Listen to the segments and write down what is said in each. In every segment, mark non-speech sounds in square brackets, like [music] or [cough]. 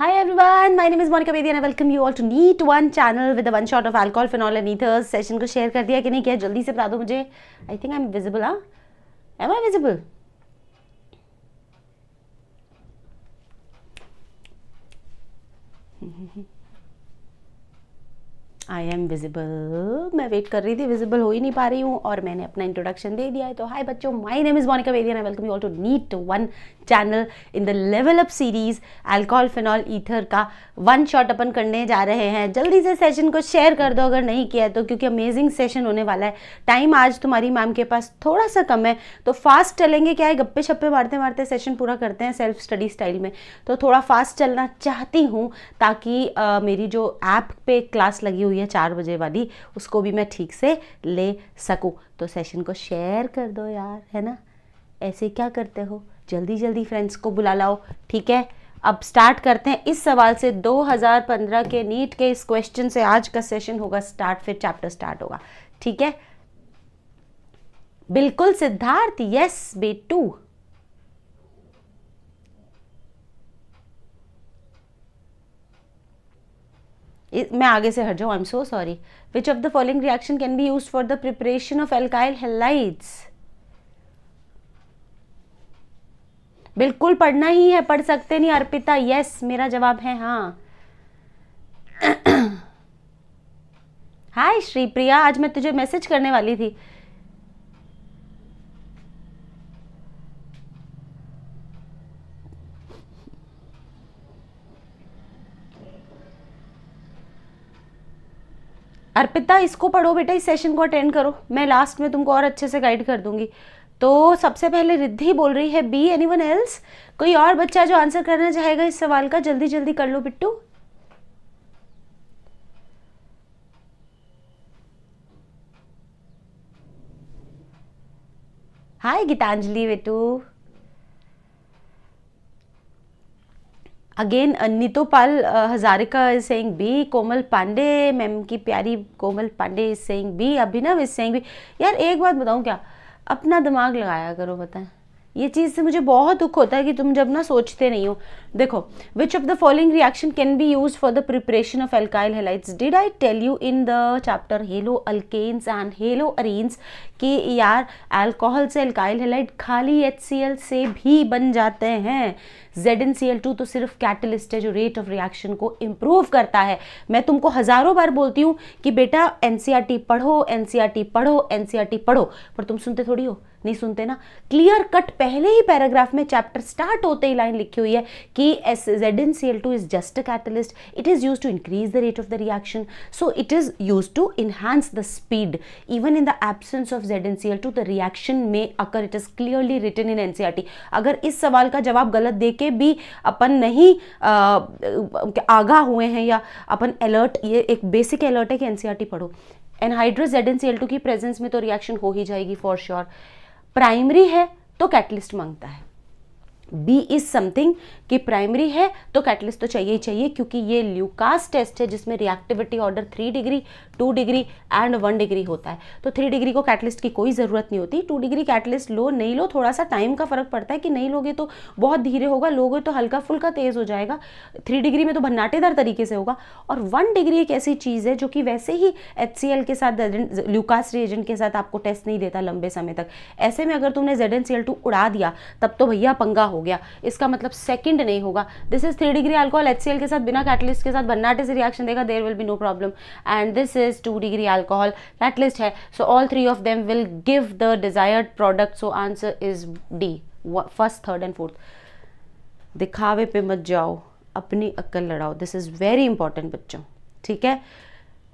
Hi everyone, my name is Monica Bedi and I welcome you all to Neat One channel with the one shot of alcohol, phenol and ethers. Session को share कर दिया कि नहीं किया जल्दी से बता दो मुझे I think I'm visible, visible हाँ Am I visible? I am visible मैं वेट कर रही थी विजिबल हो ही नहीं पा रही हूँ और मैंने अपना इंट्रोडक्शन दे दिया है तो हाय बच्चों my name is Monika Vedian welcome you all to NEET one channel in the level up series alcohol phenol ether का वन शॉट अपन करने जा रहे हैं जल्दी से सेशन को शेयर कर दो अगर नहीं किया तो क्योंकि अमेजिंग सेशन होने वाला है टाइम आज तुम्हारी मैम के पास थोड़ा सा कम है तो फास्ट चलेंगे क्या है गप्पे छप्पे मारते मारते सेशन पूरा करते हैं सेल्फ स्टडी स्टाइल में तो थोड़ा फास्ट चलना चाहती हूँ ताकि मेरी जो ऐप पे क्लास लगी हुई हुई है चार बजे वाली उसको भी मैं ठीक से ले सकूँ तो सेशन को शेयर कर दो यार है ना ऐसे क्या करते हो जल्दी जल्दी फ्रेंड्स को बुला लाओ ठीक है अब स्टार्ट करते हैं इस सवाल से 2015 के नीट के इस क्वेश्चन से आज का सेशन होगा स्टार्ट फिर चैप्टर स्टार्ट होगा ठीक है बिल्कुल सिद्धार्थ यस बेटू मैं आगे से हट जाऊँ I am so sorry which of the following reaction can be use for the preparation of alkyl halides बिल्कुल पढ़ना ही है पढ़ सकते नहीं अर्पिता यस मेरा जवाब है हाँ हाय [clears throat] श्रीप्रिया आज मैं तुझे मैसेज करने वाली थी अर्पिता इसको पढ़ो बेटा इस सेशन को अटेंड करो मैं लास्ट में तुमको और अच्छे से गाइड कर दूंगी तो सबसे पहले रिद्धि बोल रही है बी एनी वन एल्स कोई और बच्चा जो आंसर करना चाहेगा इस सवाल का जल्दी जल्दी कर लो Bittu hi Geetanjali Bittu again Nitopal Hazarika is saying B Komal Pandey ma'am की प्यारी Komal Pandey is saying B Abhinav is saying B यार एक बात बताऊँ क्या अपना दिमाग लगाया करो बताएं ये चीज़ से मुझे बहुत दुख होता है कि तुम जब ना सोचते नहीं हो देखो which of the following reaction can be use for the preparation of alkyl halides did I tell you in the chapter halo alkanes and halo arenes कि यार अल्कोहल से एल्काइल हेलाइट खाली एच से भी बन जाते हैं ZnCl2 तो सिर्फ कैटलिस्ट है जो रेट ऑफ रिएक्शन को इम्प्रूव करता है मैं तुमको हज़ारों बार बोलती हूँ कि बेटा एन e पढ़ो एन e पढ़ो एन e पढ़ो पर तुम सुनते थोड़ी हो नहीं सुनते ना क्लियर कट पहले ही पैराग्राफ में चैप्टर स्टार्ट होते ही लाइन लिखी हुई है कि S Z N C L two is just a catalyst it is use to increase the rate of the reaction so it is use to enhance the speed even in the absence of Z N C L two the reaction में occur it is clearly written in NCERT अगर इस सवाल का जवाब गलत दे के ये भी अपन नहीं आगा हुए हैं या अपन अलर्ट ये एक बेसिक अलर्ट है कि एन e पढ़ो anhydrous Z N C L two की प्रेजेंस में तो रिएक्शन हो ही जाएगी फॉर श्योर प्राइमरी है तो कैटलिस्ट मांगता है बी इज समथिंग कि प्राइमरी है तो कैटलिस्ट तो चाहिए ही चाहिए क्योंकि ये ल्यूकास टेस्ट है जिसमें reactivity order three degree two degree and one degree होता है तो थ्री डिग्री को कैटलिस्ट की कोई ज़रूरत नहीं होती टू डिग्री कैटलिस्ट लो नहीं लो थोड़ा सा टाइम का फर्क पड़ता है कि नहीं लोगे तो बहुत धीरे होगा लोगे तो हल्का फुल्का तेज़ हो जाएगा थ्री डिग्री में तो भन्नाटेदार तरीके से होगा और वन डिग्री एक ऐसी चीज़ है जो कि वैसे ही एच के साथ ल्यूकास रिएजेंट के साथ आपको टेस्ट नहीं देता लंबे समय तक ऐसे में अगर तुमने जेड उड़ा दिया तब तो भैया पंगा हो हो गया इसका मतलब सेकंड नहीं होगा this is three degree alcohol H के साथ बिना कैटलिस्ट के साथ भन्नाटे से रिएक्शन देगा there will be no problem and this is two degree alcohol catalyst है so all three of them will give the desired product so answer is D first third and fourth दिखावे पे मत जाओ अपनी अक्ल लड़ाओ this is very important बच्चों ठीक है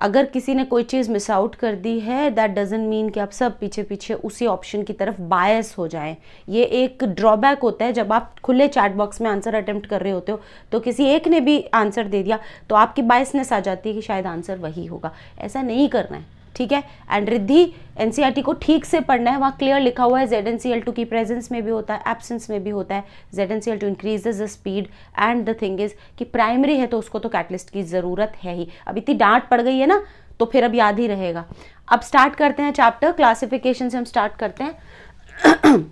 अगर किसी ने कोई चीज़ मिस आउट कर दी है दैट डजेंट मीन कि आप सब पीछे पीछे उसी ऑप्शन की तरफ बायस हो जाए ये एक ड्रॉबैक होता है जब आप खुले चैट बॉक्स में आंसर अटैम्प्ट कर रहे होते हो तो किसी एक ने भी आंसर दे दिया तो आपकी बायसनेस आ जाती है कि शायद आंसर वही होगा ऐसा नहीं करना है ठीक है एंड रिद्धि एनसीईआरटी e को ठीक से पढ़ना है वहाँ क्लियर लिखा हुआ है Z N C L two की प्रेजेंस में भी होता है एब्सेंस में भी होता है Z N C L two increases the speed and the thing is कि प्राइमरी है तो उसको तो कैटलिस्ट की ज़रूरत है ही अब इतनी डांट पड़ गई है ना तो फिर अब याद ही रहेगा अब स्टार्ट करते हैं चैप्टर क्लासिफिकेशन से हम स्टार्ट करते हैं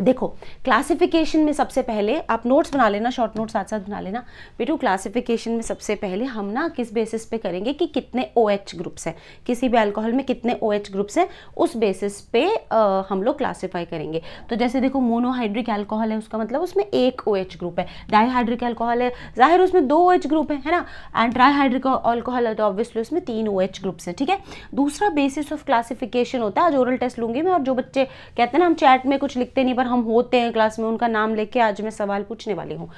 देखो क्लासिफिकेशन में सबसे पहले आप नोट्स बना लेना शॉर्ट नोट्स साथ साथ बना लेना बेटू क्लासिफिकेशन में सबसे पहले हम ना किस बेसिस पे करेंगे कि कितने ओ एच ग्रुप्स हैं किसी भी अल्कोहल में कितने ओ ग्रुप्स हैं उस बेसिस पे आ, हम लोग क्लासीफाई करेंगे तो जैसे देखो मोनोहाइड्रिक एल्कोहल है उसका मतलब उसमें एक ओ OH ग्रुप है डाईहाइड्रिक एल्कोहल है जाहिर उसमें दो ओ ग्रुप है है ना एंड ट्राईहाइड्रिक अल्कोहल है तो ऑब्वियसली उसमें तीन ओ ग्रुप्स हैं ठीक है दूसरा बेसिस ऑफ क्लासिफिकेशन होता है आज ओरल टेस्ट लूंगी मैं और जो बच्चे कहते हैं ना हम चैट में कुछ लिखते नहीं पर हम होते हैं क्लास में उनका नाम लेके आज मैं सवाल पूछने वाली हूँ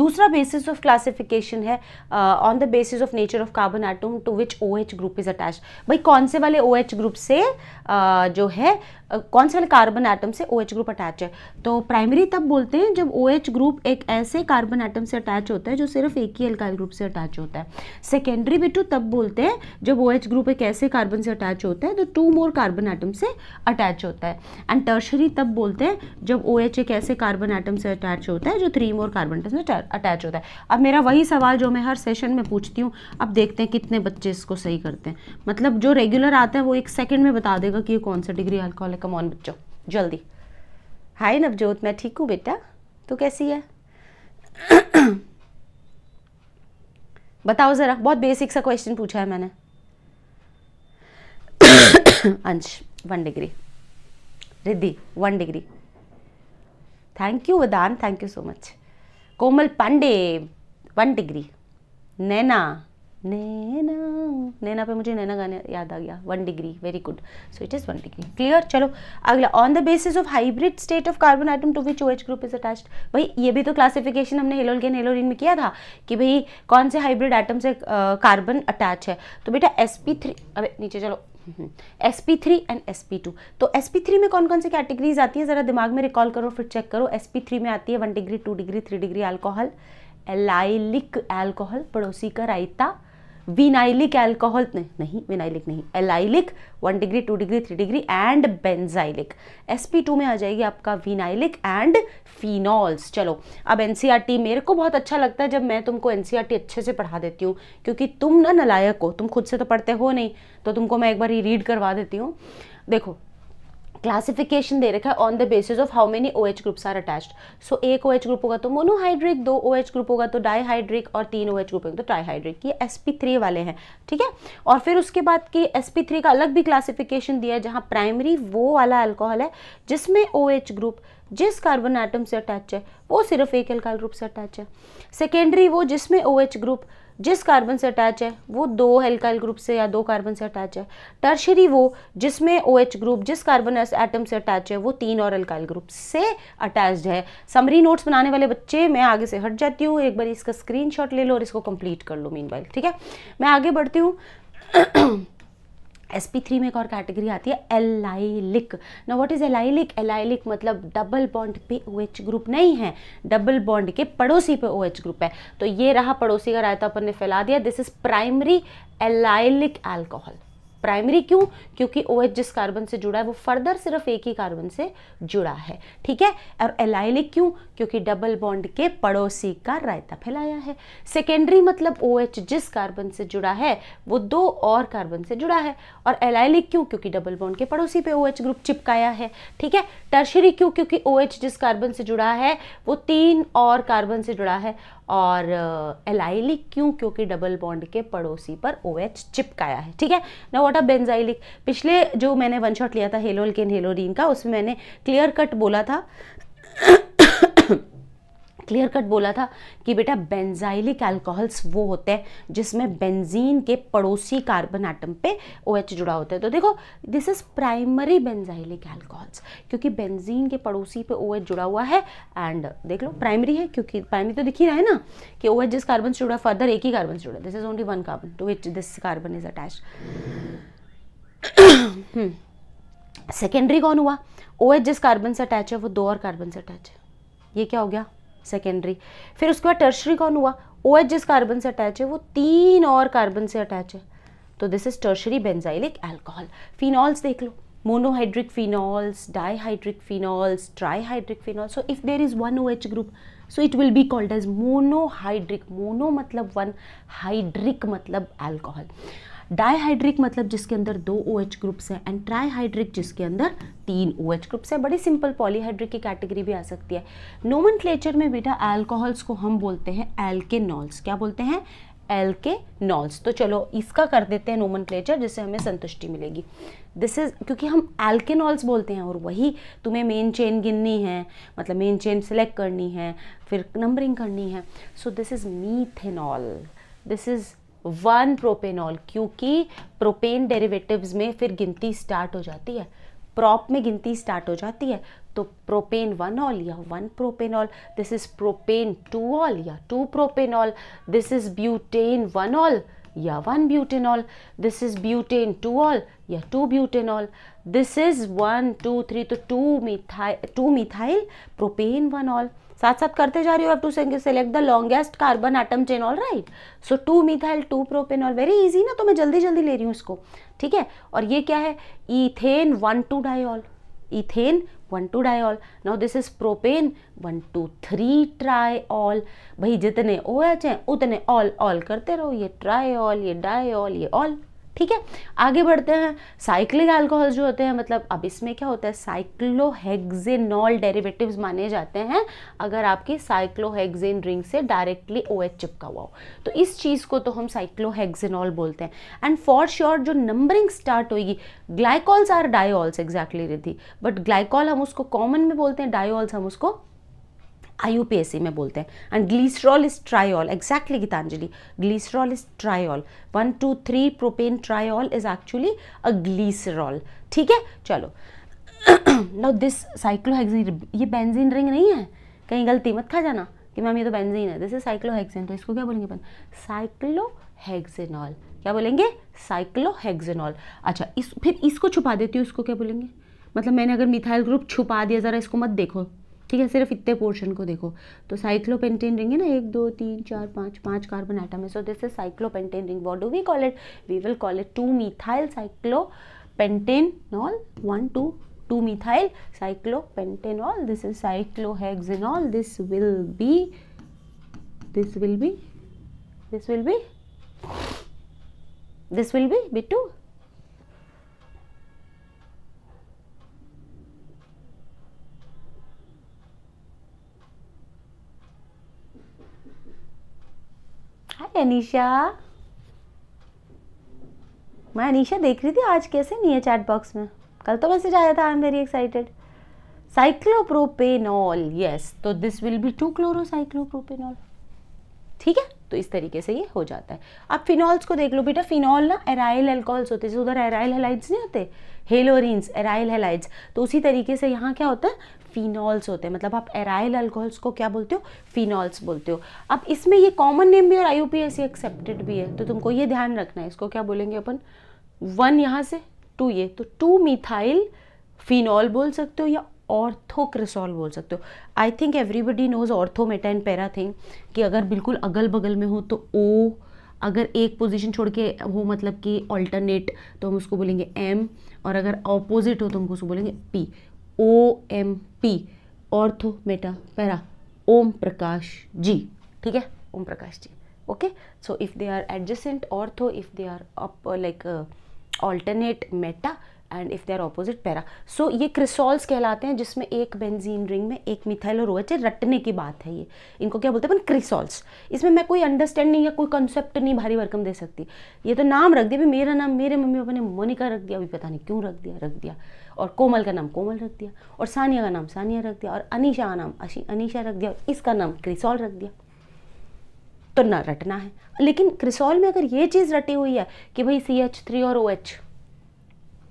दूसरा बेसिस ऑफ क्लासिफिकेशन है on the basis of nature of carbon atom to which O H group is attach भाई कौन से वाले ओ एच ग्रुप से uh, जो है uh, कौन से वाले कार्बन एटम से ओ एच ग्रुप अटैच है तो प्राइमरी तब बोलते हैं जब ओ एच ग्रुप एक ऐसे कार्बन एटम से अटैच होता है जो सिर्फ एक ही एल्काइल ग्रुप से अटैच होता है सेकेंडरी बिटू तो तब बोलते हैं जब ओ एच ग्रुप एक ऐसे कार्बन से अटैच होता है तो टू मोर कार्बन एटम से अटैच होता है एंड टर्शरी तब बोलते हैं जब जब ओ OH एक ऐसे कार्बन आइटम से अटैच होता है जो थ्री मोर कार्बन आइटम से अटैच होता है अब मेरा वही सवाल जो मैं हर सेशन में पूछती हूँ अब देखते हैं कितने बच्चे इसको सही करते हैं मतलब जो रेगुलर आता है वो एक सेकेंड में बता देगा कि ये कौन सा डिग्री अल्कोहल है कमॉन बच्चों जल्दी हाय नवजोत मैं ठीक हूँ बेटा तो कैसी है [coughs] बताओ ज़रा बहुत बेसिक सा क्वेश्चन पूछा है मैंने [coughs] Ansh one degree Riddhi one degree thank you Vedant thank you so much Komal Pandey one degree Naina Naina Naina पे मुझे नैना गाने याद आ गया one degree very good so it is one degree clear चलो अगला on the basis of hybrid state of carbon atom to which O H group is attached भाई ये भी तो क्लासिफिकेशन हमने हेलोलगेन हेलोरिन में किया था कि भाई कौन से हाइब्रिड आइटम से कार्बन uh, अटैच है तो बेटा एस पी थ्री अबे नीचे चलो S P three and S P two तो एस पी थ्री में कौन कौन सी कैटेगरीज आती है ज़रा दिमाग में रिकॉल करो फिर चेक करो एस पी थ्री में आती है one degree two degree three degree alcohol allylic alcohol पड़ोसी का रायता विनाइलिक एल्कोहल नहीं, विनाइलिक नहीं allylic one degree two degree three degree and benzylic two में आ जाएगी आपका विनाइलिक एंड फिनॉल्स चलो अब एन e मेरे को बहुत अच्छा लगता है जब मैं तुमको एन e अच्छे से पढ़ा देती हूँ क्योंकि तुम ना नलायक हो तुम खुद से तो पढ़ते हो नहीं तो तुमको मैं एक बार रीड करवा देती हूँ देखो क्लासिफिकेशन दे रखा है on the basis of how many O H groups are attached so एक ओ एच ग्रुप होगा तो मोनोहाइड्रिक दो ओ एच ग्रुप होगा तो डाईहाइड्रिक और तीन ओ एच ग्रुप होगा तो ट्राईहाइड्रिक ये एस पी थ्री वाले हैं ठीक है और फिर उसके बाद की एस पी थ्री का अलग भी क्लासिफिकेशन दिया है जहाँ प्राइमरी वो वाला अल्कोहल है जिसमें ओ OH ग्रुप जिस कार्बन आइटम से अटैच है वो सिर्फ एक एल्काइल ग्रुप से अटैच है सेकेंडरी वो जिसमें ओ OH ग्रुप जिस कार्बन से अटैच है वो दो हेल्काइल ग्रुप से या दो कार्बन से अटैच है टर्शरी वो जिसमें ओ OH ग्रुप जिस कार्बन एटम से अटैच है वो तीन और एल्काइल ग्रुप से अटैच्ड है समरी नोट्स बनाने वाले बच्चे मैं आगे से हट जाती हूँ एक बार इसका स्क्रीनशॉट ले लो और इसको कंप्लीट कर लो मीन ठीक है मैं आगे बढ़ती हूँ [clears throat] एस पी थ्री में एक और कैटेगरी आती है एलाइलिक ना वॉट इज एलाइलिक एलाइलिक मतलब डबल बॉन्ड पे ओ एच ग्रुप नहीं है डबल बॉन्ड के पड़ोसी पे ओ एच ग्रुप है तो ये रहा पड़ोसी का रायता अपन ने फैला दिया this is primary allylic alcohol primary क्यों क्योंकि ओ OH जिस कार्बन से जुड़ा है वो फर्दर सिर्फ एक ही कार्बन से जुड़ा है ठीक है और एलाइलिक क्यों क्योंकि डबल बॉन्ड के पड़ोसी का रायता फैलाया है सेकेंडरी मतलब ओ OH जिस कार्बन से जुड़ा है वो दो और कार्बन से जुड़ा है और एलाइलिक क्यों क्योंकि डबल बॉन्ड के पड़ोसी पे ओ OH ग्रुप चिपकाया है ठीक है टर्शरी क्यों क्योंकि ओ OH जिस कार्बन से जुड़ा है वो तीन और कार्बन से जुड़ा है और एलाइलिक क्यों क्योंकि डबल बॉन्ड के पड़ोसी पर ओ OH चिपकाया है ठीक है ना वॉट आर बेनजाइलिक पिछले जो मैंने वन शॉट लिया था हेलोल केन का उसमें मैंने क्लियर कट बोला था क्लियर कट बोला था कि बेटा बेंजाइलिक अल्कोहल्स वो होते हैं जिसमें बेंजीन के पड़ोसी कार्बन आटम पे ओ OH जुड़ा होता है तो देखो this is primary benzylic alcohols क्योंकि बेंजीन के पड़ोसी पे ओ OH जुड़ा हुआ है एंड देख लो प्राइमरी है क्योंकि प्राइमरी तो दिख ही रहा है ना कि ओ OH जिस कार्बन से जुड़ा फर्दर एक ही कार्बन से जुड़ा this is only one carbon to which this carbon is attach secondary कौन हुआ ओ OH जिस कार्बन से अटैच है वो दो और कार्बन से अटैच है ये क्या हो गया सेकेंडरी फिर उसके बाद टर्शरी कौन हुआ ओ एच जिस कार्बन से अटैच है वो तीन और कार्बन से अटैच है तो this is tertiary benzylic alcohol phenols देख लो monohydric phenols dihydric phenols trihydric phenols so if there is one O H group so it will be called as monohydric mono मतलब वन हाइड्रिक मतलब alcohol dihydric मतलब जिसके अंदर दो O H groups हैं and trihydric जिसके अंदर तीन ओ एच ग्रुप्स हैं बड़ी सिंपल पॉलीहाइड्रिक की कैटेगरी भी आ सकती है नोमन में बेटा एल्कोहल्स को हम बोलते हैं एल्केनॉल्स क्या बोलते हैं एल्के नॉल्स तो चलो इसका कर देते हैं नोमन जिससे हमें संतुष्टि मिलेगी दिस इज़ क्योंकि हम एल्केनॉल्स बोलते हैं और वही तुम्हें मेन चेन गिननी है मतलब मेन चेन सेलेक्ट करनी है फिर नंबरिंग करनी है so this is methanol this is one propanol क्योंकि प्रोपेन डेरिवेटिव्स में फिर गिनती स्टार्ट हो जाती है प्रॉप में गिनती स्टार्ट हो जाती है तो प्रोपेन वन ऑल या one propanol this is propane two ol या two propanol this is butane one ol या one butanol this is butane two ol या two butanol this is one two three तो two methyl two methyl propane one ol साथ साथ करते जा रही हो to select the longest carbon atom chain all right so two methyl two propanol very easy ना तो मैं जल्दी जल्दी ले रही हूँ इसको ठीक है और ये क्या है ethane one two diol ethane one two diol now this is propane one two three triol भाई जितने ओ एच हैं उतने ऑल ऑल करते रहो ये ट्राई ऑल ये डाई ऑल ये ऑल ठीक है आगे बढ़ते हैं साइक्लिक अल्कोहल जो होते हैं मतलब अब इसमें क्या होता है साइक्लोहेक्जेनॉल डेरिवेटिव्स माने जाते हैं अगर आपकी साइक्लोहेक्जेन रिंग से डायरेक्टली ओ OH चिपका हुआ हो तो इस चीज़ को तो हम साइक्लोहेगेनॉल बोलते हैं एंड फॉर श्योर जो नंबरिंग स्टार्ट होगी glycols are diols exactly Riddhi but glycol हम उसको कॉमन में बोलते हैं डायोल्स हम उसको आई में बोलते हैं and glycerol is triol exactly Geetanjali glycerol is triol one two three propane triol is actually a glycerol ठीक है चलो नो दिस साइक्लोहेक्सिन ये बेंजीन रिंग नहीं है कहीं गलती मत खा जाना कि मैम ये तो बेंजीन है दिस इज साइक्लोहेक्सिन तो इसको क्या बोलेंगे अपन साइक्लोहेक्सिनॉल क्या बोलेंगे साइक्लोहेक्सिनॉल अच्छा इस फिर इसको छुपा देती हूँ इसको क्या बोलेंगे मतलब मैंने अगर मिथाइल ग्रुप छुपा दिया ज़रा इसको मत देखो ठीक है सिर्फ इतने पोर्शन को देखो तो साइक्लोपेंटेन रिंग है ना एक दो तीन चार पाँच पाँच कार्बन आइटम है so this is cyclopentane ring what do we call it we will call it two methyl cyclopentane ol one two two methyl cyclopentanol this is cyclohexenol this will be this will be this will be this will be be two hi Anisha मैं अनीशा देख रही थी आज कैसे नहीं है chat box में कल तो मैसेज आया था I am very excited cyclopropanol yes तो this will be two chloro cyclopropanol ठीक है तो इस तरीके से ये हो जाता है अब फिनॉल्स को देख लो बेटा फिनॉल ना एराइल एल्कोहल्स होते हैं उधर एराइल हेलाइड्स नहीं होते हेलोरिन्स एराइल हेलाइड्स तो उसी तरीके से यहाँ क्या होता है फ़िनॉल्स होते हैं मतलब आप एराइल अल्कोहल्स को क्या बोलते हो फ़िनॉल्स बोलते हो अब इसमें ये कॉमन नेम भी और आई एक्सेप्टेड भी है तो तुमको ये ध्यान रखना है इसको क्या बोलेंगे अपन वन यहाँ से टू ये तो टू मिथाइल फिनॉल बोल सकते हो या ऑर्थोक्रिसॉल बोल सकते हो I think everybody knows ortho meta and para thing कि अगर बिल्कुल अगल बगल में हो तो ओ अगर एक पोजीशन छोड़ के हो मतलब कि ऑल्टरनेट तो हम उसको बोलेंगे एम और अगर ऑपोजिट हो तो हमको उसको बोलेंगे P O M P ortho meta para Om Prakash ji ठीक है Om Prakash ji okay so if they are adjacent ortho if they are up like alternate meta and if they are opposite para so ये क्रिसॉल्स कहलाते हैं जिसमें एक बेंजीन रिंग में एक methyl और ओएच रटने की बात है ये इनको क्या बोलते हैं क्रिसॉल्स इसमें मैं कोई अंडरस्टैंडिंग या कोई कंसेप्ट नहीं भारी वर्कम दे सकती ये तो नाम रख दिया भाई मेरा नाम मेरे मम्मी पापा ने मोनिका रख दिया अभी पता नहीं क्यों रख दिया रख दिया और कोमल का नाम कोमल रख दिया और सानिया का नाम सानिया रख दिया और अनीशा का नाम अनीशा रख दिया और इसका नाम क्रिसॉल रख दिया तो ना रटना है लेकिन क्रिसॉल में अगर ये चीज़ रटी हुई है कि भाई सी एच थ्री और ओ एच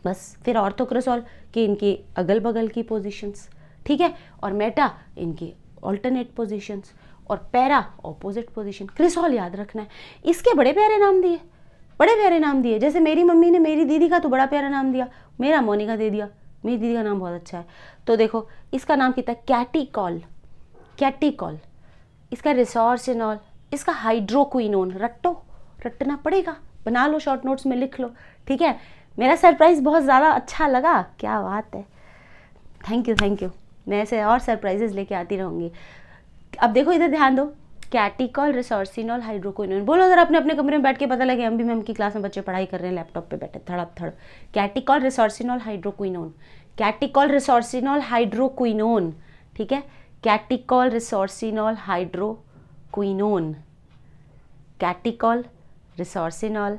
बस फिर और तो ऑर्थोक्रिसॉल कि इनकी अगल बगल की पोजिशंस ठीक है और मेटा इनकी ऑल्टरनेट पोजिशंस और पैरा ऑपोजिट पोजिशन क्रिसॉल याद रखना है इसके बड़े प्यारे नाम दिए बड़े प्यारे नाम दिए जैसे मेरी मम्मी ने मेरी दीदी का तो बड़ा प्यारा नाम दिया मेरा मोनिका दे दिया मेरी दीदी का नाम बहुत अच्छा है तो देखो इसका नाम कितना कैटी कॉल कैटी कॉल इसका ऑल इसका हाइड्रोक्विनोन रट्टो रटना पड़ेगा बना लो शॉर्ट नोट्स में लिख लो ठीक है मेरा सरप्राइज़ बहुत ज़्यादा अच्छा लगा क्या बात है थैंक यू थैंक यू मैं ऐसे और सरप्राइजेज लेके आती रहूँगी अब देखो इधर ध्यान दो कैटिकॉल रिसोर्सिनॉल हाइड्रोकोनोन बोलो जरा अपने अपने कमरे में बैठ के पता लगे हम भी मैम की क्लास में बच्चे पढ़ाई कर रहे हैं लैपटॉप पे बैठे थड़प थड़ catechol resorcinol hydroquinone catechol resorcinol hydroquinone ठीक है catechol resorcinol hydroquinone catechol resorcinol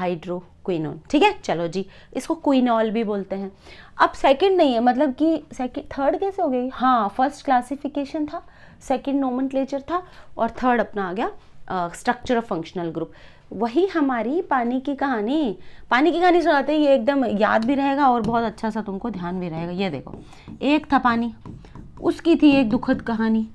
hydroquinone ठीक है चलो जी इसको क्विनॉल भी बोलते हैं अब सेकंड नहीं है मतलब कि सेकंड थर्ड कैसे हो गई हाँ फर्स्ट क्लासिफिकेशन था सेकेंड नोमन था और थर्ड अपना आ गया स्ट्रक्चर ऑफ फंक्शनल ग्रुप वही हमारी पानी की कहानी पानी की कहानी सुनाते हैं ये एकदम याद भी रहेगा और बहुत अच्छा सा तुमको ध्यान भी रहेगा ये देखो एक था पानी उसकी थी एक दुखद कहानी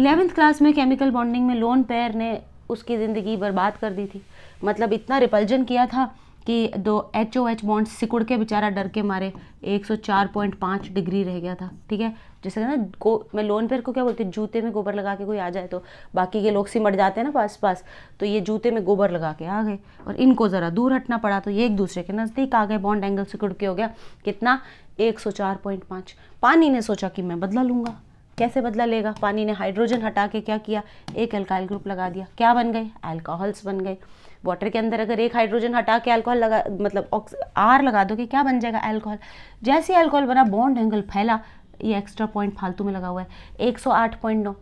इलेवेंथ क्लास में केमिकल बॉन्डिंग में लोन पैर ने उसकी ज़िंदगी बर्बाद कर दी थी मतलब इतना रिपल्जन किया था कि दो एच ओ एच बॉन्ड सिकुड़ के बेचारा डर के मारे 104.5 डिग्री रह गया था ठीक है जैसे ना गो मैं लोन पेर को क्या बोलती हूँ जूते में गोबर लगा के कोई आ जाए तो बाकी के लोग सिमट जाते हैं ना पास पास तो ये जूते में गोबर लगा के आ गए और इनको ज़रा दूर हटना पड़ा तो ये एक दूसरे के नज़दीक आ गए बॉन्ड एंगल से कुड़के हो गया कितना एक सौ चार पॉइंट पाँच पानी ने सोचा कि मैं बदला लूँगा कैसे बदला लेगा पानी ने हाइड्रोजन हटा के क्या किया एक अल्काइल ग्रुप लगा दिया क्या बन गए अल्कोहल्स बन गए वाटर के अंदर अगर एक हाइड्रोजन हटा के अल्कोहल लगा मतलब आर लगा दोगे क्या बन जाएगा अल्कोहल जैसे अल्कोहल बना बॉन्ड एंगल फैला ये एक्स्ट्रा पॉइंट फालतू में लगा हुआ है एक सौ आठ पॉइंट नौ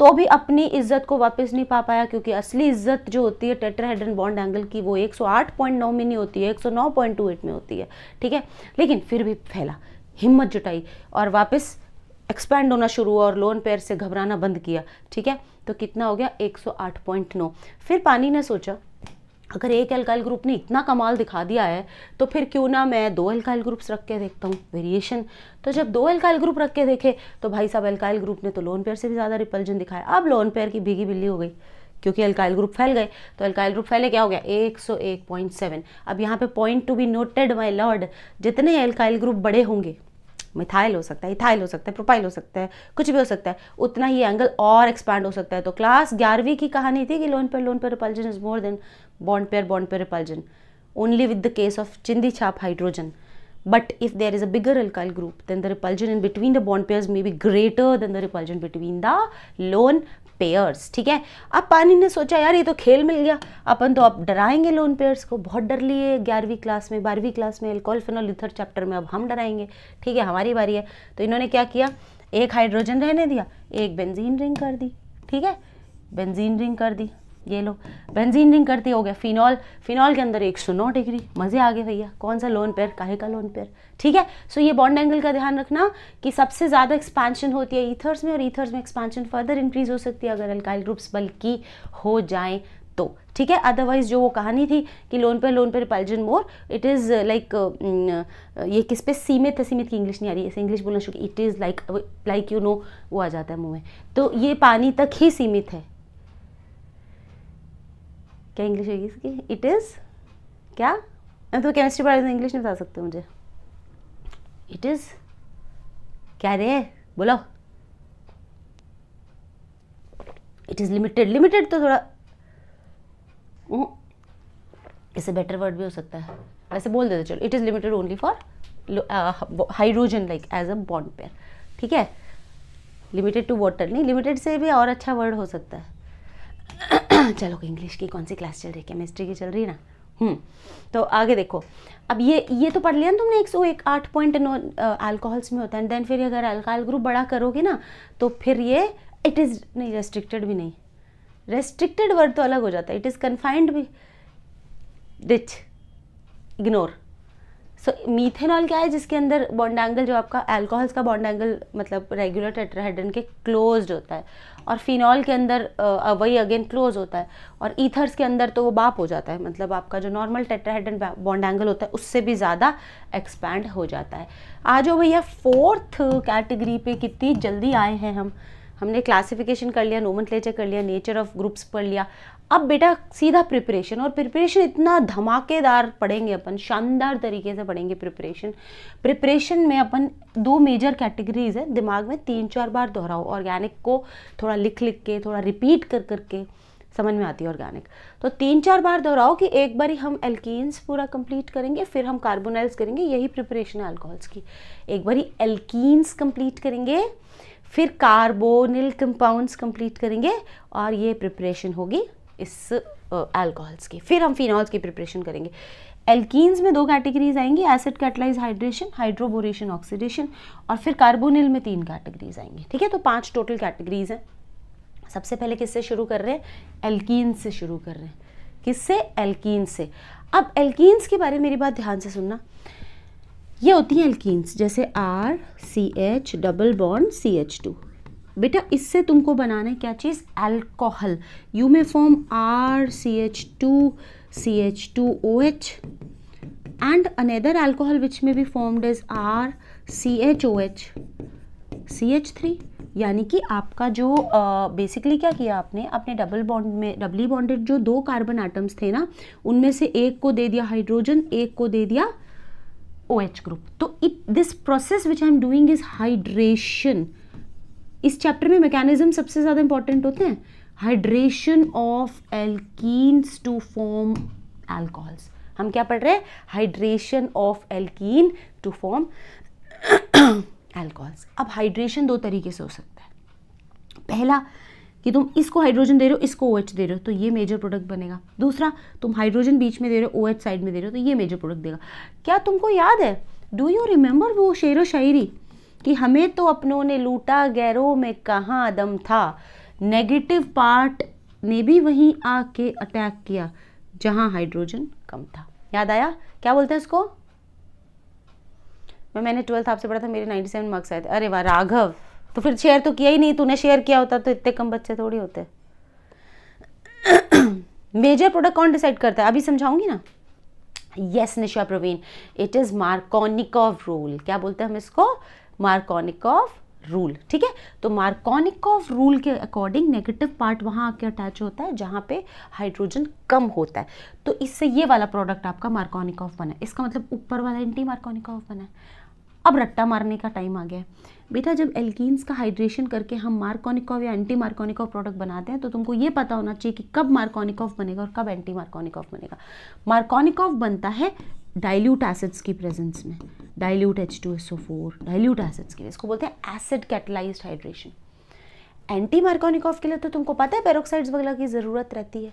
तो भी अपनी इज्जत को वापस नहीं पा पाया क्योंकि असली इज्जत जो होती है टेट्राहेड्रन बॉन्ड एंगल की वो 108.9 में नहीं होती है 109.28 में होती है ठीक है लेकिन फिर भी फैला हिम्मत जुटाई और वापस एक्सपैंड होना शुरू हुआ और लोन पेयर से घबराना बंद किया ठीक है तो कितना हो गया 108.9 फिर पानी ने सोचा अगर एक एल्काइल ग्रुप ने इतना कमाल दिखा दिया है तो फिर क्यों ना मैं दो एल्काइल ग्रुप्स रख के देखता हूँ वेरिएशन तो जब दो एल्काइल ग्रुप रख के देखे तो भाई साहब एल्काइल ग्रुप ने तो लोन पेयर से भी ज़्यादा रिपल्जन दिखाया अब लोन पेयर की भीगी बिल्ली हो गई क्योंकि अल्काइल ग्रुप फैल गए तो अल्काइल ग्रुप फैले क्या हो गया 101.7 अब यहाँ पे point to be noted my lord जितने अल्काइल ग्रुप बड़े होंगे मिथाइल हो सकता है इथाइल हो सकता है प्रोपाइल हो सकता है कुछ भी हो सकता है उतना ही एंगल और एक्सपैंड हो सकता है तो क्लास ग्यारहवीं की कहानी थी कि lone pair lone pair repulsion is more than bond pair bond pair repulsion only with the case of चिंदी छाप hydrogen but if there is a bigger alkyl group then the repulsion in between the bond pairs may be greater than the repulsion between the lone pairs ठीक है अब पानी ने सोचा यार ये तो खेल मिल गया अपन तो अब डराएंगे लोन पेयर्स को बहुत डर लिए ग्यारहवीं क्लास में बारहवीं क्लास में एल्कोल फिनल इथर चैप्टर में अब हम डराएंगे ठीक है हमारी बारी है तो इन्होंने क्या किया एक हाइड्रोजन रहने दिया एक बेंजीन रिंग कर दी ठीक है बेंजीन रिंग कर दी ये लो बेंजीन रिंग करते हो गया फिनॉल फिनॉल के अंदर एक सौ नौ डिग्री मज़े आ गए भैया कौन सा लोन पेयर काहे का लोन पेयर ठीक है सो so, ये बॉन्ड एंगल का ध्यान रखना कि सबसे ज़्यादा एक्सपेंशन होती है ईथर्स में और ईथर्स में एक्सपेंशन फर्दर इंक्रीज हो सकती है अगर अल्काइल ग्रुप्स बल्कि हो जाए तो ठीक है अदरवाइज जो वो कहानी थी कि lone pair lone pair repulsion more it is like ये किस पे सीमित है सीमित की इंग्लिश नहीं आ रही ऐसे इंग्लिश बोलना शुरू it is like like you know वो आ जाता है मुँह में तो ये पानी तक ही सीमित है क्या इंग्लिश होगी इसकी इट इज़ क्या तो केमिस्ट्री पढ़ा इंग्लिश नहीं बता सकते मुझे इट इज़ क्या रे बोलो इट इज़ लिमिटेड लिमिटेड तो थोड़ा हम्म। इससे बेटर वर्ड भी हो सकता है वैसे बोल देते चलो it is limited only for hydrogen like as a bond pair ठीक है लिमिटेड टू वाटर नहीं लिमिटेड से भी और अच्छा वर्ड हो सकता है [coughs] चलो इंग्लिश की कौन सी क्लास चल रही है केमिस्ट्री की चल रही है ना हम्म, तो आगे देखो अब ये ये तो पढ़ लिया ना तुमने एक सौ एक आठ पॉइंट नौ अल्कोहल्स में होता है देन फिर अगर अल्कोहल ग्रुप बड़ा करोगे ना तो फिर ये इट इज़ नहीं रेस्ट्रिक्टेड भी नहीं रेस्ट्रिक्टेड वर्ड तो अलग हो जाता है इट इज़ कन्फाइंड भी डिच इग्नोर सो मीथेनॉल क्या है जिसके अंदर बॉन्ड एंगल जो आपका एल्कोहल्स का बॉन्ड एंगल मतलब रेगुलर टेट्राहेड्रन के क्लोज होता है और फिनॉल के अंदर वही अगेन क्लोज होता है और ईथर्स के अंदर तो वो बाप हो जाता है मतलब आपका जो नॉर्मल टेट्राहेड्रन बॉन्ड एंगल होता है उससे भी ज़्यादा एक्सपैंड हो जाता है आज वो भैया फोर्थ कैटेगरी पे कितनी जल्दी आए हैं हम हमने क्लासिफिकेशन कर लिया नोमन कर लिया नेचर ऑफ ग्रुप्स पढ़ लिया अब बेटा सीधा प्रिपरेशन और प्रिपरेशन इतना धमाकेदार पढ़ेंगे अपन शानदार तरीके से पढ़ेंगे प्रिपरेशन प्रिपरेशन में अपन दो मेजर कैटेगरीज है दिमाग में तीन चार बार दोहराओ ऑर्गेनिक को थोड़ा लिख लिख के थोड़ा रिपीट कर करके समझ में आती है ऑर्गेनिक तो तीन चार बार दोहराओ कि एक बार ही हम एल्कीन्स पूरा कंप्लीट करेंगे फिर हम कार्बोनाइल्स करेंगे यही प्रिपरेशन है अल्कोहल्स की एक बार ही एल्कीन्स कंप्लीट करेंगे फिर कार्बोनिल कंपाउंड्स कंप्लीट करेंगे और ये प्रिपरेशन होगी इस एल्कोहल्स की फिर हम फिनॉल्स की प्रिपरेशन करेंगे एल्कीन्स में दो कैटेगरीज आएंगी acid catalyse hydration hydroboration oxidation और फिर कार्बोनिल में तीन कैटेगरीज आएंगी ठीक है तो पांच टोटल कैटेगरीज हैं सबसे पहले किससे शुरू कर रहे हैं एल्कीन से शुरू कर रहे हैं किससे एल्कीन से अब एल्कीन्स के बारे में मेरी बात ध्यान से सुनना ये होती हैं एल्कीन्स जैसे R C H double bond C H two बेटा इससे तुमको बनाना है क्या चीज़ alcohol you may form R C H two C H two O H and another alcohol which may be formed is R C H O H C H three यानी कि आपका जो बेसिकली uh, क्या किया आपने अपने double bond में doubly bonded जो दो कार्बन आइटम्स थे ना उनमें से एक को दे दिया हाइड्रोजन एक को दे दिया ओ एच ग्रुप तो it this process which I am doing is hydration इस चैप्टर में मैकेनिज्म सबसे ज़्यादा इंपॉर्टेंट होते हैं hydration of alkenes to form alcohols हम क्या पढ़ रहे हैं hydration of alkene to form alcohols अब हाइड्रेशन दो तरीके से हो सकता है पहला कि तुम इसको हाइड्रोजन दे रहे हो इसको OH दे रहे हो तो ये मेजर प्रोडक्ट बनेगा दूसरा तुम हाइड्रोजन बीच में दे रहे हो OH साइड में दे रहे हो तो ये मेजर प्रोडक्ट देगा क्या तुमको याद है डू यू रिमेंबर वो शेर व शायरी कि हमें तो अपनों ने लूटा गैरों में कहाँ अदम था नेगेटिव पार्ट ने भी वहीं आके अटैक किया जहाँ हाइड्रोजन कम था याद आया क्या बोलते हैं इसको मैं मैंने ट्वेल्थ आपसे पढ़ा था मेरे 97 मार्क्स आए थे अरे वाह राघव तो फिर शेयर तो किया ही नहीं तूने शेयर किया होता तो इतने कम बच्चे थोड़ी होते मेजर [clears throat] प्रोडक्ट कौन डिसाइड करता है अभी समझाऊंगी ना yes Nisha Praveen it is Markovnikov rule क्या बोलते हैं हम इसको मार्कोनिकॉफ रूल ठीक है तो मार्कोनिकॉफ रूल के अकॉर्डिंग नेगेटिव पार्ट वहां आके अटैच होता है जहां पे हाइड्रोजन कम होता है तो इससे ये वाला प्रोडक्ट आपका मार्कोनिकॉफ बना है इसका मतलब ऊपर वाला एंटी मार्कोनिकॉफ बना है अब रट्टा मारने का टाइम आ गया है बेटा जब एल्किन्स का हाइड्रेशन करके हम मार्कोनिकॉफ या एंटी मार्कोनिकॉफ प्रोडक्ट बनाते हैं तो तुमको ये पता होना चाहिए कि कब मार्कोनिकॉफ बनेगा और कब एंटी मार्कोनिकॉफ बनेगा मार्कोनिकॉफ बनता है डाइल्यूट एसिड्स की प्रेजेंस में dilute H two S O four dilute acids के लिए इसको बोलते हैं acid catalyse hydration anti Markovnikov के लिए तो तुमको पता है पेरोक्साइड्स वगैरह की ज़रूरत रहती है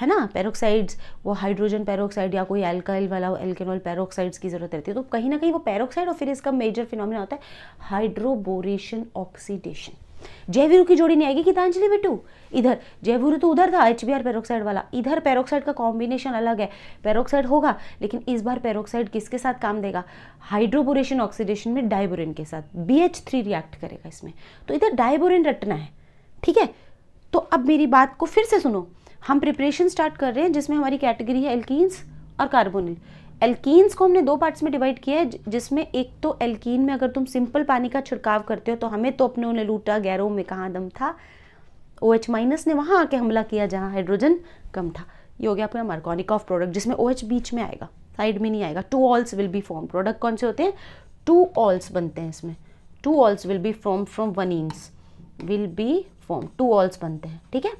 है ना पेरोक्साइड्स वो हाइड्रोजन पेरोक्साइड या कोई एल्काइल वाला एल्केनॉल पेरोक्साइड्स की ज़रूरत रहती है तो कहीं ना कहीं वो पेरोक्साइड और फिर इसका मेजर फिनोमिना होता है हाइड्रोबोरेशन ऑक्सीडेशन जयवीरू की जोड़ी नहीं आएगी गीतांजलि बिट्टू इधर जयवीरू तो उधर था एच पेरोक्साइड वाला इधर पेरोक्साइड का कॉम्बिनेशन अलग है पेरोक्साइड होगा लेकिन इस बार पेरोक्साइड किसके साथ काम देगा हाइड्रोबोरेशन ऑक्सीडेशन में डायबोरिन के साथ बी रिएक्ट करेगा इसमें तो इधर डायबोरिन रटना है ठीक है तो अब मेरी बात को फिर से सुनो हम प्रिपरेशन स्टार्ट कर रहे हैं जिसमें हमारी कैटेगरी है एल्किन्स और कार्बोनिल एल्कीन्स को हमने दो पार्ट्स में डिवाइड किया है जिसमें एक तो एल्कीन में अगर तुम सिंपल पानी का छिड़काव करते हो तो हमें तो अपने उन्हें लूटा गैरों में कहाँ दम था ओ OH- माइनस ने वहाँ आके हमला किया जहाँ हाइड्रोजन कम था ये हो गया अपना मार्कोनिक ऑफ प्रोडक्ट जिसमें ओ OH बीच में आएगा साइड में नहीं आएगा two ols will be form product कौन से होते हैं टू ऑल्स बनते हैं इसमें two ols will be form from one इंस will be form two ols बनते हैं ठीक है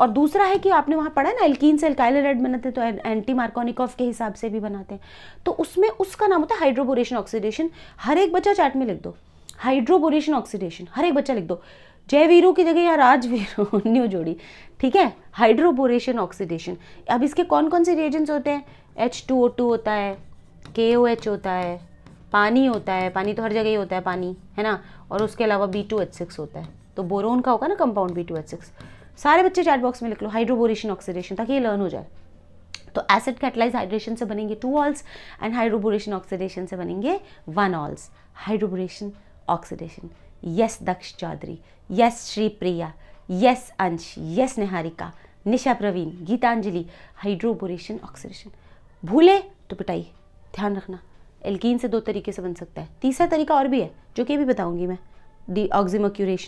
और दूसरा है कि आपने वहाँ पढ़ा ना एल्किन से एल्काइल रेड बनाते तो एंटी मार्कोनिकॉफ के हिसाब से भी बनाते हैं तो उसमें उसका नाम होता है हाइड्रोबोरेशन ऑक्सीडेशन हर एक बच्चा चार्ट में लिख दो हाइड्रोबोरेशन ऑक्सीडेशन हर एक बच्चा लिख दो जय वीरू की जगह या राजवीरू [laughs] न्यू जोड़ी ठीक है हाइड्रोबोरेशन ऑक्सीडेशन अब इसके कौन कौन से रिएजेंट्स होते हैं एच टू ओ टू होता है के ओ एच होता है पानी होता है पानी तो हर जगह ही होता है पानी है ना और उसके अलावा बी टू एच सिक्स होता है तो बोरोन का होगा ना compound B two H six सारे बच्चे चैट बॉक्स में लिख लो हाइड्रोबोरेशन ऑक्सीडेशन ताकि ये लर्न हो जाए तो एसिड कैटलाइज हाइड्रेशन से बनेंगे two ols and hydroboration oxidation से बनेंगे one ols hydroboration oxidation yes Daksh Chaudhary yes Shri Priya yes Ansh yes Niharika Nisha Praveen Geetanjali hydroboration oxidation भूले तो पिटाई ध्यान रखना एल्कीन से दो तरीके से बन सकता है तीसरा तरीका और भी है जो कि अभी बताऊंगी मैं डी डी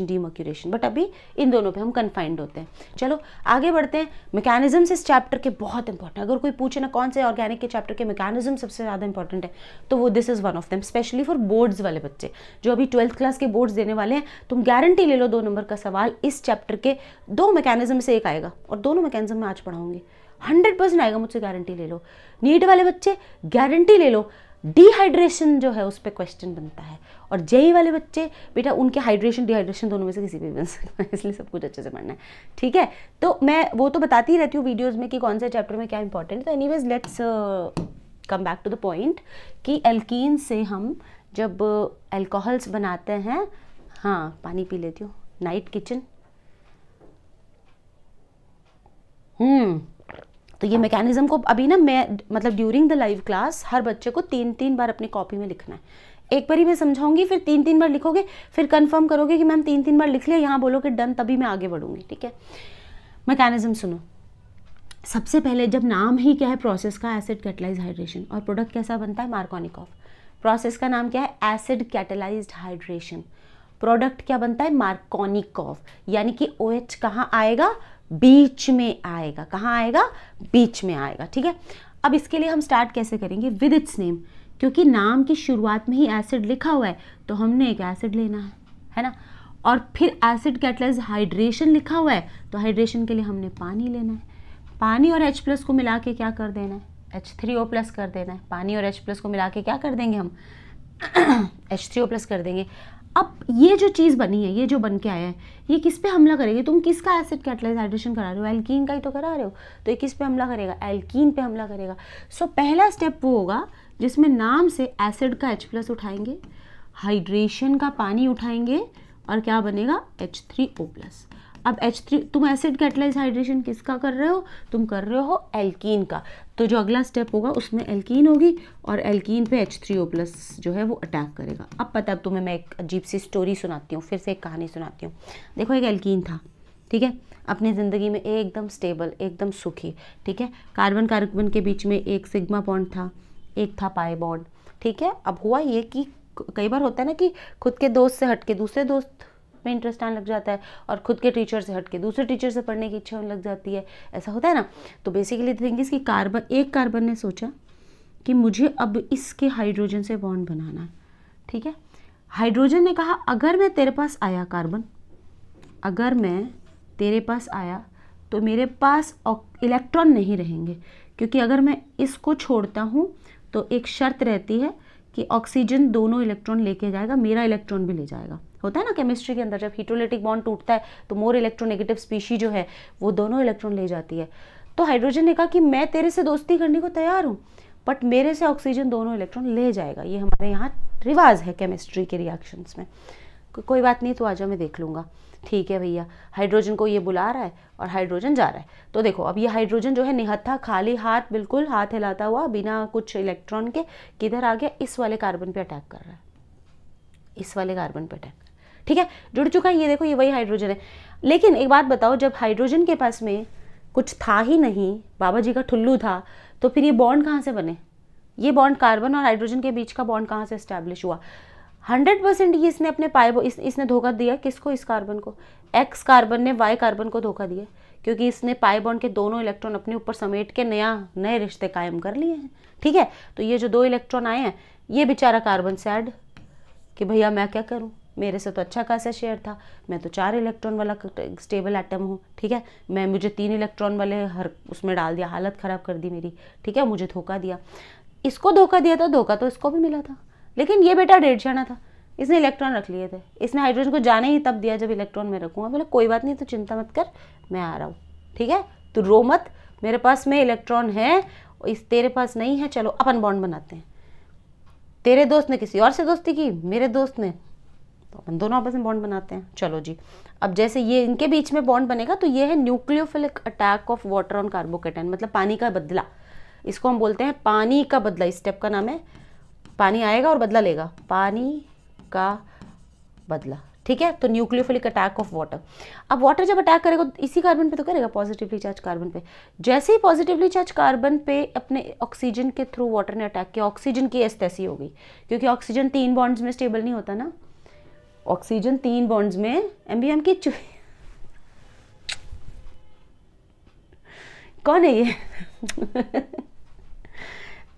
डीमर्क्यूरेशन बट अभी इन दोनों पे हम कन्फाइंड होते हैं चलो आगे बढ़ते हैं मैकेनिज्म्स इस चैप्टर के बहुत इंपॉर्टेंट अगर कोई पूछे ना कौन से ऑर्गेनिक के चैप्टर के मैकेनिज्म सबसे ज़्यादा इंपॉर्टेंट है तो वो this is one of them specially for boards वाले बच्चे जो अभी ट्वेल्थ क्लास के बोर्ड्स देने वाले हैं तुम गारंटी ले लो दो नंबर का सवाल इस चैप्टर के दो मैकेनिज्म से एक आएगा और दोनों मैकेनिज्म में आज पढ़ाऊंगी हंड्रेड परसेंट आएगा मुझसे गारंटी ले लो नीट वाले बच्चे गारंटी ले लो डिहाइड्रेशन जो है उस पर क्वेश्चन बनता है और जेई वाले बच्चे बेटा उनके हाइड्रेशन डिहाइड्रेशन दोनों में से किसी भी बन सकता है [laughs] इसलिए सब कुछ अच्छे से पढ़ना है ठीक है तो मैं वो तो बताती रहती हूँ वीडियोज़ में कि कौन से चैप्टर में क्या इंपॉर्टेंट है तो any let's come back to the point कि एल्कीन से हम जब एल्कोहल्स बनाते हैं हाँ पानी पी लेती हूँ नाइट किचन हम्म तो ये मैकेनिज्म को अभी ना मैं मतलब ड्यूरिंग द लाइव क्लास हर बच्चे को तीन तीन बार अपनी कॉपी में लिखना है एक बार ही मैं समझाऊंगी फिर तीन तीन बार लिखोगे फिर कंफर्म करोगे कि मैम तीन तीन बार लिख लिया यहाँ बोलोगे डन तभी मैं आगे बढ़ूंगी ठीक है मैकेनिज्म सुनो सबसे पहले जब नाम ही क्या है प्रोसेस का एसिड कैटलाइज हाइड्रेशन और प्रोडक्ट कैसा बनता है मार्कोनिकॉफ प्रोसेस का नाम क्या है एसिड कैटलाइज हाइड्रेशन प्रोडक्ट क्या बनता है मार्कोनिकॉफ यानी कि ओ एच कहाँ आएगा बीच में आएगा कहाँ आएगा बीच में आएगा ठीक है अब इसके लिए हम स्टार्ट कैसे करेंगे विद इट्स नेम क्योंकि नाम की शुरुआत में ही एसिड लिखा हुआ है तो हमने एक एसिड लेना है है ना और फिर एसिड कैटलाइज हाइड्रेशन लिखा हुआ है तो हाइड्रेशन के लिए हमने पानी लेना है पानी और H प्लस को मिला के क्या कर देना है एच थ्री ओ प्लस कर देना है पानी और H प्लस को मिला के क्या कर देंगे हम एच थ्री ओ प्लस कर देंगे अब ये जो चीज़ बनी है ये जो बन के आया है ये किस पे हमला करेगी तुम किसका एसिड कैटलाइज हाइड्रेशन करा रहे हो एल्कीन का ही तो करा रहे हो तो ये किस पे हमला करेगा एल्कीन पे हमला करेगा सो so, पहला स्टेप वो होगा जिसमें नाम से एसिड का एच प्लस उठाएंगे हाइड्रेशन का पानी उठाएंगे और क्या बनेगा एच थ्री ओ प्लस अब एच थ्री तुम एसिड कैटलाइज हाइड्रेशन किसका कर रहे हो तुम कर रहे हो एल्कीन का तो जो अगला स्टेप होगा उसमें एल्कीन होगी और एल्कीन पे एच थ्री ओ प्लस जो है वो अटैक करेगा अब पता अब तुम्हें मैं एक अजीब सी स्टोरी सुनाती हूँ फिर से एक कहानी सुनाती हूँ देखो एक एल्कीन था ठीक है अपनी ज़िंदगी में एकदम स्टेबल एकदम सुखी ठीक है कार्बन कार्बन के बीच में एक सिग्मा पॉइंट था एक था पाए बॉन्ड ठीक है अब हुआ ये कि कई बार होता है ना कि खुद के दोस्त से हट के दूसरे दोस्त में इंटरेस्ट आने लग जाता है और खुद के टीचर से हट के दूसरे टीचर से पढ़ने की इच्छा होने लग जाती है ऐसा होता है ना तो बेसिकली थिंग इज कि कार्बन एक कार्बन ने सोचा कि मुझे अब इसके हाइड्रोजन से बॉन्ड बनाना है ठीक है हाइड्रोजन ने कहा अगर मैं तेरे पास आया कार्बन अगर मैं तेरे पास आया तो मेरे पास इलेक्ट्रॉन नहीं रहेंगे क्योंकि अगर मैं इसको छोड़ता हूँ तो एक शर्त रहती है कि ऑक्सीजन दोनों इलेक्ट्रॉन लेके जाएगा मेरा इलेक्ट्रॉन भी ले जाएगा होता है ना केमिस्ट्री के अंदर जब हीट्रोलिटिक बॉन्ड टूटता है तो मोर इलेक्ट्रोनेगेटिव स्पीशी जो है वो दोनों इलेक्ट्रॉन ले जाती है तो हाइड्रोजन ने कहा कि मैं तेरे से दोस्ती करने को तैयार हूँ बट मेरे से ऑक्सीजन दोनों इलेक्ट्रॉन ले जाएगा ये हमारे यहाँ रिवाज है केमिस्ट्री के रिएक्शंस में को, कोई बात नहीं तो आजा मैं देख लूँगा ठीक है भैया हाइड्रोजन को ये बुला रहा है और हाइड्रोजन जा रहा है तो देखो अब ये हाइड्रोजन जो है निहत्था खाली हाथ बिल्कुल हाथ हिलाता हुआ बिना कुछ इलेक्ट्रॉन के किधर आ गया इस वाले कार्बन पे अटैक कर रहा है इस वाले कार्बन पे अटैक ठीक है जुड़ चुका है ये देखो ये वही हाइड्रोजन है लेकिन एक बात बताओ जब हाइड्रोजन के पास में कुछ था ही नहीं बाबा जी का ठुल्लू था तो फिर ये बॉन्ड कहाँ से बने ये बॉन्ड कार्बन और हाइड्रोजन के बीच का बॉन्ड कहाँ से इस्टेब्लिश हुआ हंड्रेड परसेंट ये इसने अपने पाए इस, इसने धोखा दिया किसको इस कार्बन को एक्स कार्बन ने वाई कार्बन को धोखा दिया क्योंकि इसने पाए बॉन्ड के दोनों इलेक्ट्रॉन अपने ऊपर समेट के नया नए रिश्ते कायम कर लिए हैं ठीक है तो ये जो दो इलेक्ट्रॉन आए हैं ये बेचारा कार्बन सैड कि भैया मैं क्या करूँ मेरे से तो अच्छा खासा शेयर था मैं तो चार इलेक्ट्रॉन वाला स्टेबल एटम हूँ ठीक है मैं मुझे तीन इलेक्ट्रॉन वाले हर उसमें डाल दिया हालत ख़राब कर दी मेरी ठीक है मुझे धोखा दिया इसको धोखा दिया था धोखा तो इसको भी मिला था लेकिन ये बेटा डेढ़ जाना था इसने इलेक्ट्रॉन रख लिए थे इसने हाइड्रोजन को जाने ही तब दिया जब इलेक्ट्रॉन में रखूँगा बोले कोई बात नहीं तो चिंता मत कर मैं आ रहा हूँ ठीक है तो रो मत मेरे पास में इलेक्ट्रॉन है इस तेरे पास नहीं है चलो अपन बॉन्ड बनाते हैं तेरे दोस्त ने किसी और से दोस्ती की मेरे दोस्त ने तो अपन दोनों आपस में बॉन्ड बनाते हैं चलो जी अब जैसे ये इनके बीच में बॉन्ड बनेगा तो ये है nucleophilic attack of water on carbocation मतलब पानी का बदला इसको हम बोलते हैं पानी का बदला इस स्टेप का नाम है पानी आएगा और बदला लेगा पानी का बदला ठीक है तो न्यूक्लियोफिलिक अटैक ऑफ वाटर अब वाटर जब अटैक करेगा इसी कार्बन पे तो करेगा पॉजिटिवली चार्ज कार्बन पे जैसे ही पॉजिटिवली चार्ज कार्बन पे अपने ऑक्सीजन के थ्रू वाटर ने अटैक किया ऑक्सीजन की तैसी हो गई क्योंकि ऑक्सीजन तीन बॉन्ड्स में स्टेबल नहीं होता ना ऑक्सीजन तीन बॉन्ड्स में एम की [laughs] कौन है ये [laughs]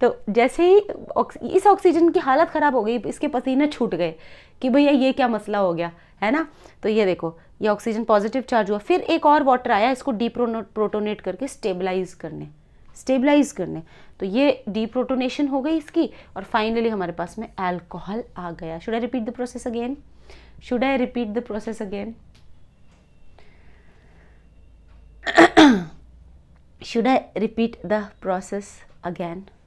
तो जैसे ही इस ऑक्सीजन की हालत ख़राब हो गई इसके पसीने छूट गए कि भैया ये क्या मसला हो गया है ना तो ये देखो ये ऑक्सीजन पॉजिटिव चार्ज हुआ फिर एक और वाटर आया इसको प्रोटोनेट करके स्टेबलाइज करने स्टेबलाइज करने तो ये प्रोटोनेशन हो गई इसकी और फाइनली हमारे पास में एल्कोहल आ गया should I repeat the process again should I repeat the process again should I repeat the process again? [clears throat]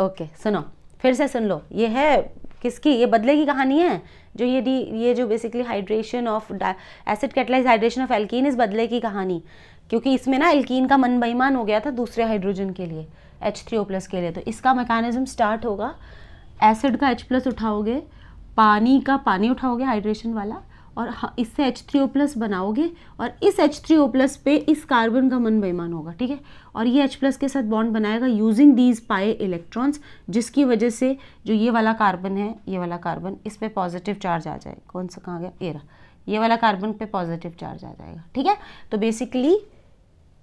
Okay सुनो फिर से सुन लो ये है किसकी ये बदले की कहानी है जो ये डी ये जो basically hydration of acid catalyse hydration of alkene इस बदले की कहानी क्योंकि इसमें ना एल्कीन का मन बेईमान हो गया था दूसरे हाइड्रोजन के लिए एच थ्री ओ प्लस के लिए तो इसका मैकेनिज्म स्टार्ट होगा एसिड का एच प्लस उठाओगे पानी का पानी उठाओगे हाइड्रेशन वाला और हाँ, इससे एच थ्री ओ प्लस बनाओगे और इस एच थ्री ओ प्लस पे इस कार्बन का मन बेमान होगा ठीक है और ये H प्लस के साथ बॉन्ड बनाएगा यूजिंग दीज पाए इलेक्ट्रॉन्स जिसकी वजह से जो ये वाला कार्बन है ये वाला कार्बन इस पर पॉजिटिव चार्ज आ जाए कौन सा कहाँ गया एरा ये वाला कार्बन पे पॉजिटिव चार्ज आ जाएगा ठीक है तो बेसिकली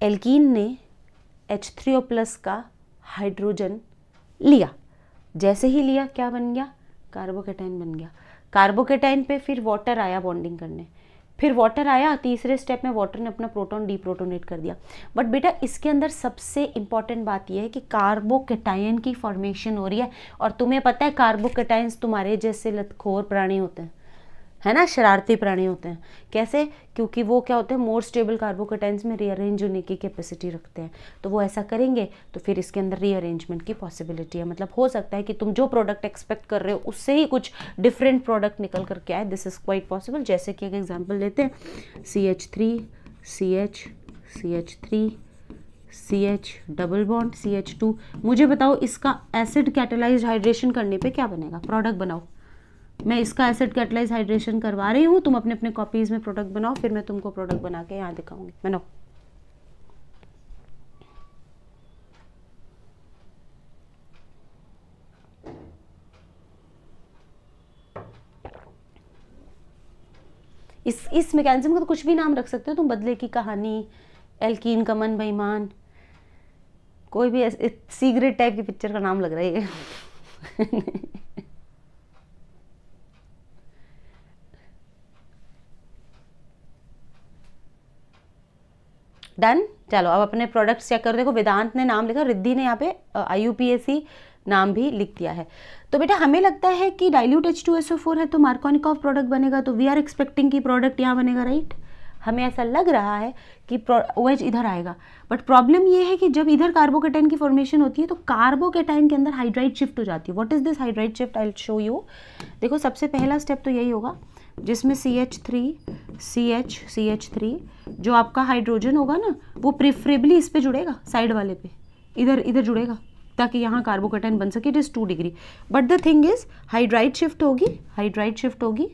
एल्कीन ने एच थ्री ओ प्लस का हाइड्रोजन लिया जैसे ही लिया क्या बन गया कार्बोकेटाइन बन गया कार्बोकेटाइन पे फिर वाटर आया बॉन्डिंग करने फिर वाटर आया तीसरे स्टेप में वाटर ने अपना डी डीप्रोटोनेट कर दिया बट बेटा इसके अंदर सबसे इंपॉर्टेंट बात यह है कि कार्बोकेटाइन की फॉर्मेशन हो रही है और तुम्हें पता है कार्बोकेटाइन तुम्हारे जैसे लतखोर प्राणी होते हैं है ना शरारती प्राणी होते हैं कैसे क्योंकि वो क्या होते हैं मोर स्टेबल कार्बोकेटाइंस में रीअरेंज होने की कैपेसिटी रखते हैं तो वो ऐसा करेंगे तो फिर इसके अंदर रीअरेंजमेंट की पॉसिबिलिटी है मतलब हो सकता है कि तुम जो प्रोडक्ट एक्सपेक्ट कर रहे हो उससे ही कुछ डिफरेंट प्रोडक्ट निकल करके आए दिस इज़ क्वाइट पॉसिबल जैसे कि एक एग्जाम्पल लेते हैं C H three C H C H three C H double bond C H two मुझे बताओ इसका एसिड कैटेलाइज हाइड्रेशन करने पे क्या बनेगा प्रोडक्ट बनाओ मैं इसका एसिड कैटलाइज हाइड्रेशन करवा रही हूँ तुम अपने अपने कॉपीज में प्रोडक्ट बनाओ फिर मैं तुमको प्रोडक्ट बना के यहाँ दिखाऊंगी बनाओ इस इस मैकेनिज्म का तो कुछ भी नाम रख सकते हो तुम बदले की कहानी एल्कीन का मन बेईमान कोई भी सीगरेट टाइप की पिक्चर का नाम लग रहा है [laughs] डन चलो अब अपने प्रोडक्ट्स चेक करो देखो वेदांत ने नाम लिखा रिद्धि ने यहाँ पे आई नाम भी लिख दिया है तो बेटा हमें लगता है कि dilute H two S O four है तो मार्कोनिक ऑफ प्रोडक्ट बनेगा तो वी आर एक्सपेक्टिंग कि प्रोडक्ट यहाँ बनेगा राइट हमें ऐसा लग रहा है कि ओ एच इधर आएगा बट प्रॉब्लम ये है कि जब इधर कार्बोकेटाइन की फॉर्मेशन होती है तो कार्बोकेटाइन के अंदर हाइड्राइट शिफ्ट हो जाती है what is this hydride shift I show you देखो सबसे पहला स्टेप तो यही होगा जिसमें C H three C H C H three जो आपका हाइड्रोजन होगा ना वो प्रिफरेबली इस पर जुड़ेगा साइड वाले पे इधर इधर जुड़ेगा ताकि यहाँ कार्बोकैटाइन बन सके it is two degree but the thing is hydride shift होगी हाइड्राइड शिफ्ट होगी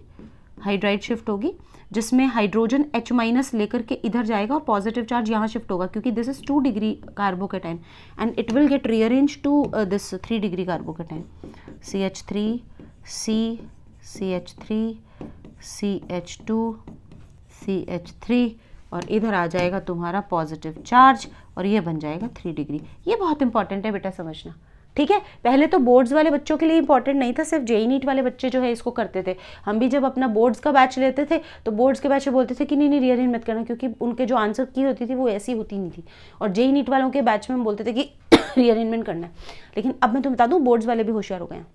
हाइड्राइड शिफ्ट होगी जिसमें हाइड्रोजन H माइनस लेकर के इधर जाएगा और पॉजिटिव चार्ज यहाँ शिफ्ट होगा क्योंकि this is two degree carbocation and it will get rearrange to this three degree carbocation C H three C C H three C H two C H three और इधर आ जाएगा तुम्हारा positive charge और ये बन जाएगा थ्री डिग्री ये बहुत इंपॉर्टेंट है बेटा समझना ठीक है पहले तो बोर्ड्स वाले बच्चों के लिए इंपॉर्टेंट नहीं था सिर्फ जेई नीट e e वाले बच्चे जो है इसको करते थे हम भी जब अपना बोर्ड्स का बैच लेते थे तो बोर्ड्स के बैच में बोलते थे कि नहीं नहीं रियरेंज मत करना क्योंकि उनके जो आंसर की होती थी वो ऐसी होती नहीं थी और जेई नीट e वालों के बैच में हम बोलते थे कि रियरेंजमेंट [coughs] करना है लेकिन अब मैं तुम्हें बता दूँ बोर्ड्स वाले भी होशियार हो गए हैं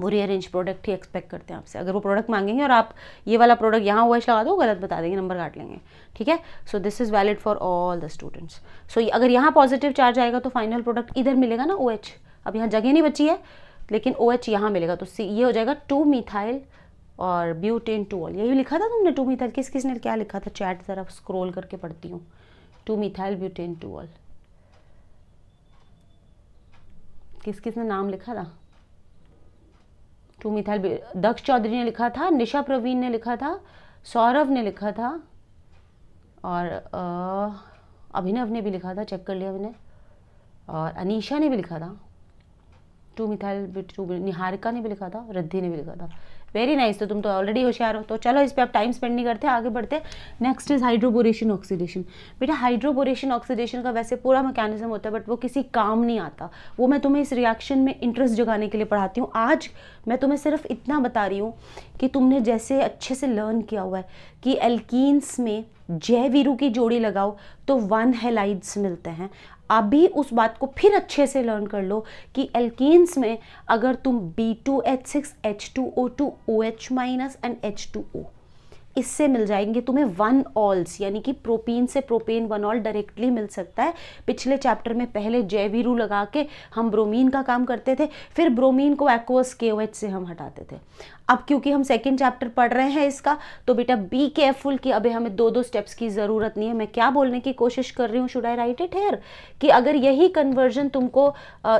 वो रीअरेंज प्रोडक्ट ही एक्सपेक्ट करते हैं आपसे अगर वो प्रोडक्ट मांगेंगे और आप ये वाला प्रोडक्ट यहाँ वैश लगा दो गलत बता देंगे नंबर काट लेंगे ठीक है so this is valid for all the students so अगर यहाँ पॉजिटिव चार्ज आएगा तो फाइनल प्रोडक्ट इधर मिलेगा ना ओ OH. अब यहाँ जगह नहीं बची है लेकिन ओ OH यहाँ मिलेगा तो ये हो जाएगा टू मिथाइल और ब्यूटेन टू ऑल यही लिखा था तुमने टू मिथाइल किस किसने क्या लिखा था चैट ज़रा स्क्रोल करके पढ़ती हूँ two methyl butane two ol किस किसने नाम लिखा था टू मिथाइल दक्ष चौधरी ने लिखा था निशा प्रवीण ने लिखा था सौरभ ने लिखा था और अभिनव ने भी लिखा था चेक कर लिया मैंने और अनीशा ने भी लिखा था टू मिथाइल टू निहारिका ने भी लिखा था रद्दी ने भी लिखा था वेरी नाइस तो तुम तो ऑलरेडी होशियार हो तो चलो इस पर आप टाइम स्पेंड नहीं करते आगे बढ़ते नेक्स्ट इज हाइड्रोबोरेशन ऑक्सीडेशन बेटा हाइड्रोबोरेशन ऑक्सीडेशन का वैसे पूरा मैकेनिज्म होता है बट वो किसी काम नहीं आता वो मैं तुम्हें इस रिएक्शन में इंटरेस्ट जगाने के लिए पढ़ाती हूँ आज मैं तुम्हें सिर्फ इतना बता रही हूँ कि तुमने जैसे अच्छे से लर्न किया हुआ है कि एल्कीन्स में जय वीरू की जोड़ी लगाओ तो वन हेलाइड्स मिलते हैं आप भी उस बात को फिर अच्छे से लर्न कर लो कि एल्किन्स में अगर तुम B two H six H two O two O H minus and H two O इससे मिल जाएंगे तुम्हें वन ऑल्स यानी कि प्रोपीन से प्रोपेन वन ऑल डायरेक्टली मिल सकता है पिछले चैप्टर में पहले जैवीरू लगा के हम ब्रोमीन का काम करते थे फिर ब्रोमीन को एक्वस के से हम हटाते थे अब क्योंकि हम सेकेंड चैप्टर पढ़ रहे हैं इसका तो बेटा बी केयरफुल कि अभी हमें दो दो स्टेप्स की ज़रूरत नहीं है मैं क्या बोलने की कोशिश कर रही हूँ should I write it here कि अगर यही कन्वर्जन तुमको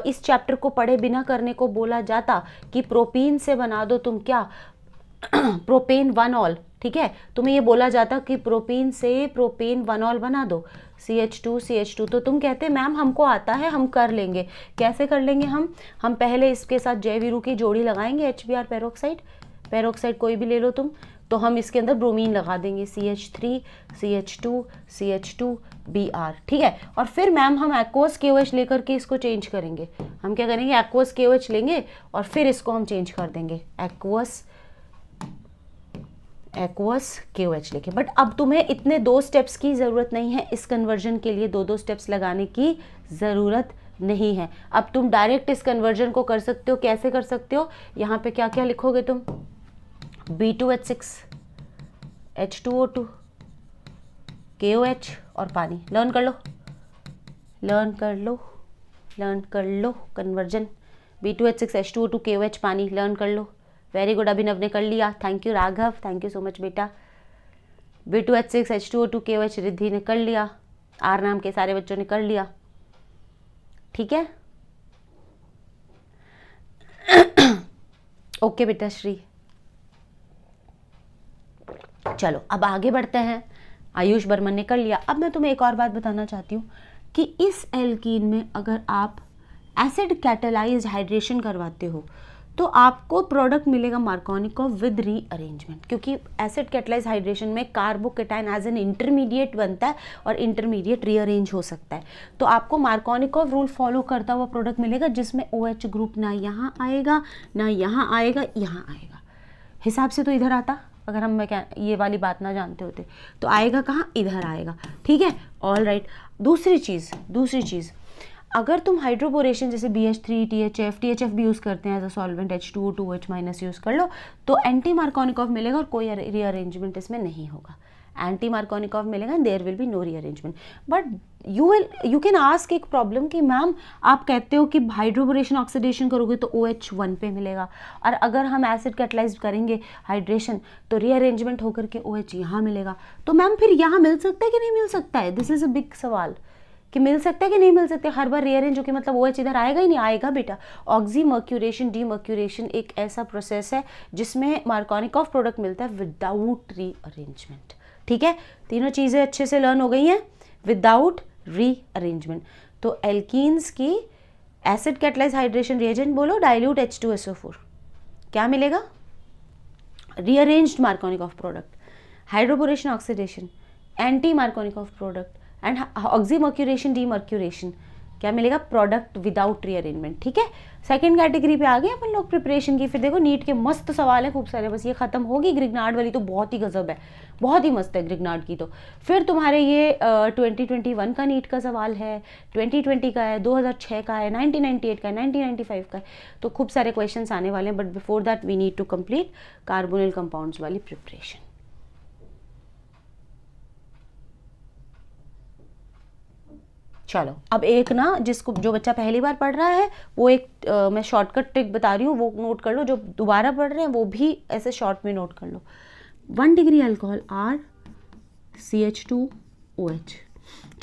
इस चैप्टर को पढ़े बिना करने को बोला जाता कि प्रोपीन से बना दो तुम क्या [clears throat] प्रोपेन वन ऑल ठीक है तुम्हें ये बोला जाता कि प्रोपीन से प्रोपेन वन ऑल बना दो C H two C H two तो तुम कहते मैम हमको आता है हम कर लेंगे कैसे कर लेंगे हम हम पहले इसके साथ जयवीरू की जोड़ी लगाएंगे H B are peroxide peroxide कोई भी ले लो तुम तो हम इसके अंदर ब्रोमीन लगा देंगे C H three C H two C H two B R ठीक है और फिर मैम हम एक्वस के ओ एच लेकर के इसको चेंज करेंगे हम क्या करेंगे एक्वस के ओ एच लेंगे और फिर इसको हम चेंज कर देंगे एक्वस एक्वस के ओ एच लिखे बट अब तुम्हें इतने दो स्टेप्स की ज़रूरत नहीं है इस कन्वर्जन के लिए दो दो स्टेप्स लगाने की ज़रूरत नहीं है अब तुम डायरेक्ट इस कन्वर्जन को कर सकते हो कैसे कर सकते हो यहाँ पे क्या क्या लिखोगे तुम B two H six H two O two के ओ एच और पानी लर्न कर लो लर्न कर लो लर्न कर लो conversion B two H six H two O two के ओ एच पानी लर्न कर लो वेरी गुड अभिनव ने कर लिया thank you Raghav thank you so much बेटा B two H six H two O two K H Riddhi ने कर लिया आर नाम के सारे बच्चों ने कर लिया ठीक है ओके [coughs] बेटा श्री चलो अब आगे बढ़ते हैं आयुष बर्मन ने कर लिया अब मैं तुम्हें एक और बात बताना चाहती हूँ कि इस एल्कीन में अगर आप एसिड कैटेलाइज हाइड्रेशन करवाते हो तो आपको प्रोडक्ट मिलेगा मार्कोनिको विद रीअरेंजमेंट क्योंकि एसिड कैटलाइज हाइड्रेशन में कार्बोकेटाइन एज एन इंटरमीडिएट बनता है और इंटरमीडिएट रीअरेंज हो सकता है तो आपको मार्कोनिको रूल फॉलो करता हुआ प्रोडक्ट मिलेगा जिसमें ओ OH ग्रुप ना यहाँ आएगा ना यहाँ आएगा यहाँ आएगा हिसाब से तो इधर आता अगर हम मैं ये वाली बात ना जानते होते तो आएगा कहाँ इधर आएगा ठीक है ऑल राइट दूसरी चीज़ दूसरी चीज़ अगर तुम हाइड्रोबोरेशन जैसे B H three T H F T H F भी यूज़ करते हैं as a solvent H two two H minus use कर लो तो एंटी मार्कोनिक ऑफ मिलेगा और कोई रीअरेंजमेंट इसमें नहीं होगा एंटी मार्कोनिक ऑफ मिलेगा there will be no rearrangement but you will you can ask एक प्रॉब्लम कि मैम आप कहते हो कि हाइड्रोबोरेशन ऑक्सीडेशन करोगे तो ओ एच वन पे मिलेगा और अगर हम एसिड कैटलाइज करेंगे हाइड्रेशन तो रीअरेंजमेंट होकर के ओ एच यहाँ मिलेगा तो मैम फिर यहाँ मिल सकता है कि नहीं मिल सकता है दिस इज़ अ बिग सवाल कि मिल सकता है कि नहीं मिल सकते हर बार रेयर जो कि मतलब वो एच इधर आएगा ही नहीं आएगा बेटा ऑक्सी मर्क्यूरेशन डी मर्क्यूरेशन एक ऐसा प्रोसेस है जिसमें मार्कॉनिक ऑफ प्रोडक्ट मिलता है विदाउट रीअरेंजमेंट ठीक है तीनों चीज़ें अच्छे से लर्न हो गई हैं विदाउट रीअरेंजमेंट तो एल्किस की एसिड कैटलाइज हाइड्रेशन रिएजेंट बोलो dilute H two S O four क्या मिलेगा rearranged Markovnikov product hydroboration oxidation anti Markovnikov product and oxymercuration demercuration क्या मिलेगा प्रोडक्ट विदाउट रीअरेंजमेंट ठीक है सेकेंड कैटेगरी पे आ गए अपन लोग प्रिपरेशन की फिर देखो नीट के मस्त सवाल है खूब सारे बस ये खत्म होगी ग्रिगनाड वाली तो बहुत ही गजब है बहुत ही मस्त है ग्रिगनाड की तो फिर तुम्हारे ये ट्वेंटी ट्वेंटी वन का नीट का सवाल है ट्वेंटी ट्वेंटी का है दो हज़ार छः का है नाइनटीन नाइनटी एट का है नाइनटीन नाइन्टी फाइव का है तो खूब सारे क्वेश्चन आने वाले हैं but before that we need to complete carbonyl compound वाली प्रिपरेशन चलो अब एक ना जिसको जो बच्चा पहली बार पढ़ रहा है वो एक आ, मैं शॉर्टकट ट्रिक बता रही हूँ वो नोट कर लो जो दोबारा पढ़ रहे हैं वो भी ऐसे शॉर्ट में नोट कर लो one degree alcohol R C H two O H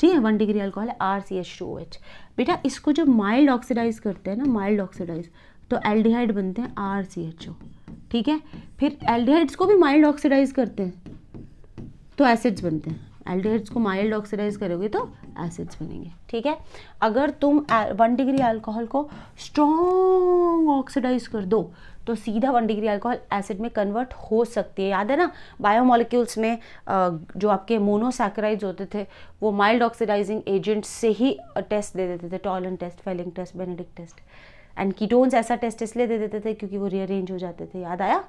ठीक है वन डिग्री अल्कोहल है R C H two O H बेटा इसको जब माइल्ड ऑक्सीडाइज करते हैं ना माइल्ड ऑक्सीडाइज तो एल्डिहाइड बनते हैं आर सी एच ओ ठीक है फिर एल्डिहाइड्स को भी माइल्ड ऑक्सीडाइज करते हैं तो एसिड्स बनते हैं एल्डिहाइड्स को माइल्ड ऑक्सीडाइज करोगे तो एसिड्स बनेंगे ठीक है अगर तुम वन डिग्री अल्कोहल को स्ट्रॉन्ग ऑक्सीडाइज कर दो तो सीधा वन डिग्री अल्कोहल एसिड में कन्वर्ट हो सकती है याद है ना बायोमोलिक्यूल्स में जो आपके मोनोसैक्राइज होते थे वो माइल्ड ऑक्सीडाइजिंग एजेंट से ही टेस्ट दे देते थे Tollens test Fehling test Benedict test and ketones ऐसा टेस्ट इसलिए दे देते थे क्योंकि वो रीअरेंज हो जाते थे याद आया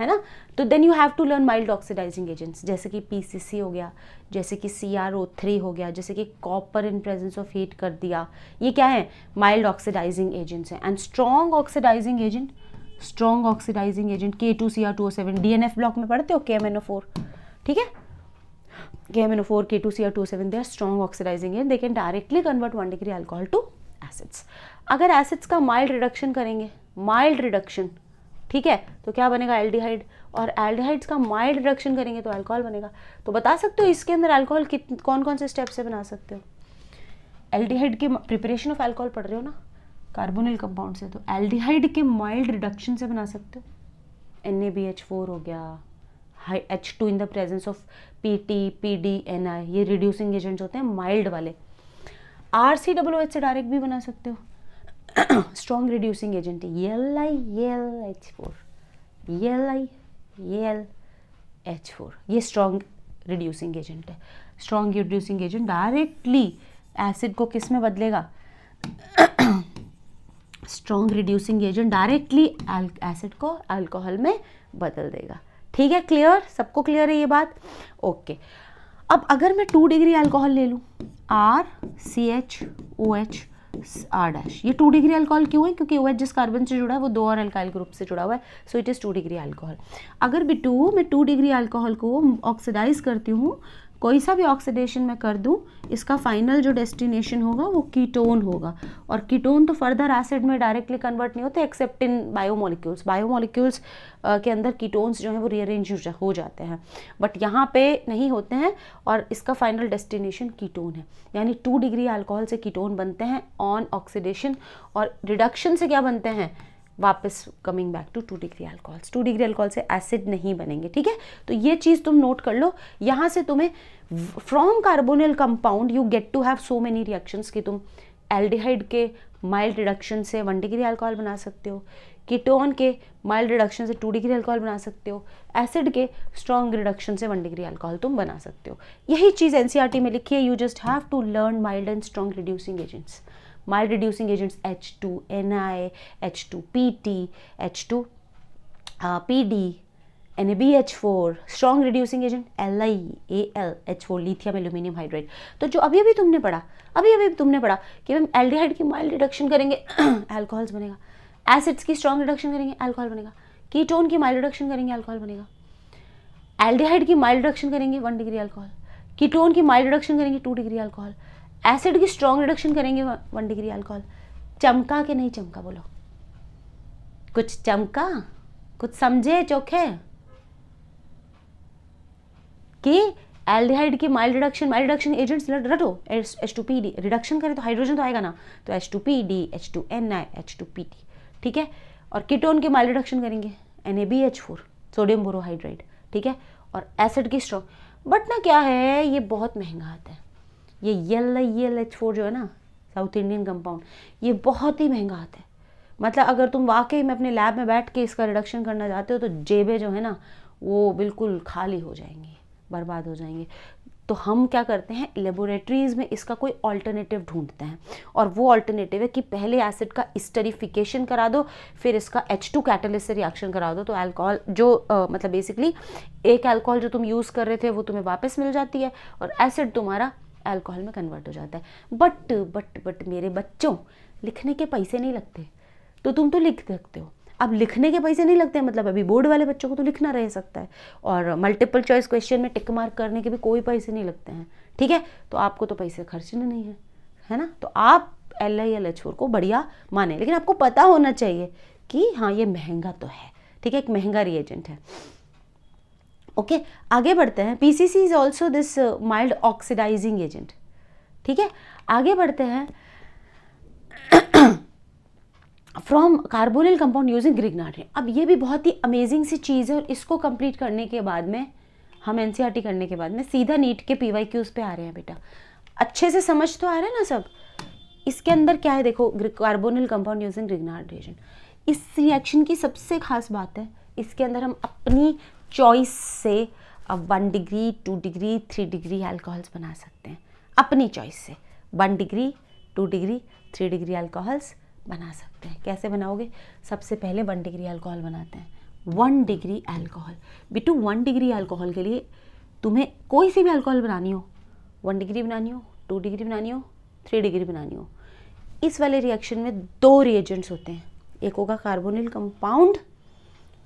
है ना तो then you have to learn mild oxidising agents जैसे कि पीसीसी हो गया जैसे कि सी आर ओ थ्री हो गया जैसे कि copper in presence of heat कर दिया ये क्या है माइल्ड ऑक्सीडाइजिंग एजेंट्स हैं and strong oxidising agent strong oxidising agent K two C R two O seven D N F block में पढ़ते हो के एम एन ओ फोर ठीक है K M N O four K two C R two O seven they are strong oxidising agent they can directly convert one degree alcohol to acids अगर acids का mild reduction करेंगे mild reduction ठीक है तो क्या बनेगा aldehyde और aldehydes का माइल्ड रिडक्शन करेंगे तो अल्कोहल बनेगा तो बता सकते हो इसके अंदर अल्कोहल कौन कौन से स्टेप से बना सकते हो एल्डिहाइड के प्रिपरेशन ऑफ अल्कोहल पढ़ रहे हो ना कार्बोनिल कंपाउंड से तो एल्डिहाइड के माइल्ड रिडक्शन से बना सकते हो N A B H four हो गया H two in the presence of P T P D N I ये रिड्यूसिंग एजेंट्स होते हैं माइल्ड वाले आर सी डब्ल्यू एच से डायरेक्ट भी बना सकते हो strong reducing agent L I L H four L I L H four ये स्ट्रॉन्ग रिड्यूसिंग एजेंट है strong reducing agent directly acid को किस में बदलेगा strong reducing agent directly acid को अल्कोहल में बदल देगा ठीक है क्लियर सबको क्लियर है ये बात ओके अब अगर मैं टू डिग्री अल्कोहल ले लूँ R C H O H R dash ये टू डिग्री अल्कोहल क्यों है क्योंकि वो जिस कार्बन से जुड़ा है वो दो और अल्काइल ग्रुप से जुड़ा हुआ है so it is two degree alcohol अगर बिटू मैं टू डिग्री अल्कोहल को ऑक्सीडाइज करती हूँ कोई सा भी ऑक्सीडेशन मैं कर दूँ इसका फाइनल जो डेस्टिनेशन होगा वो कीटोन होगा और कीटोन तो फर्दर एसिड में डायरेक्टली कन्वर्ट नहीं होते एक्सेप्ट इन बायोमोलिक्यूल्स बायोमोलिक्यूल्स के अंदर कीटोन्स जो हैं वो रीअरेंज हो जाते हैं बट यहाँ पे नहीं होते हैं और इसका फाइनल डेस्टिनेशन कीटोन है यानी टू डिग्री अल्कोहल से कीटोन बनते हैं ऑन ऑक्सीडेशन और रिडक्शन से क्या बनते हैं वापस coming back to two degree alcohols two degree alcohol से एसिड नहीं बनेंगे ठीक है तो ये चीज़ तुम नोट कर लो यहाँ से तुम्हें from carbonyl compound you get to have so many reactions कि तुम एल्डिहाइड के माइल्ड रिडक्शन से वन डिग्री अल्कोहल बना सकते हो कीटोन के माइल्ड रिडक्शन से टू डिग्री अल्कोहल बना सकते हो एसिड के स्ट्रॉन्ग रिडक्शन से वन डिग्री अल्कोहल तुम बना सकते हो यही चीज़ एनसीईआरटी e में लिखी है you just have to learn mild and strong reducing agents mild reducing agents H2NI, H2PT, four uh, reducing NaBH4, strong reducing agent Li, Al, H4, lithium aluminium hydrate तो जो अभी अभी तुमने पढ़ा अभी अभी तुमने पढ़ा कि मैम एल्डिहाइड की माइल्ड रिडक्शन करेंगे एल्कोहल्स [coughs] बनेगा एसिड्स की स्ट्रॉन्ग रिडक्शन करेंगे एल्कोहल बनेगा कीटोन की माइल्ड रिडक्शन करेंगे एल्कोहल बनेगा एल्डिहाइड की माइल्ड रिडक्शन करेंगे वन डिग्री एल्कोहल कीटोन की माइल्ड रिडक्शन करेंगे टू डिग्री एल्कोहल एसिड की स्ट्रॉन्ग रिडक्शन करेंगे वन डिग्री अल्कोहल चमका के नहीं चमका बोलो कुछ चमका कुछ समझे चौखे कि एल्डिहाइड की mild reduction mild reduction agents रटो H two P D reduction करें तो हाइड्रोजन तो आएगा ना तो H two P D H two N I H two P D ठीक है और कीटोन की माइल्ड रिडक्शन करेंगे N A B H four sodium borohydride ठीक है और एसिड की स्ट्रॉन्ग बट ना क्या है ये बहुत महंगा आता है ये यल येल एच फोर जो है ना साउथ इंडियन कंपाउंड ये बहुत ही महंगा आता है मतलब अगर तुम वाकई में अपने लैब में बैठ के इसका रिडक्शन करना चाहते हो तो जेबें जो है ना वो बिल्कुल खाली हो जाएंगी बर्बाद हो जाएंगे तो हम क्या करते हैं लेबोरेटरीज़ में इसका कोई ऑल्टरनेटिव ढूंढते हैं और वो ऑल्टरनेटिव है कि पहले एसिड का स्टरीफिकेशन करा दो फिर इसका एच टू कैटलिस से रिएक्शन करा दो तो अल्कोहल जो आ, मतलब बेसिकली एक अल्कोहल जो तुम यूज़ कर रहे थे वो तुम्हें वापस मिल जाती है और एसिड तुम्हारा अल्कोहल में कन्वर्ट हो जाता है बट बट बट मेरे बच्चों लिखने के पैसे नहीं लगते तो तुम तो लिख सकते हो अब लिखने के पैसे नहीं लगते मतलब अभी बोर्ड वाले बच्चों को तो लिखना रह सकता है और मल्टीपल चॉइस क्वेश्चन में टिक मार्क करने के भी कोई पैसे नहीं लगते हैं ठीक है तो आपको तो पैसे खर्चने नहीं है है ना तो आप L I L H four को बढ़िया माने लेकिन आपको पता होना चाहिए कि हाँ ये महंगा तो है ठीक है एक महंगा रिएजेंट है ओके आगे बढ़ते हैं P C C is also this mild oxidising agent ठीक है आगे बढ़ते हैं from carbonyl compound using Grignard अब ये भी बहुत ही अमेजिंग सी चीज़ है और इसको कंप्लीट करने के बाद में हम एन e करने के बाद में सीधा नीट के पी वाई क्यूज़ पे आ रहे हैं बेटा अच्छे से समझ तो आ रहे हैं ना सब इसके अंदर क्या है देखो carbonyl compound using Grignard reaction इस रिएक्शन की सबसे खास बात है इसके अंदर हम अपनी चॉइस से अब one degree two degree three degree alcohols बना सकते हैं अपनी चॉइस से one degree two degree three degree alcohols बना सकते हैं कैसे बनाओगे सबसे पहले वन डिग्री अल्कोहल बनाते हैं वन डिग्री अल्कोहल बिटू वन डिग्री अल्कोहल के लिए तुम्हें कोई सी भी अल्कोहल बनानी हो वन डिग्री बनानी हो टू डिग्री बनानी हो थ्री डिग्री बनानी हो इस वाले रिएक्शन में दो रिएजेंट्स होते हैं एक होगा कार्बोनिल कंपाउंड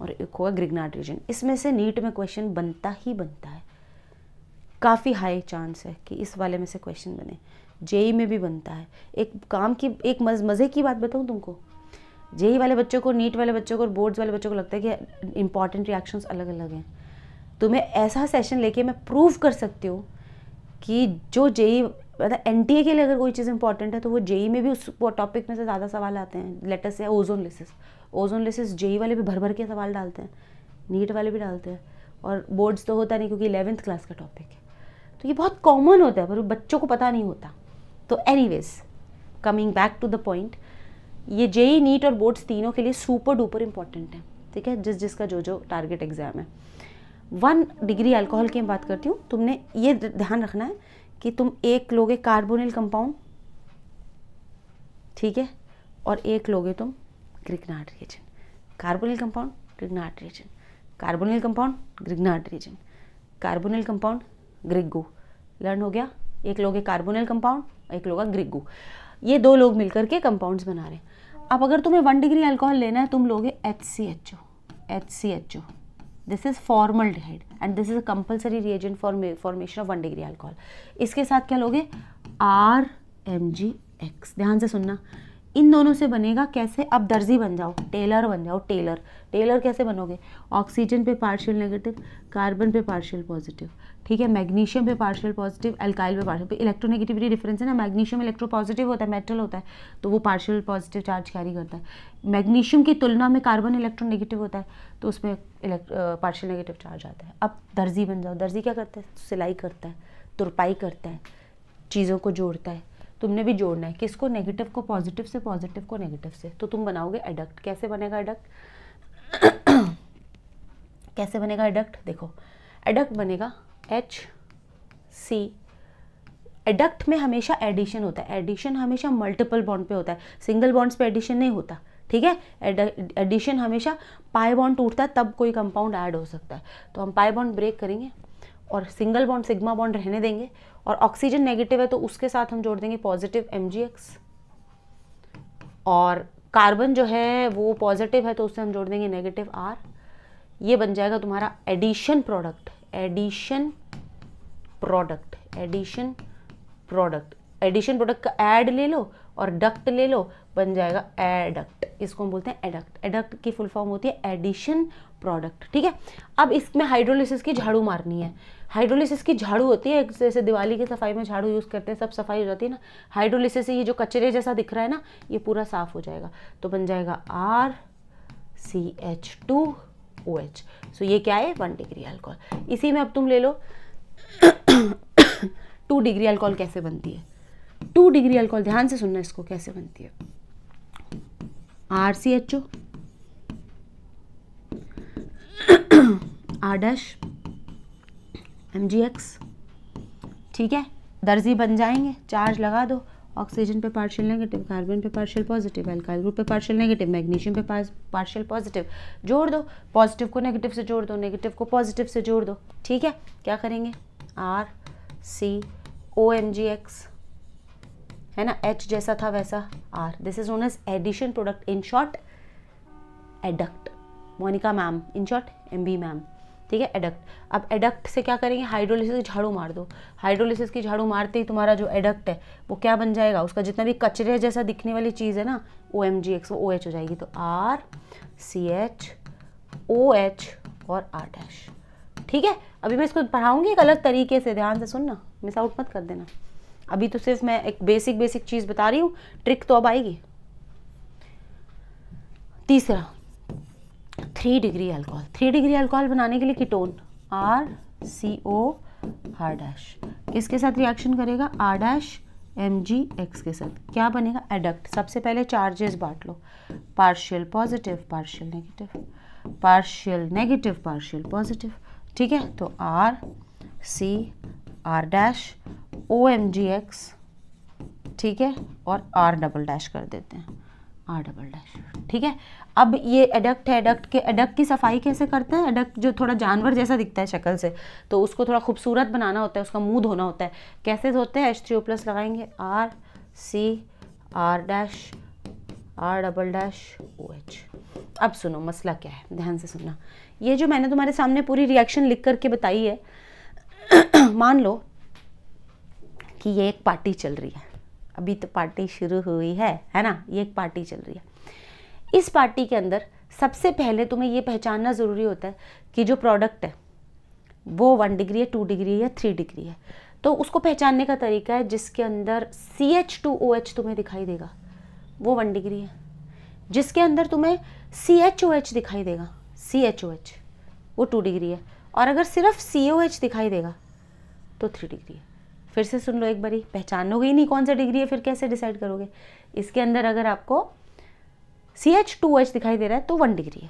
और एक हुआ ग्रिगनाट रीजन इसमें से नीट में क्वेश्चन बनता ही बनता है काफ़ी हाई चांस है कि इस वाले में से क्वेश्चन बने जेई e में भी बनता है एक काम की एक मज़ मज़े की बात बताऊँ तुमको जेई e वाले बच्चों को नीट वाले बच्चों को और बोर्ड्स वाले बच्चों को लगता है कि इंपॉर्टेंट रिएक्शंस अलग अलग हैं तुम्हें ऐसा सेशन लेके मैं प्रूव कर सकती हूँ कि जो जेई मतलब एन टी ए के लिए अगर कोई चीज़ इंपॉर्टेंट है तो वो जेई e में भी उस टॉपिक में से ज़्यादा सवाल आते हैं लेटर से ozonolysis ozonolysis JEE वाले भी भर भर के सवाल डालते हैं नीट वाले भी डालते हैं और बोर्ड्स तो होता नहीं क्योंकि इलेवेंथ क्लास का टॉपिक है तो ये बहुत कॉमन होता है पर बच्चों को पता नहीं होता तो any coming back to the point ये जेई नीट और बोर्ड्स तीनों के लिए सुपर डुपर इम्पॉर्टेंट है ठीक है जिस जिसका जो जो टारगेट एग्जाम है वन डिग्री अल्कोहल की मैं बात करती हूँ तुमने ये ध्यान रखना है कि तुम एक लोगे कार्बोनिल कंपाउंड ठीक है और एक लोगे तुम Grignard region. Carbonyl compound, Grignard region. Carbonyl compound, Grignard region. Carbonyl compound, ग्रिग्गू लर्न हो गया एक लोग है कार्बोनिल कंपाउंड एक लोग है ग्रिग्गू ये दो लोग मिलकर के कंपाउंड्स बना रहे हैं अब अगर तुम्हें वन डिग्री अल्कोहल लेना है तुम लोग H C H O H C H O this is formaldehyde and this is a compulsory reagent for formation of one degree alcohol इसके साथ क्या लोगे आर एम जी एक्स ध्यान से सुनना इन दोनों से बनेगा कैसे अब दर्जी बन जाओ टेलर बन जाओ टेलर टेलर कैसे बनोगे ऑक्सीजन पे पार्शियल नेगेटिव कार्बन पे पार्शियल पॉजिटिव ठीक है मैग्नीशियम पे पार्शियल पॉजिटिव एल्काइल पे पार्शियल इलेक्ट्रोनेगेटिविटी डिफरेंस है ना मैग्नीशियम इलेक्ट्रो पॉजिटिव होता है मेटल होता है तो वो पार्शियल पॉजिटिव चार्ज कैरी करता है मैग्नीशियम की तुलना में कार्बन इलेक्ट्रोनेगेटिव होता है तो उसमें पार्शियल नेगेटिव चार्ज आता है अब दर्जी बन जाओ दर्जी क्या करता है सिलाई करता है तुरपाई करता है चीज़ों को जोड़ता है तुमने भी जोड़ना है किसको नेगेटिव को पॉजिटिव से पॉजिटिव को नेगेटिव से तो तुम बनाओगे एडक्ट कैसे बनेगा एडक्ट [coughs] कैसे बनेगा एडक्ट देखो एडक्ट बनेगा एच सी एडक्ट में हमेशा एडिशन होता है एडिशन हमेशा मल्टीपल बॉन्ड पे होता है सिंगल बॉन्ड्स पे एडिशन नहीं होता ठीक है एडिशन हमेशा पाई बॉन्ड टूटता है तब कोई कंपाउंड ऐड हो सकता है तो हम पाई बॉन्ड ब्रेक करेंगे और सिंगल बॉन्ड सिग्मा बॉन्ड रहने देंगे और ऑक्सीजन नेगेटिव है तो उसके साथ हम जोड़ देंगे पॉजिटिव एम और कार्बन जो है वो पॉजिटिव है तो उससे हम जोड़ देंगे नेगेटिव आर ये बन जाएगा तुम्हारा addition product addition product addition product addition product का एड ले लो और डक्ट ले लो बन जाएगा एडक्ट इसको हम बोलते हैं एडक्ट एडक्ट की फुल फॉर्म होती है एडिशन प्रोडक्ट ठीक है अब इसमें हाइड्रोलिसिस की झाड़ू मारनी है हाइड्रोलिसिस की झाड़ू होती है जैसे दिवाली की सफाई में झाड़ू यूज़ करते हैं सब सफाई हो जाती है ना हाइड्रोलिसिस से ये जो कचरे जैसा दिख रहा है ना ये पूरा साफ हो जाएगा तो बन जाएगा R C H two O H so ये क्या है वन डिग्री अल्कोहल इसी में अब तुम ले लो [coughs] टू डिग्री अल्कोहल कैसे बनती है टू डिग्री अल्कोहल ध्यान से सुनना इसको कैसे बनती है R C H O [coughs] R dash M ठीक है दर्जी बन जाएंगे चार्ज लगा दो ऑक्सीजन पे पार्शियल नेगेटिव कार्बन पे पार्शियल पॉजिटिव एल्काइल ग्रुप पे पार्शियल नेगेटिव मैग्नीशियम पे पार्शियल पॉजिटिव जोड़ दो पॉजिटिव को नेगेटिव से जोड़ दो नेगेटिव को पॉजिटिव से जोड़ दो ठीक है क्या करेंगे R C O M G X है ना एच जैसा था वैसा R this is known as addition product in short adduct Monica ma'am in short M B ma'am ठीक है एडक्ट अब एडक्ट से क्या करेंगे हाइड्रोलिसिस की झाड़ू मार दो हाइड्रोलिसिस की झाड़ू मारते ही तुम्हारा जो एडक्ट है वो क्या बन जाएगा उसका जितना भी कचरे जैसा दिखने वाली चीज़ है ना ओ एम जी एक्स वो ओ एच हो जाएगी तो R C H O H और आर डैश ठीक है अभी मैं इसको पढ़ाऊंगी एक अलग तरीके से ध्यान से सुनना मिस आउट मत कर देना अभी तो सिर्फ मैं एक बेसिक बेसिक चीज़ बता रही हूँ ट्रिक तो अब आएगी तीसरा three degree alcohol three degree alcohol बनाने के लिए ketone R C O R dash किसके साथ रिएक्शन करेगा R dash M G X के साथ क्या बनेगा एडक्ट सबसे पहले चार्जेस बांट लो partial positive partial negative partial negative partial positive ठीक है तो R C R dash O M G X ठीक है और आर डबल डैश कर देते हैं आर डबल डैश ठीक है अब ये एडक्ट है एडक्ट के एडक्ट की सफाई कैसे करते हैं एडक्ट जो थोड़ा जानवर जैसा दिखता है शक्ल से तो उसको थोड़ा खूबसूरत बनाना होता है उसका मुंह धोना होता है कैसे धोते हैं एच थ्री ओ प्लस लगाएंगे R C R dash R double dash O H अब सुनो मसला क्या है ध्यान से सुनना ये जो मैंने तुम्हारे सामने पूरी रिएक्शन लिख करके बताई है [clears throat] मान लो कि ये एक पार्टी चल रही है अभी तो पार्टी शुरू हुई है है ना ये एक पार्टी चल रही है इस पार्टी के अंदर सबसे पहले तुम्हें ये पहचानना ज़रूरी होता है कि जो प्रोडक्ट है वो वन डिग्री है टू डिग्री है या थ्री डिग्री है तो उसको पहचानने का तरीका है जिसके अंदर C H two O H तुम्हें दिखाई देगा वो वन डिग्री है जिसके अंदर तुम्हें सी एच ओ एच दिखाई देगा सी एच ओ एच वो टू डिग्री है और अगर सिर्फ सी ओ एच दिखाई देगा तो थ्री डिग्री है फिर से सुन लो एक बारी पहचानोगे ही नहीं कौन सा डिग्री है फिर कैसे डिसाइड करोगे इसके अंदर अगर आपको सी एच टू एच दिखाई दे रहा है तो वन डिग्री है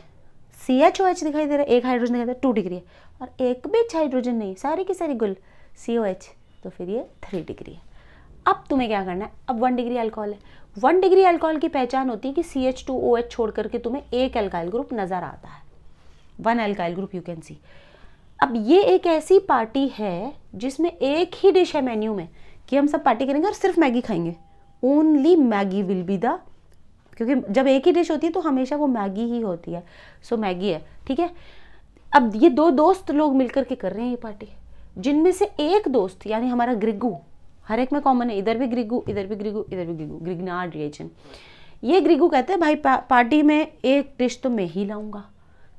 सी एच ओ एच दिखाई दे रहा है एक हाइड्रोजन दिखाई दे रहा है टू डिग्री है और एक बीच हाइड्रोजन नहीं सारी की सारी गुल सी ओ एच तो फिर ये थ्री डिग्री है अब तुम्हें क्या करना है अब वन डिग्री अल्कोहल है वन डिग्री अल्कोहल की पहचान होती है कि C H two O H छोड़ करके तुम्हें एक अल्काइल ग्रुप नज़र आता है one alkyl group you can see अब ये एक ऐसी पार्टी है जिसमें एक ही डिश है मेन्यू में कि हम सब पार्टी करेंगे और सिर्फ मैगी खाएंगे only Maggi will be the क्योंकि जब एक ही डिश होती है तो हमेशा वो मैगी ही होती है सो so, मैगी है ठीक है अब ये दो दोस्त लोग मिलकर के कर रहे हैं ये पार्टी जिनमें से एक दोस्त यानी हमारा ग्रिगू हर एक में कॉमन है इधर भी ग्रिगू इधर भी ग्रिगू इधर भी ग्रिगू ग्रिगनाड रिएजन ये ग्रिगू कहते हैं भाई पा, पार्टी में एक डिश तो मैं ही लाऊंगा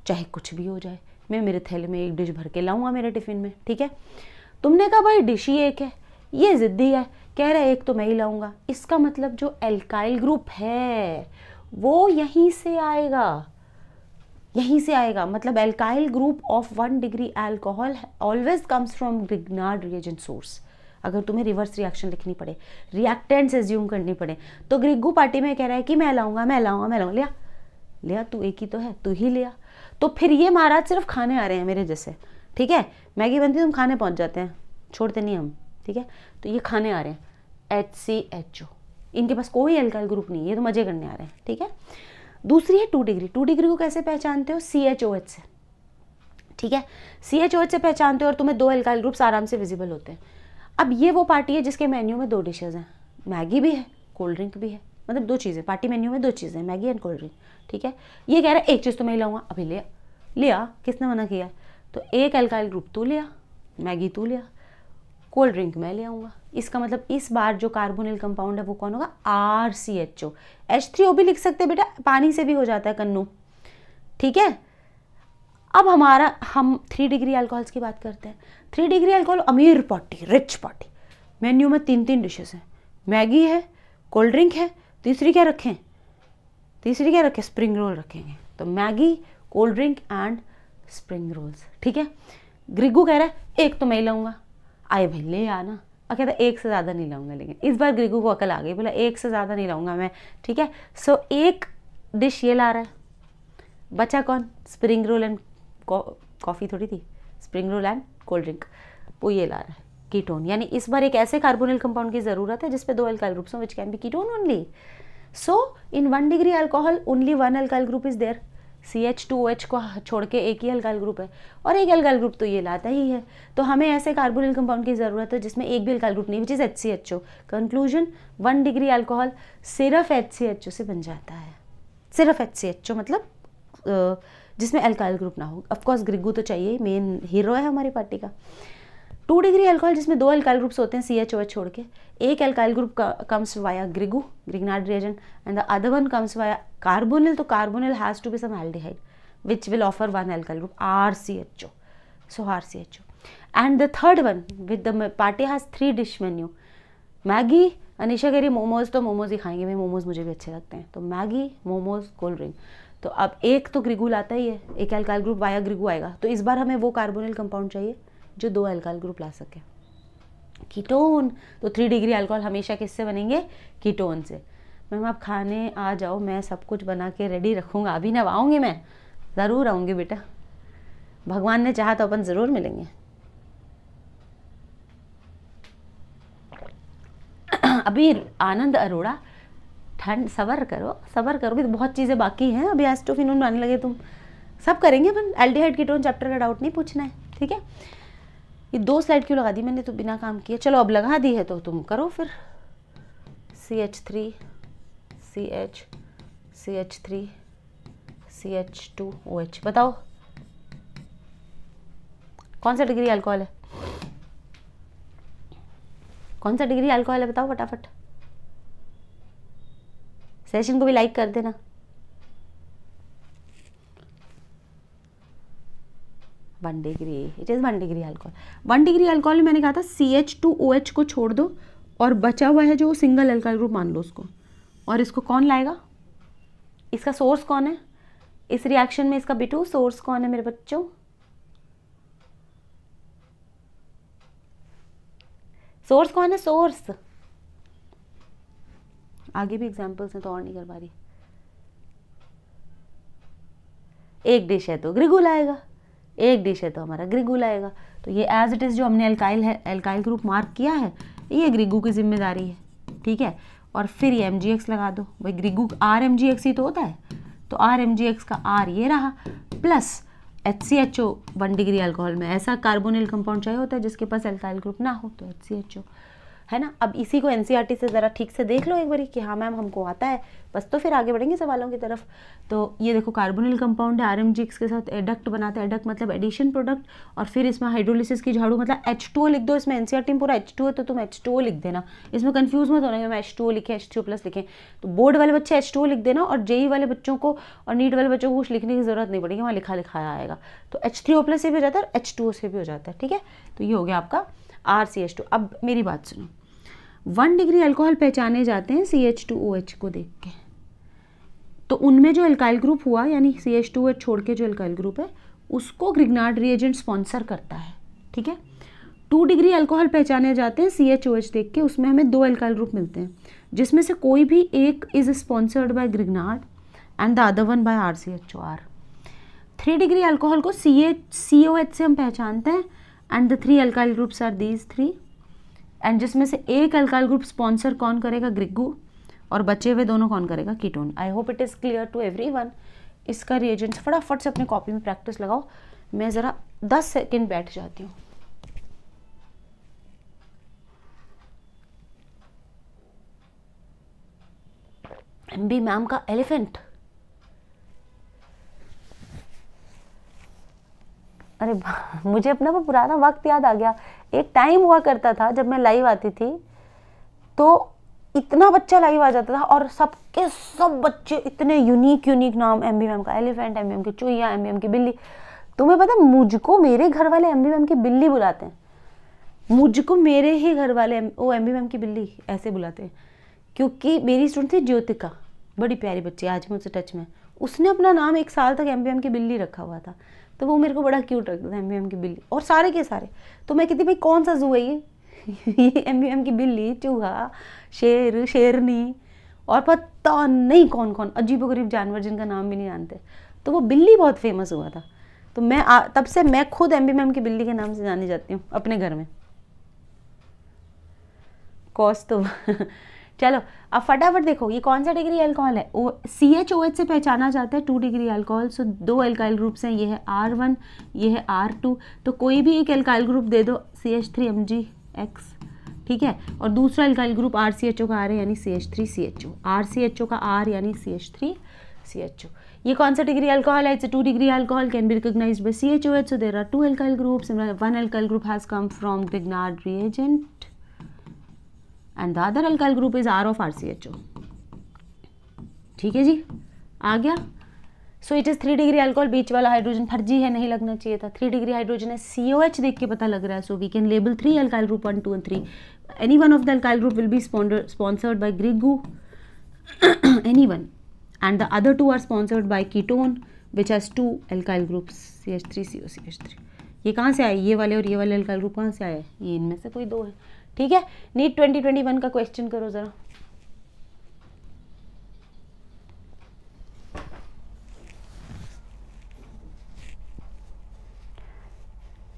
चाहे कुछ भी हो जाए मैं मेरे थैले में एक डिश भर के लाऊंगा मेरे टिफिन में ठीक है तुमने कहा भाई डिश ही एक है ये ज़िद्दी है कह रहा है एक तो मैं ही लाऊंगा इसका मतलब जो एल्काइल ग्रुप है वो यहीं से आएगा यहीं से आएगा मतलब alkyl group of one degree alcohol always comes from Grignard reagent source अगर तुम्हें रिवर्स रिएक्शन लिखनी पड़े रिएक्टेंट्स एज्यूम करनी पड़े तो ग्रिग्गू पार्टी में कह रहा है कि मैं लाऊंगा मैं लाऊंगा मैं लाऊंगा लिया लिया तू एक ही तो है तू ही लिया तो फिर ये महाराज सिर्फ खाने आ रहे हैं मेरे जैसे ठीक है मैगी बनती तुम खाने पहुंच जाते हैं छोड़ते नहीं हम ठीक है तो ये खाने आ रहे हैं एच सी एच ओ इनके पास कोई एल्काइल ग्रुप नहीं है ये तो मजे करने आ रहे हैं ठीक है दूसरी है टू डिग्री टू डिग्री को कैसे पहचानते हो सी एच ओ एच से ठीक है सी एच ओ एच से पहचानते हो और तुम्हें दो एल्काइल ग्रुप्स आराम से विजिबल होते हैं अब ये वो पार्टी है जिसके मेन्यू में दो डिशेज़ हैं मैगी भी है कोल्ड ड्रिंक भी है मतलब दो चीज़ें पार्टी मेन्यू में दो चीज़ें हैं मैगी एंड कोल्ड ड्रिंक ठीक है ये कह रहा है एक चीज़ तो मैं लाऊंगा अभी लिया लिया किसने मना किया तो एक एल्काइल ग्रुप तू लिया मैगी तू लिया कोल्ड ड्रिंक मैं ले आऊँगा इसका मतलब इस बार जो कार्बोनिल कंपाउंड है वो कौन होगा R C H O H three O भी लिख सकते हैं बेटा पानी से भी हो जाता है कन्नू ठीक है अब हमारा हम थ्री डिग्री अल्कोहल्स की बात करते हैं थ्री डिग्री अल्कोहल अमीर पार्टी रिच पार्टी मेन्यू में तीन तीन डिशेस हैं मैगी है कोल्ड ड्रिंक है तीसरी क्या रखें तीसरी क्या रखें स्प्रिंग रोल रखेंगे तो Maggi cold drink and spring rolls ठीक है ग्रिगू कह रहा है एक तो मैं ही लाऊंगा आए भाई ले आना और कहता एक से ज़्यादा नहीं लाऊंगा लेकिन इस बार ग्रीगू को अकल आ गई बोला एक से ज़्यादा नहीं लाऊंगा मैं ठीक है सो so, एक डिश ये ला रहा है बचा कौन स्प्रिंग रोल एंड कॉफ़ी थोड़ी थी spring roll and cold drink वो ये ला रहा है कीटोन यानी इस बार एक ऐसे कार्बोनिल कंपाउंड की ज़रूरत है जिसपे दो अल्काइल ग्रुप्स हों which can be ketone only so in one degree alcohol only one alkyl group is there C H two H को छोड़ के एक ही अल्काइल ग्रुप है और एक अल्काइल ग्रुप तो ये लाता ही है तो हमें ऐसे कार्बोनिल कंपाउंड की ज़रूरत है जिसमें एक भी अल्काइल ग्रुप नहीं which is H C H O conclusion one degree alcohol सिर्फ एच सी एच ओ से बन जाता है सिर्फ एच सी एच ओ मतलब जिसमें अल्काइल ग्रुप ना हो ऑफकोर्स ग्रिगू तो चाहिए मेन हीरो है हमारी पार्टी का टू डिग्री एल्कोहल जिसमें दो अल्काइल ग्रुप्स होते हैं सी एच ओ एच छोड़ के एक अल्काइल ग्रुप कम्स वाया ग्रिगु Grignard reagent and the other one comes via carbonyl तो carbonyl has to be some aldehyde which will offer one alkyl group R C H O so R C H O and the third one with the party has three dish menu Maggi Anisha कह रही मोमोज तो मोमोज ही खाएंगे भाई मोमोज मुझे भी अच्छे लगते हैं तो मैगी मोमोज कोल्ड ड्रिंक तो अब एक तो ग्रिगू लाता ही है एक एल्काइल ग्रुप वाया ग्रिगू आएगा तो इस बार हमें वो कार्बोनिल कंपाउंड चाहिए जो दो अल्काइल ग्रुप ला सके कीटोन तो थ्री डिग्री अल्कोहल हमेशा किससे बनेंगे कीटोन से मैम आप खाने आ जाओ मैं सब कुछ बना के रेडी रखूँगा अभी ना आऊँगी मैं ज़रूर आऊँगी बेटा भगवान ने चाहा तो अपन ज़रूर मिलेंगे अभी आनंद अरोड़ा ठंड सबर करो सबर करोगे तो बहुत चीज़ें बाकी हैं अभी एस्टोफिनोन आने लगे तुम सब करेंगे अपन एल्डिहाइड कीटोन चैप्टर का डाउट नहीं पूछना है ठीक है ये दो स्लाइड क्यों लगा दी मैंने तो बिना काम किए चलो अब लगा दी है तो तुम करो फिर C H three C H C H three C H two O H बताओ कौन सा डिग्री अल्कोहल है कौन सा डिग्री अल्कोहल है बताओ फटाफट सेशन को भी लाइक कर देना one degree it is one degree alcohol one degree alcohol में मैंने कहा था C H two O H को छोड़ दो और बचा हुआ है जो सिंगल अल्कोहल ग्रुप मान लो उसको और इसको कौन लाएगा इसका सोर्स कौन है इस रिएक्शन में इसका बिटू सोर्स कौन है मेरे बच्चों सोर्स कौन है सोर्स आगे भी एग्जाम्पल्स हैं तो और नहीं कर पा रही एक डिश है तो ग्रिगुल आएगा एक डिश है तो हमारा ग्रिगू लाएगा तो ये एज इट इज़ जो हमने एल्काइल है एल्काइल ग्रुप मार्क किया है ये ग्रिगू की जिम्मेदारी है ठीक है और फिर ये एम लगा दो भाई ग्रिगू आर एम ही तो होता है तो आर एम का आर ये रहा plus H C H O one degree alcohol में ऐसा कार्बोनिल कंपाउंड चाहिए होता है जिसके पास एल्काइल ग्रुप ना हो तो एच सी एच ओ है ना अब इसी को एन e से ज़रा ठीक से देख लो एक बार कि हाँ मैम हमको आता है बस तो फिर आगे बढ़ेंगे सवालों की तरफ तो ये देखो कार्बोनिल कंपाउंड है आर के साथ एडक्ट बनाते हैं एडक्ट मतलब एडिशन प्रोडक्ट और फिर इसमें हाइड्रोलिसिस की झाड़ू मतलब एच लिख दो इसमें एनसीआर e में पूरा एच है तो तुम एच लिख देना इसमें कन्फ्यूज मत होना मैं एच टू लिखें एच टू प्लस लिखें तो बोर्ड वाले बच्चे एच लिख देना और जेई e वाले बच्चों को और नीट वाले बच्चों को कुछ लिखने की जरूरत नहीं पड़ेगी वहाँ लिखा लिखाया आएगा तो एच प्लस से भी हो जाता है और एच से भी हो जाता है ठीक है तो ये हो गया आपका आर सी एच टू अब मेरी बात सुनो वन डिग्री अल्कोहल पहचाने जाते हैं C H two O H को देख के तो उनमें जो अल्काइल ग्रुप हुआ यानी सी एच टू एच छोड़ के जो अल्काइल ग्रुप है उसको ग्रिगनार्ड रिएजेंट स्पॉन्सर करता है ठीक है टू डिग्री अल्कोहल पहचाने जाते हैं सी एच ओ एच देख के उसमें हमें दो अल्काइल ग्रुप मिलते हैं जिसमें से कोई भी एक is sponsored by Grignard and the other one by R C H O R three degree alcohol को C H C O H से हम पहचानते हैं and the three alkyl groups are these three and जिसमें से एक alkyl group sponsor कौन करेगा ग्रिगू और बचे हुए दोनों कौन करेगा ketone I hope it is clear to everyone इसका रिएजेंट फटाफट से अपने कॉपी में प्रैक्टिस लगाओ मैं ज़रा दस सेकेंड बैठ जाती हूँ एम बी मैम का एलिफेंट अरे मुझे अपना वो पुराना वक्त याद आ गया एक टाइम हुआ करता था जब मैं लाइव आती थी तो इतना बच्चा लाइव आ जाता था और सबके सब बच्चे इतने यूनिक यूनिक नाम एम बी मैम का एलिफेंट एम बी एम की चूहिया एम बी एम की बिल्ली तुम्हें पता मुझको मेरे घर वाले एम बी मैम की बिल्ली बुलाते हैं मुझको मेरे ही घर वाले ओ एम बी मैम की बिल्ली ऐसे बुलाते हैं क्योंकि मेरी स्टूडेंट थी ज्योतिका बड़ी प्यारी बच्ची आज मुझसे टच में उसने अपना नाम एक साल तक एम बी एम की बिल्ली रखा हुआ था तो वो मेरे को बड़ा क्यूट लगता था एम की बिल्ली और सारे के सारे तो मैं कहती भाई कौन सा जू है ये [laughs] ये एम की बिल्ली चूहा शेर शेरनी और पता नहीं कौन कौन अजीब गरीब जानवर जिनका नाम भी नहीं जानते तो वो बिल्ली बहुत फेमस हुआ था तो मैं आ, तब से मैं खुद एम एम की बिल्ली के नाम से जानी जाती हूँ अपने घर में कॉस्ट तो चलो अब फटाफट देखो ये कौन सा डिग्री अल्कोहल है ओ सी एच ओ एच से पहचाना जाता है टू डिग्री अल्कोहल सो दो अल्काइल ग्रुप्स हैं ये है आर वन ये है आर टू तो कोई भी एक अल्काइल ग्रुप दे दो C H three M G X ठीक है और दूसरा alkyl group R C H O का आर है यानी C H three C H O R C H O का आर यानी C H three C H O ये कौन सा डिग्री अल्कोहल है it's two degree alcohol can be recognise by C H O H so there are two alkyl groups one alkyl group has come from Grignard reagent and the other alkyl group is R of R C H O ठीक है जी आ गया so it is three degree alcohol बीच वाला hydrogen फर्जी है नहीं लगना चाहिए था थ्री डिग्री हाइड्रोजन है सी ओ एच देख के पता लग रहा है so we can label three alkyl group one two and three any one of the alkyl group will be sponsored by Grignard any one and the other two are sponsored by ketone which has two alkyl group C H three C O C H three ये कहाँ से आए ये वाले और ये वाले alkyl group कहाँ से आए ये इनमें से कोई दो है ठीक है नीट 2021 का क्वेश्चन करो जरा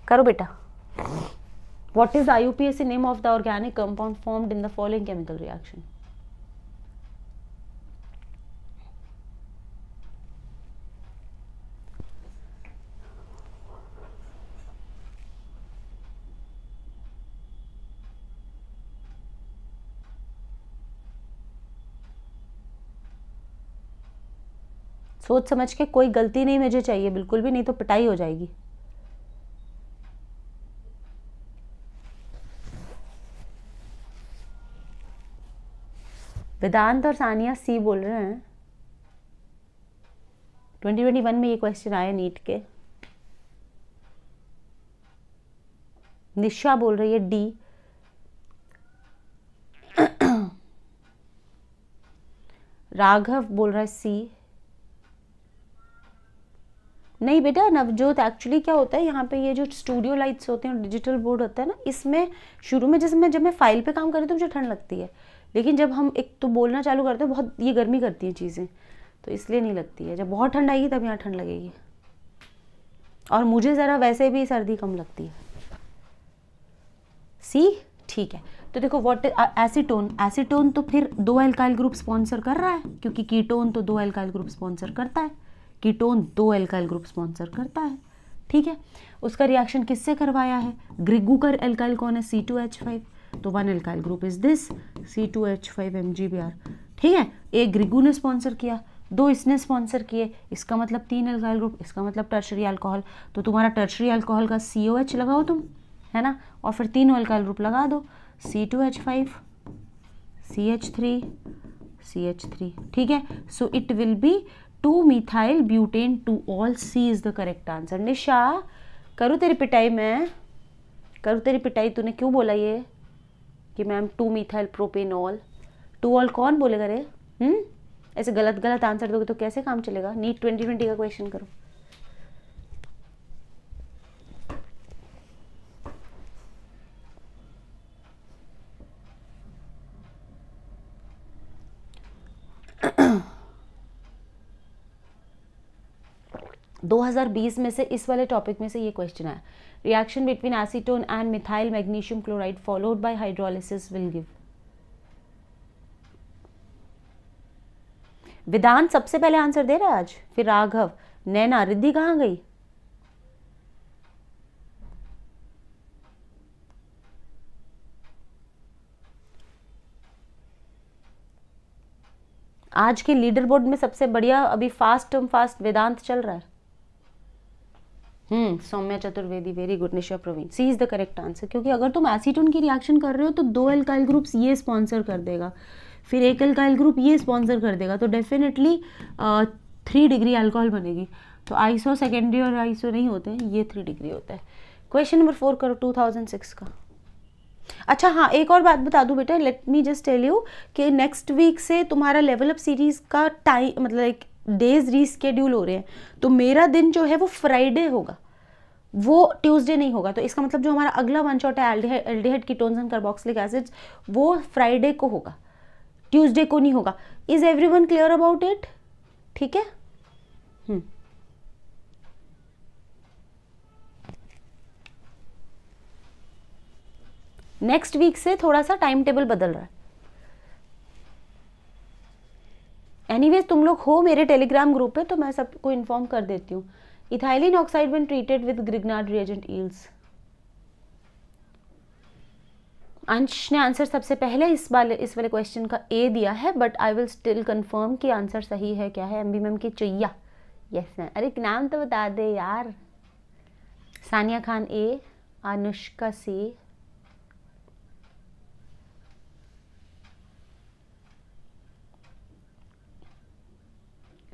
करो बेटा what is IUPAC name of the organic compound formed in the following chemical reaction सोच समझ के कोई गलती नहीं मुझे चाहिए बिल्कुल भी नहीं तो पिटाई हो जाएगी वेदांत और सानिया सी बोल रहे हैं 2021 में ये क्वेश्चन आया नीट के निशा बोल रही है डी [clears throat] राघव बोल रहा है सी नहीं बेटा नवजोत एक्चुअली क्या होता है यहाँ पे ये जो स्टूडियो लाइट्स होते हैं डिजिटल बोर्ड होता है ना इसमें शुरू में जैसे मैं जब मैं फाइल पे काम करी तो मुझे ठंड लगती है लेकिन जब हम एक तो बोलना चालू करते हैं बहुत ये गर्मी करती हैं चीज़ें तो इसलिए नहीं लगती है जब बहुत ठंड आएगी तब यहाँ ठंड लगेगी और मुझे ज़रा वैसे भी सर्दी कम लगती है सी ठीक है तो देखो वॉट एसीटोन एसीटोन तो फिर दो एल्काइल ग्रुप स्पॉन्सर कर रहा है क्योंकि कीटोन तो दो एल्काइल ग्रुप स्पॉन्सर करता है कीटोन दो एल्काइल ग्रुप स्पॉन्सर करता है ठीक है उसका रिएक्शन किससे करवाया है कर एल्काइल कौन है सी टू एच फाइव तो one alkyl group is this C two H five M G B R ठीक है एक ग्रिगू ने स्पॉन्सर किया दो इसने स्पॉन्सर किए इसका मतलब तीन एल्काइल ग्रुप इसका मतलब टर्शरी अल्कोहल तो तुम्हारा टर्शरी अल्कोहल का सी ओ एच लगाओ तुम है ना और फिर तीन एल्काइल ग्रुप लगा दो C two H five C H three C H three ठीक है so it will be two methyl butane two ol C is the correct answer Nisha करूँ तेरी पिटाई मैं करूँ तेरी पिटाई तूने क्यों बोला ये कि ma'am two methyl propane ol two ol कौन बोलेगा रे हम्म? ऐसे गलत गलत आंसर दोगे तो कैसे काम चलेगा नीट ट्वेंटी ट्वेंटी का क्वेश्चन करो 2020 में से इस वाले टॉपिक में से ये क्वेश्चन आया reaction between acetone and methyl magnesium chloride followed by hydrolysis will give Vidhan सबसे पहले आंसर दे रहा है आज फिर राघव नैना रिद्धि कहां गई आज के लीडर बोर्ड में सबसे बढ़िया अभी फास्ट टर्म फास्ट वेदांत चल रहा है हम्म Saumya Chaturvedi very good Nisha Praveen C is the correct answer क्योंकि अगर तुम एसीटोन की रिएक्शन कर रहे हो तो दो एल्काइल ग्रुप्स ये स्पॉन्सर कर देगा फिर एक एल्काइल ग्रुप ये स्पॉन्सर कर देगा तो डेफिनेटली थ्री डिग्री एल्कोहल बनेगी तो आइसो सेकेंडरी और आइसो नहीं होते हैं ये थ्री डिग्री होता है क्वेश्चन नंबर फोर करो टू थाउजेंड सिक्स का अच्छा हाँ एक और बात बता दूँ बेटा let me just tell you कि नेक्स्ट वीक से तुम्हारा लेवल अप सीरीज़ का टाइम मतलब एक डेज रीस्केड्यूल हो रहे हैं तो मेरा दिन जो है वो फ्राइडे होगा वो ट्यूसडे नहीं होगा तो इसका मतलब जो हमारा अगला वन शॉट है aldehyde ketones and carboxylic acids वो फ्राइडे को होगा ट्यूसडे को नहीं होगा is everyone clear about it ठीक है नेक्स्ट हम्म। वीक से थोड़ा सा टाइम टेबल बदल रहा है एनीवेज तुम लोग हो मेरे टेलीग्राम ग्रुप पे तो मैं सबको इन्फॉर्म कर देती हूँ ethylene oxide when treated with Grignard reagent yields Ansh ने आंसर सबसे पहले इस वाले इस वाले क्वेश्चन का ए दिया है but I will still confirm कि आंसर सही है क्या है एम बी मैम की चुया यस मैम अरे नाम तो बता दे यार Saniya Khan A Anushka C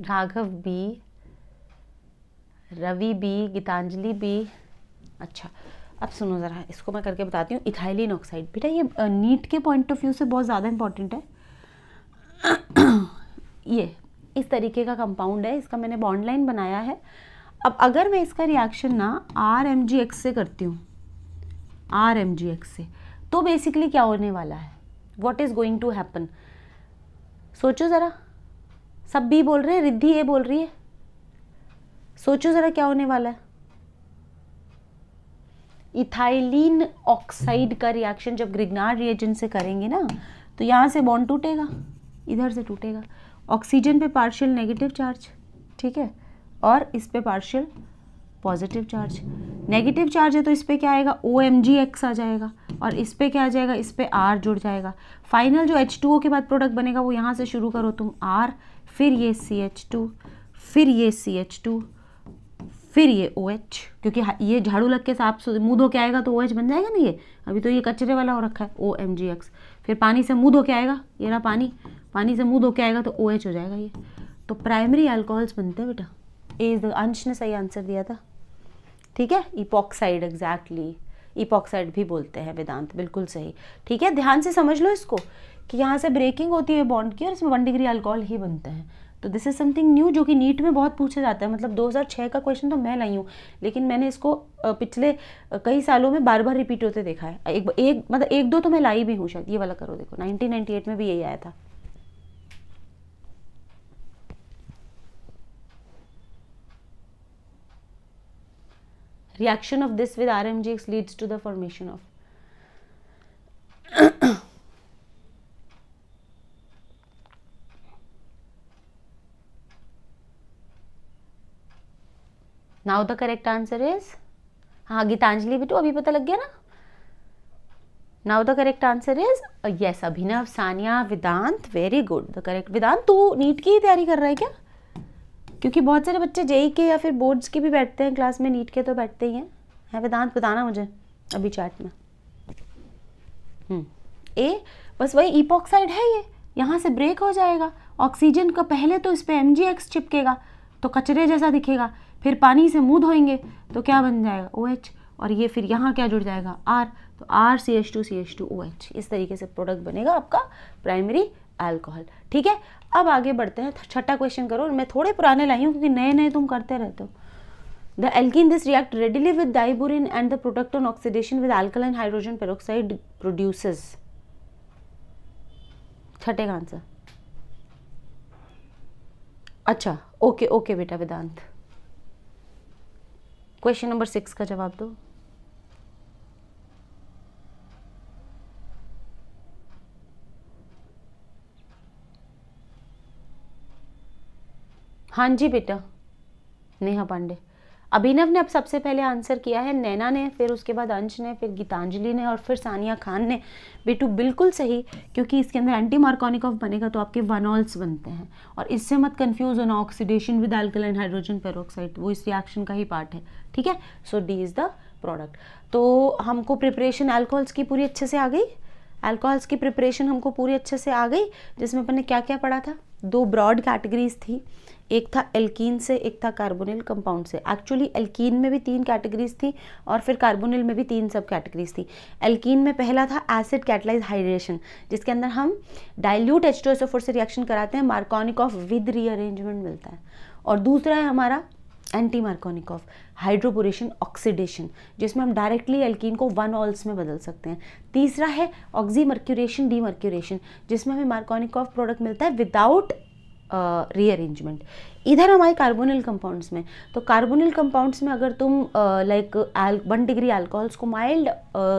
Raghav B Ravi B Geetanjali B अच्छा अब सुनो ज़रा इसको मैं करके बताती हूँ इथाइलिन ऑक्साइड बेटा ये नीट के पॉइंट ऑफ व्यू से बहुत ज़्यादा इंपॉर्टेंट है [clears throat] ये इस तरीके का कंपाउंड है इसका मैंने बॉन्ड लाइन बनाया है अब अगर मैं इसका रिएक्शन ना आर एम जी एक्स से करती हूँ आर एम जी एक्स से तो बेसिकली क्या होने वाला है what is going to happen सोचो ज़रा सब बी बोल रहे हैं रिद्धि ए बोल रही है सोचो ज़रा क्या होने वाला है इथाइलिन ऑक्साइड का रिएक्शन जब ग्रिगनार रिएजेंट से करेंगे ना तो यहां से बॉन्ड टूटेगा इधर से टूटेगा ऑक्सीजन पे पार्शियल नेगेटिव चार्ज ठीक है और इस पे partial positive charge negative charge है तो इस पर क्या आएगा ओ एम जी एक्स आ जाएगा और इस पर क्या आ जाएगा इस पे आर जुड़ जाएगा फाइनल जो एच टू ओ के बाद प्रोडक्ट बनेगा वो यहाँ से शुरू करो तुम आर फिर ये सी एच टू फिर ये सी एच टू फिर ये ओ एच क्योंकि ये झाड़ू लग के साफ मुँह धो के आएगा तो ओ एच बन जाएगा ना ये अभी तो ये कचरे वाला हो रखा है ओ एम जी एक्स फिर पानी से मुँह धो के आएगा ये ना पानी पानी से मुँह धो के आएगा तो ओ एच हो जाएगा ये तो प्राइमरी अल्कोहल्स बनते हैं बेटा ए अंश ने सही आंसर दिया था ठीक है इपॉक्साइड एग्जैक्टली इपॉक्साइड भी बोलते हैं वेदांत बिल्कुल सही ठीक है ध्यान से समझ लो इसको कि यहाँ से ब्रेकिंग होती है बॉन्ड की और इसमें वन डिग्री अल्कोहल ही बनता है तो दिस इज़ समथिंग न्यू जो कि नीट में बहुत पूछा जाता है मतलब 2006 का क्वेश्चन तो मैं लाई हूँ लेकिन मैंने इसको पिछले कई सालों में बार बार रिपीट होते देखा है एक एक मतलब एक दो तो मैं लाई भी हूँ शायद ये वाला करो देखो 1998 में भी यही आया था reaction of this with RMGX leads to the formation of now the correct answer is हाँ गीतांजलि बेटू तो अभी पता लग गया ना now the correct answer is yes Abhinav Saniya Vidant very good the correct Vidant तू नीट की तैयारी कर रहा है क्या क्योंकि बहुत सारे बच्चे जेई के e या फिर बोर्ड्स के भी बैठते हैं क्लास में नीट के तो बैठते ही हैं है हाँ, वेदांत बताना मुझे अभी चैट में हम्म, ए बस वही ईपॉक्साइड है ये यहाँ से ब्रेक हो जाएगा ऑक्सीजन का पहले तो इस पर एम चिपकेगा तो कचरे जैसा दिखेगा फिर पानी से मुँह धोएंगे तो क्या बन जाएगा ओ OH और ये फिर यहाँ क्या जुड़ जाएगा आर तो R C H two C H two O H इस तरीके से प्रोडक्ट बनेगा आपका प्राइमरी अल्कोहल ठीक है अब आगे बढ़ते हैं छठा क्वेश्चन करो मैं थोड़े पुराने लाई हूँ क्योंकि नए नए तुम करते रहते हो the alkene this react readily with diborane and the product on oxidation with alkaline hydrogen peroxide produce छठे का आंसर अच्छा ओके ओके बेटा वेदांत क्वेश्चन नंबर सिक्स का जवाब दो हाँ जी बेटा नेहा पांडे अभिनव ने अब सबसे पहले आंसर किया है नैना ने फिर उसके बाद अंश ने फिर गीतांजलि ने और फिर सानिया खान ने बेटू बिल्कुल सही क्योंकि इसके अंदर एंटी मार्कोनिक ऑफ बनेगा तो आपके वनॉल्स बनते हैं और इससे मत कन्फ्यूज होना oxidation with alkaline hydrogen peroxide वो इस रिएक्शन का ही पार्ट है ठीक है so D is the product तो हमको प्रिपरेशन एल्कोहल्स की पूरी अच्छे से आ गई एल्कोहल्स की प्रिपरेशन हमको पूरी अच्छे से आ गई जिसमें अपन ने क्या क्या पढ़ा था दो ब्रॉड कैटेगरीज थी एक था एल्कीन से एक था कार्बोनिल कंपाउंड से एक्चुअली एल्कीन में भी तीन कैटेगरीज थी और फिर कार्बोनिल में भी तीन सब कैटेगरीज थी एल्कीन में पहला था एसिड कैटलाइज हाइड्रेशन जिसके अंदर हम डाइल्यूट एच टू से रिएक्शन कराते हैं ऑफ विद रीअरेंजमेंट मिलता है और दूसरा है हमारा एंटी ऑफ हाइड्रोपोरेशन ऑक्सीडेशन जिसमें हम डायरेक्टली एल्कीन को वन ऑल्स में बदल सकते हैं तीसरा है ऑक्जी मर्क्यूरेशन डी मर्क्यूरेशन जिसमें हमें ऑफ प्रोडक्ट मिलता है विदाउट रीअरेंजमेंट इधर हमारे कार्बोनिल कंपाउंड्स में तो कार्बोनिल कंपाउंड्स में अगर तुम लाइक वन डिग्री अल्कोहल्स को माइल्ड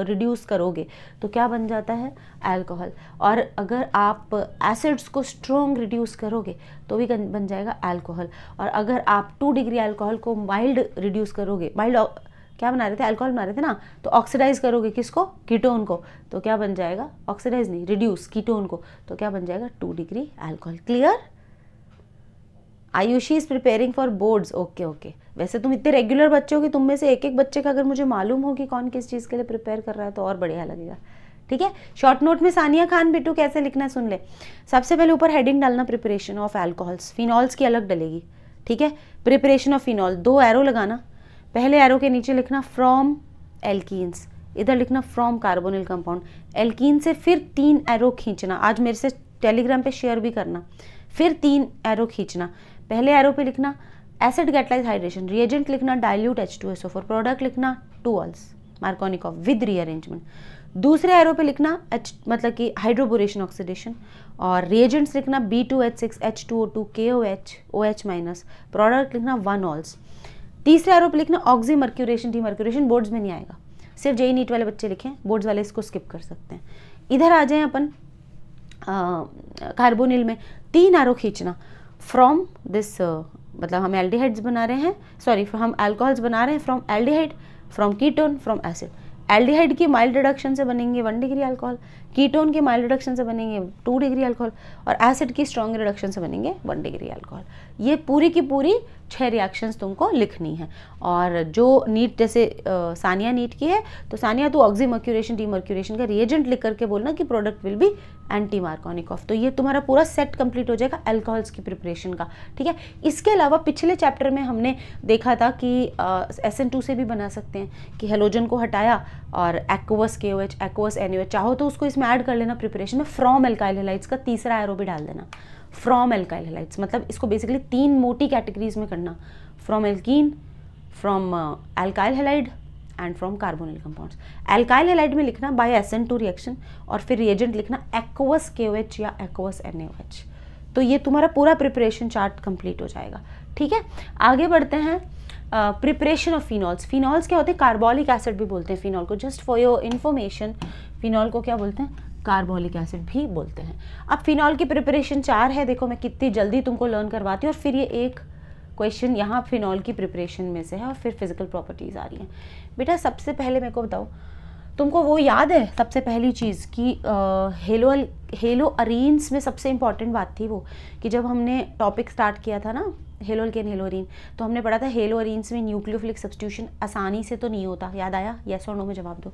रिड्यूस करोगे तो क्या बन जाता है अल्कोहल और अगर आप एसिड्स को स्ट्रॉन्ग रिड्यूस करोगे तो भी बन जाएगा अल्कोहल और अगर आप टू डिग्री अल्कोहल को माइल्ड रिड्यूस करोगे माइल्ड क्या बना रहे थे अल्कोहल बना रहे थे ना तो ऑक्सीडाइज करोगे किसको कीटोन को तो क्या बन जाएगा ऑक्सीडाइज नहीं रिड्यूस कीटोन को तो क्या बन जाएगा two degree alcohol clear Aayushi is preparing for boards okay okay वैसे तुम इतने रेगुलर बच्चे हो कि तुम में से एक एक बच्चे का अगर मुझे मालूम हो कि कौन किस चीज़ के लिए प्रिपेयर कर रहा है तो और बढ़िया लगेगा ठीक है शॉर्ट नोट में सानिया खान बिटू कैसे लिखना है सुन ले सबसे पहले ऊपर हेडिंग डालना प्रिपरेशन ऑफ एल्कोहल्स फिनॉल्स की अलग डलेगी ठीक है प्रिपरेशन ऑफ फिनॉल दो एरो लगाना पहले एरो के नीचे लिखना फ्रॉम एल्कीन्स इधर लिखना फ्रॉम कार्बोनिल कंपाउंड एल्कीन से फिर तीन एरो खींचना आज मेरे से टेलीग्राम पे शेयर भी करना फिर तीन एरो खींचना पहले एरो पे लिखना एसिड कैटलाइज हाइड्रेशन रिएजेंट लिखना dilute H two S O four product लिखना टूअल्स मार्कोनिक ऑफ विद रीअरेंजमेंट दूसरे एरो पे लिखना एच मतलब कि हाइड्रोबोरेशन ऑक्सीडेशन और रिएजेंट्स लिखना B two H six H two O two के O H O H minus product लिखना वन ऑल्स तीसरे एरो पे लिखना oxymercuration demercuration boards में नहीं आएगा सिर्फ जेई नीट e e वाले बच्चे लिखें बोर्ड्स वाले इसको स्किप कर सकते हैं इधर आ जाएं अपन कार्बोनिल में तीन एरो खींचना फ्रॉम दिस uh, मतलब हम एल्डिहाइड्स बना रहे हैं सॉरी हम अल्कोहल्स बना रहे हैं from aldehyde from ketone from acid aldehyde की माइल्ड रिडक्शन से बनेंगे वन डिग्री अल्कोहल कीटोन के माइल्ड रिडक्शन से बनेंगे टू डिग्री अल्कोहल और एसिड की स्ट्रॉन्ग रिडक्शन से बनेंगे वन डिग्री अल्कोहल ये पूरी की पूरी छह रिएक्शंस तुमको लिखनी है और जो नीट जैसे आ, सानिया नीट की है तो सानिया तो ऑक्जी मर्क्यूरेशन डी मर्क्यूरेशन का रिएजेंट लिख करके बोलना कि product will be anti Markovnikov तो ये तुम्हारा पूरा सेट कंप्लीट हो जाएगा अल्कोहल्स की प्रिपरेशन का ठीक है इसके अलावा पिछले चैप्टर में हमने देखा था कि एस एन टू से भी बना सकते हैं कि हेलोजन को हटाया और एक्वस के ओ एच एक्वस एन चाहो तो उसको इसमें ऐड कर लेना प्रिपरेशन में फ्रॉम एल्काइलाइट्स का तीसरा एरो भी डाल देना फ्रॉम एल्काइल हेलाइट्स मतलब इसको बेसिकली तीन मोटी कैटेगरीज में करना from alkene from alkyl halide and from carbonyl compounds alkyl halide में लिखना बाय एसन टू रिएक्शन और फिर रिएजेंट लिखना एक्वस के एच या एक्वस एन एच तो ये तुम्हारा पूरा प्रिपरेशन चार्ट कंप्लीट हो जाएगा ठीक है आगे बढ़ते हैं प्रिपरेशन ऑफ फिनॉल्स फिनॉल्स क्या होते हैं कार्बोलिक एसिड भी बोलते हैं फिनॉल को just for your information phenol को क्या बोलते हैं कार्बोलिक एसिड भी बोलते हैं अब फिनॉल की प्रिपरेशन चार है देखो मैं कितनी जल्दी तुमको लर्न करवाती हूँ और फिर ये एक क्वेश्चन यहाँ फिनॉल की प्रिपरेशन में से है और फिर फिज़िकल प्रॉपर्टीज़ आ रही हैं बेटा सबसे पहले मेरे को बताओ तुमको वो याद है सबसे पहली चीज़ कि हेलो हेलो अरीन्स में सबसे इम्पॉर्टेंट बात थी वो कि जब हमने टॉपिक स्टार्ट किया था ना हेलोल हेलो हेलोरिन तो हमने पढ़ा था हेलो अरीन्स में न्यूक्लियोफिलिक सब्सटीट्यूशन आसानी से तो नहीं होता याद आया येस और नो में जवाब दो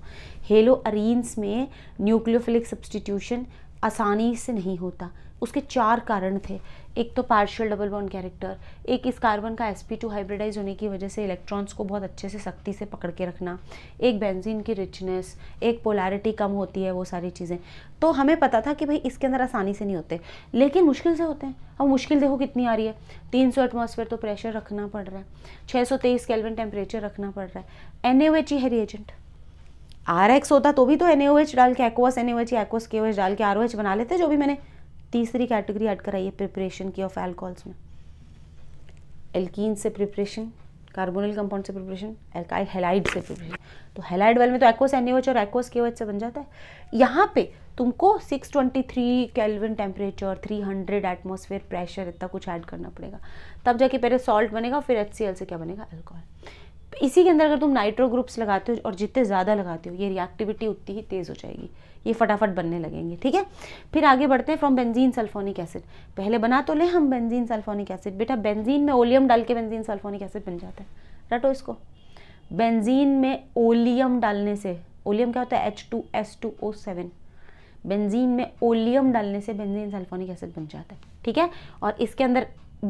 हेलो अरीन्स में न्यूक्लियोफिलिक सब्सटीट्यूशन आसानी से नहीं होता उसके चार कारण थे एक तो पार्शियल डबल बॉन्ड कैरेक्टर एक इस कार्बन का sp2 हाइब्रिडाइज होने की वजह से इलेक्ट्रॉन्स को बहुत अच्छे से सख्ती से पकड़ के रखना एक बेंजीन की रिचनेस एक पोलैरिटी कम होती है वो सारी चीज़ें तो हमें पता था कि भाई इसके अंदर आसानी से नहीं होते लेकिन मुश्किल से होते हैं अब मुश्किल देखो कितनी आ रही है तीन सौ तो प्रेशर रखना पड़ रहा है छः 623 केल्विन टेम्परेचर रखना पड़ रहा है एनएओएच ही है एजेंट आर होता तो भी तो एन डाल के एक्वस एन या एक्वस के डाल के आर बना लेते जो भी मैंने तीसरी कैटेगरी ऐड कराइए प्रिपरेशन की ऑफ एल्कोहल्स में एल्कीन से प्रिपरेशन कार्बोनल कंपाउंड से प्रिपरेशन एल्काइल हेलाइड से प्रिपरेशन तो हेलाइड वाले में तो एक्वस एन और एक्वस के से बन जाता है यहाँ पे तुमको 623 twenty kelvin temperature 300 atmosphere pressure इतना कुछ ऐड करना पड़ेगा तब जाके पहले सॉल्ट बनेगा फिर एच से क्या बनेगा एल्कोहल इसी के अंदर अगर तुम नाइट्रो ग्रुप्स लगाते हो और जितने ज़्यादा लगाते हो ये रिएक्टिविटी उतनी ही तेज़ हो जाएगी ये फटाफट बनने लगेंगे ठीक है फिर आगे बढ़ते हैं फ्रॉम बेंजीन सल्फोनिक एसिड पहले बना तो ले हम बेंजीन सल्फोनिक एसिड बेटा बेंजीन में ओलियम डाल के बेंजीन सल्फोनिक एसिड बन जाता है रटो इसको बेंजीन में ओलियम डालने से ओलियम क्या होता है H two S two O seven benzene में ओलियम डालने से बेंजीन सल्फोनिक एसिड बन जाता है ठीक है और इसके अंदर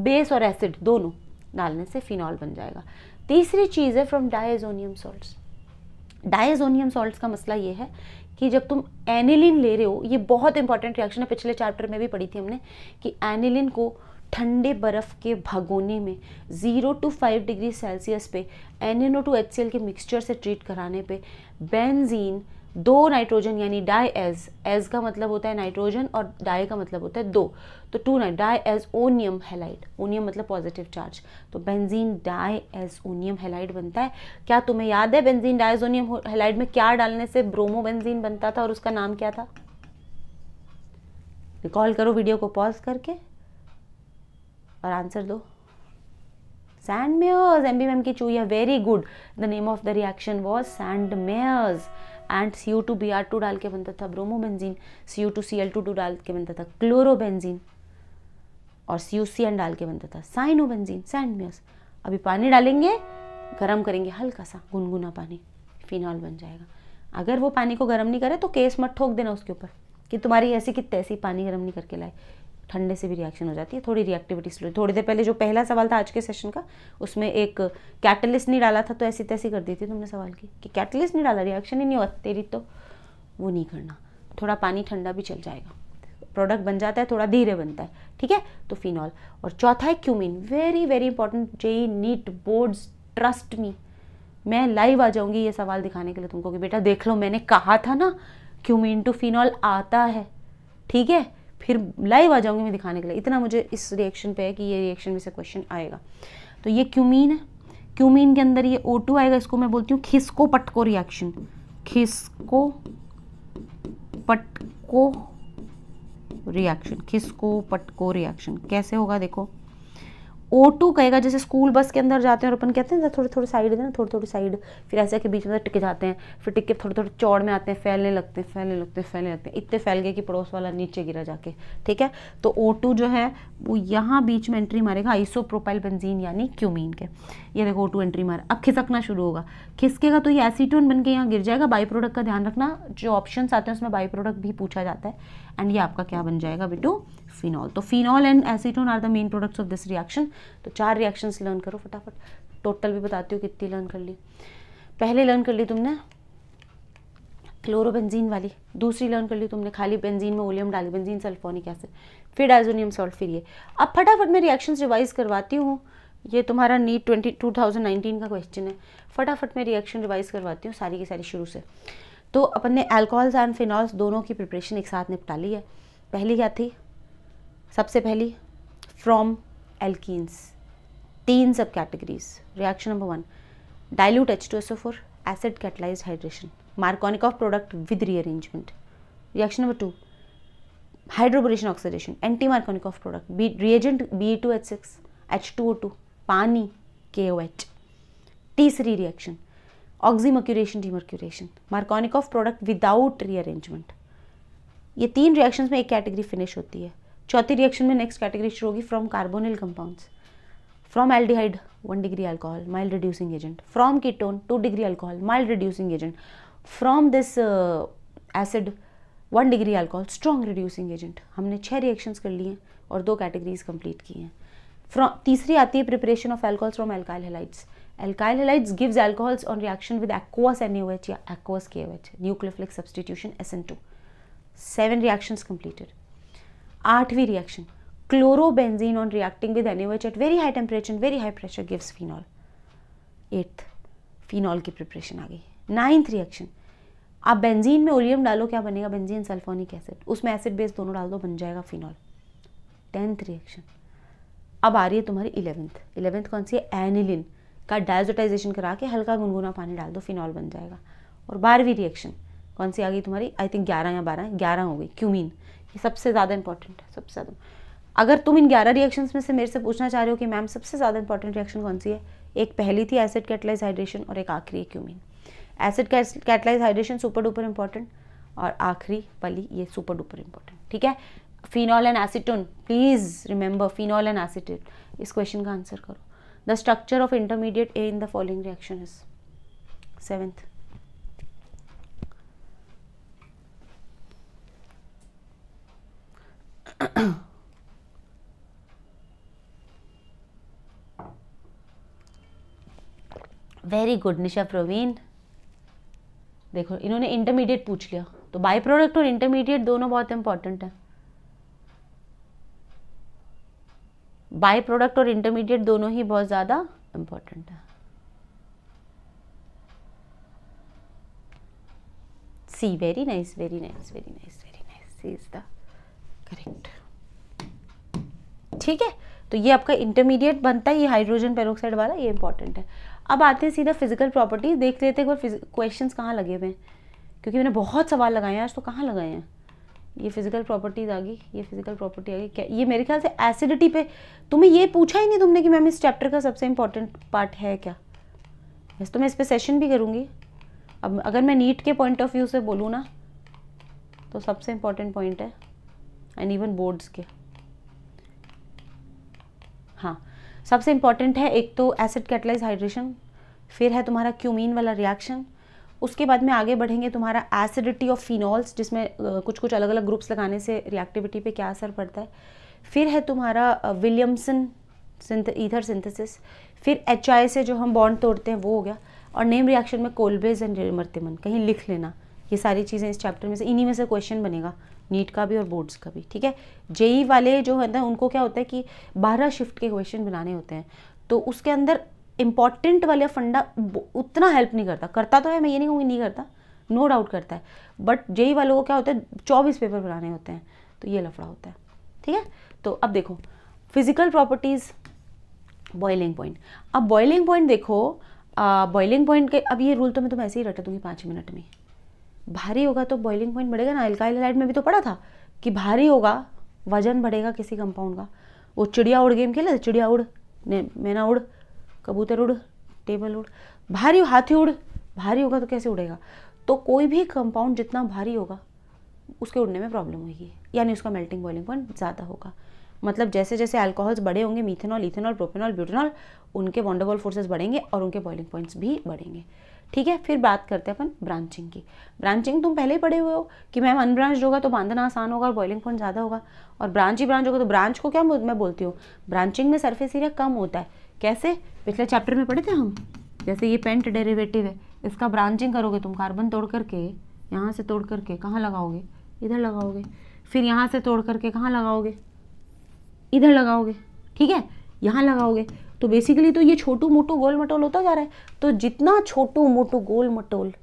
बेस और एसिड दोनों डालने से फिनॉल बन जाएगा तीसरी चीज़ है from diazonium salts diazonium salts का मसला ये है कि जब तुम एनिलिन ले रहे हो ये बहुत इंपॉर्टेंट रिएक्शन है पिछले चैप्टर में भी पढ़ी थी हमने कि एनिलिन को ठंडे बर्फ़ के भगोने में zero to five degree Celsius पे N two H C L के मिक्सचर से ट्रीट कराने पे बेंजीन दो नाइट्रोजन यानी डाई एज एज का मतलब होता है नाइट्रोजन और डाई का मतलब होता है दो तो टू ना diazonium halide onium मतलब पॉजिटिव चार्ज तो benzene diazonium halide बनता है क्या तुम्हें याद है बेंजीन डाइजोनियम हेलाइड में क्या डालने से ब्रोमो बेंजीन बनता था और उसका नाम क्या था रिकॉल करो वीडियो को पॉज करके और आंसर दो सैंड मेयर्स एम बी मैम की चू या very good the name of the reaction was Sandmeyer's and C U two B R two डाल के बनता था bromobenzene C U two C L two two डाल के बनता था क्लोरो बेंजीन और सी यू सी एन डाल के बनता था साइनो बेंजीन सैंडम्यूस अभी पानी डालेंगे गर्म करेंगे हल्का सा गुनगुना पानी फिनॉल बन जाएगा अगर वो पानी को गर्म नहीं करे तो केस मत ठोक देना उसके ऊपर कि तुम्हारी ऐसी कि तैसी पानी गर्म नहीं करके लाए ठंडे से भी रिएक्शन हो जाती है थोड़ी रिएक्टिविटी स्लो थोड़ी देर पहले जो पहला सवाल था आज के सेशन का उसमें एक कैटलिस्ट नहीं डाला था तो ऐसी तैसी कर दी थी तुमने सवाल की कि कैटलिस्ट नहीं डाला रिएक्शन ही नहीं हुआ तेरी तो वो नहीं करना थोड़ा पानी ठंडा भी चल जाएगा प्रोडक्ट बन जाता है थोड़ा धीरे बनता है ठीक है तो फिनॉल और चौथा है cumene very very important JEE NEET boards trust me मैं लाइव आ जाऊंगी ये सवाल दिखाने के लिए तुमको कि बेटा देख लो मैंने कहा था ना क्यूमिन टू फिनॉल आता है ठीक है फिर लाइव आ जाऊंगी मैं दिखाने के लिए इतना मुझे इस रिएक्शन पे है कि ये रिएक्शन में से क्वेश्चन आएगा तो ये क्यूमीन है क्यूमीन के अंदर ये ओ टू आएगा इसको मैं बोलती हूँ खिसको पटको रिएक्शन खिसको पटको रिएक्शन खिसको पटको रिएक्शन कैसे होगा देखो ओ टू कहेगा जैसे स्कूल बस के अंदर जाते हैं और अपन कहते हैं थोड़े थोड़े साइड देना थोड़ी थोड़ी साइड फिर ऐसे के बीच में टिक जाते हैं फिर टिक के थोड़े थोड़े चौड़ में आते हैं फैलने लगते हैं फैलने लगते हैं फैलने लगते हैं इतने फैल गए कि पड़ोस वाला नीचे गिरा जाके ठीक है तो ओ टू जो है वो यहाँ बीच में एंट्री मारेगा आइसो प्रोपाइल बेंजीन यानी क्यूमीन के ये देखो ओ टू एंट्री मारा अब खिसकना शुरू होगा खिसकेगा तो ये एसीटोन बन के यहाँ गिर जाएगा बाई प्रोडक्ट का ध्यान रखना जो ऑप्शन आते हैं उसमें बाई प्रोडक्ट भी पूछा जाता है एंड ये आपका क्या बन जाएगा बेटू फिनॉल तो phenol and acetone are the main products of this reaction तो चार रिएक्शंस लर्न करो फटाफट टोटल भी बताती हूँ कितनी लर्न कर ली पहले लर्न कर ली तुमने क्लोरोबेंजीन वाली दूसरी लर्न कर ली तुमने खाली बेंजीन में ओलियम डाली बेंजीन सल्फोनिक एसिड फिर डाइजोनियम सॉल्ट फिर ये अब फटाफट मैं रिएक्शंस रिवाइज करवाती हूँ ये तुम्हारा NEET twenty two thousand nineteen का क्वेश्चन है फटाफट मैं रिएक्शन रिवाइज करवाती हूँ सारी की सारी शुरू से तो अपन ने एल्कोहल्स एंड फिनॉल्स दोनों की प्रिपरेशन एक साथ निपटा ली है पहली क्या थी सबसे पहली फ्रॉम एल्किस तीन सब categories reaction number one dilute H two S O four acid catalyse hydration Markovnikov product with rearrangement reaction number two hydroboration oxidation anti Markovnikov product B reagent B two H six H two O two पानी के O H तीसरी reaction oxymercuration demercuration Markovnikov product without rearrangement ये तीन reactions में एक category finish होती है चौथी रिएक्शन में नेक्स्ट कैटेगरी शुरू होगी from carbonyl compounds from aldehyde one degree alcohol mild reducing agent from ketone two degree alcohol mild reducing agent from this acid one degree alcohol strong reducing agent हमने छः reactions कर लिए और दो categories complete की हैं from तीसरी आती है preparation of alcohols from alkyl halides alkyl halides gives alcohols on reaction with aqueous N या एक्वास के nucleophilic substitution S N two seven reactions completed आठवीं reaction chlorobenzene on reacting with NOH at very high temperature very high pressure gives phenol eighth phenol की preparation आ गई ninth reaction आप benzene में oleum डालो क्या बनेगा बेंजीन सल्फोनिक एसिड उसमें एसिड बेस दोनों डाल दो बन जाएगा फिनॉल टेंथ रिएक्शन अब आ रही है तुम्हारी इलेवेंथ इलेवेंथ कौन सी है एनिलिन का डायजोटाइजेशन करा के हल्का गुनगुना पानी डाल दो फिनॉल बन जाएगा और बारहवीं रिएक्शन कौन सी आ गई तुम्हारी आई थिंक ग्यारह या बारह ग्यारह हो गई क्यूमिन ये सबसे ज़्यादा इंपॉर्टेंट है सबसे ज़्यादा अगर तुम इन ग्यारह रिएक्शंस में से मेरे से पूछना चाह रहे हो कि मैम सबसे ज़्यादा इंपॉर्टेंट रिएक्शन कौन सी है एक पहली थी एसिड कैटलाइज हाइड्रेशन और एक आखिरी cumene acid catalyse hydration super duper important और आखिरी वाली ये सुपर डुपर इंपॉर्टेंट ठीक है phenol and acetone please remember phenol and acid इस क्वेश्चन का आंसर करो the structure of intermediate A in the following reaction is seventh very good Nisha Praveen देखो इन्होंने इंटरमीडिएट पूछ लिया तो बाई प्रोडक्ट और इंटरमीडिएट दोनों बहुत इंपॉर्टेंट है बाई प्रोडक्ट और इंटरमीडिएट दोनों ही बहुत ज़्यादा इंपॉर्टेंट है C very nice very nice very nice very nice C is the correct ठीक है तो ये आपका इंटरमीडिएट बनता है ये हाइड्रोजन पेरोक्साइड वाला ये इंपॉर्टेंट है अब आते हैं सीधा फिजिकल प्रॉपर्टीज देख लेते हैं क्वेश्चन कहाँ लगे हुए हैं क्योंकि मैंने बहुत सवाल लगाए हैं आज तो कहाँ लगाए हैं ये फिजिकल प्रॉपर्टीज आ गई ये फिजिकल प्रॉपर्टी आ गई क्या ये मेरे ख्याल से एसिडिटी पे तुम्हें ये पूछा ही नहीं तुमने कि मैम इस चैप्टर का सबसे इंपॉर्टेंट पार्ट है क्या वैसे तो मैं इस पर सेशन भी करूँगी अब अगर मैं नीट के पॉइंट ऑफ व्यू से बोलूँ ना तो सबसे इंपॉर्टेंट पॉइंट है एंड इवन बोर्ड्स के हाँ सबसे इम्पॉर्टेंट है एक तो एसिड कैटलाइज हाइड्रेशन फिर है तुम्हारा क्यूमीन वाला रिएक्शन उसके बाद में आगे बढ़ेंगे तुम्हारा एसिडिटी ऑफ फिनॉल्स जिसमें कुछ कुछ अलग अलग ग्रुप्स लगाने से रिएक्टिविटी पे क्या असर पड़ता है फिर है तुम्हारा विलियमसन ईथर सिंथेसिस फिर एच से जो हम बॉन्ड तोड़ते हैं वो हो गया और नेम रिएक्शन में कोलबेज एंड रिमर्तिमन कहीं लिख लेना ये सारी चीज़ें इस चैप्टर में से इन्हीं में से क्वेश्चन बनेगा नीट का भी और बोर्ड्स का भी ठीक है जेई वाले जो है ना उनको क्या होता है कि बारह शिफ्ट के क्वेश्चन बनाने होते हैं तो उसके अंदर इम्पॉर्टेंट वाला फंडा उतना हेल्प नहीं करता करता तो है मैं ये नहीं कहूँगी नहीं करता नो no डाउट करता है बट जेई वालों को क्या होता है चौबीस पेपर बनाने होते हैं तो ये लफड़ा होता है ठीक है तो अब देखो फिजिकल प्रॉपर्टीज़ बॉइलिंग पॉइंट अब बॉइलिंग पॉइंट देखो बॉइलिंग पॉइंट के अब ये रूल तो मैं तुम ऐसे ही रट दूंगी पाँच मिनट में भारी होगा तो बॉइलिंग पॉइंट बढ़ेगा ना अल्काइल हाइलाइड में भी तो पड़ा था कि भारी होगा वजन बढ़ेगा किसी कंपाउंड का वो चिड़िया उड़ गेम खेले थे चिड़िया उड़ मैना उड़ कबूतर उड़ टेबल उड़ भारी हाथी उड़ भारी होगा तो कैसे उड़ेगा तो कोई भी कंपाउंड जितना भारी होगा उसके उड़ने में प्रॉब्लम होगी यानी उसका मेल्टिंग बॉइलिंग पॉइंट ज़्यादा होगा मतलब जैसे जैसे अल्कोहल्स बड़े होंगे मीथेनॉल इथेनॉल प्रोपेनॉल ब्यूटेनॉल उनके वॉन्डरबॉल फोर्सेस बढ़ेंगे और उनके बॉइलिंग पॉइंट्स भी बढ़ेंगे ठीक है फिर बात करते हैं अपन ब्रांचिंग की ब्रांचिंग तुम पहले ही पढ़े हुए हो कि मैम अनब्रांच होगा तो बांधना आसान होगा और बॉइलिंग पॉइंट ज़्यादा होगा और ब्रांच ही ब्रांच होगा तो ब्रांच को क्या मैं बोलती हूँ ब्रांचिंग में सर्फेस एरिया कम होता है कैसे पिछले चैप्टर में पढ़े थे हम जैसे ये पेंट डेरेवेटिव है इसका ब्रांचिंग करोगे तुम कार्बन तोड़ करके यहाँ से तोड़ करके कहाँ लगाओगे इधर लगाओगे फिर यहाँ से तोड़ करके कहाँ लगाओगे इधर लगाओगे ठीक है यहाँ लगाओगे तो बेसिकली तो ये छोटू मोटू गोल मटोल होता जा रहा है तो जितना छोटू मोटू गोल मटोल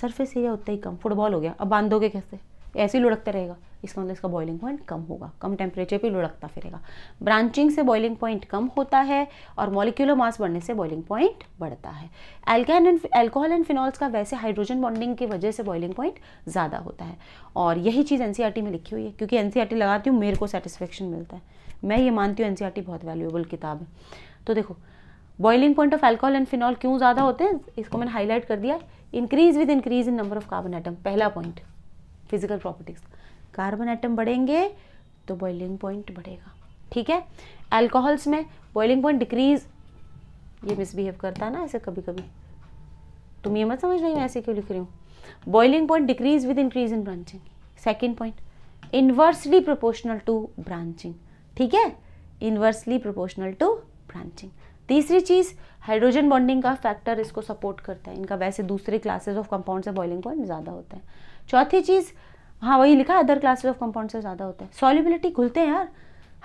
सरफेस एरिया उतना ही कम फुटबॉल हो गया अब बांधोगे कैसे ऐसे ही लुढ़कता रहेगा इसका मतलब इसका बॉइलिंग पॉइंट कम होगा कम टेम्परेचर पर लुढ़कता फिरेगा ब्रांचिंग से बॉइलिंग पॉइंट कम होता है और मॉलिक्यूलर मास बढ़ने से बॉइलिंग पॉइंट बढ़ता है alkane and alcohol and phenols का वैसे हाइड्रोजन बॉन्डिंग की वजह से बॉइलिंग पॉइंट ज़्यादा होता है और यही चीज़ एन e में लिखी हुई है क्योंकि एन e लगाती हूँ मेरे को सेटिस्फेक्शन मिलता है मैं ये मानती हूँ एन e बहुत वैल्यूएबल किताब है तो देखो boiling point of alcohol and phenol क्यों ज़्यादा होते हैं इसको मैंने हाईलाइट कर दिया increase with increase in number of carbon atom पहला point physical properties carbon atom बढ़ेंगे तो बॉइलिंग पॉइंट बढ़ेगा ठीक है एल्कोहल्स में बॉइलिंग पॉइंट डिक्रीज ये मिसबिहेव करता है ना ऐसे कभी कभी तुम ये मत समझ रही मैं ऐसे क्यों लिख रही हूँ boiling point decrease with increase in branching second point inversely proportional to branching ठीक है इन्वर्सली प्रोपोर्शनल टू ब्रांचिंग तीसरी चीज़ हाइड्रोजन बॉन्डिंग का फैक्टर इसको सपोर्ट करता है इनका वैसे दूसरे क्लासेस ऑफ कंपाउंड से बॉइलिंग पॉइंट ज़्यादा होता है चौथी चीज़ हाँ वही लिखा अदर क्लासेस ऑफ कंपाउंड से ज़्यादा होता है सॉलिबिलिटी खुलते हैं यार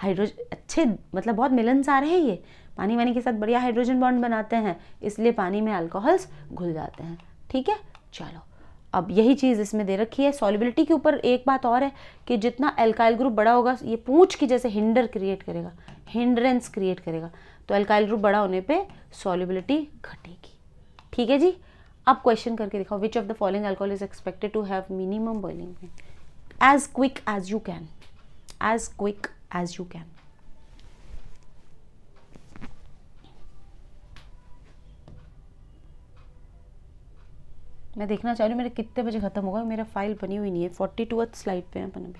हाइड्रोजन अच्छे मतलब बहुत मिलनसार है ये पानी वानी के साथ बढ़िया हाइड्रोजन बॉन्ड बनाते हैं इसलिए पानी में अल्कोहल्स घुल जाते हैं ठीक है चलो अब यही चीज़ इसमें दे रखी है सॉलिबिलिटी के ऊपर एक बात और है कि जितना एल्काइल ग्रुप बड़ा होगा ये पूछ की जैसे हिंडर क्रिएट करेगा हिंड्रेंस क्रिएट करेगा तो अल्काइल ग्रुप बड़ा होने पे सॉलिबिलिटी घटेगी ठीक है जी अब क्वेश्चन करके दिखाओ which of the following alcohol is expected to have minimum boiling as quick as you can as quick as you can मैं देखना चाह रही हूँ मेरे कितने बजे ख़त्म होगा मेरा फाइल बनी हुई नहीं है फोर्टी अथ स्लाइड पे हैं अपन अभी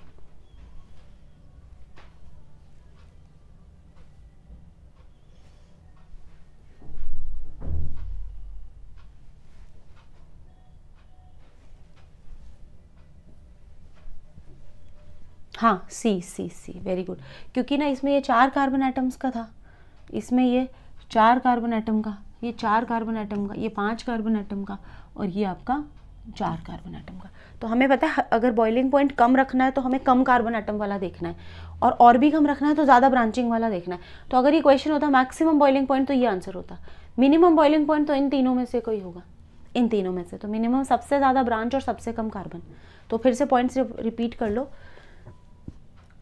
हाँ सी सी सी वेरी गुड क्योंकि ना इसमें ये चार कार्बन एटम्स का था इसमें ये चार कार्बन एटम का ये चार कार्बन एटम का ये पांच कार्बन एटम का और ये आपका चार कार्बन एटम का तो हमें पता है अगर बॉइलिंग पॉइंट कम रखना है तो हमें कम कार्बन एटम वाला देखना है और और भी कम रखना है तो ज़्यादा ब्रांचिंग वाला देखना है तो अगर ये क्वेश्चन होता मैक्सिमम बॉइलिंग पॉइंट तो ये आंसर होता मिनिमम बॉइलिंग पॉइंट तो इन तीनों में से कोई होगा इन तीनों में से तो मिनिमम सबसे ज़्यादा ब्रांच और सबसे कम कार्बन तो फिर से पॉइंट्स रिपीट कर लो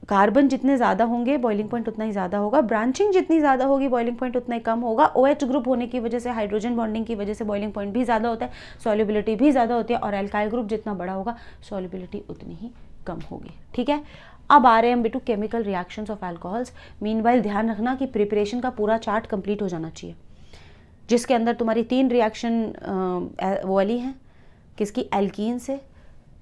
कार्बन जितने ज़्यादा होंगे बॉइलिंग पॉइंट उतना ही ज़्यादा होगा ब्रांचिंग जितनी ज़्यादा होगी बॉइलिंग पॉइंट उतना ही कम होगा ओ OH ग्रुप होने की वजह से हाइड्रोजन बॉन्डिंग की वजह से बॉइलिंग पॉइंट भी ज़्यादा होता है सॉल्युबिलिटी भी ज़्यादा होती है और एल्काइल ग्रुप जितना बड़ा होगा सॉल्युबिलिटी उतनी ही कम होगी ठीक है अब आ रहे हैं बिटू chemical reactions of alcohols mean ध्यान रखना कि प्रिपरेशन का पूरा चार्ट कंप्लीट हो जाना चाहिए जिसके अंदर तुम्हारी तीन रिएक्शन वो वाली हैं किसकी एल्कीन से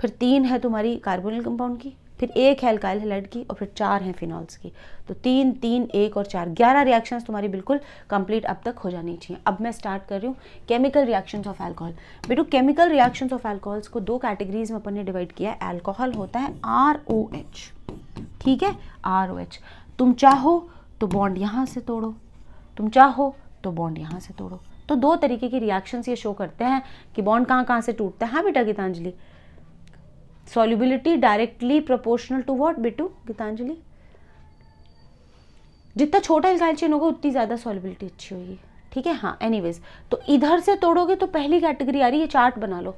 फिर तीन है तुम्हारी कार्बोनिल कंपाउंड की फिर एक है अल्काइल हेलाइड की और फिर चार हैं फिनॉल्स की तो तीन तीन एक और चार ग्यारह रिएक्शंस तुम्हारी बिल्कुल कंप्लीट अब तक हो जानी चाहिए अब मैं स्टार्ट कर रही हूँ केमिकल रिएक्शंस ऑफ अल्कोहल बेटो केमिकल रिएक्शंस ऑफ अल्कोहल्स को दो कैटेगरीज में अपन ने डिवाइड किया है एल्कोहल होता है आर ओ एच ठीक है आर ओ एच तुम चाहो तो बॉन्ड यहाँ से तोड़ो तुम चाहो तो बॉन्ड यहाँ से तोड़ो तो दो तरीके की रिएक्शंस ये शो करते हैं कि बॉन्ड कहाँ कहाँ से टूटता है हाँ बेटा Geetanjali solubility directly proportional to what बिटू गीतांजलि जितना छोटा एल्काइल चेन होगा उतनी ज़्यादा सॉलिबिलिटी अच्छी होगी ठीक है हाँ एनीवेज तो इधर से तोड़ोगे तो पहली कैटेगरी आ रही है चार्ट बना लो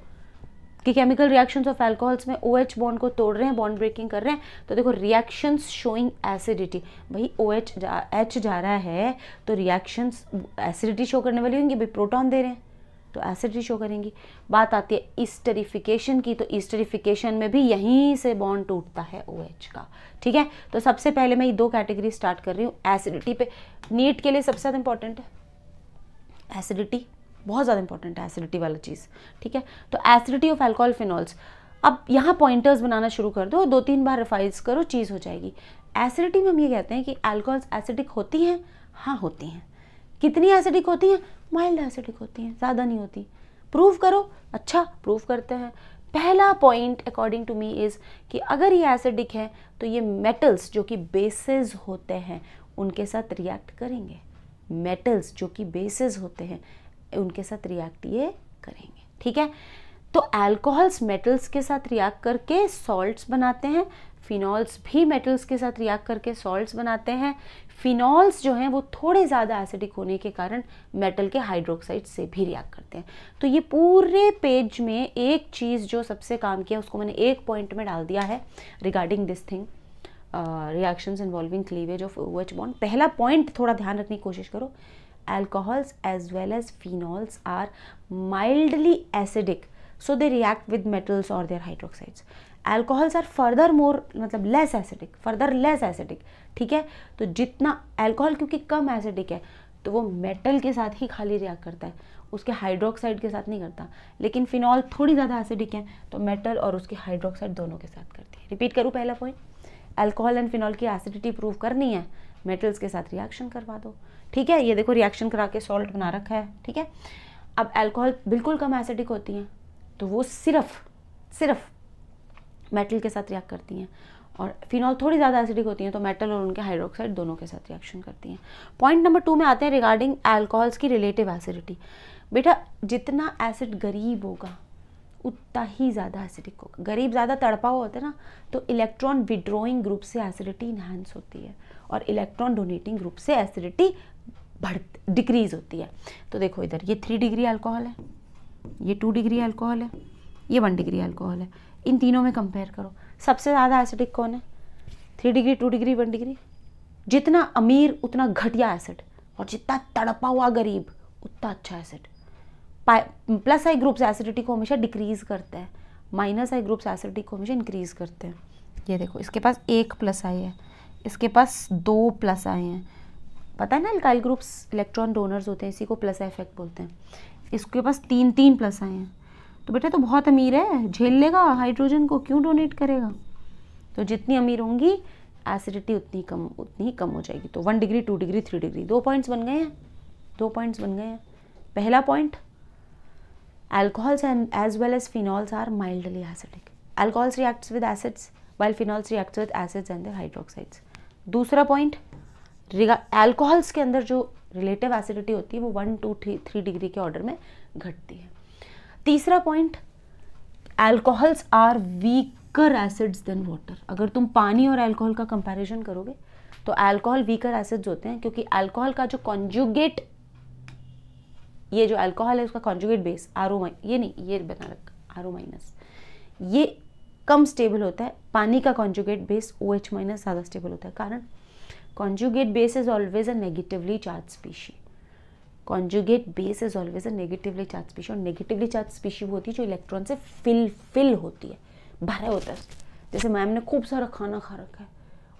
कि केमिकल रिएक्शंस ऑफ एल्कोहल्स में ओ एच बॉन्ड को तोड़ रहे हैं बॉन्ड ब्रेकिंग कर रहे हैं तो देखो रिएक्शंस शोइंग एसिडिटी भाई ओ एच एच जा रहा है तो रिएक्शंस एसिडिटी शो करने वाली होंगी भाई प्रोटॉन दे रहे हैं तो एसिड ही शो करेंगी बात आती है ईस्टरीफिकेशन की तो ईस्टरीफिकेशन में भी यहीं से बॉन्ड टूटता है ओ OH का ठीक है तो सबसे पहले मैं ये दो कैटेगरी स्टार्ट कर रही हूँ एसिडिटी पे नीट के लिए सबसे ज़्यादा इंपॉर्टेंट है एसिडिटी बहुत ज़्यादा इंपॉर्टेंट है एसिडिटी वाला चीज़ ठीक है तो एसिडिटी ऑफ एल्कोहल फिनॉल्स अब यहाँ पॉइंटर्स बनाना शुरू कर दो दो तीन बार रिफाइज करो चीज़ हो जाएगी एसिडिटी में हम ये कहते हैं कि एल्कोहल्स एसिडिक होती हैं हाँ होती हैं कितनी एसिडिक होती हैं माइल्ड एसिडिक होती हैं ज़्यादा नहीं होती प्रूव करो अच्छा प्रूव करते हैं पहला point according to me is कि अगर ये एसिडिक है तो ये मेटल्स जो कि बेसिस होते हैं उनके साथ रिएक्ट करेंगे मेटल्स जो कि बेसिस होते हैं उनके साथ रिएक्ट ये करेंगे ठीक है तो एल्कोहल्स मेटल्स के साथ रिएक्ट करके सॉल्ट्स बनाते हैं फिनॉल्स भी मेटल्स के साथ रिएक्ट करके सॉल्ट्स बनाते हैं फिनॉल्स जो हैं वो थोड़े ज़्यादा एसिडिक होने के कारण मेटल के हाइड्रोक्साइड से भी रिएक्ट करते हैं तो ये पूरे पेज में एक चीज़ जो सबसे काम किया उसको मैंने एक पॉइंट में डाल दिया है regarding this thing reactions involving cleavage of O H bond पहला पॉइंट थोड़ा ध्यान रखने की कोशिश करो alcohols as well as phenols are mildly acidic so they react with metals और their hydroxides alcohols are further more मतलब less acidic further less acidic ठीक है तो जितना एल्कोहल क्योंकि कम एसिडिक है तो वो मेटल के साथ ही खाली रिएक्ट करता है उसके हाइड्रोक्साइड के साथ नहीं करता लेकिन फिनॉल थोड़ी ज़्यादा एसिडिक है तो मेटल और उसके हाइड्रोक्साइड दोनों के साथ करती है रिपीट करूँ पहला पॉइंट एल्कोहल एंड फिनॉल की एसिडिटी प्रूव करनी है मेटल्स के साथ रिएक्शन करवा दो ठीक है ये देखो रिएक्शन करा के सॉल्ट बना रखा है ठीक है अब एल्कोहल बिल्कुल कम एसिडिक होती हैं तो वो सिर्फ सिर्फ मेटल के साथ रिएक्ट करती हैं और फिनॉल थोड़ी ज़्यादा एसिडिक होती हैं तो मेटल और उनके हाइड्रोक्साइड दोनों के साथ रिएक्शन करती हैं पॉइंट नंबर टू में आते हैं रिगार्डिंग एल्कोहल्स की रिलेटिव एसिडिटी बेटा जितना एसिड गरीब होगा उतना ही ज़्यादा एसिडिक होगा गरीब ज़्यादा तड़पा हुआ होता है ना तो इलेक्ट्रॉन विड्रॉइंग ग्रुप से एसिडिटी इन्हांस होती है और इलेक्ट्रॉन डोनेटिंग ग्रुप से एसिडिटी बढ़ डिक्रीज होती है तो देखो इधर ये थ्री डिग्री अल्कोहल है ये टू डिग्री अल्कोहल है ये वन डिग्री अल्कोहल है इन तीनों में कंपेयर करो सबसे ज़्यादा एसिडिक कौन है three degree two degree one degree जितना अमीर उतना घटिया एसिड और जितना तड़पा हुआ गरीब उतना अच्छा acid plus I groups acidity को हमेशा डिक्रीज करते हैं माइनस आई ग्रुप्स एसिडिटी को हमेशा इंक्रीज करते हैं ये देखो इसके पास एक प्लस आई है इसके पास दो प्लस आए हैं पता है ना अल्काइल ग्रुप्स इलेक्ट्रॉन डोनर्स होते हैं इसी को प्लस इफेक्ट बोलते हैं इसके पास तीन तीन प्लस आए हैं तो बेटा तो बहुत अमीर है झेल लेगा हाइड्रोजन को क्यों डोनेट करेगा तो जितनी अमीर होंगी एसिडिटी उतनी कम उतनी ही कम हो जाएगी तो one degree two degree three degree दो पॉइंट्स बन गए हैं दो पॉइंट्स बन गए हैं पहला point alcohols and as well as phenols are mildly acidic alcohols reacts with acids while phenols reacts with acids and their hydroxides दूसरा पॉइंट एल्कोहल्स के अंदर जो रिलेटिव एसिडिटी होती है वो one two three three degree के order में घटती है तीसरा point alcohols are weaker acids then water अगर तुम पानी और एल्कोहल का कंपैरिजन करोगे तो एल्कोहल वीकर एसिड्स होते हैं क्योंकि एल्कोहल का जो कॉन्जुगेट ये जो एल्कोहल है उसका कॉन्जुगेट बेस आर ओ ये नहीं ये बना रख आर ओ माइनस ये कम स्टेबल होता है पानी का conjugate base O H minus ज़्यादा स्टेबल होता है कारण conjugate base is always a negatively charge species conjugate base is always a negatively charge species और नेगेटिवली चार्ज स्पीशी होती है जो इलेक्ट्रॉन से फिल फिल होती है भरा होता है जैसे मैम ने खूब सारा खाना खा रखा है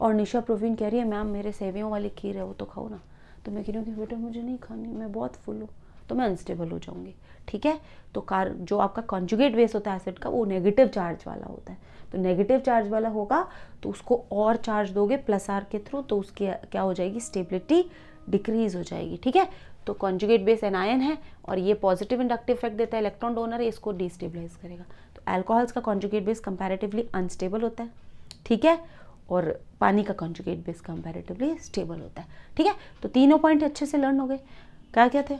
और निशा प्रोवीन कह रही है मैम मेरे सेवियों वाली खीर है वो तो खाओ ना तो मैं कह रही हूँ कि बेटा मुझे नहीं खानी मैं बहुत फुल हूँ तो मैं अनस्टेबल हो जाऊँगी ठीक है तो कार जो आपका कॉन्जुगेट बेस होता है एसिड का वो नेगेटिव चार्ज वाला होता है तो नेगेटिव चार्ज वाला होगा तो उसको और चार्ज दोगे प्लस आर के थ्रू तो उसकी क्या हो जाएगी स्टेबिलिटी डिक्रीज हो जाएगी ठीक है तो कॉन्जुगेट बेस एनायन है और ये पॉजिटिव इंडक्टिव इफेक्ट देता है इलेक्ट्रॉन डोनर इसको डिस्टेबलाइज करेगा तो एल्कोहल्स का कॉन्जुगेट बेस कंपेरेटिवली अनस्टेबल होता है ठीक है और पानी का कॉन्जुगेट बेस कंपेरेटिवली स्टेबल होता है ठीक है तो तीनों पॉइंट अच्छे से लर्न हो गए क्या क्या थे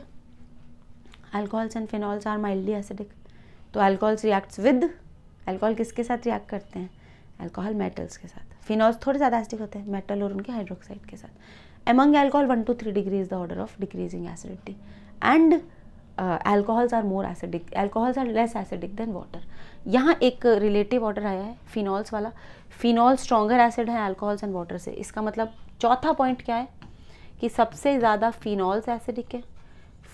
alcohols and phenols are mildly acidic तो एल्कोहल्स रिएक्ट्स विद एल्कोहल किसके साथ रिएक्ट करते हैं एल्कोहल मेटल्स के साथ फिनॉल्स थोड़े ज़्यादा एसिडिक होते हैं मेटल और उनके हाइड्रोक्साइड के साथ among alcohol 1 to 3 degrees is the order of decreasing acidity and uh, alcohols are more acidic alcohols are less acidic than water यहाँ एक relative order आया है phenols वाला phenol stronger acid है alcohols and water से इसका मतलब चौथा point क्या है कि सबसे ज़्यादा phenols acidic है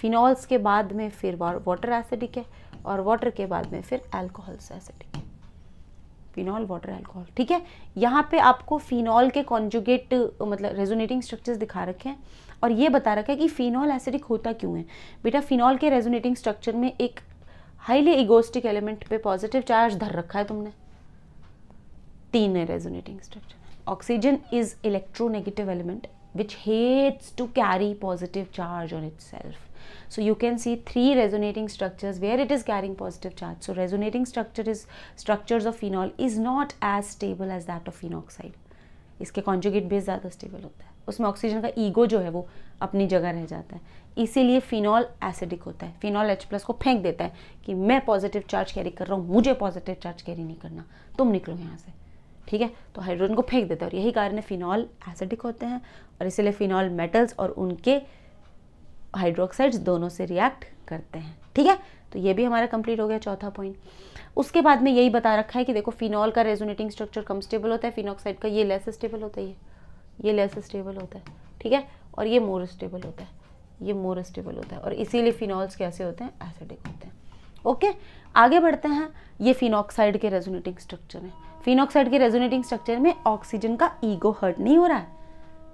phenols के बाद में फिर water acidic है और water के बाद में फिर alcohols acidic phenol water alcohol ठीक है यहाँ पे आपको फिनॉल के कॉन्जुगेट मतलब रेजोनेटिंग स्ट्रक्चर्स दिखा रखे हैं और ये बता रखा है कि फिनॉल एसिडिक होता क्यों है बेटा फिनॉल के रेजोनेटिंग स्ट्रक्चर में एक हाईली इगोस्टिक एलिमेंट पे पॉजिटिव चार्ज धर रखा है तुमने तीन है resonating structure oxygen is electronegative element which hates to carry positive charge on itself So you can see three resonating structures where it is carrying positive charge. So resonating structure is structures of phenol is not as stable as that of phenoxide. इसके conjugate base ज़्यादा stable होता है उसमें oxygen का ego जो है वो अपनी जगह रह जाता है इसीलिए फिनॉल एसिडिक होता है फिनॉल एच प्लस को फेंक देता है कि मैं पॉजिटिव चार्ज कैरी कर रहा हूँ मुझे पॉजिटिव चार्ज कैरी नहीं करना तुम निकलो यहाँ से ठीक है तो हाइड्रोजन को फेंक देता है और यही कारण है फिनॉल एसिडिक होते हैं और इसीलिए फिनॉल मेटल्स और उनके हाइड्रोक्साइड्स दोनों से रिएक्ट करते हैं ठीक है तो ये भी हमारा कंप्लीट हो गया चौथा पॉइंट उसके बाद में यही बता रखा है कि देखो फिनॉल का रेजोनेटिंग स्ट्रक्चर कम स्टेबल होता है फिनॉक्साइड का ये लेस स्टेबल होता है ये ये लेस स्टेबल होता है ठीक है और ये मोर स्टेबल होता है ये मोर स्टेबल होता है और इसीलिए फिनॉल्स कैसे होते हैं एसिडिक होते हैं ओके आगे बढ़ते हैं ये फिनॉक्साइड के रेजोनेटिंग स्ट्रक्चर है फिनॉक्साइड के रेजोनेटिंग स्ट्रक्चर में ऑक्सीजन का ईगो हर्ट नहीं हो रहा है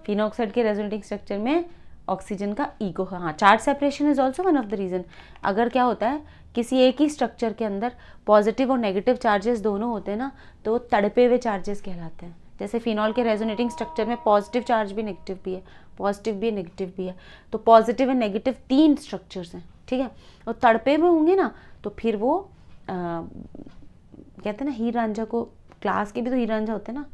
फिनॉक्साइड के रेजोनेटिंग स्ट्रक्चर में ऑक्सीजन का ईगो है हाँ charge separation is also one of the reason अगर क्या होता है किसी एक ही स्ट्रक्चर के अंदर पॉजिटिव और नेगेटिव चार्जेस दोनों होते हैं ना तो वो तड़पे हुए चार्जेस कहलाते हैं जैसे फिनॉल के रेजोनेटिंग स्ट्रक्चर में पॉजिटिव चार्ज भी नेगेटिव भी है पॉजिटिव भी है नेगेटिव भी है तो पॉजिटिव एंड नेगेटिव तीन स्ट्रक्चर्स हैं ठीक है और तड़पे हुए होंगे ना तो फिर वो आ, कहते हैं ना हीर रांझा को क्लास के भी तो हीर रांझा होते हैं ना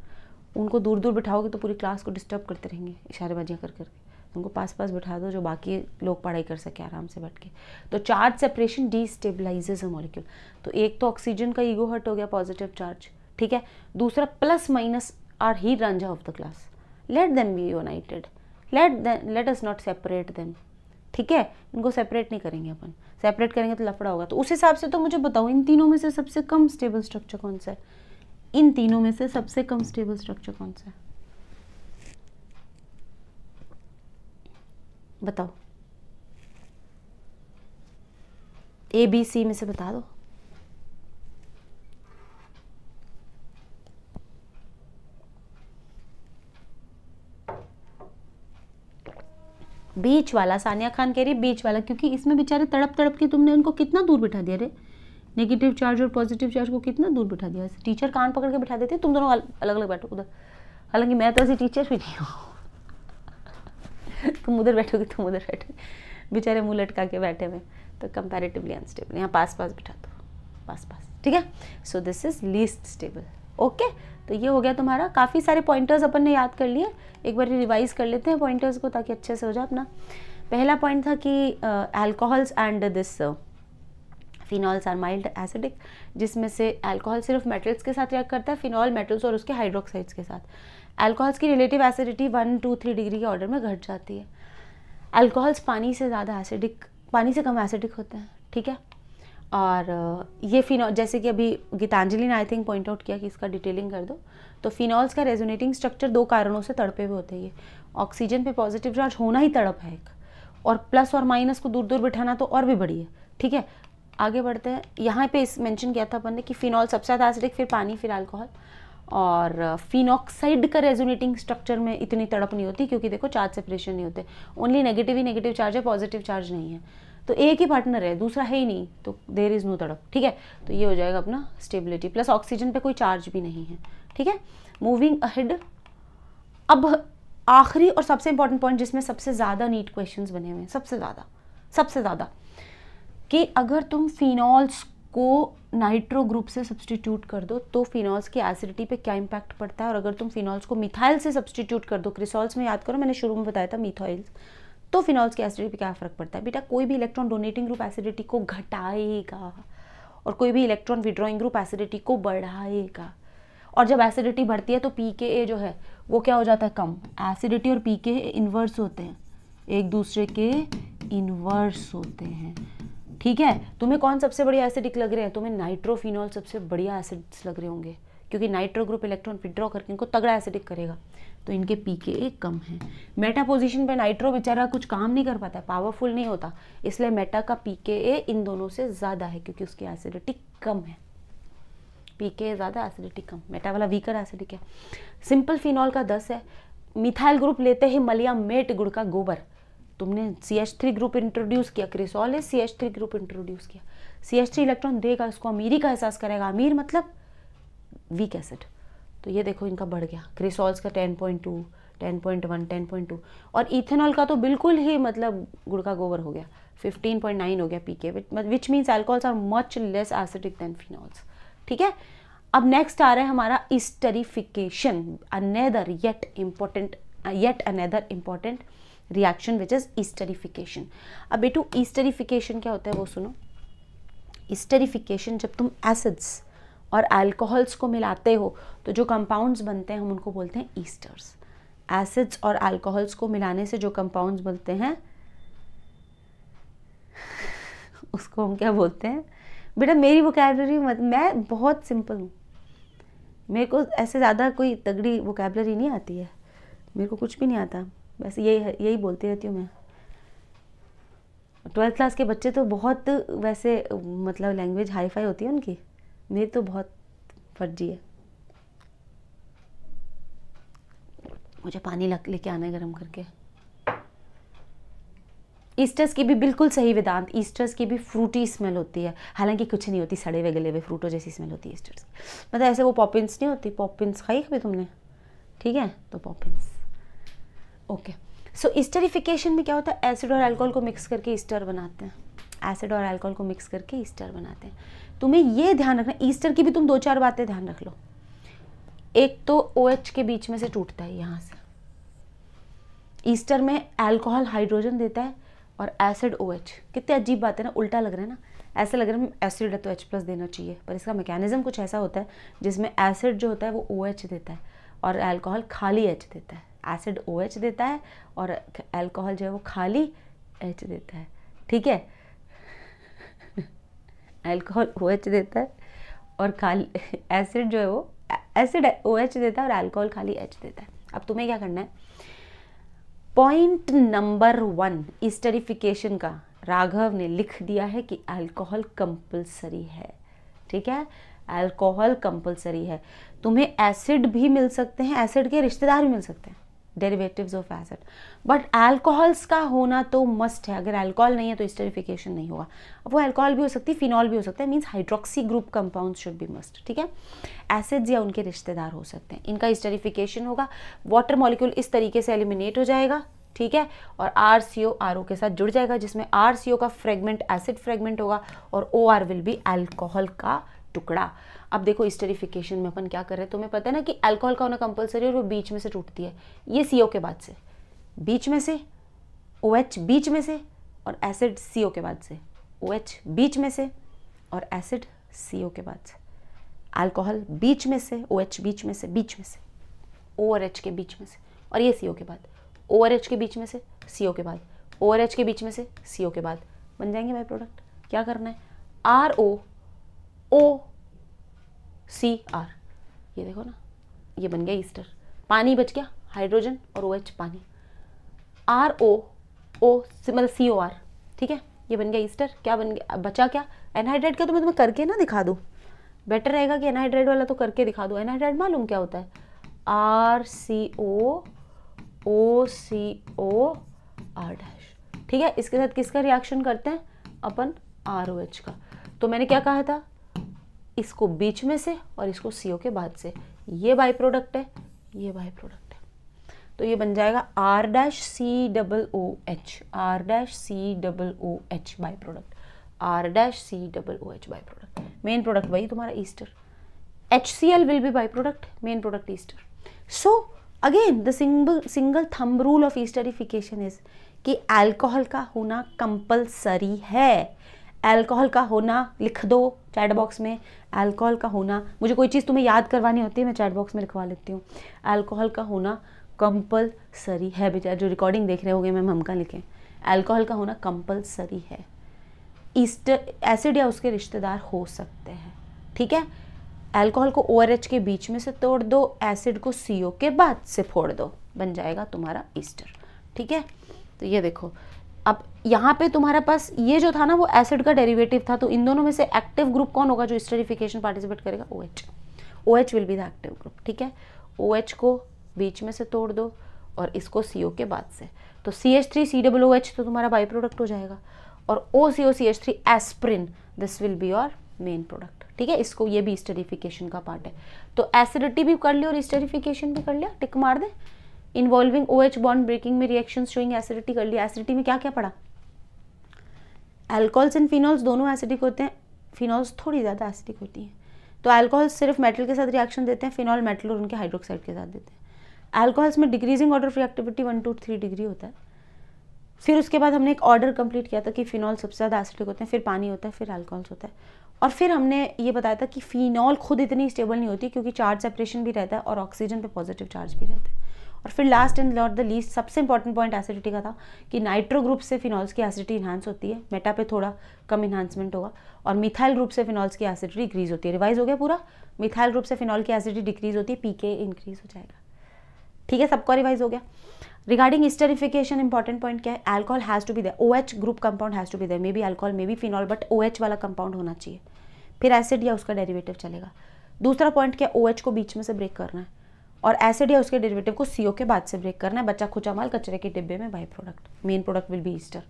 उनको दूर दूर बिठाओगे तो पूरी क्लास को डिस्टर्ब करते रहेंगे इशारेबाजियाँ कर करके उनको पास पास बैठा दो जो बाकी लोग पढ़ाई कर सके आराम से बैठ के तो charge separation stabilise a molecule तो एक तो ऑक्सीजन का ईगो हट हो गया पॉजिटिव चार्ज ठीक है दूसरा प्लस माइनस आर ही रंजा of the class let them be united let let us not separate them ठीक है इनको सेपरेट नहीं करेंगे अपन सेपरेट करेंगे तो लफड़ा होगा तो उस हिसाब से तो मुझे बताओ इन तीनों में से सबसे कम स्टेबल स्ट्रक्चर कौन सा है इन तीनों में से सबसे कम स्टेबल स्ट्रक्चर कौन सा है बताओ ए बी सी में से बता दो बीच वाला सानिया खान कह रही है बीच वाला क्योंकि इसमें बेचारे तड़प तड़प के तुमने उनको कितना दूर बिठा दिया रे नेगेटिव चार्ज और पॉजिटिव चार्ज को कितना दूर बिठा दिया टीचर कान पकड़ के बिठा देते तुम दोनों अलग अलग बैठो उधर हालांकि मैं तो ऐसी टीचर भी नहीं हूँ [laughs] तुम उधर बैठोगे तुम उधर बैठोगे बेचारे मुँह लटका के बैठे हुए तो कंपेरेटिवली अनस्टेबल यहाँ पास पास बिठा दो पास पास ठीक है so this is least stable okay तो ये हो गया तुम्हारा काफ़ी सारे पॉइंटर्स अपन ने याद कर लिए एक बार रिवाइज कर लेते हैं पॉइंटर्स को ताकि अच्छे से हो जाए अपना पहला पॉइंट था कि alcohols and this phenols are mild acidic जिसमें से अल्कोहल सिर्फ मेटल्स के साथ रिएक्ट करता है फिनॉल मेटल्स और उसके हाइड्रोक्साइड्स के साथ एल्कोहल्स की relative acidity one two three degree के ऑर्डर में घट जाती है एल्कोहल्स पानी से ज़्यादा एसिडिक पानी से कम एसिडिक होते हैं ठीक है और ये फिनॉल जैसे कि अभी गीतांजलि ने आई थिंक पॉइंट आउट किया कि इसका डिटेलिंग कर दो तो फिनॉल्स का रेजोनेटिंग स्ट्रक्चर दो कारणों से तड़पे हुए होते हैं ये ऑक्सीजन पे पॉजिटिव चार्ज होना ही तड़प है एक और प्लस और माइनस को दूर दूर बिठाना तो और भी बढ़ी है ठीक है आगे बढ़ते हैं यहाँ पे इस मेंशन किया था अपन ने कि फिनॉल सबसे ज़्यादा एसिडिक फिर पानी फिर अल्कोहल और फिनॉक्साइड का रेजोनेटिंग स्ट्रक्चर में इतनी तड़प नहीं होती क्योंकि देखो चार्ज सेपरेशन नहीं होते ओनली नेगेटिव ही नेगेटिव चार्ज है पॉजिटिव चार्ज नहीं है तो एक ही पार्टनर है दूसरा है ही नहीं तो देर इज़ नो तड़प ठीक है तो ये हो जाएगा अपना स्टेबिलिटी प्लस ऑक्सीजन पे कोई चार्ज भी नहीं है ठीक है मूविंग अहेड अब आखिरी और सबसे इंपॉर्टेंट पॉइंट जिसमें सबसे ज़्यादा नीट क्वेश्चन बने हुए हैं सबसे ज़्यादा सबसे ज़्यादा कि अगर तुम फिनॉल्स को नाइट्रो ग्रुप से सब्सटीट्यूट कर दो तो फिनॉल्स की एसिडिटी पे क्या इम्पैक्ट पड़ता है और अगर तुम फिनॉल्स को मिथाइल से सब्सटीट्यूट कर दो क्रिसॉल्स में याद करो मैंने शुरू में बताया था मिथाइल तो फिनॉल्स की एसिडिटी पे क्या फ़र्क पड़ता है बेटा कोई भी इलेक्ट्रॉन डोनेटिंग ग्रुप एसिडिटी को घटाएगा और कोई भी इलेक्ट्रॉन विड्रॉइंग ग्रुप एसिडिटी को बढ़ाएगा और जब एसिडिटी बढ़ती है तो पी के ए जो है वो क्या हो जाता है कम एसिडिटी और पी के इन्वर्स होते हैं एक दूसरे के इन्वर्स होते हैं ठीक है तुम्हें कौन सबसे बढ़िया एसिडिक लग रहे हैं तुम्हें नाइट्रोफिनॉल सबसे बढ़िया एसिड्स लग रहे होंगे क्योंकि नाइट्रो ग्रुप इलेक्ट्रॉन विड्रॉ करके इनको तगड़ा एसिडिक करेगा तो इनके पी के एक कम है मेटा पोजिशन पर नाइट्रो बेचारा कुछ काम नहीं कर पाता पावरफुल नहीं होता इसलिए मेटा का पी के ए इन दोनों से ज़्यादा है क्योंकि उसकी एसिडिटी कम है पी के ज़्यादा एसिडिटी कम मेटा वाला वीकर एसिडिक है सिंपल फिनॉल का दस है मिथाइल ग्रुप लेते ही मलिया मेट गुड़ का गोबर तुमने C H three group introduce किया क्रिसॉल है C H three group introduce किया सी एच थ्री इलेक्ट्रॉन देगा इसको अमीरी का एहसास करेगा अमीर मतलब वीक एसिड तो ये देखो इनका बढ़ गया क्रिसॉल्स का ten point two ten point one ten point two और इथेनॉल का तो बिल्कुल ही मतलब गुड़ का गोबर हो गया फिफ्टीन पॉइंट नाइन हो गया P K which means alcohols are much less acidic than phenols ठीक है अब नेक्स्ट आ रहा है हमारा esterification another yet important yet another important reaction which is esterification अब बेटू ईस्टरीफिकेशन क्या होता है वो सुनो ईस्टरीफिकेशन जब तुम एसिड्स और अल्कोहल्स को मिलाते हो तो जो कंपाउंड्स बनते हैं हम उनको बोलते हैं ईस्टर्स एसिड्स और अल्कोहल्स को मिलाने से जो कंपाउंड्स बनते हैं उसको हम क्या बोलते हैं बेटा मेरी वो कैबलरी मत मैं बहुत सिंपल हूँ मेरे को ऐसे ज़्यादा कोई तगड़ी वोकेबलरी नहीं आती है मेरे को कुछ भी नहीं आता बस यही यही बोलती रहती हूँ मैं ट्वेल्थ क्लास के बच्चे तो बहुत वैसे मतलब लैंग्वेज हाई फाई होती है उनकी मेरी तो बहुत फर्जी है मुझे पानी लेके आना है गर्म करके ईस्टर्स की भी बिल्कुल सही वेदांत ईस्टर्स की भी फ्रूटी स्मेल होती है हालांकि कुछ नहीं होती सड़े हुए गले हुए फ्रूटों जैसी स्मेल होती है ईस्टर्स मतलब ऐसे वो पॉपिंस नहीं होती पॉपिंस खाई कभी तुमने ठीक है तो पॉपिंस ओके सो ईस्टरिफिकेशन में क्या होता है एसिड और एल्कोहल को मिक्स करके ईस्टर बनाते हैं एसिड और एल्कोहल को मिक्स करके ईस्टर बनाते हैं तुम्हें ये ध्यान रखना ईस्टर की भी तुम दो चार बातें ध्यान रख लो एक तो ओ OH के बीच में से टूटता है यहाँ से ईस्टर में एल्कोहल हाइड्रोजन देता है और एसिड ओ OH कितने अजीब बात है ना उल्टा लग रहा है ना ऐसा लग रहा है एसिड है तो एच प्लस देना चाहिए पर इसका मैकेनिज्म कुछ ऐसा होता है जिसमें एसिड जो होता है वो ओ OH देता है और एल्कोहल खाली एच देता है एसिड ओ OH देता है और अल्कोहल जो है वो खाली एच देता है ठीक है अल्कोहल ओ OH देता है और खाली एसिड जो है वो एसिड ओ OH देता है और अल्कोहल खाली एच देता है अब तुम्हें क्या करना है पॉइंट नंबर वन स्टरिफिकेशन का राघव ने लिख दिया है कि अल्कोहल कंपलसरी है ठीक है अल्कोहल कंपलसरी है तुम्हें एसिड भी मिल सकते हैं एसिड के रिश्तेदार भी मिल सकते हैं derivatives of acid but alcohols का होना तो मस्ट है अगर एल्कोहल नहीं है तो स्टेरिफिकेशन नहीं होगा अब वो एल्कोहल भी हो सकती है फिनॉल भी हो सकता है means hydroxy group compound should be must ठीक है एसिड्स या उनके रिश्तेदार हो सकते हैं इनका स्टेरिफिकेशन होगा वाटर मॉलिक्यूल इस तरीके से एलिमिनेट हो जाएगा ठीक है और are C O R O के साथ जुड़ जाएगा जिसमें आर सी ओ का फ्रेगमेंट एसिड फ्रेगमेंट होगा और O R will be alcohol का टुकड़ा अब देखो स्टेरिफिकेशन में अपन क्या कर रहे हैं तुम्हें पता है ना कि अल्कोहल का होना कंपलसरी और वो बीच में से टूटती है ये सी के बाद से बीच में से ओ OH बीच में से और एसिड सी के बाद से ओ OH बीच में से और एसिड सी के बाद से अल्कोहल बीच में से ओ OH बीच में से बीच में से ओ और एच के बीच में से और ये सी के बाद ओ और एच के बीच में से सी के बाद ओ और एच के बीच में से सी के बाद बन जाएंगे भाई प्रोडक्ट क्या करना है R O O C are ये देखो ना ये बन गया ईस्टर पानी बच गया हाइड्रोजन और ओ OH पानी आर ओ ओ मतलब सी ओ आर ठीक है ये बन गया ईस्टर क्या बन गया बचा क्या एनहाइड्रेट का तो मैं तुम्हें करके ना दिखा दूँ बेटर रहेगा कि एनहाइड्रेट वाला तो करके दिखा दूँ एनहाइड्रेट मालूम क्या होता है R C O O C O R dash ठीक है इसके साथ किसका रिएक्शन करते हैं अपन आर ओ एच का तो मैंने क्या कहा था इसको बीच में से और इसको सीओ के बाद से ये बाई प्रोडक्ट है ये बाई प्रोडक्ट है तो ये बन जाएगा R dash C double O H R dash C double O H by product R dash C double O H by product main product वही तुम्हारा ester H C L will be by product main product ester so again the single single thumb rule of esterification is कि alcohol का होना compulsory है alcohol का होना लिख दो चैट बॉक्स में अल्कोहल का होना मुझे कोई चीज़ तुम्हें याद करवानी होती है मैं चैट बॉक्स में लिखवा लेती हूँ अल्कोहल का होना कंपलसरी है बेचारे जो रिकॉर्डिंग देख रहे होंगे मैम हमका लिखें अल्कोहल का होना कंपलसरी है ईस्ट एसिड या उसके रिश्तेदार हो सकते हैं ठीक है अल्कोहल को ओ के बीच में से तोड़ दो एसिड को सी के बाद से फोड़ दो बन जाएगा तुम्हारा ईस्टर ठीक है तो ये देखो अब यहाँ पे तुम्हारे पास ये जो था ना वो एसिड का डेरिवेटिव था तो इन दोनों में से एक्टिव ग्रुप कौन होगा जो स्टेरिफिकेशन पार्टिसिपेट करेगा O H O H will be the active group ठीक है ओ एच को बीच में से तोड़ दो और इसको सी ओ के बाद से तो C H three C W H तो तुम्हारा बाई प्रोडक्ट हो जाएगा और O C O C H three aspirin this will be your main product ठीक है इसको ये भी स्टेरिफिकेशन का पार्ट है तो एसिडिटी भी कर लिया और स्टेरिफिकेशन भी कर लिया टिक मार दें involving O H bond breaking में रिएक्शन शोइंग एसिडिटी कर लिया एसिडिटी में क्या क्या पड़ा एल्कोहल्स एंड फिनॉल्स दोनों एसिडिक होते हैं फिनॉल्स थोड़ी ज़्यादा एसिडिक होती हैं तो एल्कोहल्स सिर्फ मेटल के साथ रिएक्शन देते हैं फिनॉल मेटल और उनके हाइड्रोक्साइड के साथ देते हैं एल्कोहल्स में decreasing order of reactivity one two three degree होता है फिर उसके बाद हमने एक ऑर्डर कंप्लीट किया था कि फिनॉल सबसे ज़्यादा एसिडिक होते हैं फिर पानी होता है फिर एल्कोहल्स होता है और फिर हमने ये बताया था कि फिनॉल खुद इतनी स्टेबल नहीं होती क्योंकि चार्ज सेपरेशन भी रहता है और ऑक्सीजन पे पॉजिटिव चार्ज भी रहता है और फिर last and not the least सबसे इंपॉर्टेंट पॉइंट एसिडिटी का था कि नाइट्रो ग्रुप से फिनॉल्स की एसिडिटी इन्हांस होती है मेटा पे थोड़ा कम इन्हांसमेंट होगा और मिथाइल ग्रुप से फिनॉल्स की एसिडिटी डिक्रीज होती है रिवाइज हो गया पूरा मिथाइल ग्रुप से फिनॉल की एसिडिटी डिक्रीज होती है पीके इंक्रीज हो जाएगा ठीक है सबका रिवाइज हो गया रिगार्डिंग स्टेरिफिकेशन इंपॉर्टेंट पॉइंट क्या है alcohol has to be the O H group compound has to be there maybe alcohol maybe phenol but O H वाला कंपाउंड होना चाहिए फिर एसिड या उसका डेरिवेटिव चलेगा दूसरा पॉइंट क्या ओ एच को बीच में से ब्रेक करना है और एसिड या उसके डेरिवेटिव को सीओ के बाद से ब्रेक करना है बच्चा खुचा माल कचरे के डिब्बे में by product main product will be ester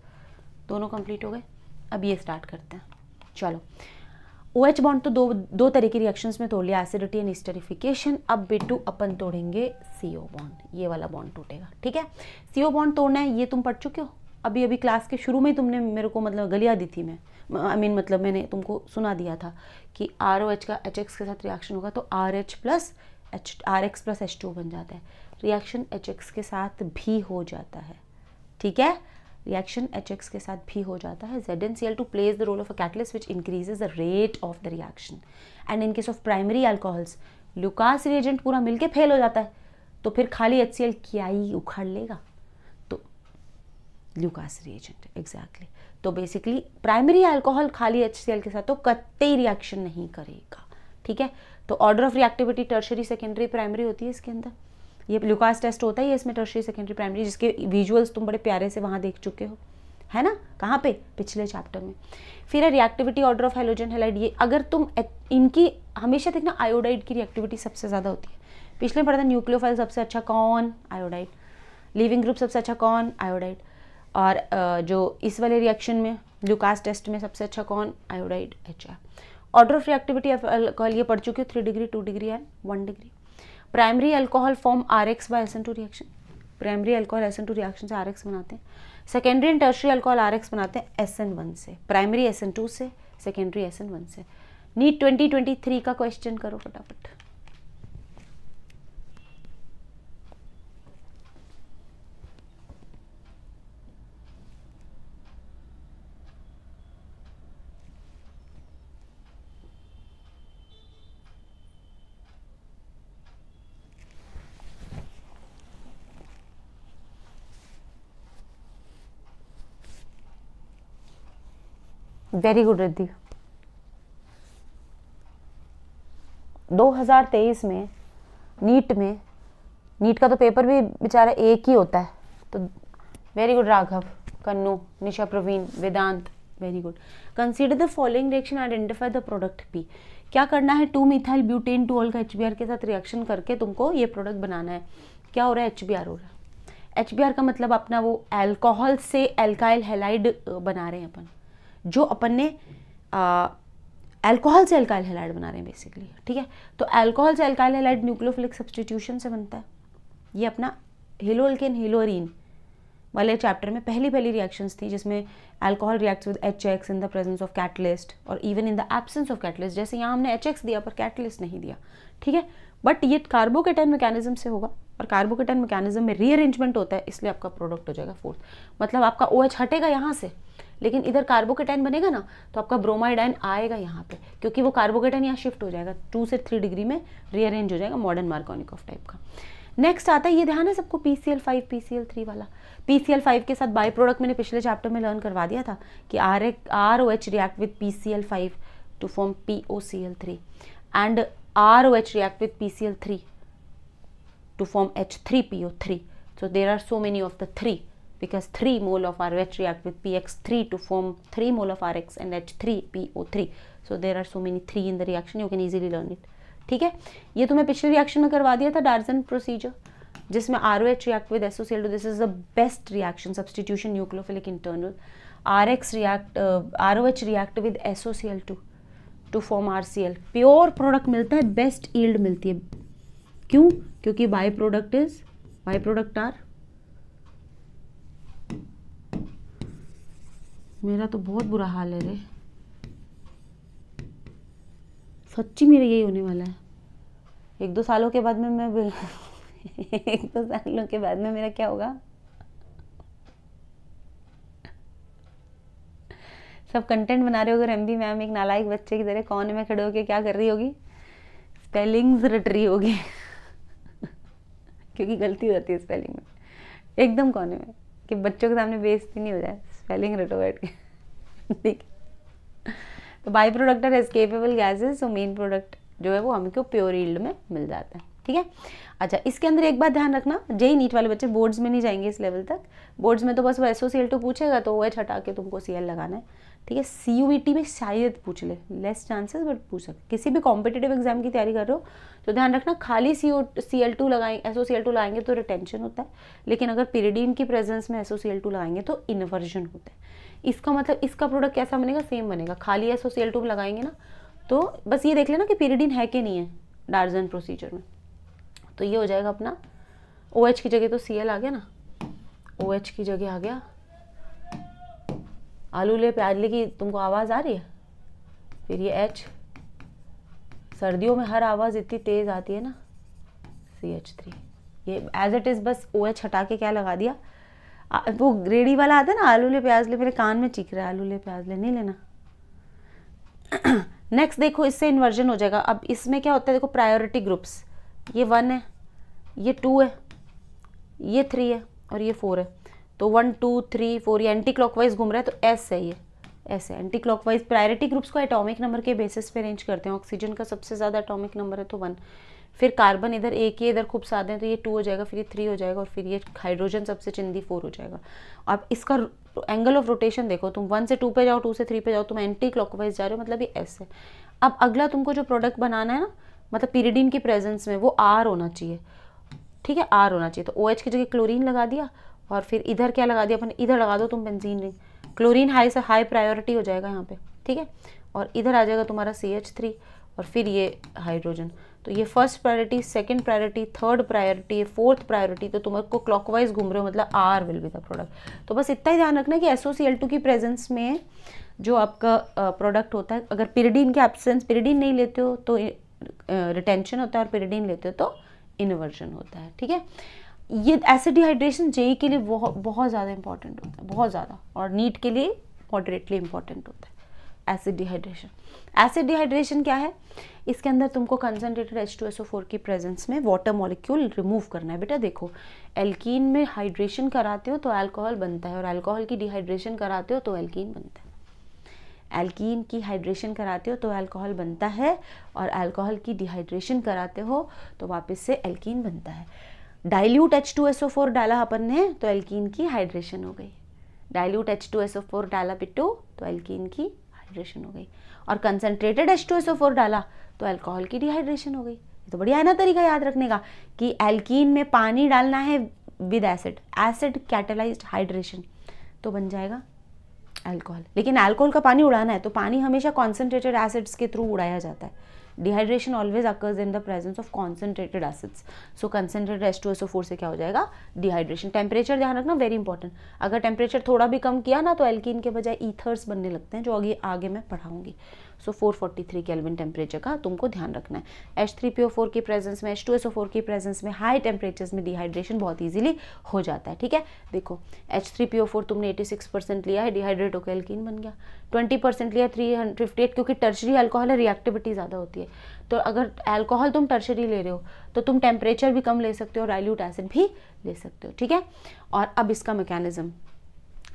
दोनों कंप्लीट हो गए अब ये स्टार्ट करते हैं चलो ओ एच बॉन्ड तो दो दो तरह की रिएक्शंस में तोड़ लिया एसिडिटी एंड स्टेरिफिकेशन अब बेटू अपन तोड़ेंगे सी ओ बॉन्ड ये वाला बॉन्ड टूटेगा ठीक है सी ओ बॉन्ड तोड़ना है ये तुम पढ़ चुके हो अभी अभी क्लास के शुरू में ही तुमने मेरे को मतलब गलिया दी थी मैं आई I मीन mean, मतलब मैंने तुमको सुना दिया था कि आर ओ एच का एच एक्स के साथ रिएक्शन होगा तो R H plus H R X plus H two बन जाता है रिएक्शन एच एक्स के साथ भी हो जाता है ठीक है रिएक्शन एच एक्स के साथ भी हो जाता है Z N C L two plays the role of a catalyst which increase the rate of the reaction and in case of primary alcohols Lucas reagent पूरा मिलके फेल हो जाता है तो फिर खाली एच सी एल क्या ही उखाड़ लेगा तो लुकास रिएजेंट एग्जैक्टली तो बेसिकली प्राइमरी एल्कोहल खाली एच सी एल के साथ तो कत्ते ही रिएक्शन नहीं करेगा ठीक है तो order of reactivity tertiary secondary primary होती है इसके अंदर ये लुकास टेस्ट होता है ये इसमें टर्शरी सेकेंडरी प्राइमरी जिसके विजुअल्स तुम बड़े प्यारे से वहाँ देख चुके हो है ना कहाँ पे पिछले चैप्टर में फिर है reactivity order of halogen halide ये अगर तुम इनकी हमेशा देखना आयोडाइड की रिएक्टिविटी सबसे ज़्यादा होती है पिछले पढ़ा था न्यूक्लियोफाइल सबसे अच्छा कौन आयोडाइड लिविंग ग्रुप सबसे अच्छा कौन आयोडाइड और जो इस वाले रिएक्शन में लुकास टेस्ट में सबसे अच्छा कौन आयोडाइड अच्छा। H order of reactivity of alcohol ये पढ़ चुके हो three degree two degree and one degree primary alcohol form R X by S N two reaction primary alcohol S N two reaction से आर एक्स बनाते हैं secondary and tertiary alcohol R X बनाते हैं S N one से primary S N two से secondary S N one से NEET twenty twenty three का question करो फटाफट वेरी गुड रिद्धि 2023 में नीट में नीट का तो पेपर भी बेचारा एक ही होता है तो very good Raghav Kannu Nisha Praveen Vedant very good consider the following reaction identify the product P क्या करना है two methyl butane two ol का एच के साथ रिएक्शन करके तुमको ये प्रोडक्ट बनाना है क्या हो रहा है एच हो रहा है एच का मतलब अपना वो एल्कोहल से एल्काइल हेलाइड बना रहे हैं अपन जो अपन ने एल्कोहल से अल्काइल हेलाइड बना रहे हैं बेसिकली ठीक है तो एल्कोहल से अल्काइल हेलाइड न्यूक्लोफिलिक सब्सटीट्यूशन से बनता है ये अपना हेलोल्केन हिलोरिन वाले चैप्टर में पहली पहली रिएक्शंस थी जिसमें alcohol reacts with H X in the presence of catalyst और even in the absence of catalyst जैसे यहाँ हमने एच एक्स दिया पर कैटलिस्ट नहीं दिया ठीक है बट ये कार्बोकेटन मैकेनिज्म से होगा और कार्बोकेटन मैकेनिज्म में रीअरेंजमेंट होता है इसलिए आपका प्रोडक्ट हो जाएगा फोर्थ मतलब आपका ओ OH एच हटेगा यहाँ से लेकिन इधर कार्बोकेटाइन बनेगा ना तो आपका ब्रोमाइडाइन आएगा यहाँ पे क्योंकि वो कार्बोकेटाइन यहाँ शिफ्ट हो जाएगा टू से थ्री डिग्री में रीअरेंज हो जाएगा मॉडर्न मार्कोनिक ऑफ टाइप का नेक्स्ट आता है ये ध्यान है सबको P C L five P C L three वाला पी सी एल फाइव के साथ बाई प्रोडक्ट मैंने पिछले चैप्टर में लर्न करवा दिया था कि आर एक R O H react with P C L five to form P O C L three and R O H react with P C L three to form H three P O three so there are so many of the three because 3 mole of RH react with PX3 to form 3 mole of RX and H3PO3. So there are so many 3 in the reaction, you can easily learn it. ठीक है ये तो मैं पिछले reaction में करवा दिया था डार्जन प्रोसीजर जिसमें R H react with associate this is the best reaction substitution nucleophilic internal R X react R O H react with S O C L two to form R C L pure product मिलता है best yield मिलती है क्यों क्योंकि byproduct is by product are मेरा तो बहुत बुरा हाल है रे सच्ची मेरा यही होने वाला है एक दो सालों के बाद में मैं [laughs] एक दो सालों के बाद में मेरा क्या होगा सब कंटेंट बना रहे हो अगर एम बी मैम एक नालायक बच्चे की तरह कौन में खड़े होके क्या कर रही होगी स्पेलिंग्स रट रही होगी [laughs] क्योंकि गलती हो जाती है स्पेलिंग में एकदम कोने में कि बच्चों के सामने बेइज्जती नहीं हो जाए स्पेलिंग रटोवेट के ठीक तो by product are escapable gases so main product जो है वो हमको प्योर ईल्ड में मिल जाता है ठीक है अच्छा इसके अंदर एक बात ध्यान रखना जेई नीट वाले बच्चे बोर्ड्स में नहीं जाएंगे इस लेवल तक बोर्ड्स में तो बस वो एसओ सी एल टू पूछेगा तो वह छटा के तुमको सी एल लगाना है ठीक है सी यू ई टी में शायद पूछ ले लेस चांसेस बट पूछ सकते किसी भी कॉम्पिटेटिव एग्जाम की तैयारी कर रहे हो तो ध्यान रखना खाली C O C L two लगाएंगे S O C L two लगाएंगे तो रिटेंशन होता है लेकिन अगर पिरिडीन की प्रेजेंस में S O C L two लगाएंगे तो इन्वर्जन होता है इसका मतलब इसका प्रोडक्ट कैसा बनेगा सेम बनेगा खाली S O C L two लगाएंगे ना तो बस ये देख लेना कि पिरिडीन है कि नहीं है डार्जन प्रोसीजर में तो ये हो जाएगा अपना ओ OH की जगह तो सी एल आ गया ना ओ OH की जगह आ गया आलू ले प्याज ले की तुमको आवाज़ आ रही है फिर ये एच सर्दियों में हर आवाज़ इतनी तेज़ आती है ना सी एच थ्री ये एज इट इज़ बस ओ एच हटा के क्या लगा दिया वो ग्रेडी वाला आता है ना आलू ले प्याज ले मेरे कान में चीख रहा है आलू ले प्याज ले नहीं लेना नेक्स्ट [clears throat] देखो इससे इन्वर्जन हो जाएगा अब इसमें क्या होता है देखो प्रायोरिटी ग्रुप्स ये वन है ये टू है ये थ्री है और ये फोर है तो वन टू थ्री फोर ये एंटी क्लॉकवाइज घूम रहा है तो एस है ये है एंटी क्लॉकवाइज प्रायोरिटी ग्रुप्स को एटॉमिक नंबर के बेसिस पे अरेंज करते हैं ऑक्सीजन का सबसे ज़्यादा एटॉमिक नंबर है तो वन फिर कार्बन इधर एक ही इधर खूब सादे हैं तो ये टू हो जाएगा फिर ये थ्री हो जाएगा और फिर ये हाइड्रोजन सबसे चिंदी फोर हो जाएगा अब इसका एंगल ऑफ रोटेशन देखो तुम वन से टू पे जाओ टू से थ्री पे जाओ तुम एंटी क्लॉकवाइज जा रहे हो मतलब ये एस है अब अगला तुमको जो प्रोडक्ट बनाना है ना मतलब पीरिडीन की प्रेजेंस में वो आर होना चाहिए ठीक है आर होना चाहिए तो ओ OH की जगह क्लोरीन लगा दिया और फिर इधर क्या लगा दिया अपन इधर लगा दो तुम बेंजीन रिंग क्लोरीन हाई से हाई प्रायोरिटी हो जाएगा यहाँ पे ठीक है और इधर आ जाएगा तुम्हारा सी एच थ्री और फिर ये हाइड्रोजन तो ये first priority second priority third priority fourth priority तो तुम को क्लॉकवाइज घूम रहे हो मतलब R will be the product तो बस इतना ही ध्यान रखना कि एसओसीएल टू की प्रेजेंस में जो आपका प्रोडक्ट होता है अगर पिरिडीन के एब्सेंस पिरिडीन नहीं लेते हो तो रिटेंशन होता है और पिरिडीन लेते हो तो इन्वर्जन होता है ठीक है ये एसिड डिहाइड्रेशन जेई के लिए बहुत बहुत ज़्यादा इंपॉर्टेंट होता है बहुत ज़्यादा और नीट के लिए मॉडरेटली इंपॉर्टेंट होता है एसिड डिहाइड्रेशन एसिड डिहाइड्रेशन क्या है इसके अंदर तुमको concentrated H two S O four की प्रेजेंस में वाटर मॉलिक्यूल रिमूव करना है बेटा देखो एल्कीन में हाइड्रेशन कराते हो तो अल्कोहल बनता है और अल्कोहल की डिहाइड्रेशन कराते हो तो एल्कीन बनता है एल्कीन की हाइड्रेशन कराते हो तो अल्कोहल बनता है और अल्कोहल की डिहाइड्रेशन कराते हो तो वापस से एल्कीन बनता है डाइल्यूट फोर डाला अपन ने तो एल्कीन की हाइड्रेशन हो गई डाइल्यूट फोर डाला पिट्टू तो एल्कीन की हाइड्रेशन हो गई और कंसनट्रेटेड फोर डाला तो एल्कोहल की डिहाइड्रेशन हो गई ये तो बढ़िया है ना तरीका याद रखने का कि एल्कीन में पानी डालना है with acid acid catalyse hydration तो बन जाएगा एल्कोहल लेकिन एल्कोहल का पानी उड़ाना है तो पानी हमेशा कॉन्सेंट्रेटेड एसिड्स के थ्रू उड़ाया जाता है dehydration always occurs in the presence of concentrated acids so concentrated S two S O four से क्या हो जाएगा डिहाइड्रेशन टेम्परेचर ध्यान रखना वेरी इंपॉर्टेंट अगर टेम्परेचर थोड़ा भी कम किया ना तो एल्किन के बजाय ईथर्स बनने लगते हैं जो आगे आगे मैं पढ़ाऊंगी सो 443 केल्विन टेम्परेचर का तुमको ध्यान रखना है H3PO4 की प्रेजेंस में H2SO4 की प्रेजेंस में हाई टेम्परेचर्स में डिहाइड्रेशन बहुत ईजिली हो जाता है ठीक है देखो H3PO4 तुमने 86 परसेंट लिया है डिहाइड्रेट होकर एल्किन बन गया 20 परसेंट लिया 358 क्योंकि टर्शरी अल्कोहल है रिएक्टिविटी ज़्यादा होती है तो अगर अल्कोहल तुम टर्शरी ले रहे हो तो तुम टेम्परेचर भी कम ले सकते हो और डाइल्यूट एसिड भी ले सकते हो ठीक है और अब इसका मैकेनिज्म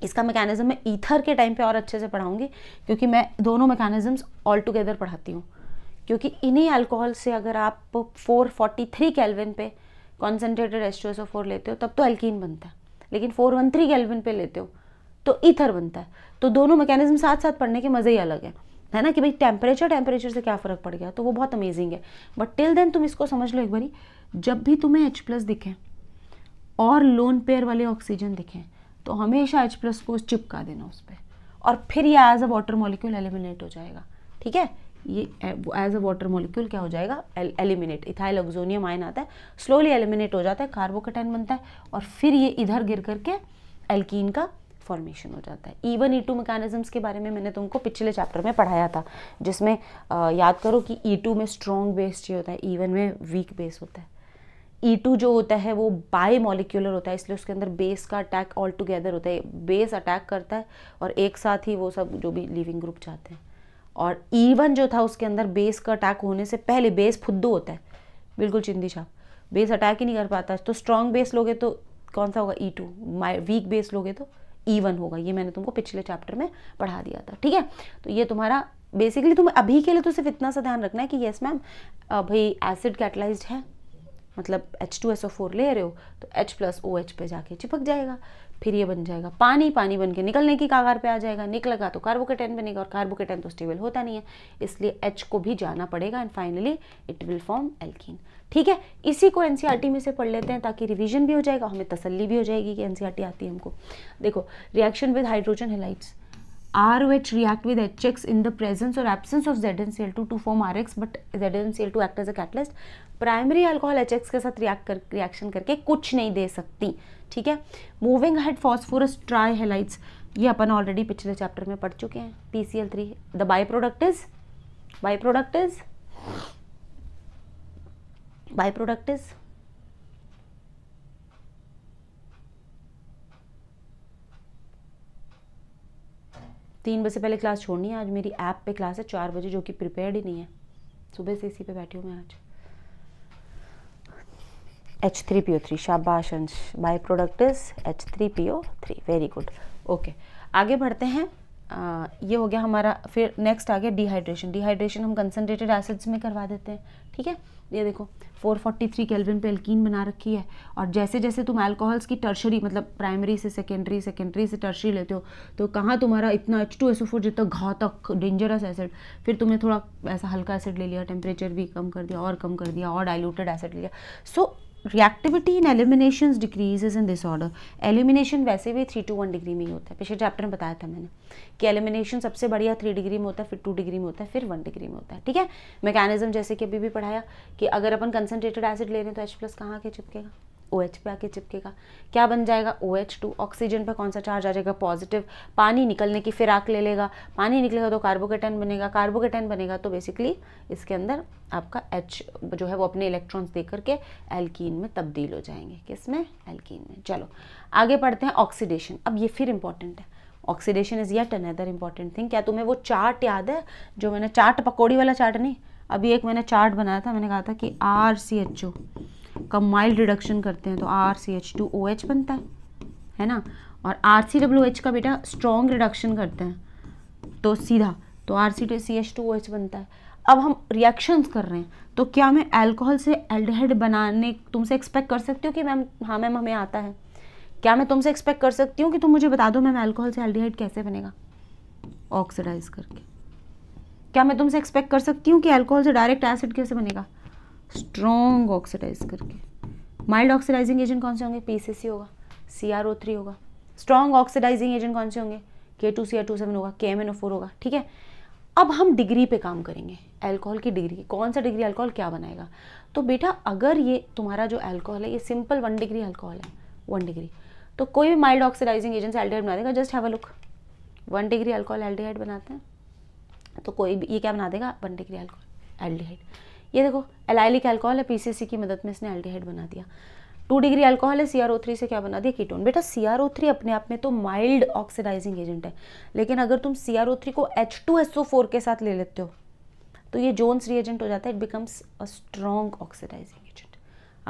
इसका मैकेनिज्म मैं ईथर के टाइम पे और अच्छे से पढ़ाऊंगी क्योंकि मैं दोनों मैकेनिज़म्स ऑल टुगेदर पढ़ाती हूँ क्योंकि इन्हीं अल्कोहल से अगर आप 443 कैलविन पे कॉन्सेंट्रेटेड एस्ट्रोस फोर लेते हो तब तो एल्कीन बनता है लेकिन 413 कैलविन पे लेते हो तो ईथर बनता है तो दोनों मैकेनिज्म साथ साथ पढ़ने के मज़े ही अलग है है ना कि भाई टेम्परेचर टेम्परेचर से क्या फ़र्क पड़ गया तो वो बहुत अमेजिंग है बट टिल देन तुम इसको समझ लो एक बारी जब भी तुम्हें एच प्लस दिखें और लोन पेयर वाले ऑक्सीजन दिखें तो हमेशा एच प्लस को चिपका देना उस पर और फिर ये as a water molecule eliminate हो जाएगा ठीक है ये एज अ वाटर मॉलिक्यूल क्या हो जाएगा एलिमिनेट इथाइल ऑक्जोनियम आयन आता है स्लोली एलिमिनेट हो जाता है कार्बोकटाइन बनता है और फिर ये इधर गिर करके एल्कीन का फॉर्मेशन हो जाता है ईवन ई टू मैकेज़म्स के बारे में मैंने तुमको पिछले चैप्टर में पढ़ाया था जिसमें आ, याद करो कि ई e टू में स्ट्रॉन्ग बेस चाहिए होता है ईवन e में वीक बेस होता है ई e टू जो होता है वो बाई मॉलिक्यूलर होता है इसलिए उसके अंदर बेस का अटैक ऑल टुगेदर होता है बेस अटैक करता है और एक साथ ही वो सब जो भी लिविंग ग्रुप चाहते हैं और ई e वन जो था उसके अंदर बेस का अटैक होने से पहले बेस फुद्दू होता है बिल्कुल चिंदी छाप बेस अटैक ही नहीं कर पाता तो स्ट्रॉन्ग बेस लोगे तो कौन सा होगा ई टू वीक बेस लोगे तो ई e वन होगा ये मैंने तुमको पिछले चैप्टर में पढ़ा दिया था ठीक है तो ये तुम्हारा बेसिकली तुम्हें अभी के लिए तो सिर्फ इतना सा ध्यान रखना है कि येस मैम भाई एसिड कैटलाइज है मतलब H two S O four ले रहे हो तो एच प्लस ओ एच पे जाके चिपक जाएगा फिर ये बन जाएगा पानी पानी बन के निकलने की कागार पे आ जाएगा निकलेगा तो कार्बोकेटेन बनेगा और कार्बोकेटेन तो स्टेबल होता नहीं है इसलिए एच को भी जाना पड़ेगा and finally it will form alkene ठीक है इसी को एन e में से पढ़ लेते हैं ताकि रिविजन भी हो जाएगा हमें तसली भी हो जाएगी कि एन e आती है हमको देखो reaction with hydrogen halides ROH react with HX in the presence or absence of ZnCl2 to form RX but ZnCl2 act as a catalyst primary alcohol H के साथ रिएक्ट कर रिएक्शन करके कुछ नहीं दे सकती ठीक है मूविंग हेड फॉस्फोरस ट्राई ये अपन ऑलरेडी पिछले चैप्टर में पढ़ चुके हैं P C L three the byproduct is byproduct is byproduct is तीन बजे से पहले क्लास छोड़नी है आज मेरी ऐप पे क्लास है चार बजे जो कि प्रिपेयर्ड ही नहीं है सुबह से इसी पे बैठी हूँ मैं आज H three P O three शाबाश Ansh byproduct is H three P O three very good okay आगे बढ़ते हैं आ, ये हो गया हमारा फिर नेक्स्ट आ गया डिहाइड्रेशन डिहाइड्रेशन हम कंसनट्रेटेड एसिड्स में करवा देते हैं ठीक है ये देखो 443 केल्विन पे एल्कीन बना रखी है और जैसे जैसे तुम अल्कोहल्स की टर्शरी मतलब प्राइमरी से सेकेंडरी सेकेंडरी से टर्शरी लेते हो तो कहाँ तुम्हारा इतना एच टू ओ फोर जितना घातक डेंजरस एसिड फिर तुमने थोड़ा ऐसा हल्का एसिड ले लिया टेम्परेचर भी कम कर दिया और कम कर दिया और डायलूटेड एसिड लिया so so, reactivity in elimination decreases in this order elimination वैसे भी थ्री टू वन डिग्री में ही होता है पिछले चैप्टर में बताया था मैंने कि एलिमिनेशन सबसे बढ़िया थ्री डिग्री में होता है फिर टू डिग्री में होता है फिर वन डिग्री में होता है ठीक है मैकेनिज्म जैसे कि अभी भी पढ़ाया कि अगर अपन कंसनट्रेटेड एसिड ले रहे हैं तो एच प्लस कहाँ के चिपकेगा ओ OH पे आके चिपकेगा क्या बन जाएगा ओ OH टू ऑक्सीजन पे कौन सा चार्ज आ जाएगा पॉजिटिव पानी निकलने की फिराक ले लेगा पानी निकलेगा तो कार्बोकेटन बनेगा कार्बोकेटन बनेगा तो बेसिकली इसके अंदर आपका एच जो है वो अपने इलेक्ट्रॉन्स दे करके एल्कीन में तब्दील हो जाएंगे किस में एल्कीन में चलो आगे पढ़ते हैं ऑक्सीडेशन अब ये फिर इंपॉर्टेंट है oxidation is yet another important thing क्या तुम्हें वो चार्ट याद है जो मैंने चार्ट पकौड़ी वाला चार्ट नहीं अभी एक मैंने चार्ट बनाया था मैंने कहा था कि आर सी एच ओ का माइल्ड रिडक्शन करते हैं तो R C H two O H बनता है है ना और आर सी डब्ल्यू एच का बेटा स्ट्रॉन्ग रिडक्शन करते हैं तो सीधा तो R C two C H two O H बनता है अब हम रिएक्शंस कर रहे हैं तो क्या मैं अल्कोहल से एल्डिहाइड बनाने तुमसे एक्सपेक्ट कर सकती हूँ कि मैम हाँ मैम हमें आता है क्या मैं तुमसे एक्सपेक्ट कर सकती हूँ कि तुम मुझे बता दो मैम अल्कोहल से एल्डिहाइड कैसे बनेगा ऑक्सीडाइज करके क्या मैं तुमसे एक्सपेक्ट कर सकती हूँ कि अल्कोहल से डायरेक्ट एसिड कैसे बनेगा स्ट्रॉन्ग ऑक्सीडाइज करके माइल्ड ऑक्सीडाइजिंग एजेंट कौन से होंगे पी सी सी होगा सी आर ओ थ्री होगा स्ट्रॉन्ग ऑक्सीडाइजिंग एजेंट कौन से होंगे K two C R two seven होगा K M N O four होगा ठीक है अब हम डिग्री पे काम करेंगे अल्कोहल की डिग्री कौन सा डिग्री अल्कोहल क्या बनाएगा तो बेटा अगर ये तुम्हारा जो अल्कोहल है ये सिंपल वन डिग्री अल्कोहल है वन डिग्री तो कोई भी माइल्ड ऑक्सीडाइजिंग एजेंट से एल्डिहाइड बना देगा just have a look one degree alcohol aldehyde बनाते हैं तो कोई भी ये क्या बना देगा वन डिग्री अल्कोहल एल्डिहाइड ये देखो एलाइलिक एल्कोहल है पीसीसी की मदद में इसने एल्डिहाइड बना दिया टू डिग्री अल्कोहल है सी से क्या बना दिया कीटोन बेटा सी अपने आप में तो माइल्ड ऑक्सीडाइजिंग एजेंट है लेकिन अगर तुम सी को एच के साथ ले लेते हो तो ये जोन्स रिएजेंट हो जाता है it becomes a strong oxidising agent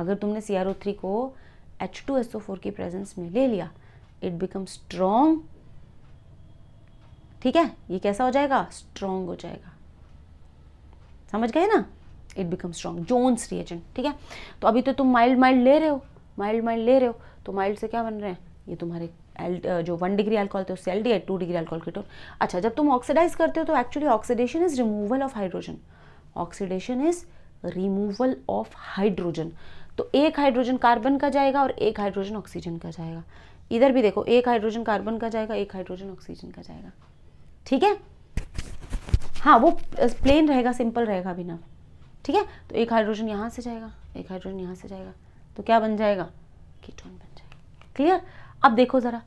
अगर तुमने सी को एच की प्रेजेंस में ले लिया इट बिकम स्ट्रॉन्ग ठीक है ये कैसा हो जाएगा स्ट्रॉन्ग हो जाएगा समझ गए ना it become strong Jones reagent ठीक है तो अभी तो तुम माइल्ड माइल्ड ले रहे हो माइल्ड माइल्ड ले रहे हो तो माइल्ड से क्या बन रहे हैं ये तुम्हारे एल जो वन डिग्री एल्कोहल थे उससे एल डी टू डिग्री एल्कोहल कीटोन अच्छा जब तुम ऑक्सीडाइज करते हो तो actually oxidation is removal of hydrogen oxidation is removal of hydrogen तो एक हाइड्रोजन कार्बन का जाएगा और एक हाइड्रोजन ऑक्सीजन का जाएगा इधर भी देखो एक हाइड्रोजन कार्बन का जाएगा एक हाइड्रोजन ऑक्सीजन का जाएगा ठीक है हाँ वो प्लेन रहेगा सिंपल रहेगा बिना ठीक है तो एक हाइड्रोजन यहाँ से जाएगा एक हाइड्रोजन यहाँ से जाएगा तो क्या बन जाएगा कीटोन बन जाएगा क्लियर अब देखो ज़रा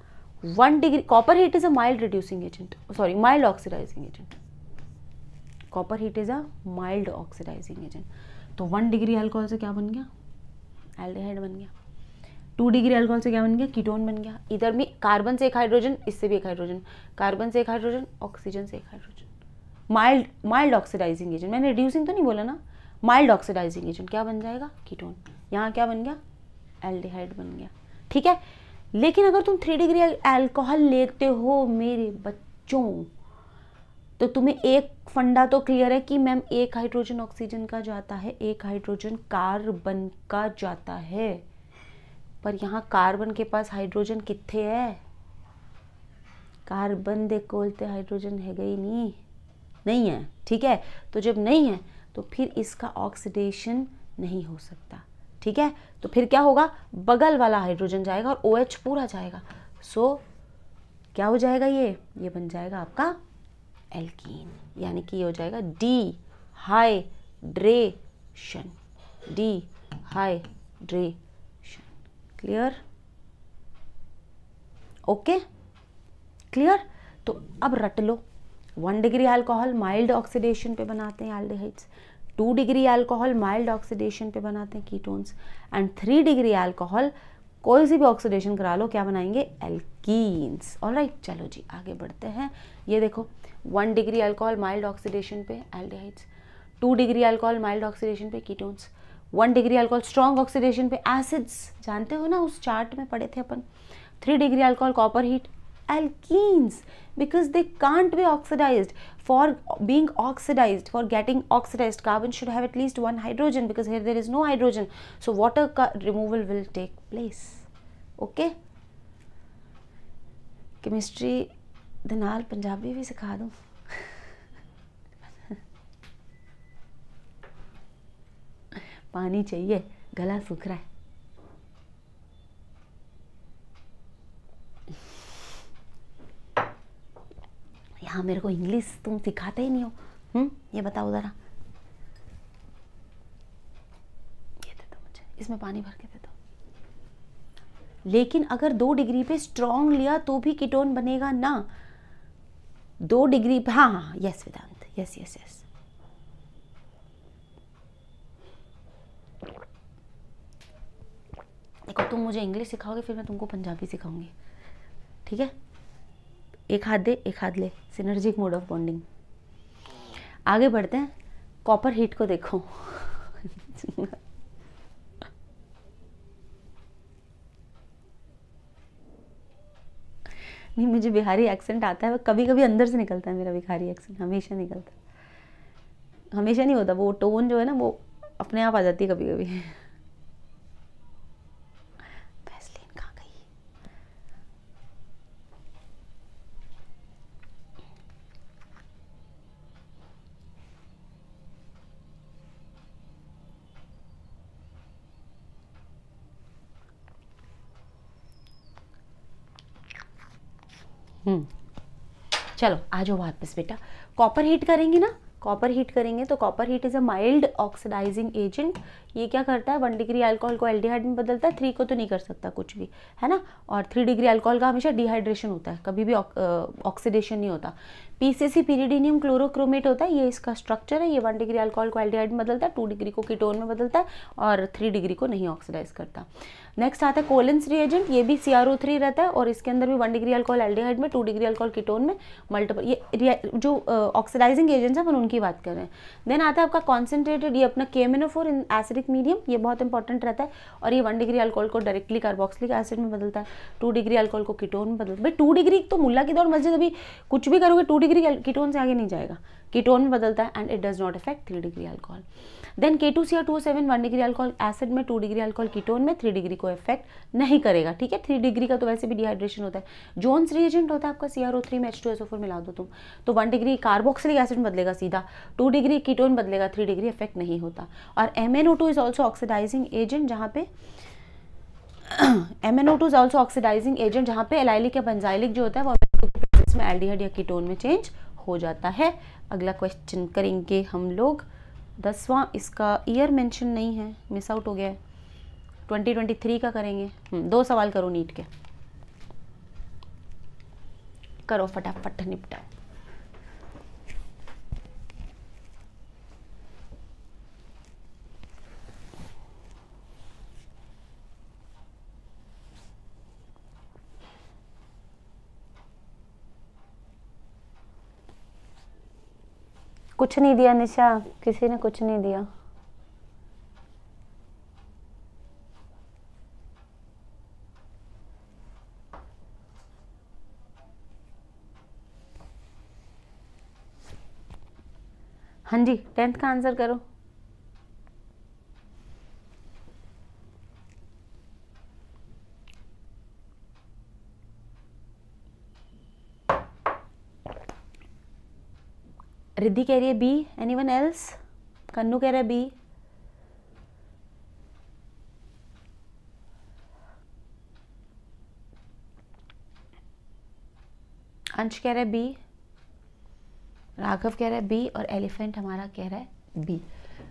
one degree copper heat is a mild reducing agent sorry mild oxidising agent copper heat is a mild oxidising agent तो वन डिग्री अल्कोहल से क्या बन गया एल्डिहाइड बन गया टू डिग्री अल्कोहल से क्या बन गया कीटोन बन गया इधर में कार्बन से एक हाइड्रोजन इससे भी एक हाइड्रोजन कार्बन से एक हाइड्रोजन ऑक्सीजन से एक hydrogen mild mild oxidising agent मैंने रिड्यूसिंग तो नहीं बोला ना माइल्ड ऑक्सीडाइजिंग एजेंट क्या बन जाएगा कीटोन यहाँ क्या बन गया एल्डिहाइड बन गया ठीक है लेकिन अगर तुम थ्री डिग्री एल्कोहल लेते हो मेरे बच्चों तो तुम्हें एक फंडा तो क्लियर है कि मैम एक हाइड्रोजन ऑक्सीजन का जाता है एक हाइड्रोजन कार्बन का जाता है पर यहाँ कार्बन के पास हाइड्रोजन कितने है कार्बन देखो कोलते हाइड्रोजन है गई नहीं नहीं है ठीक है तो जब नहीं है तो फिर इसका ऑक्सीडेशन नहीं हो सकता ठीक है तो फिर क्या होगा बगल वाला हाइड्रोजन जाएगा और ओ OH पूरा जाएगा सो so, क्या हो जाएगा ये ये बन जाएगा आपका एल्कीन यानी कि ये हो जाएगा dehydration dehydration clear okay clear तो अब रट लो one degree alcohol mild oxidation पे बनाते हैं aldehydes two degree alcohol mild oxidation पे बनाते हैं ketones and three degree alcohol कोई सी भी ऑक्सीडेशन करा लो क्या बनाएंगे एल्कीन्स और राइट चलो जी आगे बढ़ते हैं ये देखो one degree alcohol mild oxidation पे aldehydes two degree alcohol mild oxidation पे ketones one degree alcohol strong oxidation पे एसिड्स जानते हो ना उस चार्ट में पढ़े थे अपन three degree alcohol copper heat alkenes because they can't be oxidized for being oxidized for getting oxidized carbon should have at least one hydrogen because here there is no hydrogen so water removal will take place okay chemistry ਦੇ naal punjabi ਵੀ sikha do पानी चाहिए गला सूख रहा है यहाँ मेरे को इंग्लिश तुम सिखाते ही नहीं हो हुँ? हम्म? ये बताओ ज़रा ये दे दो मुझे इसमें पानी भर के दे दो लेकिन अगर दो डिग्री पे स्ट्रॉन्ग लिया तो भी कीटोन बनेगा ना दो डिग्री पे हाँ हाँ yes Vedant yes yes yes देखो तुम मुझे इंग्लिश सिखाओगे फिर मैं तुमको पंजाबी सिखाऊंगी ठीक है एक हाथ दे एक हाथ ले सिनर्जिक मोड ऑफ बॉन्डिंग आगे बढ़ते हैं कॉपर हीट को देखो नहीं मुझे बिहारी एक्सेंट आता है कभी कभी अंदर से निकलता है मेरा बिहारी एक्सेंट हमेशा निकलता है हमेशा नहीं होता वो टोन जो है ना वो अपने आप आ जाती है कभी कभी हम्म। चलो आ जाओ वापस बेटा कॉपर हीट करेंगे ना कॉपर हीट करेंगे तो copper heat is a mild oxidising agent ये क्या करता है वन डिग्री अल्कोहल को एल्डिहाइड में बदलता है थ्री को तो नहीं कर सकता कुछ भी है ना और थ्री डिग्री अल्कोहल का हमेशा डिहाइड्रेशन होता है कभी भी ऑक्सीडेशन उक, नहीं होता पीसीसी पीरिडीनियम क्लोरोक्रोमेट होता है ये इसका स्ट्रक्चर है ये वन डिग्री अल्कोहल को एल्डिहाइड में बदलता है टू डिग्री को कीटोन में बदलता है और थ्री डिग्री को नहीं ऑक्सीडाइज करता नेक्स्ट आता है कोलेंस रिएजेंट ये भी सीआरओ थ्री रहता है और इसके अंदर भी वन डिग्री अल्कोहल एल्डिहाइड में टू डिग्री अल्कोहल कीटोन में मल्टीपल ये जो ऑक्सीडाइजिंग एजेंट्स हैं अपन उनकी बात कर रहे हैं देन आता है आपका कॉन्सेंट्रेटेड ये अपना केमेनोफोर इन एसिडिक मीडियम ये बहुत इंपॉर्टेंट रहता है और ये वन डिग्री अल्कोहल को डायरेक्टली कार्बोक्सिलिक एसिड में बदलता है टू डिग्री अल्कोहल को कीटोन में बदलता है भाई टू डिग्री तो मुल्ला की दौड़ मस्जिद अभी कुछ भी करोगे टू डिग्री कीटोन से आगे नहीं जाएगा कीटोन में बदलता है and it does not effect three degree alcohol then K two C R two seven one degree alcohol acid में टू डिग्री अल्कोहल कीटोन में थ्री डिग्री को इफेक्ट नहीं करेगा ठीक है थ्री डिग्री का तो वैसे भी डिहाइड्रेशन होता है जोन्स रिएजेंट होता है आपका सी आर ओ थ्री में H two S O four मिला दो तुम तो वन डिग्री कार्बोक्सिलिक एसिड बदलेगा सीधा टू डिग्री कीटोन बदलेगा थ्री डिग्री इफेक्ट नहीं होता और M N O two is also oxidising agent जहाँ पे M N O two is also oxidising agent जहाँ पे एलाइलिक या बंजाइलिक जो होता है वो में एल्डिहाइड या कीटोन में चेंज हो जाता है अगला क्वेश्चन करेंगे हम लोग दसवां इसका ईयर मेंशन नहीं है मिस आउट हो गया है 2023 का करेंगे हम्म, दो सवाल करो नीट के करो फटाफट निपटाओ कुछ नहीं दिया निशा किसी ने कुछ नहीं दिया हाँ जी टेंथ का आंसर करो रिद्धि कह रही है B anyone else Kannu कह रहा है बी अंश कह रहा है बी राघव कह रहा है बी और एलिफेंट हमारा कह रहा है बी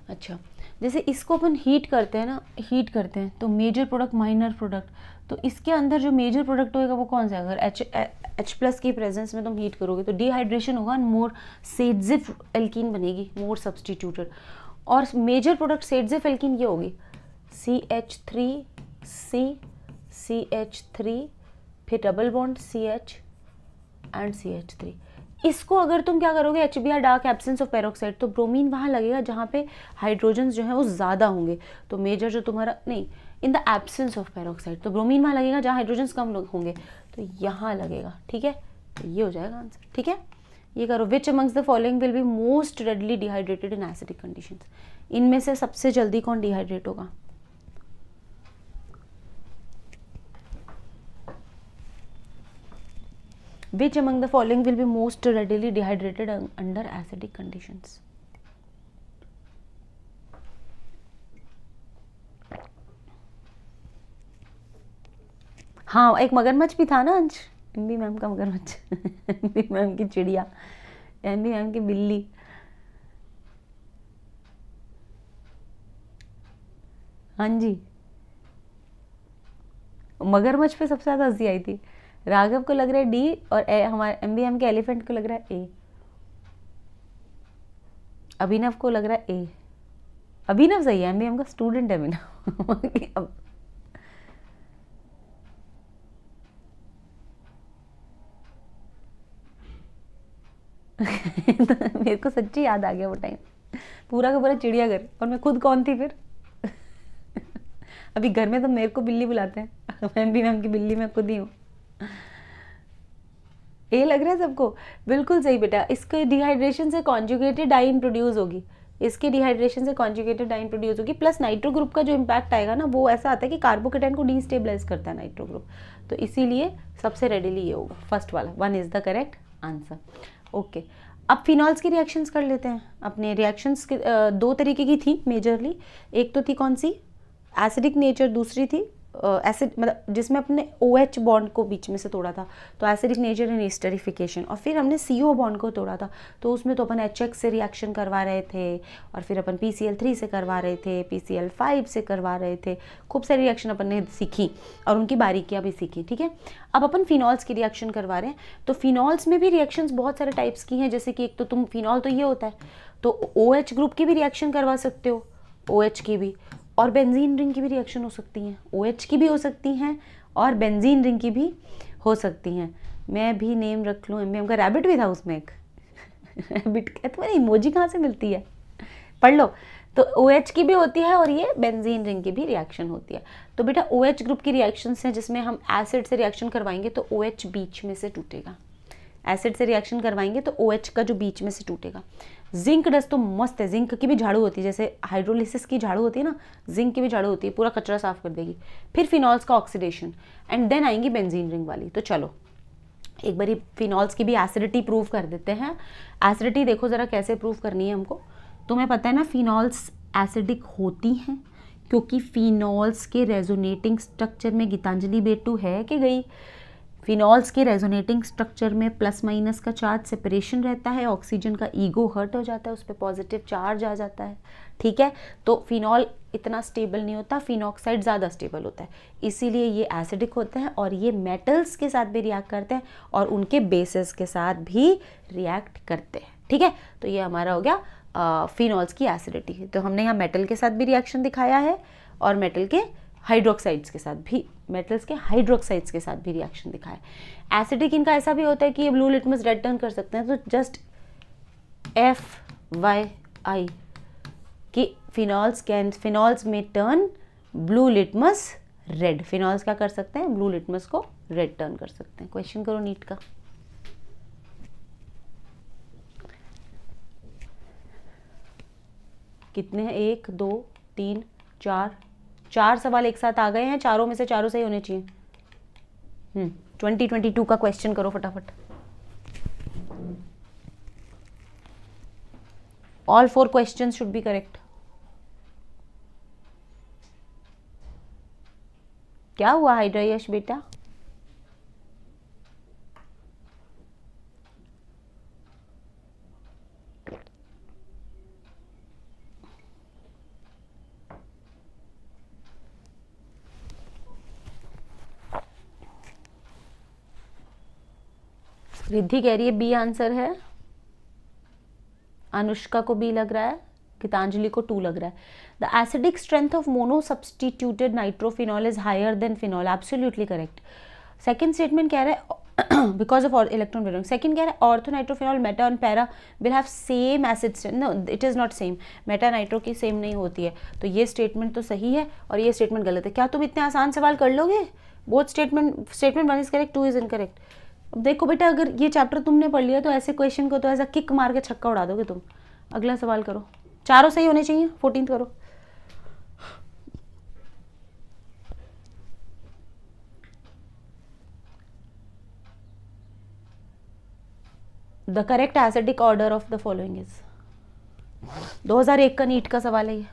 अच्छा जैसे इसको अपन हीट करते हैं ना हीट करते हैं तो मेजर प्रोडक्ट माइनर प्रोडक्ट तो इसके अंदर जो मेजर प्रोडक्ट होएगा वो कौन सा है अगर एच एच प्लस की प्रेजेंस में तुम हीट करोगे तो डिहाइड्रेशन होगा एंड मोर सेडजिफ एल्किन बनेगी मोर सब्सटीट्यूटेड और मेजर प्रोडक्ट सेडजिफ एल्किन ये होगी C H three C C H three फिर double bond C H and C H three इसको अगर तुम क्या करोगे H B R dark absence of peroxide तो ब्रोमीन वहाँ लगेगा जहाँ पे हाइड्रोजन जो है वो ज़्यादा होंगे तो मेजर जो तुम्हारा नहीं in the absence of peroxide तो ब्रोमीन वहाँ लगेगा जहाँ हाइड्रोजन कम होंगे तो यहाँ लगेगा ठीक है तो ये हो जाएगा आंसर ठीक है ये करो which amongst the following will be most readily dehydrated in acidic condition इनमें से सबसे जल्दी कौन डिहाइड्रेट होगा which among the following will be most readily dehydrated under acidic conditions हाँ एक मगरमच्छ भी था ना अंश एम बी मैम का मगरमच्छ एम बी मैम की चिड़िया एम बी मैम की बिल्ली हाँ जी मगरमच्छ पे सबसे ज्यादा हंसी आई थी राघव को लग रहा है डी और ए, हमारे एम के एलिफेंट को लग रहा है ए अभिनव को लग रहा है ए अभिनव सही है एम का स्टूडेंट है अभिनव [laughs] [laughs] तो मेरे को सच्ची याद आ गया वो टाइम पूरा का पूरा चिड़ियाघर और मैं खुद कौन थी फिर [laughs] अभी घर में तो मेरे को बिल्ली बुलाते हैं एम भी मैम की बिल्ली मैं खुद ही हूँ ये लग रहा है सबको बिल्कुल सही बेटा इसके डिहाइड्रेशन से कॉन्जुगेटेड डाइन प्रोड्यूस होगी इसके डिहाइड्रेशन से कॉन्जुगेटेड डाइन प्रोड्यूस होगी प्लस नाइट्रो ग्रुप का जो इम्पैक्ट आएगा ना वो ऐसा आता है कि कार्बोकेटाइन को डिस्टेबलाइज करता है नाइट्रो ग्रुप तो इसीलिए सबसे रेडिली ये होगा फर्स्ट वाला one is the correct answer okay अब फिनॉल्स की रिएक्शंस कर लेते हैं अपने रिएक्शंस के दो तरीके की थी मेजरली एक तो थी कौन सी एसिडिक नेचर दूसरी थी एसिड मतलब जिसमें अपने ओ एच बॉन्ड को बीच में से तोड़ा था तो एसिडिक नेचर एंड ईस्टरिफिकेशन और फिर हमने सी ओ बॉन्ड को तोड़ा था तो उसमें तो अपन एच एक्स से रिएक्शन करवा रहे थे और फिर अपन पी सी एल थ्री से करवा रहे थे पी सी एल फाइव से करवा रहे थे खूब सारी रिएक्शन अपन ने सीखी और उनकी बारीकियाँ भी सीखी ठीक है अब अपन फिनॉल्स की रिएक्शन करवा रहे हैं तो फिनॉल्स में भी रिएक्शंस बहुत सारे टाइप्स की हैं जैसे कि एक तो तुम फिनॉल तो ये होता है तो ओ एच ग्रुप की भी रिएक्शन करवा सकते हो ओ एच की भी और बेंजीन रिंग की भी रिएक्शन हो सकती हैं ओ OH की भी हो सकती हैं और बेंजीन रिंग की भी हो सकती हैं मैं भी नेम रख लूँ एम का रैबिट भी था उसमें एक रैबिट का तो इमोजी कहाँ से मिलती है पढ़ लो तो ओ OH की भी होती है और ये बेंजीन रिंग की भी रिएक्शन होती है तो बेटा ओ OH ग्रुप की रिएक्शन हैं जिसमें हम एसिड से रिएक्शन करवाएंगे तो ओ OH बीच में से टूटेगा एसिड से रिएक्शन करवाएंगे तो ओ OH का जो बीच में से टूटेगा जिंक डस्ट तो मस्त है जिंक की भी झाड़ू होती है जैसे हाइड्रोलिसिस की झाड़ू होती है ना जिंक की भी झाड़ू होती है पूरा कचरा साफ कर देगी फिर फिनॉल्स का ऑक्सीडेशन एंड देन आएंगी बेंजीन रिंग वाली तो चलो एक बारी फिनॉल्स की भी एसिडिटी प्रूव कर देते हैं एसिडिटी देखो ज़रा कैसे प्रूव करनी है हमको तुम्हें पता है ना फिनॉल्स एसिडिक होती हैं क्योंकि फिनॉल्स के रेजोनेटिंग स्ट्रक्चर में गीतांजलि बेटू है कि गई फिनॉल्स के रेजोनेटिंग स्ट्रक्चर में प्लस माइनस का चार्ज सेपरेशन रहता है ऑक्सीजन का ईगो हर्ट हो जाता है उस पर पॉजिटिव चार्ज आ जाता है ठीक है तो फिनॉल इतना स्टेबल नहीं होता फिनॉक्साइड ज़्यादा स्टेबल होता है इसीलिए ये एसिडिक होते हैं और ये मेटल्स के साथ भी रिएक्ट करते हैं और उनके बेसिस के साथ भी रिएक्ट करते हैं ठीक है तो ये हमारा हो गया फिनॉल्स की एसिडिटी तो हमने यहाँ मेटल के साथ भी रिएक्शन दिखाया है और मेटल के हाइड्रोक्साइड्स के साथ भी मेटल्स के हाइड्रोक्साइड्स के साथ भी रिएक्शन दिखाए एसिडिक इनका ऐसा भी होता है कि ये ब्लू लिटमस रेड टर्न कर सकते हैं तो जस्ट एफ वाई आई कि फिनॉल्स कैन फिनॉल्स में turn blue litmus red phenols क्या कर सकते हैं ब्लू लिटमस को रेड टर्न कर सकते हैं क्वेश्चन करो नीट का कितने हैं एक दो तीन चार चार सवाल एक साथ आ गए हैं चारों में से चारों सही होने चाहिए ट्वेंटी ट्वेंटी टू का क्वेश्चन करो फटाफट all four question should be correct क्या हुआ हाइड्रा यश बेटा रिद्धि कह रही है बी आंसर है अनुष्का को बी लग रहा है गीतांजलि को टू लग रहा है the acidic strength of mono substituted nitrophenol is higher than phenol absolutely correct second statement कह रहा है because of electron belong second कह रहा है ortho nitrophenol meta and para will have same acid no it is not same meta nitro की same नहीं होती है तो ये स्टेटमेंट तो सही है और ये स्टेटमेंट गलत है क्या तुम इतने आसान सवाल कर लोगे both statement statement one is correct two is incorrect अब देखो बेटा अगर ये चैप्टर तुमने पढ़ लिया तो ऐसे क्वेश्चन को तो ऐसा किक मार के छक्का उड़ा दोगे तुम अगला सवाल करो चारों सही होने चाहिए फोर्टीन करो the correct acidic order of the following is 2001 का नीट का सवाल है ये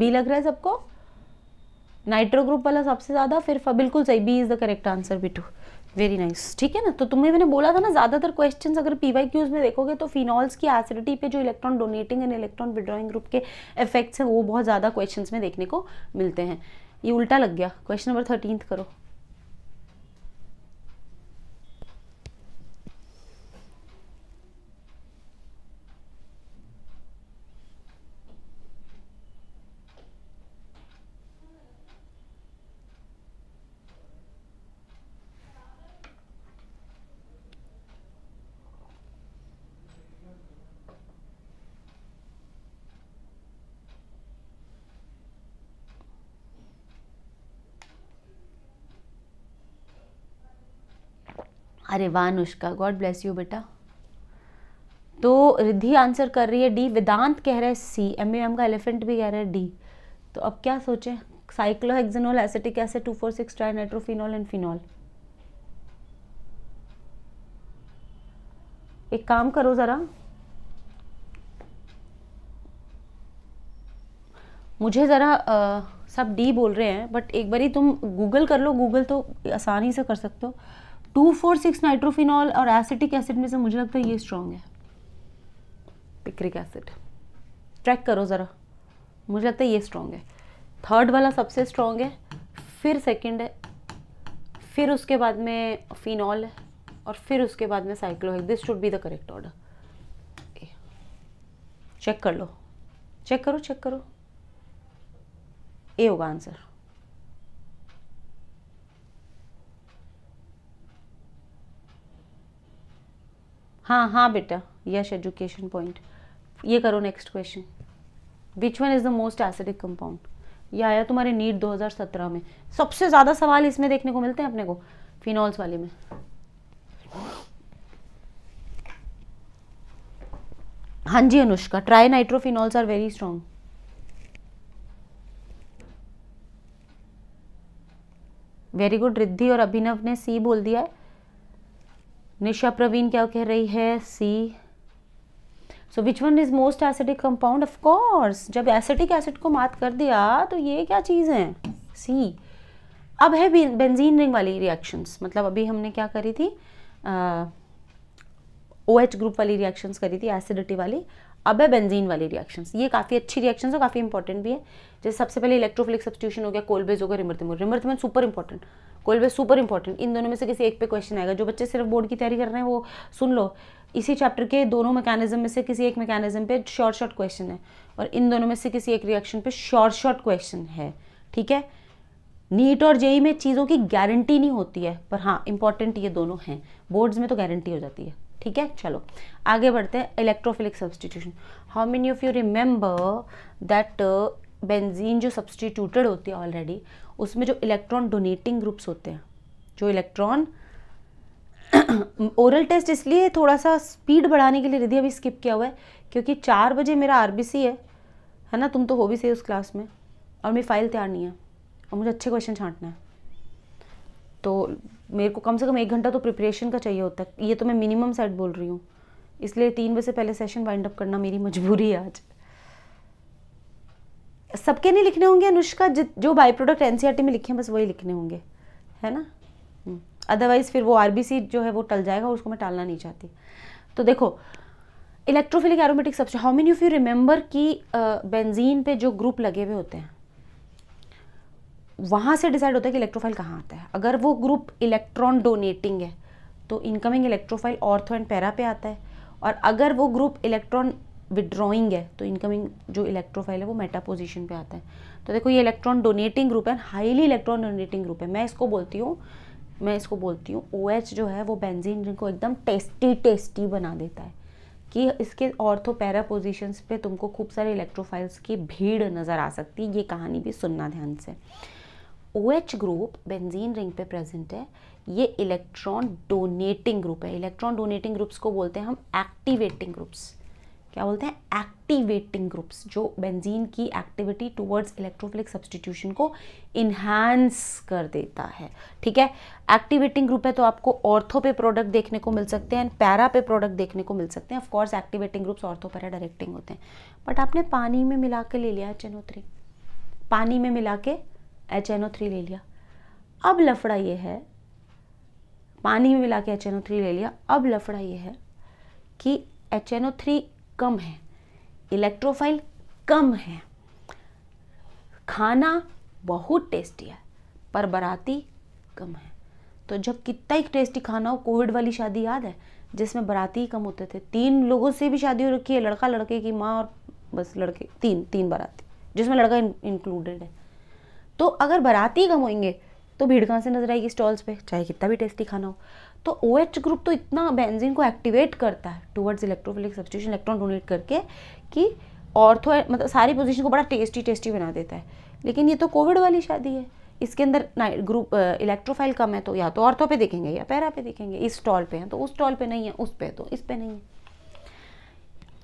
बी लग रहा है सबको नाइट्रो ग्रुप वाला सबसे ज़्यादा फिर बिल्कुल सही B is the correct answer B two very nice ठीक है ना तो तुम्हें मैंने बोला था ना ज़्यादातर क्वेश्चंस अगर पीवाई क्यूज में देखोगे तो फिनॉल्स की एसिडिटी पे जो electron donating and electron withdrawing group के इफेक्ट्स हैं वो बहुत ज़्यादा क्वेश्चंस में देखने को मिलते हैं ये उल्टा लग गया क्वेश्चन नंबर थर्टीन करो अरे वाह अनुष्का गॉड ब्लेस यू बेटा तो रिद्धि आंसर कर रही है डी वेदांत कह रहा है सी एम एम का एलिफेंट भी कह रहा है डी तो अब क्या सोचें cyclohexanol acetic acid two four six nitrophenol and phenol एक काम करो ज़रा मुझे ज़रा सब डी बोल रहे हैं बट एक बारी तुम गूगल कर लो गूगल तो आसानी से कर सकते हो टू फोर सिक्स नाइट्रोफिनॉल और एसिटिक एसिड में से मुझे लगता है ये स्ट्रॉन्ग है पिक्रिक एसिड ट्रैक करो ज़रा मुझे लगता है ये स्ट्रॉन्ग है थर्ड वाला सबसे स्ट्रॉन्ग है फिर सेकेंड है फिर उसके बाद में फिनॉल है और फिर उसके बाद में साइक्लो है this should be the correct order check कर लो चेक करो चेक करो ए होगा आंसर हाँ हाँ बेटा यश एजुकेशन पॉइंट ये करो next question which one is the most acidic compound ये आया तुम्हारे नीट 2017 में सबसे ज़्यादा सवाल इसमें देखने को मिलते हैं अपने को फिनॉल्स वाले में हाँ जी Anushka tri nitrophenols are very strong very good Riddhi और अभिनव ने सी बोल दिया है निशा प्रवीण क्या कह रही है C so which one is most acidic compound of course जब एसिडिक एसिड को मात कर दिया तो ये क्या चीज़ है सी अब है बेंजीन रिंग वाली रिएक्शंस मतलब अभी हमने क्या करी थी ओ एच ग्रुप वाली रिएक्शंस करी थी एसिडिटी वाली अब है बेंजीन वाली रिएक्शन ये काफ़ी अच्छी रिएक्शन और काफ़ी इंपॉर्टेंट भी है जैसे सबसे पहले इलेक्ट्रोफिलिक सब्सिट्यूशन हो गया कोलबेज हो गया Reimer Tiemann Reimer Tiemann super important Kolbe's super important इन दोनों में से किसी एक पे क्वेश्चन आएगा जो बच्चे सिर्फ बोर्ड की तैयारी कर रहे हैं वो सुन लो इसी चैप्टर के दोनों मैकेनिज्म में से किसी एक मैकेनिज्म पे शॉर्ट शॉर्ट क्वेश्चन है और इन दोनों में से किसी एक रिएक्शन पे शॉर्ट शॉर्ट क्वेश्चन है ठीक है नीट और जेई में चीज़ों की गारंटी नहीं होती है पर हाँ इंपॉर्टेंट ये दोनों हैं बोर्ड्स में तो गारंटी हो जाती है ठीक है चलो आगे बढ़ते हैं electrophilic substitution how many of you remember that benzene जो सब्सटीट्यूटेड होती है ऑलरेडी उसमें जो इलेक्ट्रॉन डोनेटिंग ग्रुप्स होते हैं जो इलेक्ट्रॉन ओरल टेस्ट इसलिए थोड़ा सा स्पीड बढ़ाने के लिए रिधि अभी स्किप किया हुआ है क्योंकि चार बजे मेरा आरबीसी है है ना तुम तो हो भी सही उस क्लास में और मेरी फाइल तैयार नहीं है और मुझे अच्छे क्वेश्चन छांटना है तो मेरे को कम से कम एक घंटा तो प्रिपरेशन का चाहिए होता है ये तो मैं मिनिमम सेट बोल रही हूँ इसलिए तीन बजे से पहले सेशन वाइंड अप करना मेरी मजबूरी है आज सबके नहीं लिखने होंगे अनुष्का जो बाई प्रोडक्ट एन में लिखे हैं बस वही लिखने होंगे है ना अदरवाइज़ हम्म। फिर वो आर जो है वो टल जाएगा उसको मैं टालना नहीं चाहती तो देखो electrophilic aromatic substance how many of you remember कि बेंजीन पे जो ग्रुप लगे हुए होते हैं वहाँ से डिसाइड होता है कि इलेक्ट्रोफाइल कहाँ आता है अगर वो ग्रुप इलेक्ट्रॉन डोनेटिंग है तो incoming electrophile ortho and para पे आता है और अगर वो ग्रुप इलेक्ट्रॉन विड्रॉइंग है तो इनकमिंग जो इलेक्ट्रोफाइल है वो मेटा पोजिशन पर आता है तो देखो ये इलेक्ट्रॉन डोनेटिंग ग्रुप है हाईली इलेक्ट्रॉन डोनेटिंग ग्रुप है मैं इसको बोलती हूँ मैं इसको बोलती हूँ ओ OH जो है वो बेंजीन को एकदम टेस्टी टेस्टी बना देता है कि इसके ऑर्थो पैरा पोजिशंस पे तुमको खूब सारे इलेक्ट्रोफाइल्स की भीड़ नज़र आ सकती है ये कहानी भी सुनना ध्यान से O H group benzene ring पे प्रेजेंट है ये इलेक्ट्रॉन डोनेटिंग ग्रुप है इलेक्ट्रॉन डोनेटिंग ग्रुप्स को बोलते हैं हम एक्टिवेटिंग ग्रुप्स क्या बोलते हैं एक्टिवेटिंग ग्रुप्स जो बेंजीन की एक्टिविटी टुवर्ड्स इलेक्ट्रोफिलिक सब्सटीट्यूशन को इन्हांस कर देता है ठीक है एक्टिवेटिंग ग्रुप है तो आपको ऑर्थो पे प्रोडक्ट देखने को मिल सकते हैं पैरा पे प्रोडक्ट देखने को मिल सकते हैं of course activating groups ortho para directing होते हैं बट आपने पानी में मिला के ले लिया है पानी में मिला के एच एन ओ थ्री ले लिया अब लफड़ा ये है पानी में मिला के एच एन ओ थ्री ले लिया अब लफड़ा ये है कि एच एन ओ थ्री कम है इलेक्ट्रोफाइल कम है खाना बहुत टेस्टी है पर बराती कम है तो जब कितना ही टेस्टी खाना हो कोविड वाली शादी याद है जिसमें बराती ही कम होते थे तीन लोगों से भी शादी हो रखी है लड़का लड़के की माँ और बस लड़के तीन तीन बाराती जिसमें लड़का इंक्लूडेड है तो अगर बाराती कम होंगे तो भीड़ कहाँ से नजर आएगी स्टॉल्स पे चाहे कितना भी टेस्टी खाना हो तो ओ OH ग्रुप तो इतना बेंजीन को एक्टिवेट करता है towards electrophilic substitution electron donate करके कि ऑर्थो मतलब सारी पोजीशन को बड़ा टेस्टी टेस्टी बना देता है लेकिन ये तो कोविड वाली शादी है इसके अंदर ग्रुप इलेक्ट्रोफाइल कम है तो या तो ऑर्थो पे देखेंगे या पैरा पे देखेंगे इस स्टॉल पे हैं तो उस स्टॉल पे नहीं है उस पे तो इस पे नहीं है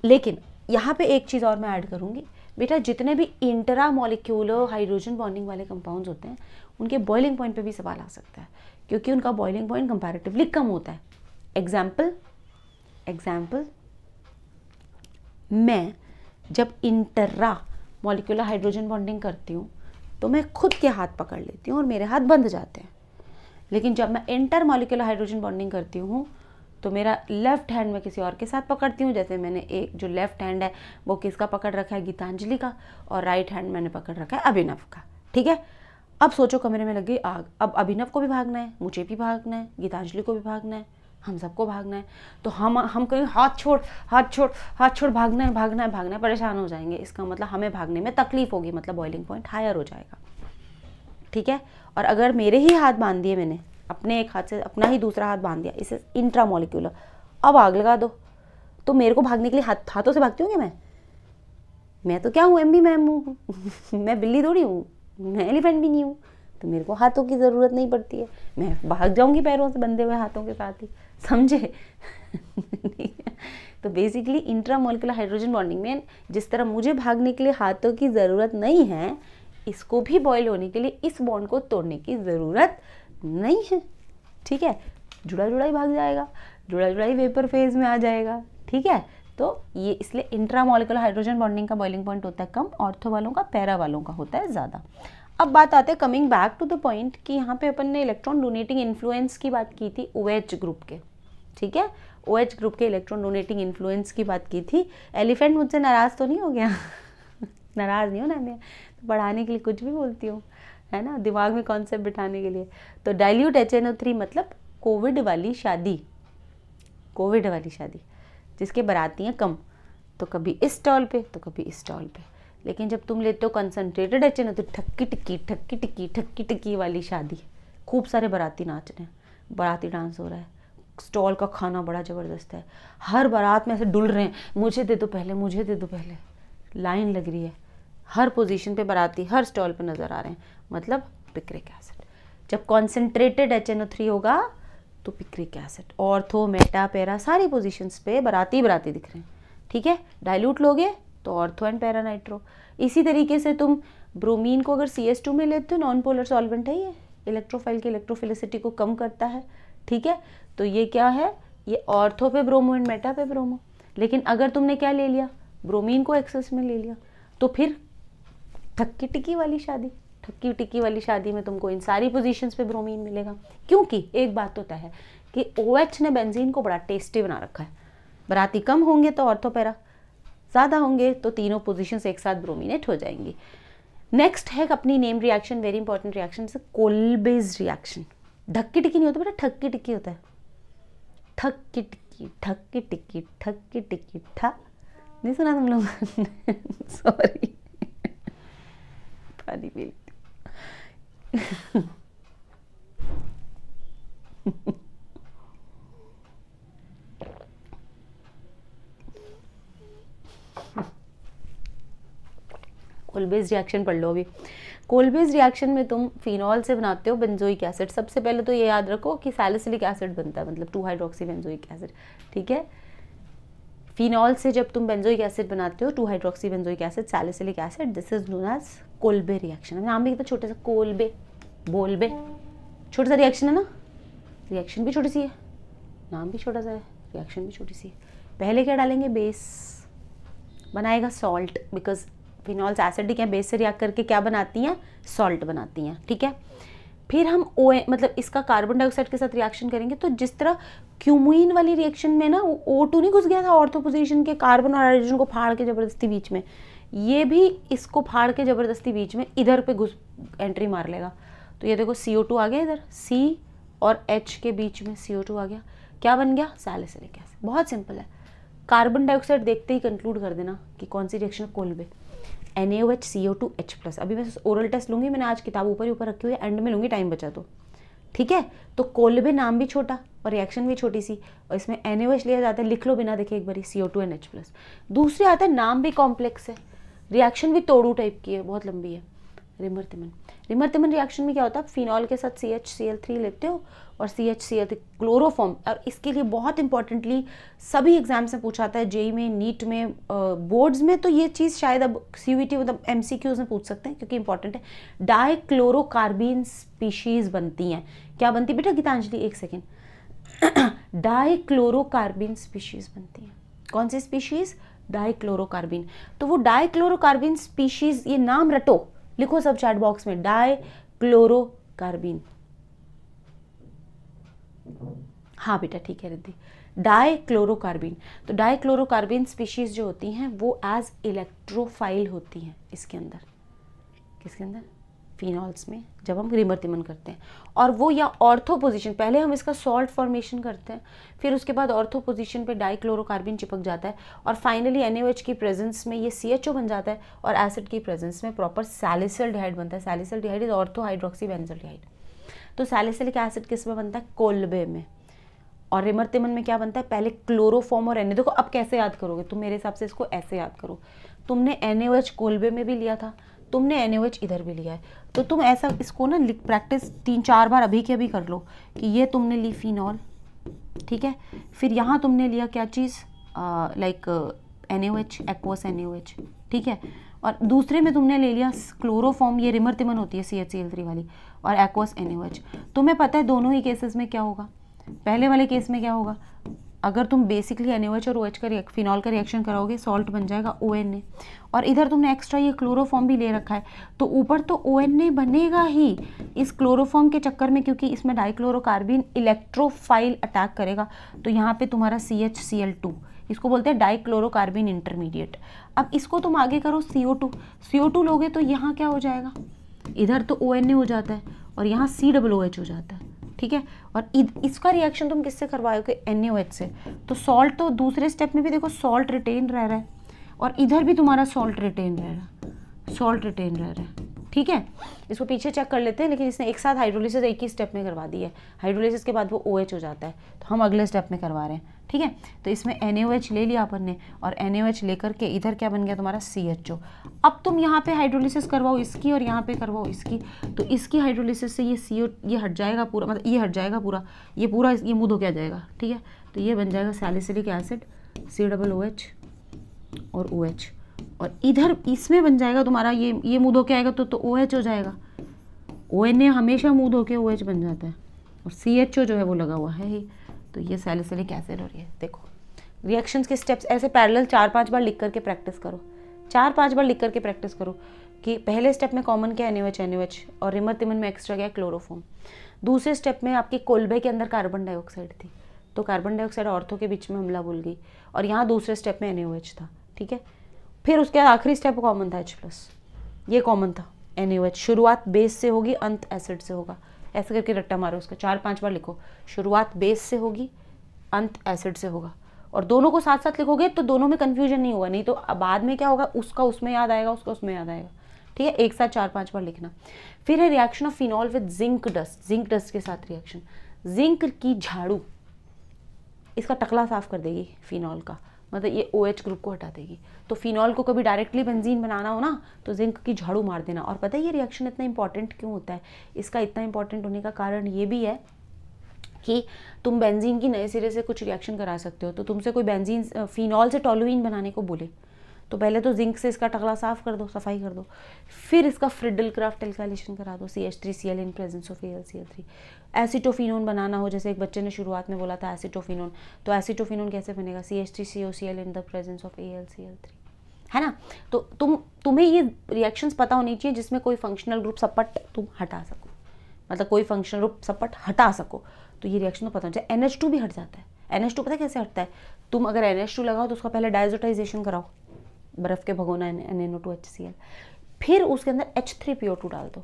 लेकिन यहाँ पे एक चीज़ और मैं ऐड करूँगी बेटा जितने भी इंटरा मॉलिक्यूलर हाइड्रोजन बॉन्डिंग वाले कंपाउंड्स होते हैं उनके बॉइलिंग पॉइंट पे भी सवाल आ सकता है क्योंकि उनका बॉइलिंग पॉइंट कंपैरेटिवली कम होता है एग्जाम्पल एग्जाम्पल मैं जब इंटरा मॉलिक्यूलर हाइड्रोजन बॉन्डिंग करती हूँ तो मैं खुद के हाथ पकड़ लेती हूँ और मेरे हाथ बंध जाते हैं लेकिन जब मैं इंटर मॉलिक्यूलर हाइड्रोजन बॉन्डिंग करती हूँ तो मेरा लेफ्ट हैंड मैं किसी और के साथ पकड़ती हूँ जैसे मैंने एक जो लेफ्ट हैंड है वो किसका पकड़ रखा है गीतांजलि का और राइट हैंड मैंने पकड़ रखा है अभिनव का ठीक है अब सोचो कमरे में लग गई आग अब अभिनव को भी भागना है मुझे भी भागना है गीतांजलि को भी भागना है हम सबको भागना है तो हम हम कहीं हाथ छोड़ हाथ छोड़ हाथ छोड़ भागना है भागना है भागना है परेशान हो जाएंगे इसका मतलब हमें भागने में तकलीफ होगी मतलब बॉइलिंग पॉइंट हायर हो जाएगा ठीक है और अगर मेरे ही हाथ बांध दिए मैंने अपने एक हाथ से अपना ही दूसरा हाथ बांध दिया इसे इंट्रा मॉलिक्यूलर अब आग लगा दो तो मेरे को भागने के लिए हाथ हाथों से भागती हूँ क्या मैं मैं तो क्या हूँ एम बी मैम हूँ [laughs] मैं बिल्ली थोड़ी हूँ मैं एलिफेंट भी नहीं हूँ तो मेरे को हाथों की ज़रूरत नहीं पड़ती है मैं भाग जाऊँगी पैरों से बंधे हुए हाथों के साथ ही समझे [laughs] तो बेसिकली इंट्रामोलिकुलर हाइड्रोजन बॉन्डिंग में जिस तरह मुझे भागने के लिए हाथों की ज़रूरत नहीं है इसको भी बॉयल होने के लिए इस बॉन्ड को तोड़ने की ज़रूरत नहीं है ठीक है जुड़ा जुड़ा ही भाग जाएगा जुड़ा जुड़ा ही वेपर फेज में आ जाएगा ठीक है तो ये इसलिए इंट्रामोलिकुलर हाइड्रोजन बॉन्डिंग का बॉइलिंग पॉइंट होता है कम ऑर्थो वालों का पैरा वालों का होता है ज़्यादा अब बात आते हैं coming back to the point कि यहाँ पे अपन ने इलेक्ट्रॉन डोनेटिंग इन्फ्लुएंस की बात की थी ओ ग्रुप के ठीक है ओ ग्रुप के इलेक्ट्रॉन डोनेटिंग इन्फ्लुएंस की बात की थी एलिफेंट मुझसे नाराज़ तो नहीं हो गया [laughs] नाराज़ नहीं हो ना मैं तो पढ़ाने के लिए कुछ भी बोलती हूँ है ना दिमाग में कॉन्सेप्ट बिठाने के लिए तो dilute H N O three मतलब कोविड वाली शादी कोविड वाली शादी जिसके बरातियाँ कम तो कभी इस स्टॉल पे तो कभी इस स्टॉल पे लेकिन जब तुम लेते हो कंसनट्रेटेड एच एन ओ तो ठक्की टिक्की ठक्की टिक्की ठक्की टिक्की वाली शादी खूब सारे बराती नाच रहे हैं बराती डांस हो रहा है स्टॉल का खाना बड़ा ज़बरदस्त है हर बारात में ऐसे डुल रहे हैं मुझे दे दो पहले मुझे दे दो पहले लाइन लग रही है हर पोजीशन पे बाराती हर स्टॉल पे नज़र आ रहे हैं मतलब पिक्रिक एसिड जब कॉन्सेंट्रेटेड एच होगा तो picric acid ortho meta para सारी पोजिशंस पे बराती बराती दिख रहे हैं ठीक है डाइल्यूट लोगे तो ऑर्थो एंड पैरा नाइट्रो इसी तरीके से तुम ब्रोमीन को अगर सी में लेते हो नॉन पोलर सॉल्वेंट है ये इलेक्ट्रोफाइल की इलेक्ट्रोफिलिसिटी को कम करता है ठीक है तो ये क्या है ये ऑर्थो पे ब्रोमो एंड मेटा पे ब्रोमो लेकिन अगर तुमने क्या ले लिया ब्रोमीन को एक्सेस में ले लिया तो फिर थक्की टिक्की वाली शादी ठक्की टिक्की वाली शादी में तुमको इन सारी पोजीशंस पे ब्रोमीन मिलेगा क्योंकि एक बात तो तय है कि ओ OH ने बेंजीन को बड़ा टेस्टी बना रखा है बराती कम होंगे तो ऑर्थोपेरा ज़्यादा होंगे तो तीनों पोजिशन एक साथ ब्रोमिनेट हो जाएंगी नेक्स्ट है अपनी name reaction very important reaction से कोलबेज रिएक्शन ढक्की टिक्की नहीं होता बेटा ठक्की टिक्की होता है ठक्की टिक्की ठक्की टिक्की ठक्की टिक्की ठा नहीं सुना तुम लोग सॉरी [laughs] [laughs] पानी पी कोलबेज [laughs] रिएक्शन पढ़ लो अभी कोलबेज रिएक्शन में तुम फिनॉल से बनाते हो बेंजोइक एसिड सबसे पहले तो ये याद रखो कि सैलिसिलिक एसिड बनता है मतलब टू हाइड्रोक्सी बेंजोइक एसिड ठीक है फिनॉल से जब तुम बेंजोइक एसिड बनाते हो two hydroxy benzoic acid salicylic acid this is known as Kolbe reaction नाम भी कितना छोटा सा कोलबे बोल बे छोटा सा रिएक्शन है ना रिएक्शन भी छोटी सी है नाम भी छोटा सा है रिएक्शन भी छोटी सी है पहले क्या डालेंगे बेस बनाएगा सॉल्ट बिकॉज फिनॉल्स एसिडिक क्या बेस से रिएक्ट करके क्या बनाती हैं सॉल्ट बनाती हैं ठीक है फिर हम ओ मतलब इसका कार्बन डाइऑक्साइड के साथ रिएक्शन करेंगे तो जिस तरह क्यूमुइन वाली रिएक्शन में ना वो ओ टू नहीं घुस गया था ऑर्थो पोजिशन के कार्बन और हाइड्रोजन को फाड़ के ज़बरदस्ती बीच में ये भी इसको फाड़ के ज़बरदस्ती बीच में इधर पे घुस एंट्री मार लेगा तो ये देखो सी आ गया इधर सी और एच के बीच में सी आ गया क्या बन गया सैलिसिलिक एसिड बहुत सिंपल है कार्बन डाइऑक्साइड देखते ही कंक्लूड कर देना कि कौन सी reaction Kolbe N A H C O two H plus अभी मैं ओरल टेस्ट लूँगी मैंने आज किताब ऊपर ही ऊपर रखी हुई है एंड में लूँगी टाइम बचा तो ठीक है तो कोल्बे नाम भी छोटा और रिएक्शन भी छोटी सी और इसमें एन लिया जाता है लिख लो बिना देखे एक बारी C O two N H plus दूसरे आता है नाम भी कॉम्प्लेक्स है रिएक्शन भी तोड़ू टाइप की है बहुत लंबी है रिमर्तिमन रिमर्तिमन रिएक्शन में क्या होता है फिनॉल के साथ C H C L three लेते हो और C H C L chloroform और इसके लिए बहुत इंपॉर्टेंटली सभी एग्जाम से पूछा जाता है जेई e e में नीट में बोर्ड्स में तो ये चीज़ शायद अब सी वी टी मतलब एम सी क्यूज में पूछ सकते हैं क्योंकि इंपॉर्टेंट है डाइक्लोरोकार्बिन स्पीशीज़ बनती हैं क्या बनती है बेटा गीतांजलि एक सेकेंड डाईक्लोरोबीन स्पीशीज़ बनती हैं कौन सी स्पीशीज़ डाइक्लोरोकार्बिन तो वो डाईक्लोरोबीन स्पीशीज़ ये नाम रटो लिखो सब चैट बॉक्स में डाई क्लोरोकार्बिन हाँ बेटा ठीक है रिद्धि डाई क्लोरोकार्बिन तो डाई क्लोरोकार्बिन स्पीशीज जो होती हैं वो एज इलेक्ट्रोफाइल होती हैं इसके अंदर किसके अंदर फिनॉल्स में जब हम रिमर तिमन करते हैं और वो या ऑर्थो पोजीशन पहले हम इसका सॉल्ट फॉर्मेशन करते हैं फिर उसके बाद ऑर्थो पोजीशन पे डाइक्लोरोकार्बन चिपक जाता है और फाइनली एन की प्रेजेंस में ये सी बन जाता है और एसिड की प्रेजेंस में प्रॉपर सैलिसल डिहाइड बनता है salicylaldehyde is ortho hydroxy benzaldehyde तो सैलिसलिक एसिड किस में बनता है कोलबे में और रिमर तिमन में क्या बनता है पहले क्लोरोफॉर्म और एन देखो अब कैसे याद करोगे तुम मेरे हिसाब से इसको ऐसे याद करो तुमने एन कोल्बे में भी लिया था तुमने एन इधर भी लिया है तो तुम ऐसा इसको ना प्रैक्टिस तीन चार बार अभी के अभी कर लो कि ये तुमने ली फिनॉल ठीक है फिर यहाँ तुमने लिया क्या चीज़ like N O H aqueous N O H ठीक है और दूसरे में तुमने ले लिया क्लोरोफॉर्म ये रिमर तिमन होती है C H C L three वाली और एक्वस एन ओ एच तुम्हें पता है दोनों ही केसेस में क्या होगा पहले वाले केस में क्या होगा अगर तुम बेसिकली एन और ओ OH का रिएक्ट फिनॉल का रिएक्शन कराओगे सॉल्ट बन जाएगा ओ और इधर तुमने एक्स्ट्रा ये क्लोरोफॉर्म भी ले रखा है तो ऊपर तो ओ बनेगा ही इस क्लोरोफॉर्म के चक्कर में क्योंकि इसमें डाइक्लोरोकार्बिन इलेक्ट्रोफाइल अटैक करेगा तो यहाँ पर तुम्हारा C H C L two इसको बोलते हैं डाइक्लोरोकार्बिन इंटरमीडिएट अब इसको तुम आगे करो सी O to C O to लोगे तो यहाँ क्या हो जाएगा इधर तो ओ हो जाता है और यहाँ सी डब्लू एच हो जाता है ठीक है और इसका रिएक्शन तुम किससे करवाओगे एन से तो सॉल्ट तो दूसरे स्टेप में भी देखो सॉल्ट रिटेन रह रहा है और इधर भी तुम्हारा सॉल्ट रिटेन रह रहा है सॉल्ट रिटेन रह रहा है ठीक है इसको पीछे चेक कर लेते हैं लेकिन इसने एक साथ हाइड्रोलिसिस एक ही स्टेप में करवा दी है हाइड्रोलिसिस के बाद वो ओ OH हो जाता है तो हम अगले स्टेप में करवा रहे हैं ठीक है तो इसमें एन ले लिया अपन ने और एन लेकर के इधर क्या बन गया तुम्हारा सी अब तुम यहाँ पे हाइड्रोलिसिस करवाओ इसकी और यहाँ पे करवाओ इसकी तो इसकी हाइड्रोलिसिस से ये सी ये हट जाएगा पूरा मतलब ये हट जाएगा पूरा ये पूरा ये मुँह धो के आ जाएगा ठीक है तो ये बन जाएगा salicylic acid C double O H और ओ एच और इधर इसमें बन जाएगा तुम्हारा ये ये मुँह धो के आएगा तो तो ओ एच हो जाएगा ओ एन ए हमेशा मुँह धो के ओ एच बन जाता है और सी एच ओ जो है वो लगा हुआ है ही तो ये सैलिसिलिक एसिड और ये देखो रिएक्शन के स्टेप्स ऐसे पैरेलल चार पांच बार लिख करके प्रैक्टिस करो चार पांच बार लिख करके प्रैक्टिस करो कि पहले स्टेप में कॉमन क्या एन एन एच और रिमर तिमन में एक्स्ट्रा क्या क्लोरोफॉम दूसरे स्टेप में आपके कोलबे के अंदर कार्बन डाइऑक्साइड थी तो कार्बन डाइऑक्साइड औरतों के बीच में हमला भूल गई और यहाँ दूसरे स्टेप में एन था ठीक है फिर उसके बाद आखिरी स्टेप कॉमन था एच प्लस ये कॉमन था एन शुरुआत बेस से होगी अंत एसिड से होगा ऐसे करके रट्टा मारो उसका चार पांच बार लिखो शुरुआत बेस से होगी अंत एसिड से होगा और दोनों को साथ साथ लिखोगे तो दोनों में कन्फ्यूजन नहीं होगा नहीं तो बाद में क्या होगा उसका उसमें याद आएगा उसका उसमें याद आएगा ठीक है एक साथ चार पांच बार लिखना फिर है reaction of phenol with zinc dust zinc dust के साथ रिएक्शन जिंक की झाड़ू इसका टकला साफ कर देगी फिनॉल का मतलब ये ओ OH ग्रुप को हटा देगी तो फिनॉल को कभी डायरेक्टली बेंजीन बनाना हो ना तो जिंक की झाड़ू मार देना और पता है ये रिएक्शन इतना इंपॉर्टेंट क्यों होता है इसका इतना इंपॉर्टेंट होने का कारण ये भी है कि तुम बेंजीन की नए सिरे से कुछ रिएक्शन करा सकते हो तो तुमसे कोई बेंजीन फिनॉल से टोलुइन बनाने को बोले तो पहले तो जिंक से इसका टकला साफ कर दो सफाई कर दो फिर इसका फ्रिडल क्राफ्ट एल्कालेशन करा दो C H three C L in presence of L C L three acetophenone बनाना हो जैसे एक बच्चे ने शुरुआत में बोला था एसिटोफिनोन तो एसिटोफिनोन कैसे बनेगा C H three C O C L in the presence of A L C L three है ना तो तुम तुम्हें ये रिएक्शंस पता होनी चाहिए जिसमें कोई फंक्शनल ग्रुप सपट तुम हटा सको मतलब कोई फंक्शनल ग्रुप सपट हटा सको तो ये रिएक्शन तो पता होना चाहिए एन भी हट जाता है एन पता कैसे हटता है तुम अगर एन लगाओ तो उसका पहले डायजोटाइजेशन कराओ बर्फ़ के भगोना N N two H C L फिर उसके अंदर H three P O two डाल दो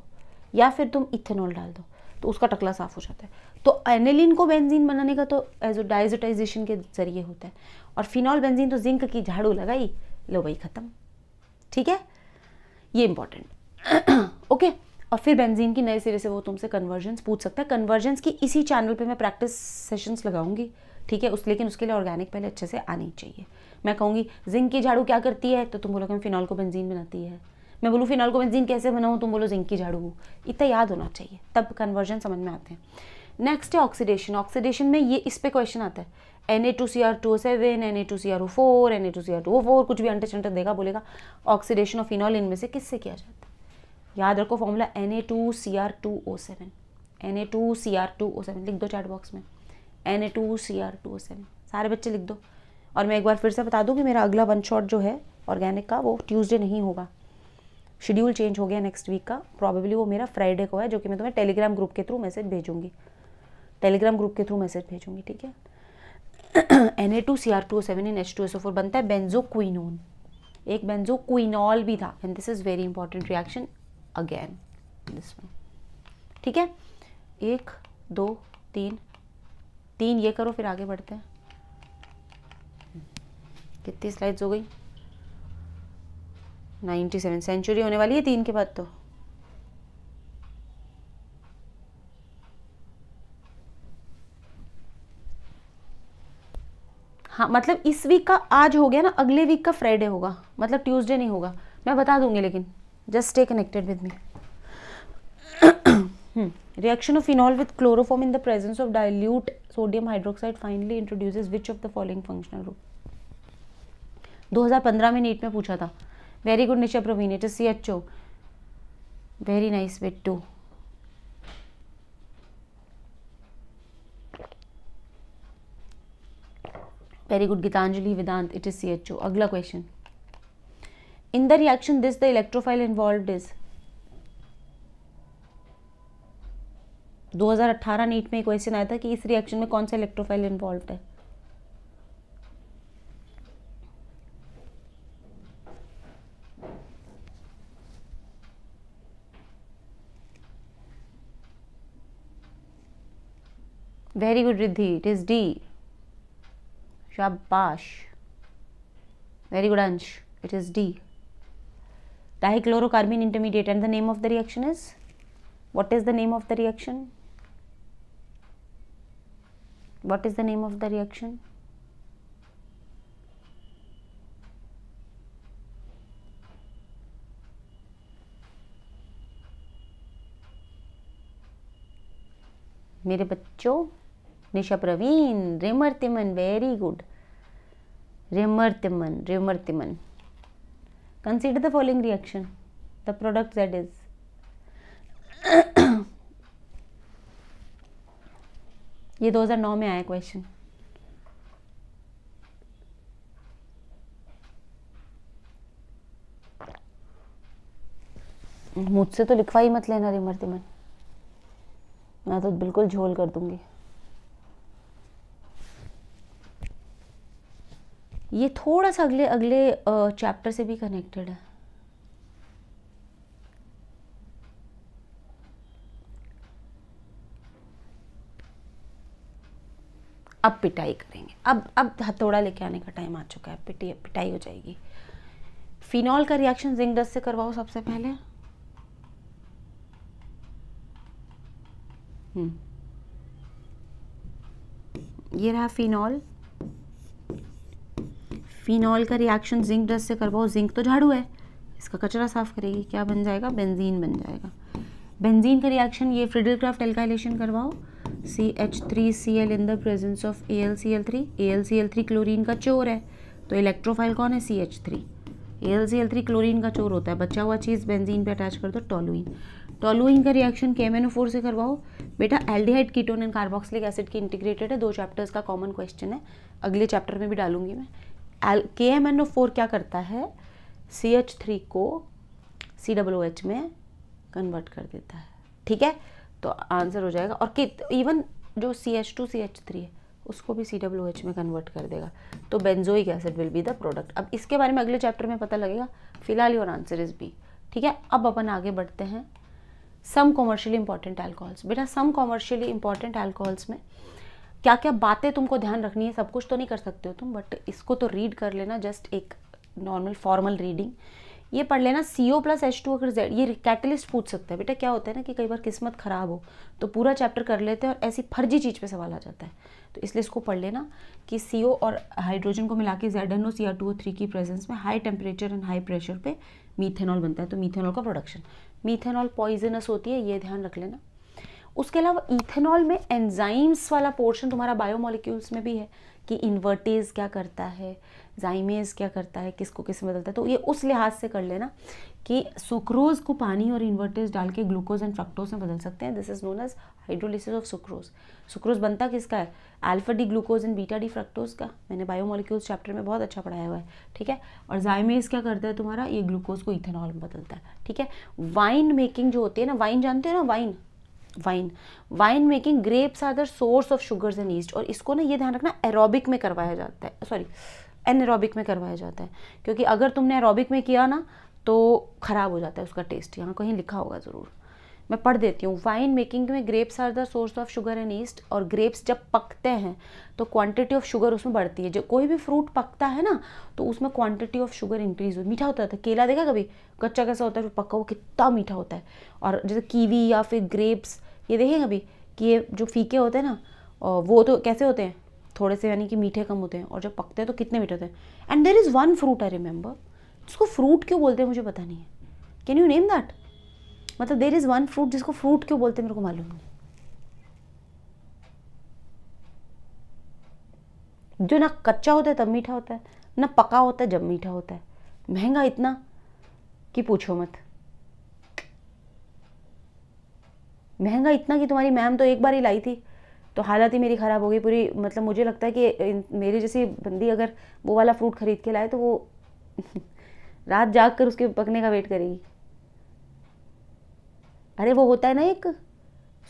या फिर तुम इथेनॉल डाल दो तो उसका टकला साफ हो जाता है तो एनिलिन को बेंजीन बनाने का तो एज डाइजोटाइजेशन के जरिए होता है और फिनॉल बेंजीन तो जिंक की झाड़ू लगाई लो भाई ख़त्म ठीक है ये इंपॉर्टेंट ओके [clears throat] और फिर बेंजीन की नए सिरे से वो तुमसे कन्वर्जेंस पूछ सकता है कन्वर्जेंस की इसी चैनल पे मैं प्रैक्टिस सेशंस लगाऊंगी ठीक है उस लेकिन उसके लिए ऑर्गेनिक पहले अच्छे से आनी चाहिए मैं कहूँगी जिंक की झाड़ू क्या करती है तो तुम बोलोगे फिनॉल को बेंजीन बनाती है मैं बोलूँ फिनॉल को बेंजीन कैसे बनाऊँ तुम बोलो जिंक की झाड़ू इतना याद होना चाहिए तब कन्वर्जन समझ में आते हैं नेक्स्ट है ऑक्सीडेशन ऑक्सीडेशन में ये इस पर क्वेश्चन आता है N A two C R two seven N A two C R O four N A two C R two O four कुछ भी अंटर चंटर देगा बोलेगा ऑक्सीडेशन ऑफ फिनॉल इनमें से किससे किया जाता है याद रखो formula N A two C R two O seven N A two C R two O seven लिख दो चैट बॉक्स में N A two C R two O seven सारे बच्चे लिख दो और मैं एक बार फिर से बता दूँ कि मेरा अगला वन शॉट जो है ऑर्गेनिक का वो ट्यूसडे नहीं होगा शेड्यूल चेंज हो गया नेक्स्ट वीक का प्रॉबेबली वो मेरा फ्राइडे को है जो कि मैं तुम्हें टेलीग्राम ग्रुप के थ्रू मैसेज भेजूंगी टेलीग्राम ग्रुप के थ्रू मैसेज भेजूंगी ठीक है N A two C R two seven in H two S O four बनता है बेंजो क्विनोन एक बेंजो क्विनॉल भी था and this is very important reaction again this में ठीक है एक दो तीन तीन ये करो फिर आगे बढ़ते हैं कितनी स्लाइड्स हो गई 97 सेंचुरी होने वाली है तीन के बाद तो हाँ मतलब इस वीक का आज हो गया ना अगले वीक का फ्राइडे होगा मतलब ट्यूसडे नहीं होगा मैं बता दूंगी लेकिन just stay connected with me reaction of phenol with chloroform in the presence of dilute sodium hydroxide finally introduces which of the following functional group 2015 में नीट में पूछा था very good Nisha Praveen it is C H O very nice wit too very good Geetanjali Vedant it is C H O अगला question in the reaction this the electrophile involve is 2018 NEET में question आया था कि इस रिएक्शन में कौन सा इलेक्ट्रोफाइल इन्वॉल्व है very good Riddhi it is D शाबाश very good Ansh it is D dichlorocarbene intermediate and the name of the reaction is what is the name of the reaction what is the name of the reaction मेरे बच्चों Nisha Praveen Tiemann very good Reimer Tiemann Tiemann consider the following reaction the product that is ये 2009 में आया question मुझसे तो लिखवा ही मत लेना रिमर तिमन मैं तो बिल्कुल झोल कर दूंगी ये थोड़ा सा अगले अगले चैप्टर से भी कनेक्टेड है अब पिटाई करेंगे अब अब हथौड़ा लेके आने का टाइम आ चुका है पिटी पिटाई हो जाएगी फिनॉल का रिएक्शन जिंक डस्ट से करवाओ सबसे पहले हम्म ये रहा फिनॉल फिनॉल का रिएक्शन जिंक डस्ट से करवाओ जिंक तो झाड़ू है इसका कचरा साफ करेगी क्या बन जाएगा बेंजीन बन जाएगा बेंजीन का रिएक्शन ये फ्रिडल क्राफ्ट एल्काइलेशन करवाओ C H three C L in the presence of A L C L three A L C L three chlorine का चोर है तो इलेक्ट्रोफाइल कौन है C H three A L C L three chlorine का चोर होता है बचा हुआ चीज़ बेंजीन पे अटैच कर दो टोलुइन टोलुइन का रिएक्शन एन ओ फोर से करवाओ बेटा aldehyde ketone and carboxylic acid की इंटीग्रेटेड है दो चैप्टर्स का कॉमन क्वेश्चन है अगले चैप्टर में भी डालूंगी मैं के एम एन ओ फोर क्या करता है सी एच थ्री को सी डब्लो एच में कन्वर्ट कर देता है ठीक है तो आंसर हो जाएगा और कि इवन जो C H two C H three है उसको भी सी डब्ल्यू एच में कन्वर्ट कर देगा तो benzoic acid will be the product अब इसके बारे में अगले चैप्टर में पता लगेगा फिलहाल योर आंसर इज़ बी ठीक है अब अपन आगे बढ़ते हैं सम कॉमर्शियली इंपॉर्टेंट एल्कोहल्स बेटा सम कॉमर्शियली इंपॉर्टेंट एल्कोहल्स में क्या क्या बातें तुमको ध्यान रखनी है सब कुछ तो नहीं कर सकते हो तुम बट इसको तो रीड कर लेना जस्ट एक नॉर्मल फॉर्मल रीडिंग ये पढ़ लेना C O plus H two अगर जेड ये कैटलिस्ट पूछ सकता है बेटा क्या होता है ना कि कई बार किस्मत ख़राब हो तो पूरा चैप्टर कर लेते हैं और ऐसी फर्जी चीज़ पे सवाल आ जाता है तो इसलिए इसको पढ़ लेना कि सी ओ और हाइड्रोजन को मिला के Z N O C R two O three की प्रेजेंस में high temperature and high pressure पे मीथेनॉल बनता है तो मीथेनॉल का प्रोडक्शन मीथेनॉल पॉइजनस होती है ये ध्यान रख लेना उसके अलावा इथेनॉल में एंजाइम्स वाला पोर्शन तुम्हारा बायोमोलिक्यूल्स में भी है कि इन्वर्टेज क्या करता है जाइमेज क्या करता है किसको किस में बदलता है तो ये उस लिहाज से कर लेना कि सुक्रोज को पानी और इन्वर्टेज डाल के ग्लूकोज एंड फ्रक्टोज में बदल सकते हैं this is known as hydrolysis of sucrose sucrose बनता किसका है alpha D glucose and beta D fructose का मैंने बायोमोलिक्यूल्स चैप्टर में बहुत अच्छा पढ़ाया हुआ है ठीक है और जाइमेज क्या करता है तुम्हारा ये ग्लूकोज को इथेनॉल में बदलता है ठीक है वाइन मेकिंग जो होती है ना वाइन जानते हो ना wine wine wine making grapes are the source of sugars and yeast और इसको ना ये ध्यान रखना एरोबिक में करवाया जाता है सॉरी एरोबिक में करवाया जाता है क्योंकि अगर तुमने एरोबिक में किया ना तो ख़राब हो जाता है उसका टेस्ट यहाँ कहीं लिखा होगा ज़रूर मैं पढ़ देती हूँ वाइन मेकिंग में grapes are the source of sugar and yeast और ग्रेप्स जब पकते हैं तो क्वांटिटी ऑफ शुगर उसमें बढ़ती है जो कोई भी फ्रूट पकता है ना तो उसमें क्वांटिटी ऑफ शुगर इंक्रीज होती मीठा होता था केला देखा कभी कच्चा कैसा होता है फिर पक्का वो कितना मीठा होता है और जैसे कीवी या फिर ग्रेप्स ये देखें अभी कि ये जो फीके होते हैं ना वो तो कैसे होते हैं थोड़े से यानी कि मीठे कम होते हैं और जब पकते हैं तो कितने मीठे होते हैं and there is one fruit I remember जिसको फ्रूट क्यों बोलते हैं मुझे पता नहीं है कैन यू नेम दैट मतलब देर इज़ वन फ्रूट जिसको फ्रूट क्यों बोलते हैं मेरे को मालूम नहीं जो ना कच्चा होता है तब मीठा होता है ना पका होता है जब मीठा होता है महंगा इतना कि पूछो मत महंगा इतना कि तुम्हारी मैम तो एक बार ही लाई थी तो हालत ही मेरी ख़राब हो गई पूरी मतलब मुझे लगता है कि मेरे जैसी बंदी अगर वो वाला फ्रूट ख़रीद के लाए तो वो [laughs] रात जाग कर उसके पकने का वेट करेगी अरे वो होता है ना एक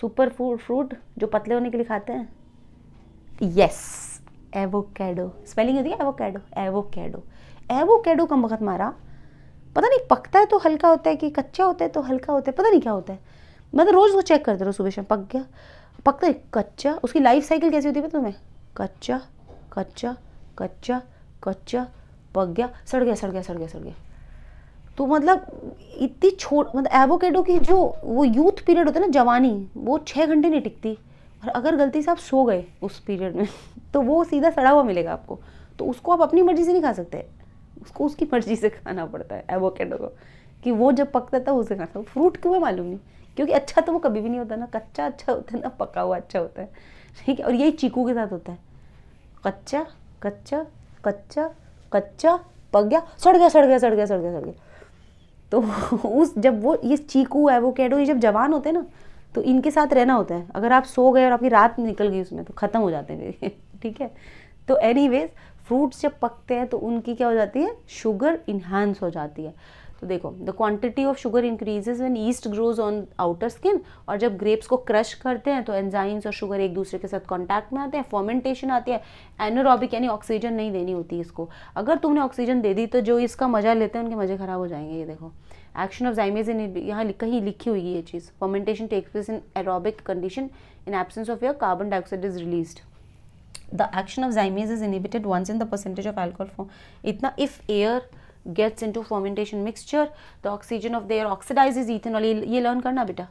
सुपर फूड फ्रूट जो पतले होने के लिए खाते हैं यस एवोकेडो स्पेलिंग होती है एवोकेडो एवोकेडो एवोकेडो कम वक्त मारा पता नहीं पकता है तो हल्का होता है कि कच्चा होता है तो हल्का होता है पता नहीं क्या होता है मतलब रोज़ उसको चेक करते रहो सुबह शाम पक गया पकता है कच्चा उसकी लाइफ साइकिल कैसी होती है पता तुम्हें कच्चा कच्चा कच्चा कच्चा पक गया सड़ गया सड़ गया सड़ गया सड़ गया तो मतलब इतनी छोट मतलब एवोकेडो की जो वो यूथ पीरियड होता है ना जवानी वो छः घंटे नहीं टिकती और अगर गलती से आप सो गए उस पीरियड में [laughs] तो वो सीधा सड़ा हुआ मिलेगा आपको तो उसको आप अपनी मर्जी से नहीं खा सकते उसको उसकी मर्जी से खाना पड़ता है एवोकेडो को कि वो जब पकता था उसे खाना फ्रूट क्यों है मालूम नहीं क्योंकि अच्छा तो वो कभी भी नहीं होता ना कच्चा अच्छा होता है ना पका हुआ अच्छा होता है ठीक है और यही चीकू के साथ होता है कच्चा कच्चा कच्चा कच्चा पक गया सड़ गया सड़ गया सड़ गया सड़ गया सड़ गया तो [laughs] उस जब वो ये चीकू है वो कैडो ये जब जवान होते हैं ना तो इनके साथ रहना होता है अगर आप सो गए और आपकी रात निकल गई उसमें तो ख़त्म हो जाते हैं फिर [laughs] ठीक है तो एनी फ्रूट्स जब पकते हैं तो उनकी क्या हो जाती है शुगर इन्हांस हो जाती है तो देखो the quantity of sugar increases when yeast grows on outer skin और जब ग्रेप्स को क्रश करते हैं तो एंजाइम्स और शुगर एक दूसरे के साथ कॉन्टैक्ट में आते हैं फॉर्मेंटेशन आती है एनोरॉबिक यानी ऑक्सीजन नहीं देनी होती इसको अगर तुमने ऑक्सीजन दे दी तो जो इसका मजा लेते हैं उनके मजे खराब हो जाएंगे ये देखो एक्शन ऑफ जाइमेज इन यहाँ कहीं लिखी हुई है ये चीज़ fermentation takes place in aerobic condition in absence of your carbon dioxide is release the action of zymase is inhibited once in the percentage of alcohol form इतना if air gets into fermentation mixture the oxygen of their oxidizes ethanol ye learn karna beta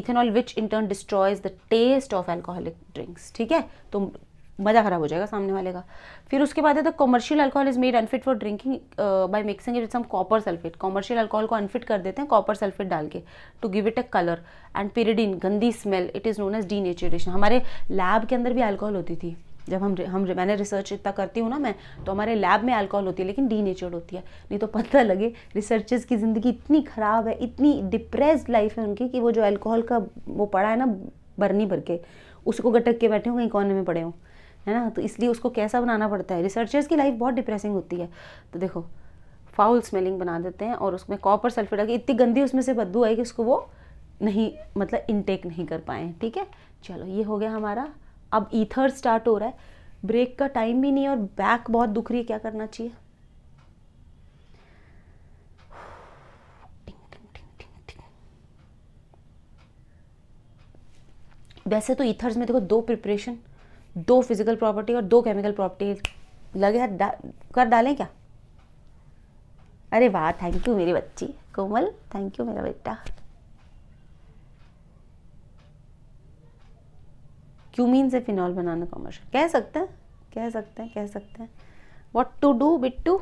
ethanol which in turn destroys the taste of alcoholic drinks ठीक है तो मज़ा खराब हो जाएगा सामने वाले का फिर उसके बाद है the commercial alcohol is made unfit for drinking by mixing it some copper sulphate commercial alcohol को अनफिट कर देते हैं कॉपर सल्फेट डाल के to give it a colour and pyridine गंदी smell it is known as denaturation हमारे lab के अंदर भी अल्कोहल होती थी जब हम हम मैंने रिसर्च इतना करती हूँ ना मैं तो हमारे लैब में अल्कोहल होती है लेकिन डी होती है नहीं तो पता लगे रिसर्चर्स की ज़िंदगी इतनी ख़राब है इतनी डिप्रेस लाइफ है उनकी कि वो जो अल्कोहल का वो पड़ा है ना बरनी भर के उसको गटक के बैठे हों कहीं कोने में पड़े हों है ना तो इसलिए उसको कैसा बनाना पड़ता है रिसर्चर्स की लाइफ बहुत डिप्रेसिंग होती है तो देखो फाउल स्मेलिंग बना देते हैं और उसमें कॉपर सल्फेट की इतनी गंदी उसमें से बद्दू आई कि उसको वो नहीं मतलब इनटेक नहीं कर पाए ठीक है चलो ये हो गया हमारा अब ईथर स्टार्ट हो रहा है ब्रेक का टाइम भी नहीं है और बैक बहुत दुख रही है क्या करना चाहिए वैसे तो ईथर्स में देखो दो प्रिपरेशन दो फिजिकल प्रॉपर्टी और दो केमिकल प्रॉपर्टी लगे हाथ डा, कर डालें क्या अरे वाह थैंक यू मेरी बच्ची कोमल थैंक यू मेरा बेटा क्यूमीन से फिनॉल बनाना कॉमर्शियल कह सकते हैं कह सकते हैं कह सकते हैं वॉट टू डू बिट्टू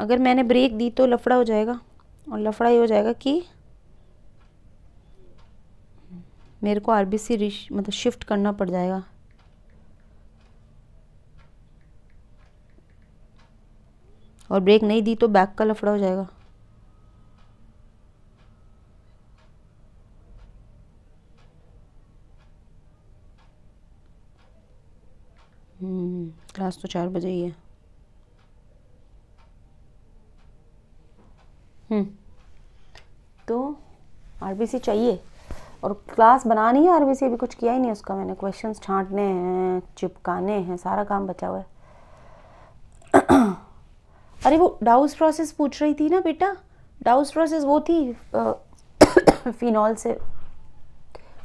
अगर मैंने ब्रेक दी तो लफड़ा हो जाएगा और लफड़ा ये हो जाएगा कि मेरे को आरबीसी रिश मतलब शिफ्ट करना पड़ जाएगा और ब्रेक नहीं दी तो बैक का लफड़ा हो जाएगा क्लास हम्म, तो चार बजे ही है हम्म, तो आरबीसी चाहिए और क्लास बनानी है आरबीसी अभी कुछ किया ही नहीं उसका मैंने क्वेश्चंस छांटने हैं चिपकाने हैं सारा काम बचा हुआ है [coughs] अरे वो डाउस प्रोसेस पूछ रही थी ना बेटा डाउस प्रोसेस वो थी फिनॉल [coughs] से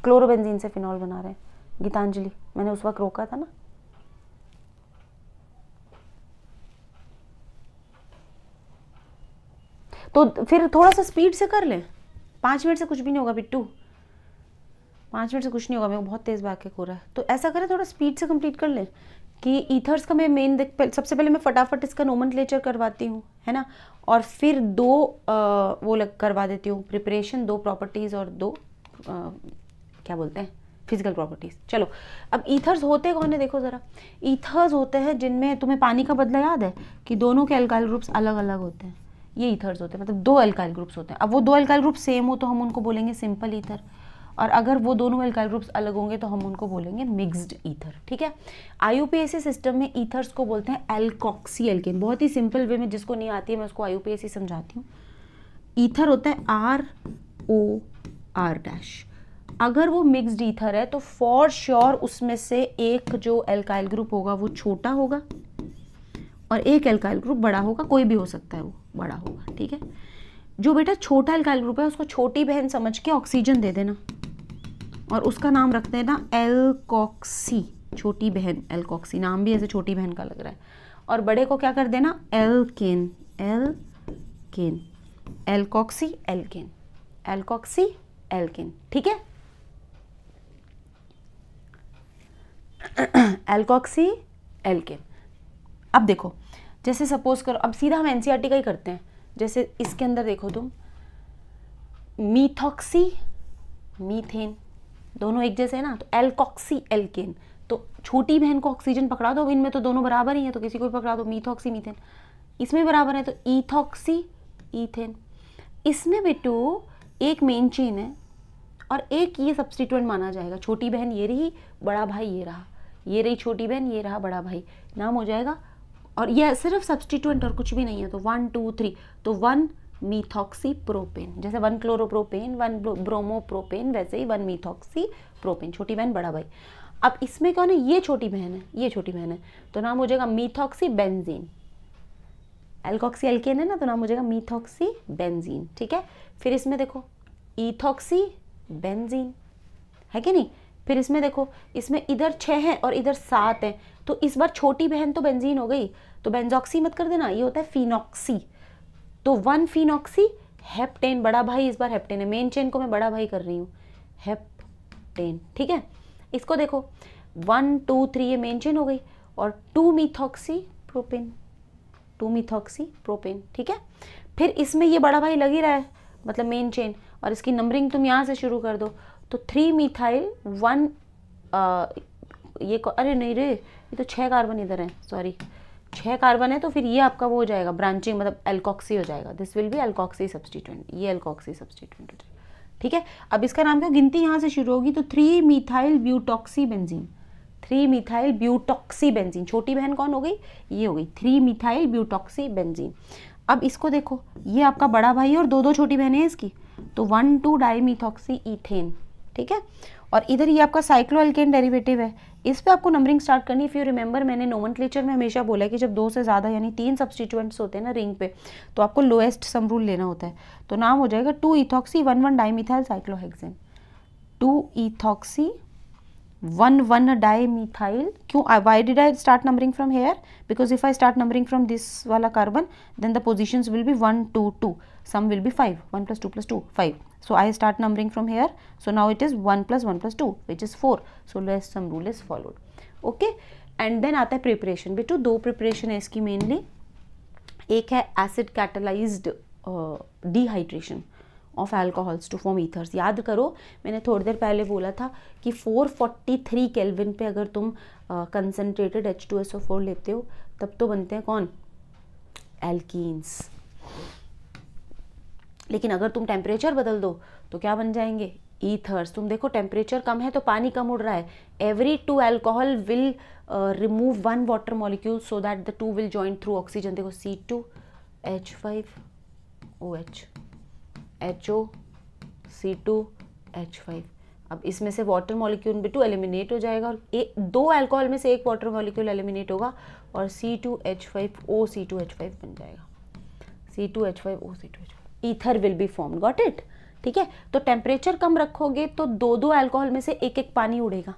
क्लोरोबेंजीन से फिनॉल बना रहे हैं गीतांजलि मैंने उस वक्त रोका था ना तो फिर थोड़ा सा स्पीड से कर लें पाँच मिनट से कुछ भी नहीं होगा बिट्टू पाँच मिनट से कुछ नहीं होगा मेरे को बहुत तेज़ बाकी हो रहा है तो ऐसा करें थोड़ा स्पीड से कंप्लीट कर लें कि ईथर्स का मैं मेन देख सबसे पहले मैं फटाफट इसका नोमन करवाती हूँ है ना और फिर दो आ, वो लग करवा देती हूँ प्रिपरेशन दो प्रॉपर्टीज़ और दो आ, क्या बोलते हैं फिजिकल प्रॉपर्टीज़ चलो अब ईथर्स होते कौन है देखो ज़रा ईथर्स होते हैं जिनमें तुम्हें पानी का बदला याद है कि दोनों के अल्काइल ग्रुप्स अलग अलग होते हैं ये ईथर्स होते हैं मतलब दो अल्काइल ग्रुप्स होते हैं अब वो दो अल्काइल ग्रुप सेम हो तो हम उनको बोलेंगे सिंपल ईथर और अगर वो दोनों अल्काइल ग्रुप्स अलग होंगे तो हम उनको बोलेंगे मिक्स्ड ईथर ठीक है आईयूपीएसी सिस्टम में ईथर्स को बोलते हैं एल्कॉक्सी एल्केन बहुत ही सिंपल वे में जिसको नहीं आती है मैं उसको आईयूपीएसी समझाती हूँ ईथर होता है आर ओ आर डैश अगर वो मिक्स्ड ईथर है तो फॉर श्योर उसमें से एक जो एल्काइल ग्रुप होगा वो छोटा होगा और एक एल्काइल ग्रुप बड़ा होगा कोई भी हो सकता है वो बड़ा होगा ठीक है जो बेटा छोटा एल्काइल ग्रुप है उसको छोटी बहन समझ के ऑक्सीजन दे देना और उसका नाम रख देना एलकॉक्सी छोटी बहन एलकॉक्सी नाम भी ऐसे छोटी बहन का लग रहा है और बड़े को क्या कर देना alkane alkane alkoxy alkane alkoxy alkene ठीक है एल्कॉक्सी [coughs] एल्किन अब देखो जैसे सपोज करो अब सीधा हम एन का ही करते हैं जैसे इसके अंदर देखो तुम मीथॉक्सी मीथेन दोनों एक जैसे है ना तो एल्कॉक्सी एल्केन तो छोटी बहन को ऑक्सीजन पकड़ा दो इनमें तो दोनों बराबर ही है तो किसी को भी पकड़ा दो मीथॉक्सी मीथेन इसमें बराबर है तो ईथॉक्सी ईथेन इसमें बेटो एक मेन चेन है और एक ये सब्सटीट्यूएंट माना जाएगा छोटी बहन ये रही बड़ा भाई ये रहा ये रही छोटी बहन ये रहा बड़ा भाई नाम हो जाएगा और यह सिर्फ सब्सटीट्यूंट और कुछ भी नहीं है तो वन टू थ्री तो वन मीथॉक्सी प्रोपेन जैसे वन क्लोरोप्रोपेन वन ब्रोमोप्रोपेन वैसे ही वन मीथॉक्सी प्रोपेन छोटी बहन बड़ा भाई अब इसमें कौन है ये छोटी बहन है ये छोटी बहन है तो नाम हो जाएगा मीथॉक्सी बेंजीन एल्कोक्सी एल्केन है ना तो नाम हो जाएगा मीथॉक्सी बेंजीन ठीक है फिर इसमें देखो ईथॉक्सी बेंजीन है कि नहीं फिर इसमें देखो इसमें इधर छः हैं और इधर सात हैं तो इस बार छोटी बहन तो बेंजीन हो गई तो बेंजॉक्सी मत कर देना ये होता है फिनॉक्सी तो वन फिनॉक्सी हेप्टेन बड़ा भाई इस बार हेप्टेन है मेन चेन को मैं बड़ा भाई कर रही हूँ हेप्टेन ठीक है इसको देखो वन टू थ्री ये मेन चेन हो गई और two methoxy propane two methoxy propane ठीक है फिर इसमें ये बड़ा भाई लग ही रहा है मतलब मेन चेन और इसकी नंबरिंग तुम यहाँ से शुरू कर दो तो थ्री मिथाइल वन ये ये अरे नहीं रे ये तो छः कार्बन इधर है सॉरी छः कार्बन है तो फिर ये आपका वो हो जाएगा ब्रांचिंग मतलब एल्कॉक्सी हो जाएगा this will be alkoxy substituent ये एल्कॉक्सी सब्सटीट्यूंट हो जाएगा ठीक है अब इसका नाम क्या गिनती यहाँ से शुरू होगी तो three methyl butoxy benzene three methyl butoxy benzene छोटी बहन कौन हो गई ये हो गई थ्री मिथाइल ब्यूटॉक्सी बेंजीन अब इसको देखो ये आपका बड़ा भाई और दो दो छोटी बहनें हैं इसकी तो one two dimethoxy ethane ठीक है और इधर ये आपका साइक्लो एल्केन डेरिवेटिव है इस पे आपको नंबरिंग स्टार्ट करनी इफ़ यू रिमेंबर मैंने क्लेचर में हमेशा बोला कि जब दो से ज़्यादा यानी तीन सब्सटीट्यूएंट्स होते हैं ना रिंग पे तो आपको लोएस्ट सम रूल लेना होता है तो नाम हो जाएगा two ethoxy one one dimethyl cyclohexane two ethoxy one one dimethyl क्यों why did I start numbering from here because if I start numbering from this वाला carbon then the positions will be one two two sum will be five one plus two plus two five so I start numbering from here so now it is one plus one plus two which is four so less sum rule is followed okay and then आता है preparation बेटू दो preparation है इसकी mainly एक है acid catalyse dehydration of alcohols to form ethers याद करो मैंने थोड़ी देर पहले बोला था कि 443 केल्विन पे अगर तुम concentrated H two S O four लेते हो तब तो बनते हैं कौन एल्किस लेकिन अगर तुम टेम्परेचर बदल दो तो क्या बन जाएंगे ईथर्स तुम देखो टेम्परेचर कम है तो पानी कम उड़ रहा है every two alcohol will remove one water molecule so that the two will join through oxygen देखो C two H five O H H O C two H five अब इसमें से वाटर मॉलिक्यूल भी टू एलिमिनेट हो जाएगा और ए, दो alcohol में से एक वाटर मॉलिक्यूल एलिमिनेट होगा और C two H five O C two H five बन जाएगा C two H five O C two H five ether will be form got it ठीक है तो टेम्परेचर कम रखोगे तो दो दो अल्कोहल में से एक एक पानी उड़ेगा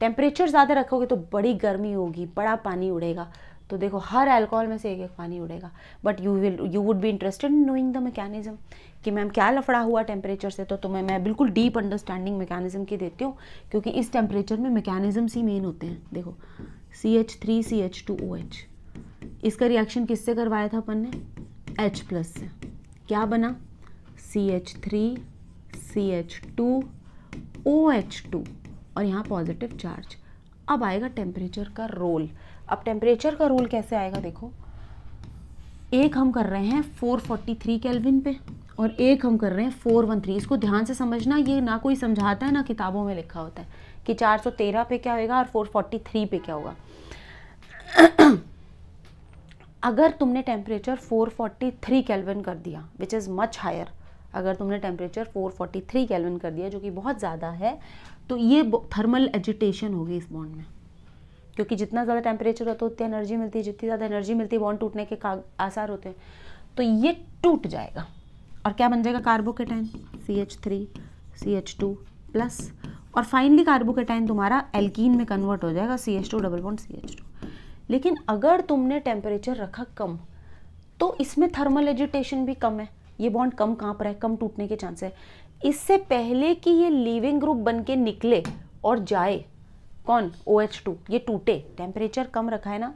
टेम्परेचर ज़्यादा रखोगे तो बड़ी गर्मी होगी बड़ा पानी उड़ेगा तो देखो हर अल्कोहल में से एक एक पानी उड़ेगा but you will you would be interested in knowing the mechanism कि मैम क्या लफड़ा हुआ टेम्परेचर से तो तुम्हें मैं बिल्कुल डीप अंडरस्टैंडिंग मैकेनिज्म की देती हूँ क्योंकि इस टेम्परेचर में मैकेनिज्म्स ही मेन होते हैं देखो C H three C H two O H इसका रिएक्शन किससे करवाया था अपन ने एच प्लस से क्या बना C H three C H two O H two और यहाँ पॉजिटिव चार्ज अब आएगा टेम्परेचर का रोल अब टेम्परेचर का रोल कैसे आएगा देखो एक हम कर रहे हैं 443 केल्विन पे और एक हम कर रहे हैं फोर वन थ्री इसको ध्यान से समझना ये ना कोई समझाता है ना किताबों में लिखा होता है कि चार सौ तेरह पे क्या होगा और फोर फोर्टी थ्री पे क्या होगा अगर तुमने temperature four forty three kelvin कर दिया विच इज़ मच हायर अगर तुमने temperature four forty three kelvin कर दिया जो कि बहुत ज़्यादा है तो ये थर्मल एजिटेशन होगी इस बॉन्ड में क्योंकि जितना ज़्यादा टेम्परेचर होता है उतनी एनर्जी मिलती है जितनी ज़्यादा एनर्जी मिलती है बॉन्ड टूटने के आसार होते हैं तो ये टूट जाएगा और क्या बन जाएगा carbocation C H three C H two plus और फाइनली कार्बोकेटाइन तुम्हारा एल्कीन में कन्वर्ट हो जाएगा C H two double bond C H two लेकिन अगर तुमने टेम्परेचर रखा कम तो इसमें थर्मल एजिटेशन भी कम है ये बॉन्ड कम कहाँ पर है कम टूटने के चांस है इससे पहले कि ये लिविंग ग्रुप बन के निकले और जाए कौन ओ एच टू ये टूटे टेम्परेचर कम रखा है ना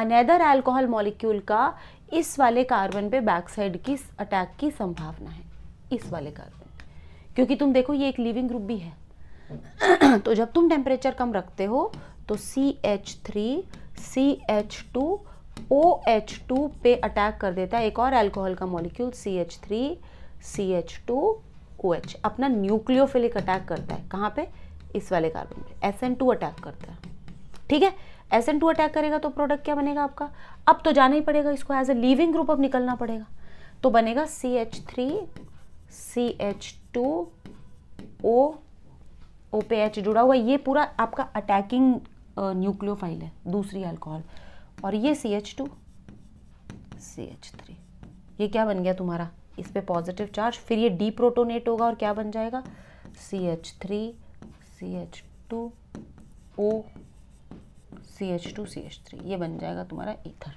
अनदर एल्कोहल मॉलिक्यूल का इस वाले कार्बन पे बैक साइड की अटैक की संभावना है इस वाले कार्बन क्योंकि तुम देखो ये एक लिविंग ग्रुप भी है [clears throat] तो जब तुम टेम्परेचर कम रखते हो तो C H three C H two O H two पे अटैक कर देता है एक और अल्कोहल का molecule C H three C H two O H अपना न्यूक्लियोफिलिक अटैक करता है कहाँ पे इस वाले कार्बन पे एस एन टू अटैक करता है ठीक है एस एन टू अटैक करेगा तो प्रोडक्ट क्या बनेगा आपका अब तो जाना ही पड़ेगा इसको एज ए लीविंग ग्रुप अब निकलना पड़ेगा तो बनेगा C H three C H two O O पे एच जुड़ा हुआ ये पूरा आपका अटैकिंग न्यूक्लियोफाइल है दूसरी अल्कोहल और ये C H two C H three ये क्या बन गया तुम्हारा इस पर पॉजिटिव चार्ज फिर ये डी प्रोटोनेट होगा और क्या बन जाएगा C H three C H two O C H two C H three ये बन जाएगा तुम्हारा ईथर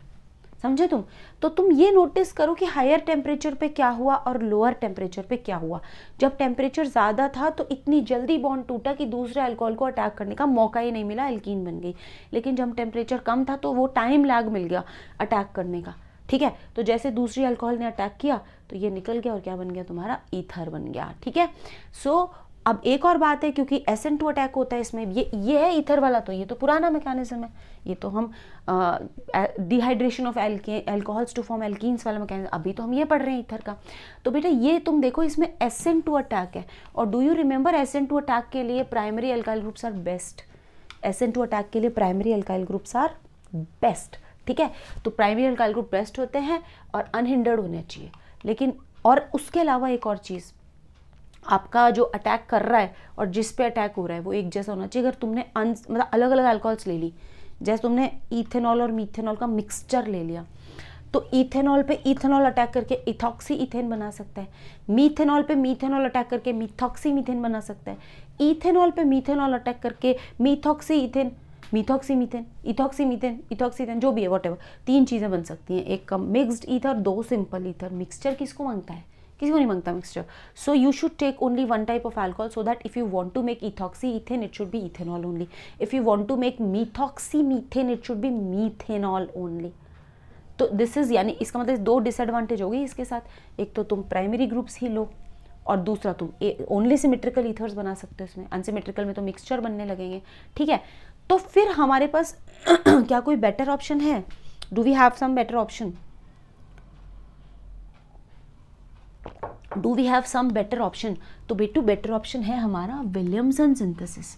समझे तुम तो तुम ये नोटिस करो कि हायर टेम्परेचर पे क्या हुआ और लोअर टेम्परेचर पे क्या हुआ जब टेम्परेचर ज़्यादा था तो इतनी जल्दी बॉन्ड टूटा कि दूसरे अल्कोहल को अटैक करने का मौका ही नहीं मिला एल्कीन बन गई लेकिन जब टेम्परेचर कम था तो वो टाइम लैग मिल गया अटैक करने का ठीक है तो जैसे दूसरी अल्कोहल ने अटैक किया तो ये निकल गया और क्या बन गया तुम्हारा ईथर बन गया ठीक है सो so, अब एक और बात है क्योंकि एसेंट टू अटैक होता है इसमें ये ये है इथर वाला तो ये तो पुराना मैकेनिज्म है ये तो हम dehydration of alcohols to form alkenes वाला मैकेनिज्म अभी तो हम ये पढ़ रहे हैं इथर का तो बेटा ये तुम देखो इसमें एसेंट टू अटैक है और do you remember S N two attack के लिए primary alkyl groups are best S N two attack के लिए primary alkyl groups are best ठीक है तो प्राइमरी एल्काइल ग्रुप बेस्ट होते हैं और अनहिंडर्ड होने चाहिए लेकिन और उसके अलावा एक और चीज़ आपका जो अटैक कर रहा है और जिस पे अटैक हो रहा है वो एक जैसा होना चाहिए अगर तुमने अन मतलब अलग अलग अल्कोहल्स ले ली जैसे तुमने इथेनॉल और मीथेनॉल का मिक्सचर ले लिया तो इथेनॉल पे इथेनॉल अटैक करके इथॉक्सी इथेन बना सकता है मीथेनॉल पे मीथेनॉल अटैक करके मिथॉक्सी मीथेन बना सकता है इथेनॉल पे मीथेनॉल अटैक करके methoxy ethane methoxy methane ethoxy methane ethoxy जो भी है वॉट तीन चीज़ें बन सकती हैं एक मिक्सड ईथर दो सिंपल ईथर मिक्सचर किसको मांगता है किसी को नहीं मांगता mixture so you should take only one type of alcohol so that if you want to make ethoxy ethane it should be ethanol only if you want to make methoxy methane it should be methanol only तो this is यानी इसका मतलब दो disadvantage हो गई इसके साथ एक तो तुम प्राइमरी ग्रुप्स ही लो और दूसरा तुम ओनली सिमेट्रिकल ईथर्स बना सकते हो इसमें अनसिमेट्रिकल में तो मिक्सचर बनने लगेंगे ठीक है तो फिर हमारे पास [clears throat] क्या कोई बेटर ऑप्शन है do we have some better option do we have some better option तो बेटू बेटर ऑप्शन है हमारा Williamson synthesis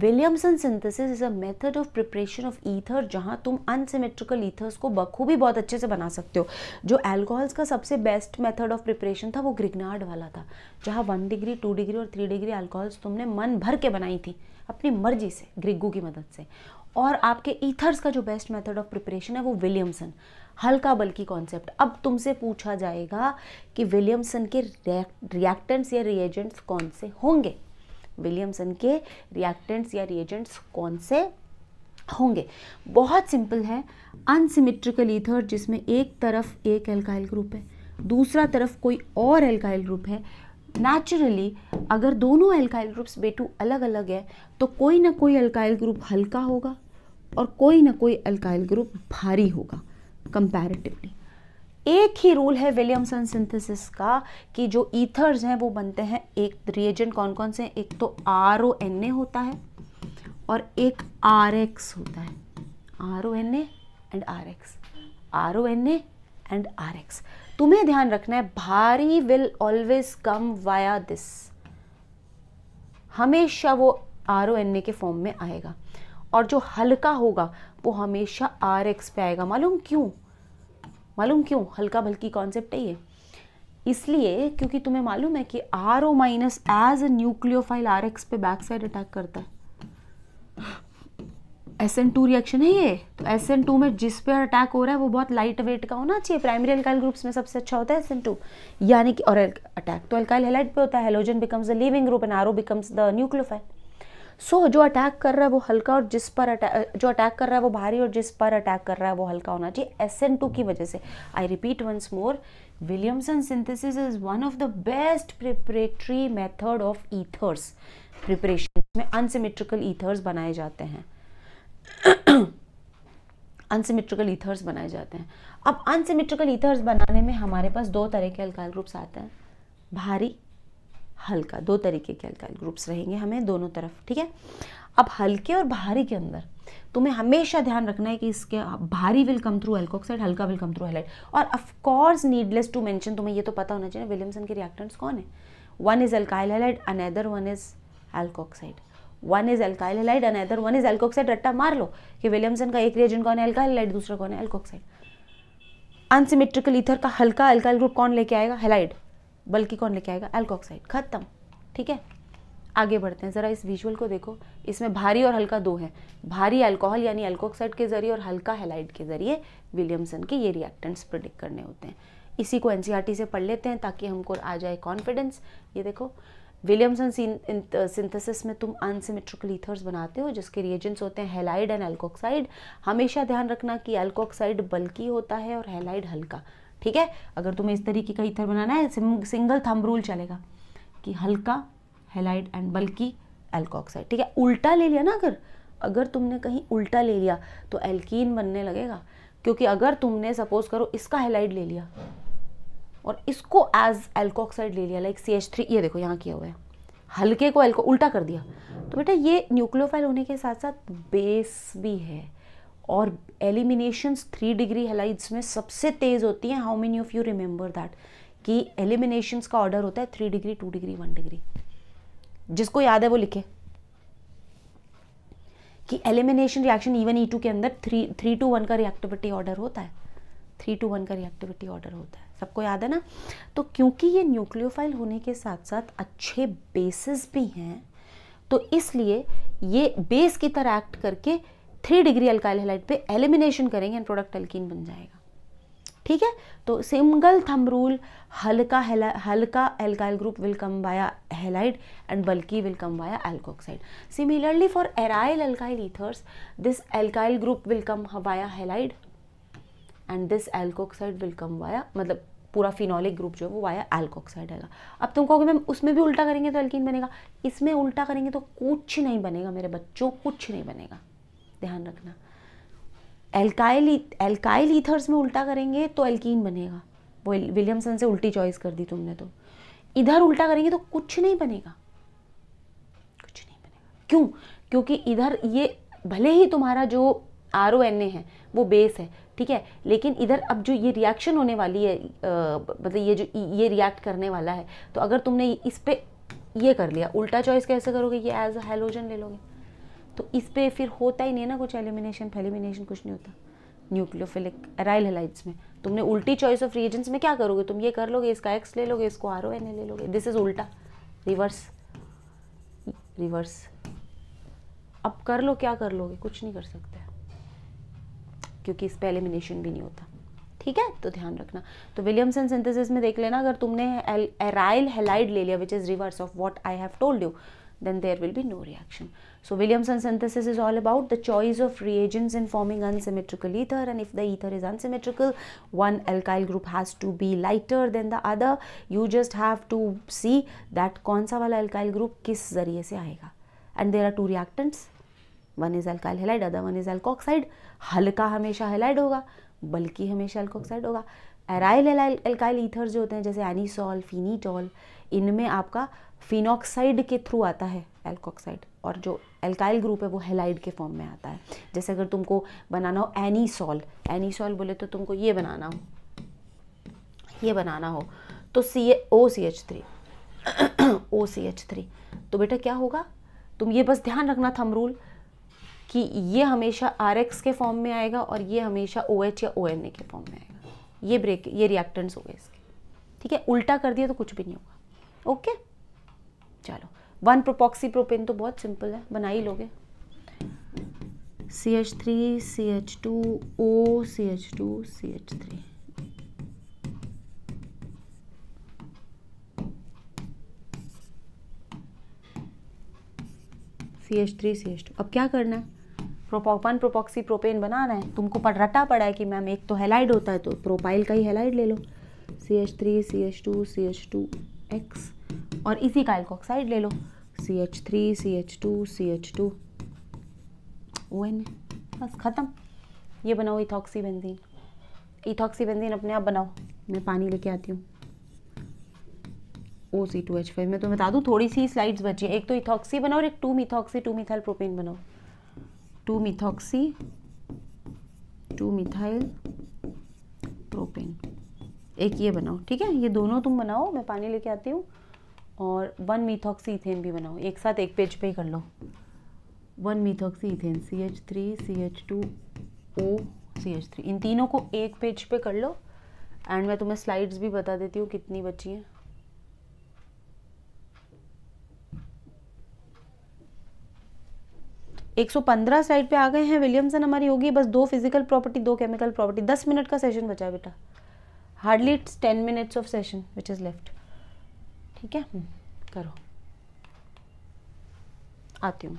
Williamson synthesis is a method of preparation of ether जहाँ तुम अनसिमेट्रिकल ईथर्स को बखूबी बहुत अच्छे से बना सकते हो जो एल्कोहल्स का सबसे बेस्ट मेथड ऑफ प्रिपरेशन था वो ग्रिगनार्ड वाला था जहाँ वन डिग्री टू डिग्री और थ्री डिग्री एल्कोहल्स तुमने मन भर के बनाई थी अपनी मर्जी से ग्रिगू की मदद से और आपके ईथर्स का जो बेस्ट मेथड ऑफ प्रिपरेशन है वो विलियमसन हल्का बल्कि कॉन्सेप्ट अब तुमसे पूछा जाएगा कि विलियमसन के रिएक्टेंट्स या रिएजेंट्स कौन से होंगे विलियमसन के रिएक्टेंट्स या रिएजेंट्स कौन से होंगे बहुत सिंपल है अनसिमेट्रिकल ईथर जिसमें एक तरफ एक एल्काइल ग्रुप है दूसरा तरफ कोई और एल्काइल ग्रुप है नेचुरली अगर दोनों एल्काइल ग्रुप्स बेटू अलग अलग है तो कोई ना कोई अल्काइल ग्रुप हल्का होगा और कोई ना कोई अल्काइल ग्रुप भारी होगा कंपैरेटिवली एक ही रूल है विलियमसन सिंथेसिस का कि जो ईथर्स हैं वो बनते हैं एक रिएजेंट कौन कौन से एक तो आर ओ एन ए होता है और एक आर एक्स होता है R O N and R X R O N and R X तुम्हें ध्यान रखना है भारी will always come via this हमेशा वो आर ओ एन ए के फॉर्म में आएगा और जो हल्का होगा वो हमेशा आर एक्स पे आएगा मालूम क्यों मालूम क्यों हल्का भल्की कॉन्सेप्ट है ये इसलिए क्योंकि तुम्हें मालूम है कि R O minus as a nucleophile R X पे बैक साइड अटैक करता है एस एन टू रिएक्शन है ये तो एस एन टू में जिस पे अटैक हो रहा है वो बहुत लाइट वेट का होना चाहिए प्राइमरी अल्काइल ग्रुप्स में सबसे अच्छा होता है एस एन टू यानी कि और अटैक तो अल्काइल हेलाइट पे होता है halogen becomes the leaving group and R O becomes the nucleophile so so, जो अटैक कर रहा है वो हल्का और जिस पर अटैक जो अटैक कर रहा है वो भारी और जिस पर अटैक कर रहा है वो हल्का होना चाहिए एस एन टू की वजह से I repeat once more Williamson synthesis is one of the best preparatory method of ethers preparation में अनसिमेट्रिकल ईथर्स बनाए जाते हैं अनसिमेट्रिकल [clears throat] ईथर्स बनाए जाते हैं अब अनसिमेट्रिकल ईथर्स बनाने में हमारे पास दो तरह के अल्काइल ग्रुप्स आते हैं भारी हल्का दो तरीके के अल्काइल ग्रुप्स रहेंगे हमें दोनों तरफ ठीक है अब हल्के और भारी के अंदर तुम्हें हमेशा ध्यान रखना है कि इसके भारी विल कम थ्रू एल्कोक्साइड हल्का विल कम थ्रू हेलाइट और अफकोर्स नीडलेस टू मेंशन तुम्हें ये तो पता होना चाहिए विलियमसन के रिएक्टेंट्स कौन है one is alkyl halide another one is alkoxide one is alkyl halide another one is alkoxide रट्टा मार लो कि विलियमसन का एक रिएजेंट कौन है एल्काइल हेलाइट दूसरा कौन है एल्कोक्साइड अनसिमेट्रिकल ईथर का हल्का एल्काइल ग्रुप कौन लेके आएगा हेलाइड बल्कि कौन लेके आएगा एल्कोक्साइड खत्म ठीक है आगे बढ़ते हैं ज़रा इस विजुअल को देखो इसमें भारी और हल्का दो है भारी अल्कोहल यानी एल्कोक्साइड के जरिए और हल्का हेलाइड के जरिए विलियमसन के ये रिएक्टेंट्स प्रिडिक्ट करने होते हैं इसी को एन e से पढ़ लेते हैं ताकि हमको आ जाए कॉन्फिडेंस ये देखो विलियमसन सिंथेसिस uh, में तुम अनसिमेट्रिकल ईथर्स बनाते हो जिसके रिएजेंट्स होते हैं हेलाइड एंड एल्कोक्साइड हमेशा ध्यान रखना कि एल्कोक्साइड बल्कि होता है और हेलाइड हल्का ठीक है अगर तुम्हें इस तरीके का इथर बनाना है सिंगल थंब रूल चलेगा कि हल्का हेलाइड एंड बल्कि एल्कोक्साइड ठीक है उल्टा ले लिया ना अगर अगर तुमने कहीं उल्टा ले लिया तो एल्कीन बनने लगेगा क्योंकि अगर तुमने सपोज करो इसका हेलाइड ले लिया और इसको एज एल्कोक्साइड ले लिया लाइक सी एच थ्री ये देखो यहाँ किया हुआ है हल्के को एल्को उल्टा कर दिया तो बेटा ये न्यूक्लियोफाइल होने के साथ साथ बेस भी है और एलिमिनेशंस थ्री डिग्री हेलाइट्स में सबसे तेज़ होती हैं how many of you remember that कि एलिमिनेशंस का ऑर्डर होता है three degree two degree one degree जिसको याद है वो लिखे कि elimination reaction even E two के अंदर थ्री थ्री टू वन का रिएक्टिविटी ऑर्डर होता है थ्री टू वन का रिएक्टिविटी ऑर्डर होता है सबको याद है ना तो क्योंकि ये न्यूक्लियोफाइल होने के साथ साथ अच्छे बेसिस भी हैं तो इसलिए ये बेस की तरह एक्ट करके थ्री डिग्री अल्काइल हेलाइट पे एलिमिनेशन करेंगे एंड प्रोडक्ट अल्किन बन जाएगा ठीक है तो सिंगल थम रूल हल्का हल्का alkyl group will come via halide and bulky will come via alkoxide similarly for aryl alkyl ethers this alkyl group will come via halide and this alkoxide will come via मतलब पूरा phenolic group जो है वो via alkoxide आएगा अब तुम कहोगे ma'am उसमें भी उल्टा करेंगे तो एल्किन बनेगा इसमें उल्टा करेंगे तो कुछ नहीं बनेगा मेरे बच्चों कुछ नहीं बनेगा ध्यान रखना एल्काइल एल्काइल ईथर्स में उल्टा करेंगे तो एल्कीन बनेगा वो विलियमसन से उल्टी चॉइस कर दी तुमने तो इधर उल्टा करेंगे तो कुछ नहीं बनेगा कुछ नहीं बनेगा क्यों क्योंकि इधर ये भले ही तुम्हारा जो आर ओ एन ए है वो बेस है ठीक है लेकिन इधर अब जो ये रिएक्शन होने वाली है मतलब ये जो ये रिएक्ट करने वाला है तो अगर तुमने इस पर ये कर लिया उल्टा चॉइस कैसे करोगे ये एज अ हेलोजन ले लोगे तो इस पर फिर होता ही नहीं है ना कुछ एलिमिनेशन फेलिमिनेशन कुछ नहीं होता न्यूक्लियोफिलिक अराइल हेलाइट्स में तुमने उल्टी चॉइस ऑफ रीजेंट्स में क्या करोगे तुम ये कर लोगे इसका एक्स ले लोगे इसको आर ओ एन ए ले लोगे दिस इज उल्टा रिवर्स रिवर्स अब कर लो क्या कर लोगे कुछ नहीं कर सकते क्योंकि इस पर एलिमिनेशन भी नहीं होता ठीक है तो ध्यान रखना तो विलियमसन सिंथेसिस में देख लेना अगर तुमने एराइल हेलाइड ले लिया which is reverse of what I have told you then there will be no reaction So Williamson synthesis is all about the choice of reagents in forming unsymmetrical ether and if the ether is unsymmetrical, one alkyl group has to be lighter than the other. You just have to see that kaun sa wala alkyl group kis zariye se aayega And there are two reactants, one is alkyl halide, other one is alkoxide. halka hamesha halide hoga balki hamesha alkoxide hoga aryl alkyl ether jo hote hain jaise anisol phenitol inme aapka phenoxide के through आता है alkoxide और जो alkyl group है वो halide के form में आता है जैसे अगर तुमको बनाना हो एनी सॉल एनी सॉल बोले तो तुमको ये बनाना हो ये बनाना हो तो C A O C H three O C H three तो बेटा क्या होगा तुम ये बस ध्यान रखना थम रूल कि ये हमेशा आर एक्स के फॉर्म में आएगा और ये हमेशा ओ OH एच या ओ एन ए के फॉर्म में आएगा ये ब्रेक ये रिएक्टेंट्स हो गए इसके ठीक है उल्टा कर दिया तो कुछ भी नहीं होगा ओके चलो वन प्रोपॉक्सी प्रोपेन तो बहुत सिंपल है बना ही लोगे C H three C H two O C H two C H three C H three C H two अब क्या करना है प्रोपो वन प्रोपॉक्सी प्रोपेन बनाना है तुमको पर रटा पड़ा है कि मैम एक तो हेलाइड होता है तो प्रोपाइल का ही हेलाइड ले लो C H three C H two C H two X और इसी का एल्कोक्साइड ले लो CH3 CH2 CH2 ON बस ख़त्म ये बनाओ इथॉक्सी बेंजीन इथॉक्सी बेंजीन अपने आप बनाओ मैं पानी लेके आती हूँ O C two H five मैं तुम्हें बता दूँ थोड़ी सी स्लाइड्स बची हैं एक तो इथॉक्सी बनाओ और एक two methoxy two methyl propane बनाओ two methoxy two methyl propane एक ये बनाओ ठीक है ये दोनों तुम बनाओ मैं पानी लेके आती हूँ और वन मीथॉक्सी इथेन भी बनाओ एक साथ एक पेज पे ही कर लो one methoxy ethane C H three C H two O C H three इन तीनों को एक पेज पे कर लो एंड मैं तुम्हें स्लाइड्स भी बता देती हूँ कितनी बची हैं एक सौ पंद्रह स्लाइड पे आ गए हैं विलियमसन हमारी होगी बस दो फिजिकल प्रॉपर्टी दो केमिकल प्रॉपर्टी दस मिनट का सेशन बचा है बेटा hardly it's ten minutes of session which is left ठीक है हम्म, करो आती हूँ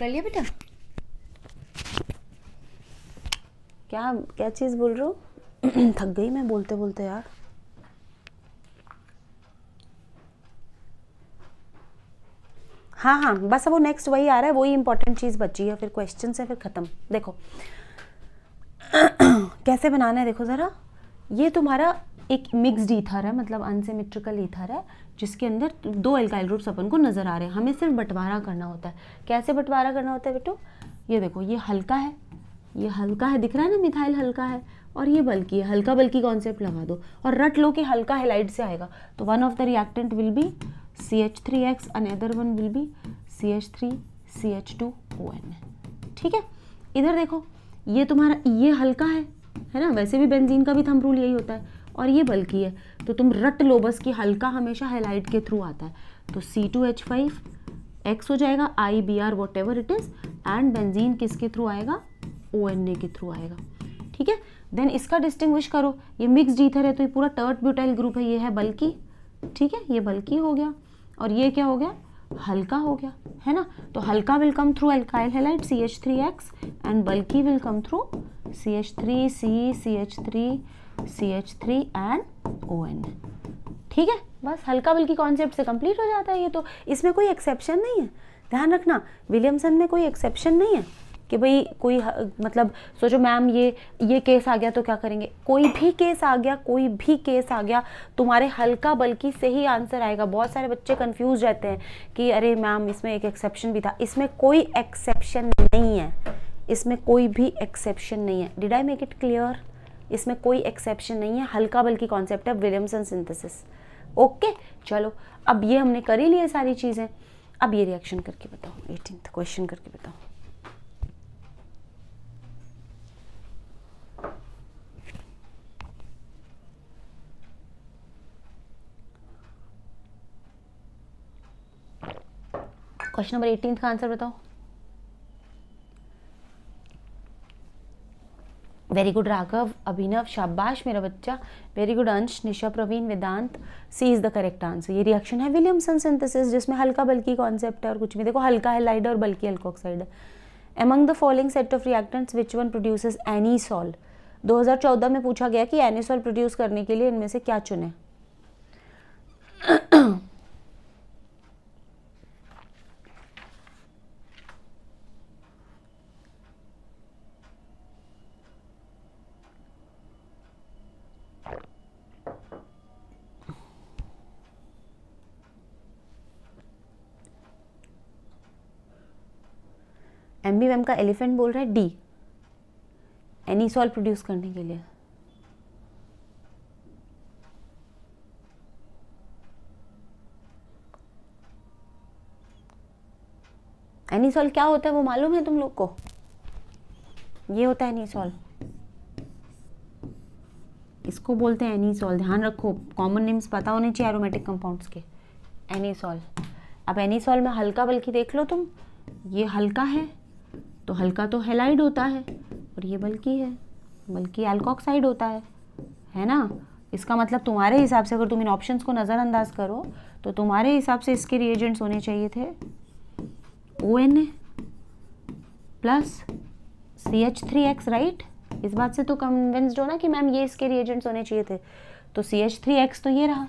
कर लिया बेटा क्या क्या चीज़ बोल रहे हो [clears throat] थक गई मैं बोलते बोलते यार हाँ हाँ बस अब वो नेक्स्ट वही आ रहा है वही इंपॉर्टेंट चीज़ बची है फिर क्वेश्चन से फिर ख़त्म देखो [clears throat] कैसे बनाना है देखो ज़रा ये तुम्हारा एक मिक्सड ईथर है मतलब अनसेमेट्रिकल ईथर है जिसके अंदर दो एल्काइल ग्रुप्स अपन को नज़र आ रहे हैं हमें सिर्फ बंटवारा करना होता है कैसे बंटवारा करना होता है बेटो ये देखो ये हल्का है ये हल्का है दिख रहा है ना मिथाइल हल्का है और ये बल्कि है हल्का बल्कि कॉन्सेप्ट लगा दो और रट लो कि हल्का हेलाइट से आएगा तो one of the reactant will be C H three X another one will be C H three C H two O N ठीक है इधर देखो ये तुम्हारा ये हल्का है है ना वैसे भी बेंजीन का भी थम रूल यही होता है और ये बल्कि है तो तुम रट लो बस कि हल्का हमेशा हेलाइट के थ्रू आता है तो C two H five X हो जाएगा I B R whatever it is and benzene किसके थ्रू आएगा ओ एन ए के थ्रू आएगा ठीक है देन इसका डिस्टिंग्विश करो ये मिक्स ईथर है तो ये पूरा टर्ट ब्यूटाइल ग्रुप है ये है बल्कि ठीक है ये बल्कि हो गया और ये क्या हो गया हल्का हो गया है ना तो हल्का will come through alkyl halide C H three X and bulky will come through C H three C C H three C H three and O N ठीक है बस हल्का बल्कि कॉन्सेप्ट से कंप्लीट हो जाता है ये तो इसमें कोई एक्सेप्शन नहीं है ध्यान रखना विलियमसन में कोई एक्सेप्शन नहीं है कि भाई कोई मतलब सोचो मैम ये ये केस आ गया तो क्या करेंगे कोई भी केस आ गया कोई भी केस आ गया तुम्हारे हल्का बल्कि से ही आंसर आएगा बहुत सारे बच्चे कंफ्यूज रहते हैं कि अरे मैम इसमें एक एक्सेप्शन भी था इसमें कोई एक्सेप्शन नहीं है इसमें कोई भी एक्सेप्शन नहीं है did I make it clear इसमें कोई एक्सेप्शन नहीं है हल्का बल्कि कॉन्सेप्ट है विलियमसन सिंथेसिस ओके चलो अब ये हमने कर ही लिए सारी चीज़ें अब ये रिएक्शन करके बताओ एटीन क्वेश्चन करके बताओ क्वेश्चन नंबर एटीन का आंसर बताओ वेरी गुड राघव अभिनव शाबाश मेरा बच्चा very good Ansh Nisha Praveen Vedant C is the correct answer ये रिएक्शन है विलियमसन सिंथेसिस जिसमें हल्का बल्कि कॉन्सेप्ट है और कुछ भी देखो हल्का हेलाइड और बल्कि ऑक्साइड है among the following set of reactants which one produces anisole 2014 में पूछा गया कि एनीसॉल प्रोड्यूस करने के लिए इनमें से क्या चुने मैम का एलिफेंट बोल रहा है डी एनीसॉल प्रोड्यूस करने के लिए एनी सॉल्व क्या होता है वो मालूम है तुम लोग को ये होता है एनी सॉल्व इसको बोलते हैं एनी सॉल्व ध्यान रखो कॉमन नेम्स पता होने चाहिए एरोमेटिक कंपाउंड्स के एनी एनीसॉल अब एनीसॉल में हल्का बल्कि देख लो तुम ये हल्का है तो हल्का तो हेलाइड होता है और ये बल्कि है बल्कि एल्कोक्साइड होता है है ना इसका मतलब तुम्हारे हिसाब से अगर तुम इन ऑप्शंस को नज़रअंदाज करो तो तुम्हारे हिसाब से इसके रिएजेंट्स होने चाहिए थे O N A plus C H three X right इस बात से तो कन्विंस्ड हो ना कि मैम ये इसके रिएजेंट्स होने चाहिए थे तो सी एच थ्री एक्स तो ये रहा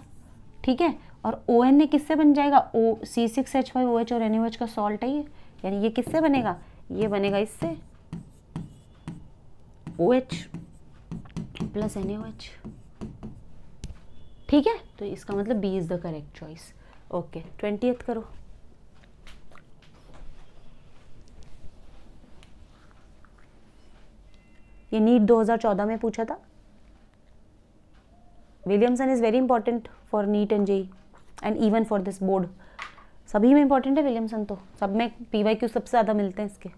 ठीक है और ओ एन ए किससे बन जाएगा O C six H five O H और एन ओ एच का सॉल्ट है ये यानी ये किससे बनेगा ये बनेगा इससे O H plus N H ठीक है तो इसका मतलब B is the correct choice okay twenty करो ये नीट 2014 में पूछा था Williamson is very important for NEET and J and even for this board सभी में इंपॉर्टेंट है विलियमसन तो सब में पी वाई क्यू सबसे ज़्यादा मिलते हैं इसके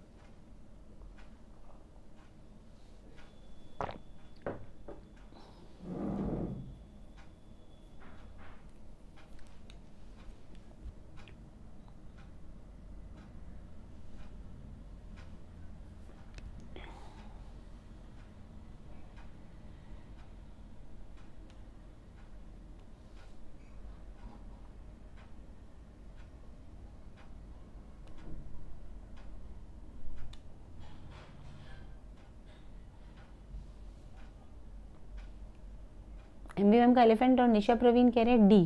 रिम्बी मैम का एलिफेंट और निशा प्रवीण कह रहे हैं डी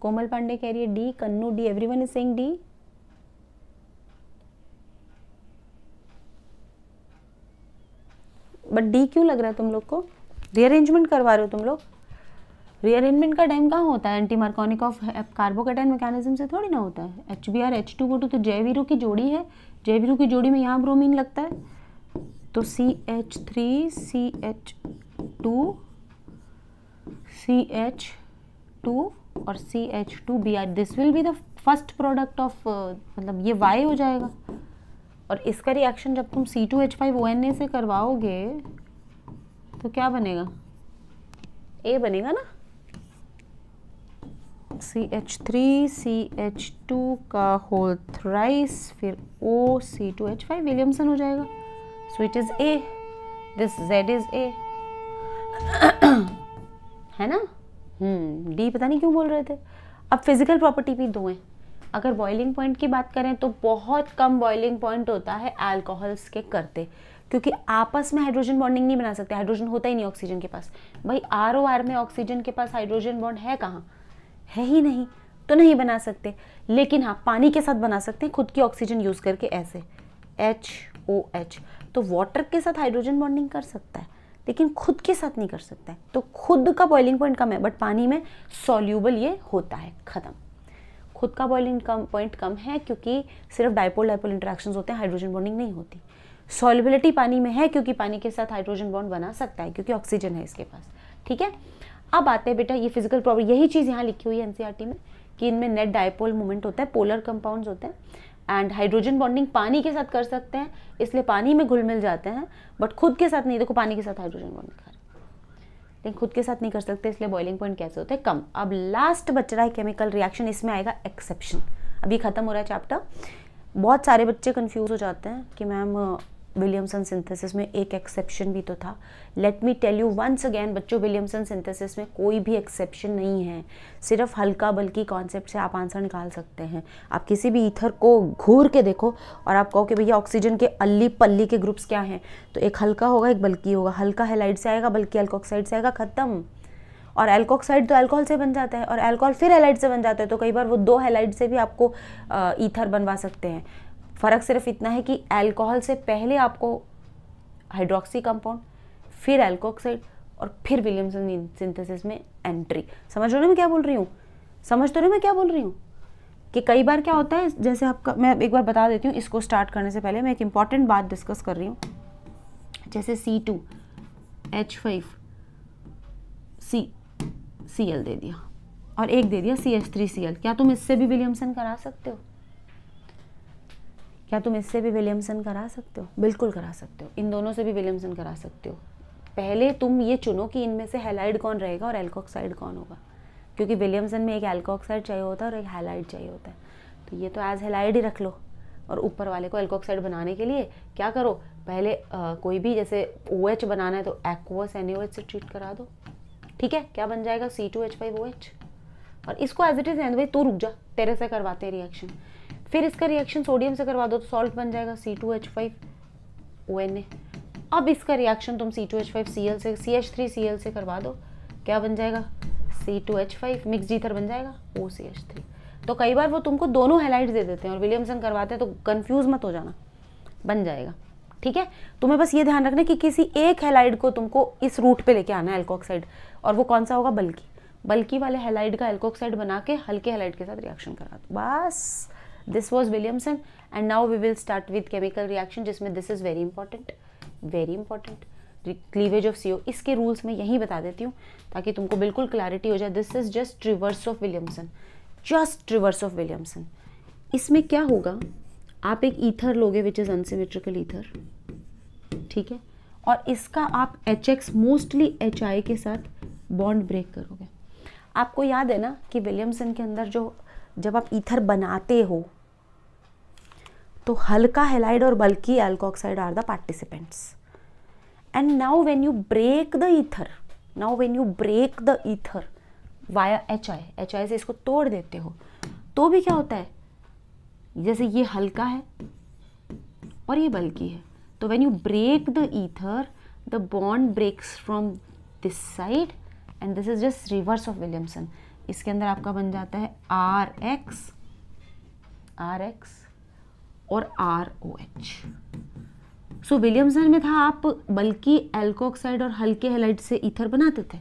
कोमल पांडे कह रही है D Kannu D everyone is saying D but D क्यों लग रहा है तुम लोग को रीअरेंजमेंट करवा रहे हो तुम लोग रीअरेंजमेंट का टाइम कहाँ होता है anti Markovnikov of carbocation mechanism से थोड़ी ना होता है H B R H two को टू तो जयवीरू की जोड़ी है जयवीरू की जोड़ी में यहाँ ब्रोमीन लगता है तो C H three C H two C H two और C H two B R this will be the first product of मतलब ये वाई हो जाएगा और इसका रिएक्शन जब तुम C two H five O N A से करवाओगे तो क्या बनेगा ए बनेगा ना C H three C H two का होल थ्राइस फिर O C two H five Williamson हो जाएगा so it is a this z is a [clears throat] है ना डी हम्म, पता नहीं क्यों बोल रहे थे अब फिजिकल प्रॉपर्टी भी दो हैं अगर बॉइलिंग पॉइंट की बात करें तो बहुत कम बॉइलिंग पॉइंट होता है एल्कोहल्स के करते क्योंकि आपस में हाइड्रोजन बॉन्डिंग नहीं बना सकते हाइड्रोजन होता ही नहीं ऑक्सीजन के पास भाई आर ओ आर में ऑक्सीजन के पास हाइड्रोजन बॉन्ड है कहाँ है ही नहीं तो नहीं बना सकते लेकिन हाँ पानी के साथ बना सकते हैं खुद की ऑक्सीजन यूज़ करके ऐसे एच ओ एच तो वाटर के साथ हाइड्रोजन बॉन्डिंग कर सकता है लेकिन खुद के साथ नहीं कर सकता है तो खुद का बॉइलिंग पॉइंट कम है बट पानी में सॉल्यूबल ये होता है ख़त्म खुद का बॉइलिंग कम पॉइंट कम है क्योंकि सिर्फ डायपोल डायपोल इंट्रैक्शन होते हैं हाइड्रोजन बॉन्डिंग नहीं होती सॉल्युबिलिटी पानी में है क्योंकि पानी के साथ हाइड्रोजन बॉन्ड बना सकता है क्योंकि ऑक्सीजन है इसके पास ठीक है अब आते हैं बेटा ये फिजिकल प्रॉब्लम यही चीज़ यहाँ लिखी हुई है एनसीईआरटी e में कि इनमें नेट डायपोल मूवमेंट होता है पोलर कंपाउंड्स होते हैं एंड हाइड्रोजन बॉन्डिंग पानी के साथ कर सकते हैं इसलिए पानी में घुल मिल जाते हैं बट खुद के साथ नहीं देखो पानी के साथ हाइड्रोजन बॉन्डिंग कर लेकिन खुद के साथ नहीं कर सकते इसलिए बॉइलिंग पॉइंट कैसे होते हैं कम अब लास्ट बच रहा है केमिकल रिएक्शन इसमें आएगा एक्सेप्शन अभी ख़त्म हो रहा है चैप्टर बहुत सारे बच्चे कन्फ्यूज हो जाते हैं कि मैम विलियमसन सिंथेसिस में एक एक्सेप्शन भी तो था let me tell you once again बच्चों विलियमसन सिंथेसिस में कोई भी एक्सेप्शन नहीं है सिर्फ हल्का बल्कि कॉन्सेप्ट से आप आंसर निकाल सकते हैं आप किसी भी ईथर को घूर के देखो और आप कहो कि भैया ऑक्सीजन के अल्ली पल्ली के ग्रुप्स क्या हैं तो एक हल्का होगा एक बल्कि होगा हल्का हेलाइड से आएगा बल्कि एल्कोक्साइड से आएगा ख़त्म और एल्कोक्साइड तो अल्कोहल से बन जाता है और अल्कोहल फिर हेलाइड से बन जाता है तो कई बार वो दो हेलाइड से भी आपको ईथर बनवा सकते हैं फ़र्क सिर्फ इतना है कि अल्कोहल से पहले आपको हाइड्रोक्सी कंपाउंड फिर एल्कोक्साइड और फिर विलियमसन सिंथेसिस में एंट्री समझ रहे हो मैं क्या बोल रही हूँ समझ तो रहे मैं क्या बोल रही हूँ कि कई बार क्या होता है जैसे आपका मैं एक बार बता देती हूँ इसको स्टार्ट करने से पहले मैं एक इंपॉर्टेंट बात डिस्कस कर रही हूँ जैसे C two H five C C L दे दिया और एक दे दिया C H three C L क्या तुम इससे भी विलियमसन करा सकते हो क्या तुम इससे भी विलियमसन करा सकते हो बिल्कुल करा सकते हो इन दोनों से भी विलियमसन करा सकते हो पहले तुम ये चुनो कि इनमें से हेलाइड कौन रहेगा और एल्कोक्साइड कौन होगा क्योंकि विलियमसन में एक एल्कोक्साइड चाहिए होता है और एक हेलाइड चाहिए होता है तो ये तो एज हेलाइड ही रख लो और ऊपर वाले को एल्कोक्साइड बनाने के लिए क्या करो पहले आ, कोई भी जैसे ओ OH बनाना है तो एक्वस एन से ट्रीट करा दो ठीक है क्या बन जाएगा C two H five O H और इसको एज इट इज़ एन भाई तू रुक जा तेरे से करवाते हैं रिएक्शन फिर इसका रिएक्शन सोडियम से करवा दो तो सॉल्ट बन जाएगा C two H five O N A अब इसका रिएक्शन तुम C two H five C L से C H three C L से करवा दो क्या बन जाएगा C two H five mix ether बन जाएगा ओ सी एच थ्री तो कई बार वो तुमको दोनों हेलाइट दे देते हैं और विलियमसन करवाते हैं तो कन्फ्यूज़ मत हो जाना बन जाएगा ठीक है तुम्हें बस ये ध्यान रखना कि किसी एक हेलाइड को तुमको इस रूट पे लेके आना है एल्कोक्साइड और वो कौन सा होगा बल्कि बल्कि वाले हेलाइड का एल्कोक्साइड बना के हल्के हेलाइड के साथ रिएक्शन करा दो बस this was Williamson and now we will start with chemical reaction जिसमें this is very important very important cleavage of C O इसके रूल्स मैं यही बता देती हूँ ताकि तुमको बिल्कुल क्लैरिटी हो जाए this is just reverse of Williamson just reverse of Williamson इसमें क्या होगा आप एक ईथर लोगे विच इज़ अनसिमेट्रिकल ईथर ठीक है और इसका आप H X mostly H I के साथ बॉन्ड ब्रेक करोगे आपको याद है ना कि विलियमसन के अंदर जो जब आप ईथर बनाते हो तो हल्का हेलाइड और bulky alkoxide are the participants and now when you break the ether now when you break the ether via H I H I से इसको तोड़ देते हो तो भी क्या होता है जैसे ये हल्का है और ये बल्कि है तो when you break the ether the bond breaks from this side and this is just reverse of Williamson इसके अंदर आपका बन जाता है आर एक्स आर एक्स और R O H so Williamson में था आप बल्कि एल्कोक्साइड और हल्के हेलाइट से ईथर बनाते थे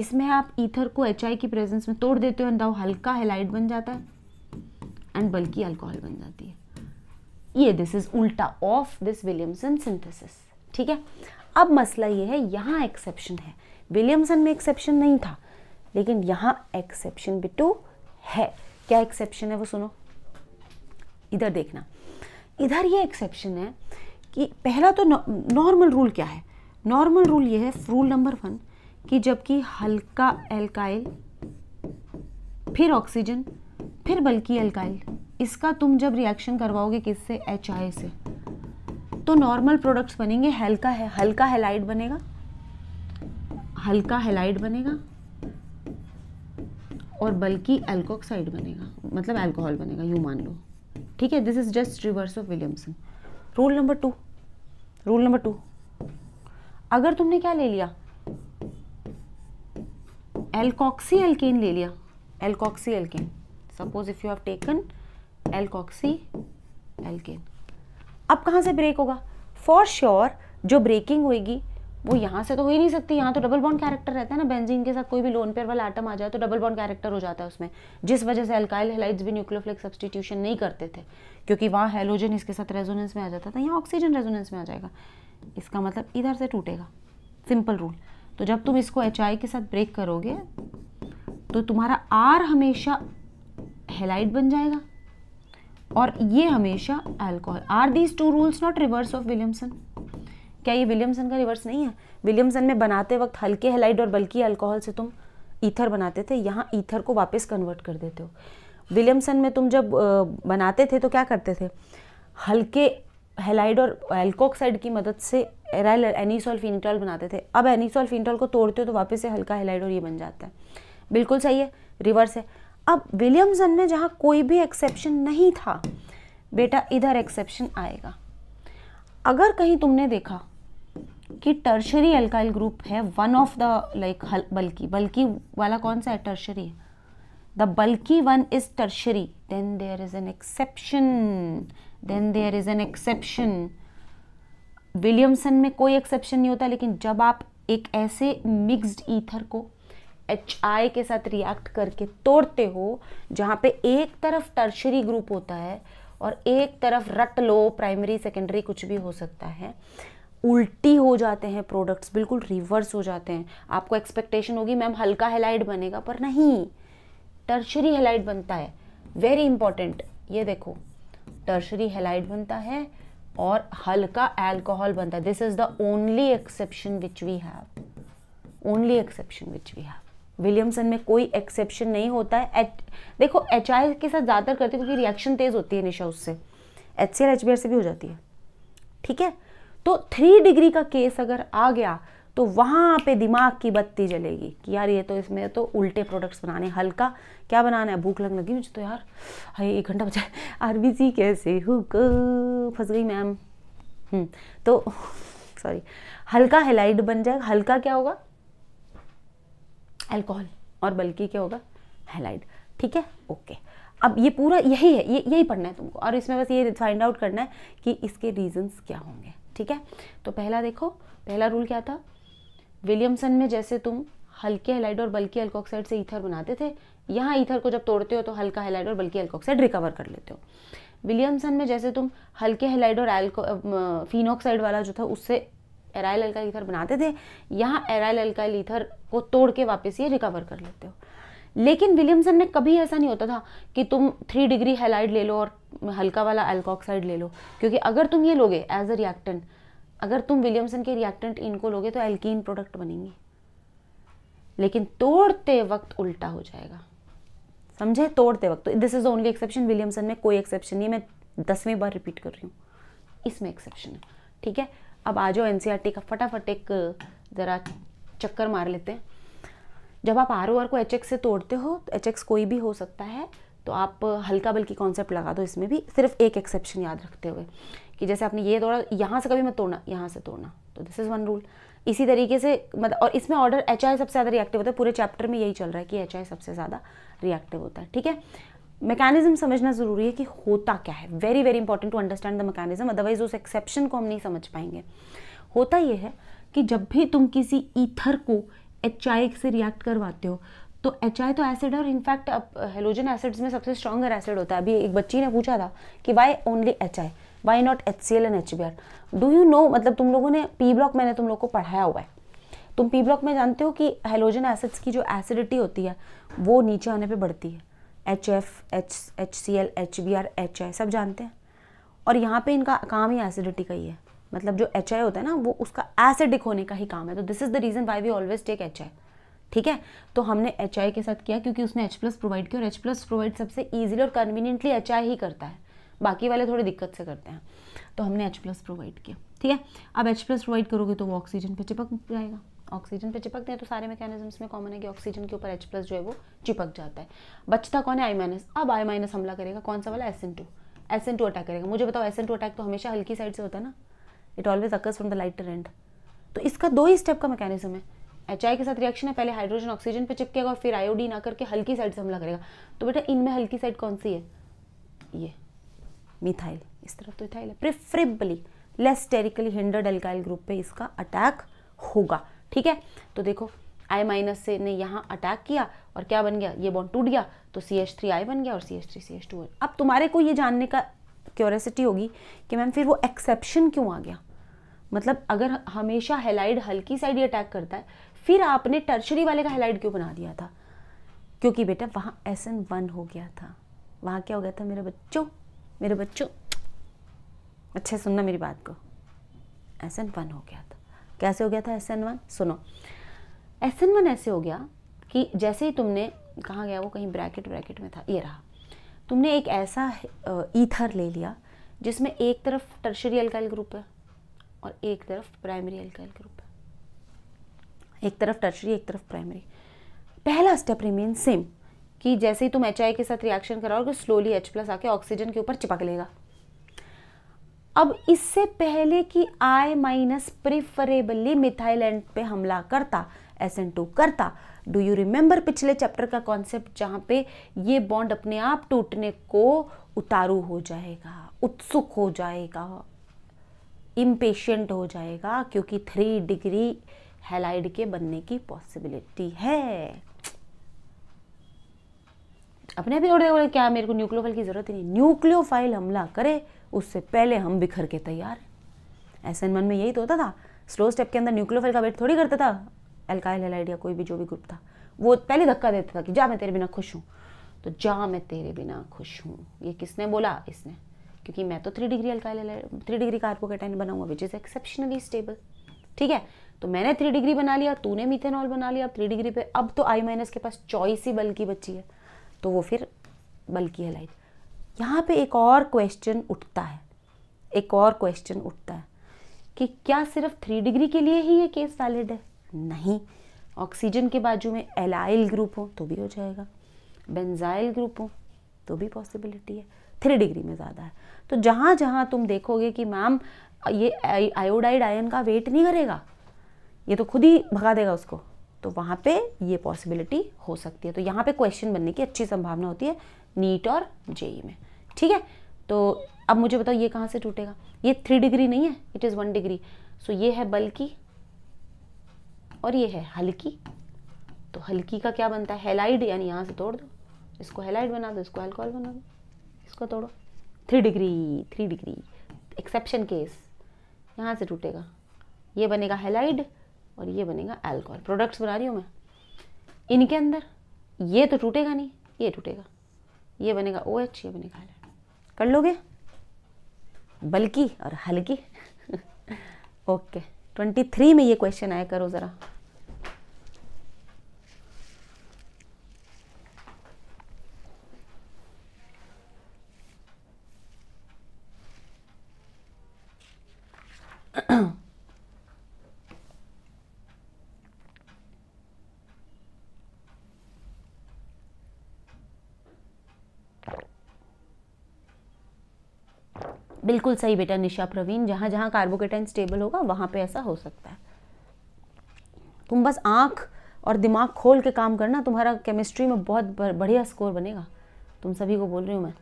इसमें आप ईथर को एच की प्रेजेंस में तोड़ देते हो एंड हल्का हेलाइट बन जाता है एंड बल्कि अल्कोहल बन जाती है ये दिस इज उल्टा ऑफ दिस विलियमसन सिंथेसिस ठीक है अब मसला ये है यहाँ एक्सेप्शन है विलियमसन में एक्सेप्शन नहीं था लेकिन यहाँ एक्सेप्शन बिटू तो है क्या एक्सेप्शन है वो सुनो इधर देखना इधर ये एक्सेप्शन है कि पहला तो नॉर्मल रूल क्या है नॉर्मल रूल ये है रूल नंबर वन कि जबकि हल्का एल्काइल फिर ऑक्सीजन फिर बल्कि एल्काइल इसका तुम जब रिएक्शन करवाओगे किससे एच आई से तो नॉर्मल प्रोडक्ट्स बनेंगे हल्का है हल्का हेलाइड बनेगा हल्का हेलाइड बनेगा और बल्कि एल्कोक्साइड बनेगा मतलब एल्कोहल बनेगा यू मान लो ठीक है this is just reverse of Williamson rule number two rule number two अगर तुमने क्या ले लिया एलकॉक्सी एल्केन ले लिया alkoxy alkane suppose if you have taken alkoxy alkane अब कहां से ब्रेक होगा फॉर श्योर sure, जो ब्रेकिंग होगी वो यहाँ से तो हो ही नहीं सकती यहाँ तो डबल बॉन्ड कैरेक्टर रहता है ना बेंजीन के साथ कोई भी लोन पेयर वाला आइटम आ जाए तो डबल बॉन्ड कैरेक्टर हो जाता है उसमें जिस वजह से अल्काइल हेलाइड्स भी न्यूक्लियोफ्लिक सब्सटीट्यूशन नहीं करते थे क्योंकि वहाँ हेलोजन इसके साथ रेजोनेंस में आ जाता था यहाँ ऑक्सीजन रेजोनेंस में आ जाएगा इसका मतलब इधर से टूटेगा सिंपल रूल तो जब तुम इसको एच के साथ ब्रेक करोगे तो तुम्हारा आर हमेशा हेलाइट बन जाएगा और ये हमेशा alcohol are these two rules not reverse of Williamson क्या ये विलियमसन का रिवर्स नहीं है विलियमसन में बनाते वक्त हल्के हेलाइड और बल्कि अल्कोहल से तुम ईथर बनाते थे यहाँ ईथर को वापस कन्वर्ट कर देते हो विलियमसन में तुम जब बनाते थे तो क्या करते थे हल्के हेलाइड और एल्कोक्साइड की मदद से एराइल एनीसोल फिनिटॉल बनाते थे अब एनीसोल फिनिटॉल को तोड़ते हो तो वापस से हल्का हेलाइड और ये बन जाता है बिल्कुल सही है रिवर्स है अब विलियमसन में जहाँ कोई भी एक्सेप्शन नहीं था बेटा इधर एक्सेप्शन आएगा अगर कहीं तुमने देखा कि टर्शरी अल्काइल ग्रुप है one of the like bulky bulky वाला कौन सा है टर्शरी है the bulky one is tertiary then there is an exception then there is an exception Williamson में कोई एक्सेप्शन नहीं होता लेकिन जब आप एक ऐसे मिक्स्ड ईथर को एच आई के साथ रिएक्ट करके तोड़ते हो जहाँ पे एक तरफ टर्शरी ग्रुप होता है और एक तरफ रट लो प्राइमरी सेकेंडरी कुछ भी हो सकता है उल्टी हो जाते हैं प्रोडक्ट्स बिल्कुल रिवर्स हो जाते हैं आपको एक्सपेक्टेशन होगी मैम हल्का हेलाइट बनेगा पर नहीं टर्शरी हेलाइट बनता है वेरी इंपॉर्टेंट ये देखो टर्शरी हेलाइट बनता है और हल्का एल्कोहल बनता है this is the only exception which we have only exception which we have Williamson में कोई एक्सेप्शन नहीं होता है एच देखो एच आई के साथ ज़्यादातर करते हैं क्योंकि रिएक्शन तेज़ होती है निशा उससे H C L H B R से भी हो जाती है ठीक है तो थ्री डिग्री का केस अगर आ गया तो वहाँ पे दिमाग की बत्ती जलेगी कि यार ये तो इसमें तो उल्टे प्रोडक्ट्स बनाने हल्का क्या बनाना है भूख लगने लगी मुझे तो यार हाई एक घंटा बचा आर बी कैसे हु फंस गई मैम हम्म, तो सॉरी हल्का हेलाइड बन जाएगा हल्का क्या होगा एल्कोहल और बल्कि क्या होगा हेलाइड ठीक है ओके अब ये पूरा यही है ये यही पढ़ना है तुमको और इसमें बस ये फाइंड आउट करना है कि इसके रीजंस क्या होंगे ठीक है तो पहला देखो पहला रूल क्या था विलियमसन में जैसे तुम हल्के हेलाइड और बल्कि अल्कोक्साइड से ईथर बनाते थे यहाँ ईथर को जब तोड़ते हो तो हल्का हेलाइड और बल्कि अल्कोक्साइड रिकवर कर लेते हो विलियमसन में जैसे तुम हल्के हेलाइड और एल्को फिनोक्साइड वाला जो था उससे एराइल अल्काइल ईथर बनाते थे यहाँ एराइल अल्काइल ईथर को तोड़ के वापस ये रिकवर कर लेते हो लेकिन विलियमसन ने कभी ऐसा नहीं होता था कि तुम थ्री डिग्री हेलाइड ले लो और हल्का वाला एल्कोक्साइड ले लो क्योंकि अगर तुम ये लोगे एज अ रिएक्टेंट अगर तुम विलियमसन के रिएक्टेंट इनको लोगे तो एल्कीन प्रोडक्ट बनेंगे लेकिन तोड़ते वक्त उल्टा हो जाएगा समझे तोड़ते वक्त this is only exception Williamson में कोई एक्सेप्शन नहीं मैं दसवीं बार रिपीट कर रही हूँ इसमें एक्सेप्शन है ठीक है अब आ जाओ एन e का फटाफट एक ज़रा चक्कर मार लेते हैं जब आप आर ओ आर को एच एक्स से तोड़ते हो तो एच एक्स कोई भी हो सकता है तो आप हल्का बल्कि कॉन्सेप्ट लगा दो इसमें भी सिर्फ एक एक्सेप्शन याद रखते हुए कि जैसे आपने ये तोड़ा यहाँ से कभी मत तोड़ना यहाँ से तोड़ना तो दिस इज़ वन रूल इसी तरीके से मतलब और इसमें ऑर्डर एच आई सबसे ज़्यादा रिएक्टिव होता है पूरे चैप्टर में यही चल रहा है कि एच आई सबसे ज़्यादा रिएक्टिव होता है ठीक है मैकेनिज्म समझना ज़रूरी है कि होता क्या है very very important to understand the mechanism otherwise उस एक्सेप्शन को हम नहीं समझ पाएंगे होता यह है कि जब भी तुम किसी ईथर को एच से रिएक्ट करवाते हो तो एच तो एसिड है और इनफैक्ट अब हेलोजन एसिड्स में सबसे स्ट्रॉगर एसिड होता है अभी एक बच्ची ने पूछा था कि why only H I why not H C L and H B R do you know मतलब तुम लोगों ने पी ब्लॉक मैंने तुम लोग को पढ़ाया हुआ है तुम पी ब्लॉक में जानते हो कि हेलोजन एसिड्स की जो एसिडिटी होती है वो नीचे आने पर बढ़ती है H F H H C L H B R H I सब जानते हैं और यहाँ पर इनका काम ही एसिडिटी का ही है मतलब जो एच आई होता है ना वो उसका एसिडिक होने का ही काम है तो this is the reason why we always take H I ठीक है तो हमने एच आई के साथ किया क्योंकि उसने एच प्लस प्रोवाइड किया और एच प्लस प्रोवाइड सबसे ईजिली और कन्वीनियंटली एच आई ही करता है बाकी वाले थोड़ी दिक्कत से करते हैं तो हमने एच प्लस प्रोवाइड किया ठीक है अब एच प्लस प्रोवाइड करोगे तो वो ऑक्सीजन पे चिपक जाएगा ऑक्सीजन पे चिपकते हैं तो सारे मैकेनिज्म्स में कॉमन है कि ऑक्सीजन के ऊपर एच प्लस जो है वो चिपक जाता है बचता कौन है आई माइनस अब आई माइनस हमला करेगा कौन सा वाला S N two S N two attack करेगा मुझे बताओ एस एन टू अटैक तो हमेशा हल्की साइड से होता है ना it always occurs from the lighter end तो इसका दो ही स्टेप का मैकेनिज्म है एच के साथ रिएक्शन है पहले हाइड्रोजन ऑक्सीजन पे चिपकेगा और फिर आयोडीन आकर के हल्की साइड से हमला करेगा तो बेटा इनमें हल्की साइड कौन सी है ये मिथाइल इस तरफ तो इथाइल है preferably less sterically hindered alkyl group पे इसका अटैक होगा ठीक है तो देखो आई माइनस से ने यहाँ अटैक किया और क्या बन गया ये बॉन्ड टूट गया तो सी एच थ्री आई बन गया और C H three C H two अब तुम्हारे को ये जानने का क्यूरसिटी होगी कि मैम फिर वो एक्सेप्शन क्यों आ गया मतलब अगर हमेशा हेलाइड हल्की साइड ही अटैक करता है फिर आपने टर्शरी वाले का हेलाइड क्यों बना दिया था क्योंकि बेटा वहाँ एस एन वन हो गया था वहाँ क्या हो गया था मेरे बच्चों मेरे बच्चों अच्छे सुनना मेरी बात को एस एन वन हो गया था कैसे हो गया था एस एन वन सुनो एस एन वन ऐसे हो गया कि जैसे ही तुमने कहाँ गया वो कहीं ब्रैकेट ब्रैकेट में था ये रहा तुमने एक ऐसा ईथर ले लिया जिसमें एक तरफ टर्शरी अल्काइल ग्रुप है और एक तरफ प्राइमरी अल्काइल ग्रुप है एक तरफ टर्शरी एक तरफ प्राइमरी पहला स्टेप रिमेन सेम कि जैसे ही तुम एच के साथ रिएक्शन कराओगे स्लोली एच प्लस आके ऑक्सीजन के ऊपर चिपक लेगा अब इससे पहले कि I minus preferably methyl end पे हमला करता एस एन टू करता डू यू रिमेंबर पिछले चैप्टर का कॉन्सेप्ट जहाँ पे ये बॉन्ड अपने आप टूटने को उतारू हो जाएगा उत्सुक हो जाएगा इम्पेशेंट हो जाएगा क्योंकि थ्री डिग्री हेलाइड के बनने की पॉसिबिलिटी है अपने भी थोड़ी बोले क्या मेरे को न्यूक्लियोफाइल की ज़रूरत ही नहीं न्यूक्लियोफाइल हमला करे उससे पहले हम बिखर के तैयार एस एन वन में यही तो होता था स्लो स्टेप के अंदर न्यूक्लियोफाइल का वेट थोड़ी करता था एल्काइल हेलाइड या कोई भी जो भी ग्रुप था वो पहले धक्का देता था कि जा मैं तेरे बिना खुश हूँ तो जा मैं तेरे बिना खुश हूँ ये किसने बोला इसने क्योंकि मैं तो three degree alkyl three degree carbocation बनाऊंगा विच इज़ एक्सेप्शनली स्टेबल ठीक है तो मैंने थ्री डिग्री बना लिया तूने मिथेनॉल बना लिया अब थ्री डिग्री पे अब तो आई माइनस के पास चॉइस ही बल्कि बची है तो वो फिर बल्कि है लाइट यहाँ पे एक और क्वेश्चन उठता है एक और क्वेश्चन उठता है कि क्या सिर्फ थ्री डिग्री के लिए ही ये केस वैलिड है नहीं ऑक्सीजन के बाजू में एलाइल ग्रुप हो तो भी हो जाएगा बेंजाइल ग्रुप हो तो भी पॉसिबिलिटी है थ्री डिग्री में ज़्यादा है तो जहाँ जहाँ तुम देखोगे कि मैम ये आयोडाइड आयन का वेट नहीं करेगा ये तो खुद ही भगा देगा उसको तो वहाँ पे ये पॉसिबिलिटी हो सकती है तो यहाँ पे क्वेश्चन बनने की अच्छी संभावना होती है नीट और जेई में ठीक है तो अब मुझे बताओ ये कहाँ से टूटेगा ये थ्री डिग्री नहीं है it is one degree so ये है बल्कि और ये है हल्की तो हल्की का क्या बनता है हेलाइड यानी यहाँ से तोड़ दो इसको हेलाइड बना दो इसको एल्कोहल बना दो इसको तोड़ो three degree three degree exception case यहाँ से टूटेगा ये बनेगा हेलाइड और ये बनेगा एल्कोहल प्रोडक्ट्स बना रही हूँ मैं इनके अंदर ये तो टूटेगा नहीं ये टूटेगा ये बनेगा ओ OH, ये बनेगा हेलाइड कर लोगे बल्कि और हल्की ओके [laughs] okay. ट्वेंटी थ्री में ये क्वेश्चन आया करो ज़रा बिल्कुल सही बेटा निशा प्रवीण जहां जहां कार्बोकेटाइन स्टेबल होगा वहां पे ऐसा हो सकता है तुम बस आंख और दिमाग खोल के काम करना तुम्हारा केमिस्ट्री में बहुत बढ़िया स्कोर बनेगा तुम सभी को बोल रही हूँ मैं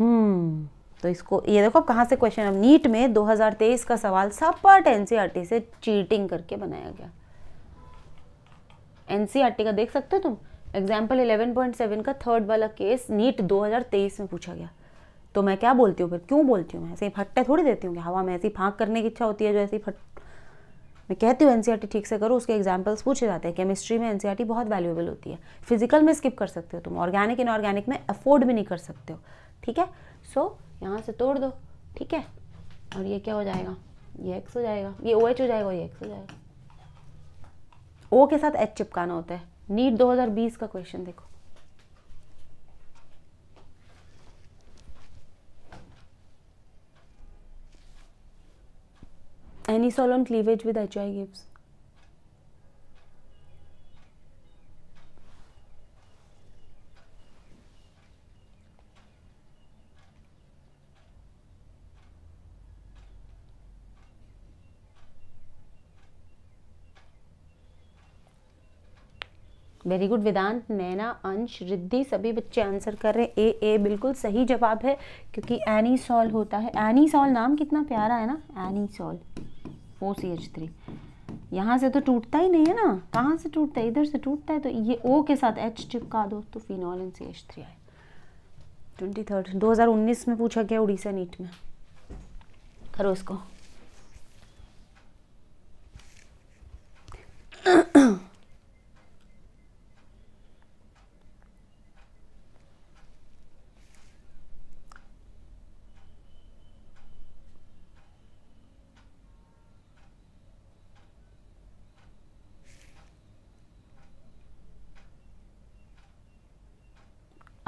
हम्म तो इसको ये देखो अब कहाँ से क्वेश्चन अब नीट में 2023 का सवाल सपाट एनसीईआरटी e से चीटिंग करके बनाया गया एनसीआरटी e का देख सकते हो तुम एग्जाम्पल 11.7 का थर्ड वाला केस नीट 2023 में पूछा गया तो मैं क्या बोलती हूँ फिर क्यों बोलती हूँ मैं ऐसे ही फट्टे थोड़ी देती हूँ कि हवा में ऐसी फाँक करने की इच्छा होती है जो ऐसी फट मैं कहती हूँ एनसीआर e ठीक से करो उसके एग्जाम्पल्स पूछे जाते हैं केमिस्ट्री में एनसीआर e बहुत वैल्यूएबल होती है फिजिकल में स्किप कर सकते हो तुम ऑर्गेनिक इन ऑर्गेनिक में अफोर्ड भी नहीं कर सकते हो ठीक है सो so, यहाँ से तोड़ दो ठीक है और ये क्या हो जाएगा ये एक्स हो जाएगा ये ओ OH हो जाएगा ये एक्स हो जाएगा ओ के साथ एच चिपकाना होता है नीट 2020 का क्वेश्चन देखो Any solemn cleavage with HI gives. Very good Vedant Naina Ansh Riddhi सभी बच्चे आंसर कर रहे हैं ए ए बिल्कुल सही जवाब है क्योंकि एनी सॉल होता है एनी सॉल नाम कितना प्यारा है ना anisole O C H three यहाँ से तो टूटता ही नहीं है ना कहाँ से टूटता है इधर से टूटता है तो ये ओ के साथ एच चिपका दो तो phenol and C H three I twenty third दो हज़ार उन्नीस में पूछा गया उड़ीसा नीट में करो इसको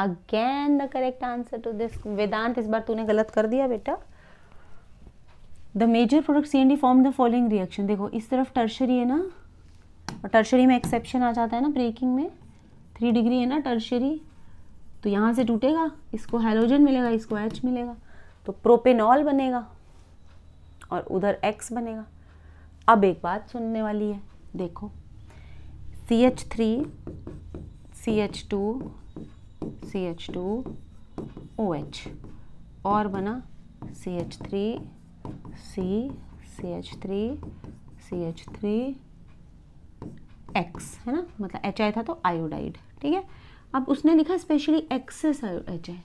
again the correct answer to this Vedant इस बार तूने गलत कर दिया बेटा the major product C N D form the following reaction देखो इस तरफ टर्शरी है ना और टर्शरी में एक्सेप्शन आ जाता है ना ब्रेकिंग में थ्री डिग्री है ना टर्शरी तो यहाँ से टूटेगा इसको हेलोजन मिलेगा इसको एच मिलेगा तो प्रोपेनॉल बनेगा और उधर एक्स बनेगा अब एक बात सुनने वाली है देखो C H three C H two C H two O H और बना C H three C C H three C H three X है ना मतलब एच आई था तो आयोडाइड ठीक है अब उसने लिखा specially excess H I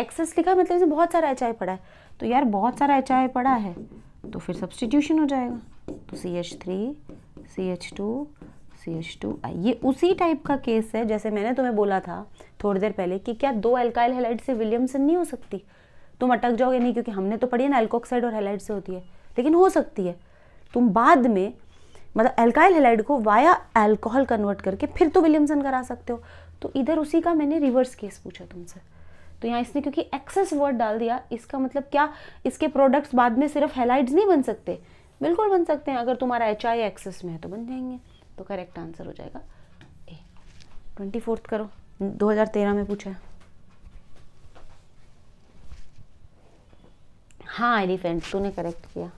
excess लिखा मतलब इसमें बहुत सारा एच आई पड़ा है तो यार बहुत सारा एच आई पड़ा है तो फिर सब्सटीट्यूशन हो जाएगा तो C H three C H two C H two I ये उसी टाइप का केस है जैसे मैंने तुम्हें बोला था थोड़ी देर पहले कि क्या दो एल्काइल हेलाइट से विलियमसन नहीं हो सकती तुम अटक जाओगे नहीं क्योंकि हमने तो पढ़ी है ना एल्कोक्साइड और हेलाइट से होती है लेकिन हो सकती है तुम बाद में मतलब एल्काइल हेलाइड को वाया एल्कोहल कन्वर्ट करके फिर तो विलियमसन करा सकते हो तो इधर उसी का मैंने रिवर्स केस पूछा तुमसे तो यहाँ इसने क्योंकि एक्सेस वर्ड डाल दिया इसका मतलब क्या इसके प्रोडक्ट्स बाद में सिर्फ हेलाइड्स नहीं बन सकते बिल्कुल बन सकते हैं अगर तुम्हारा एच आई एक्सेस में है तो बन जाएंगे तो करेक्ट आंसर हो जाएगा ए ट्वेंटी फोर्थ करो 2013 में पूछा है हाँ एलिफेंट तूने करेक्ट किया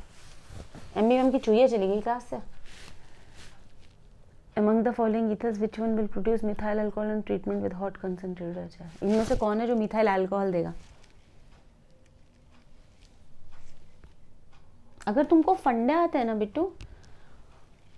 एम बी एम की चूहिया चली गई क्लास से among the following ethers which one will produce methyl alcohol and treatment with hot concentrator अच्छा इनमें से कौन है जो मिथाइल अल्कोहल देगा अगर तुमको फंडे आते हैं ना बिट्टू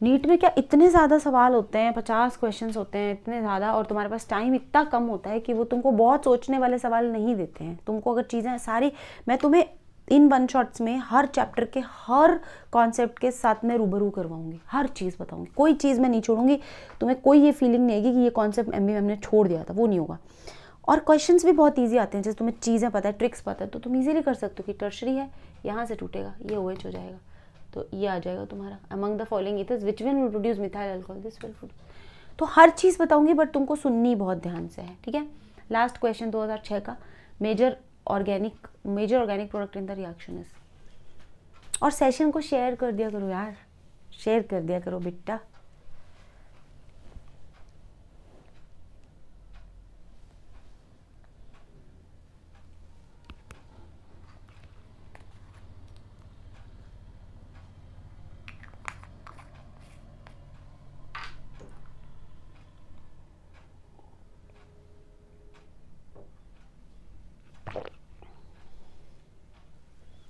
नीट में क्या इतने ज़्यादा सवाल होते हैं पचास क्वेश्चन होते हैं इतने ज़्यादा और तुम्हारे पास टाइम इतना कम होता है कि वो तुमको बहुत सोचने वाले सवाल नहीं देते हैं तुमको अगर चीज़ें सारी मैं तुम्हें इन वन शॉट्स में हर चैप्टर के हर कॉन्सेप्ट के साथ में रूबरू करवाऊंगी हर चीज़ बताऊंगी कोई चीज़ मैं नहीं छोड़ूंगी तुम्हें कोई ये फीलिंग नहीं आएगी कि ये कॉन्सेप्ट एम बी ने छोड़ दिया था वो नहीं होगा और क्वेश्चंस भी बहुत इजी आते हैं जैसे तुम्हें चीज़ें पता है ट्रिक्स पता है तो तुम इजीली कर सकते हो कि टर्शरी है यहाँ से टूटेगा ये ओएच हो जाएगा तो ये आ जाएगा तुम्हारा among the following ethers which will produce methyl alcohol this will तो हर चीज़ बताऊंगी बट तुमको सुननी बहुत ध्यान से है ठीक है लास्ट क्वेश्चन 2006 का major organic major organic product in the reaction is और सेशन को शेयर कर दिया करो यार शेयर कर दिया करो बिट्टा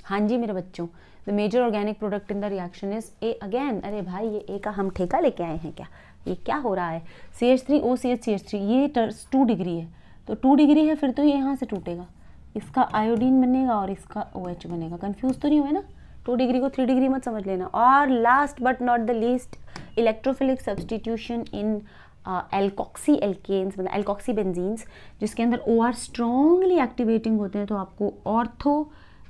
हाँ जी मेरे बच्चों the major organic product in the reaction is a again अरे भाई ये ए का हम ठेका लेके आए हैं क्या ये क्या हो रहा है C H three O C H C H three ये टू डिग्री है तो टू डिग्री है फिर तो ये यहाँ से टूटेगा इसका आयोडीन बनेगा और इसका ओ OH बनेगा कन्फ्यूज़ तो नहीं हुए ना टू डिग्री को थ्री डिग्री मत समझ लेना और last but not the least electrophilic substitution in alkoxy alkanes मतलब एल्कॉक्सी बेंजीन्स जिसके अंदर ओ आर स्ट्रॉन्गली एक्टिवेटिंग होते हैं तो आपको ortho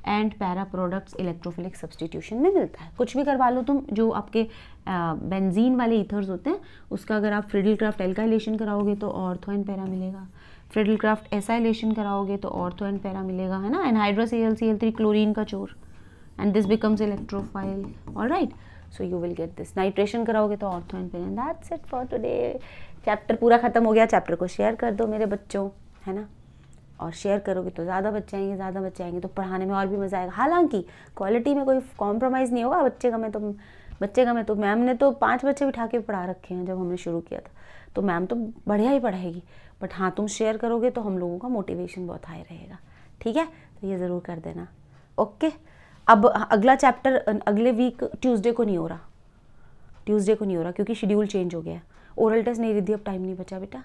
and para products electrophilic substitution में मिलता है कुछ भी करवा लो तुम जो आपके बेंजीन वाले ईथर्स होते हैं उसका अगर आप फ्रिडल क्राफ्ट एल्काइलेशन कराओगे तो ऑर्थो एंड पैरा मिलेगा फ्रिडल क्राफ्ट एसाइलेशन कराओगे तो ऑर्थो एंड पैरा मिलेगा है ना and A L C L three chlorine का चोर and this becomes electrophile all right so you will get this nitration कराओगे तो ortho and para that's it for today chapter पूरा ख़त्म हो गया चैप्टर को शेयर कर दो मेरे बच्चों है ना और शेयर करोगे तो ज़्यादा बच्चे आएंगे ज़्यादा बच्चे आएंगे तो पढ़ाने में और भी मज़ा आएगा हालांकि क्वालिटी में कोई कॉम्प्रोमाइज़ नहीं होगा बच्चे का मैं तो बच्चे का मैं तो मैम ने तो पांच बच्चे बिठा के पढ़ा रखे हैं जब हमने शुरू किया था तो मैम तो बढ़िया ही पढ़ाएगी बट हाँ तुम शेयर करोगे तो हम लोगों का मोटिवेशन बहुत हाई रहेगा ठीक है तो ये ज़रूर कर देना ओके अब अगला चैप्टर अगले वीक ट्यूसडे को नहीं हो रहा ट्यूसडे को नहीं हो रहा क्योंकि शेड्यूल चेंज हो गया ओरल टेस्ट नहीं रिद्धि अब टाइम नहीं बचा बेटा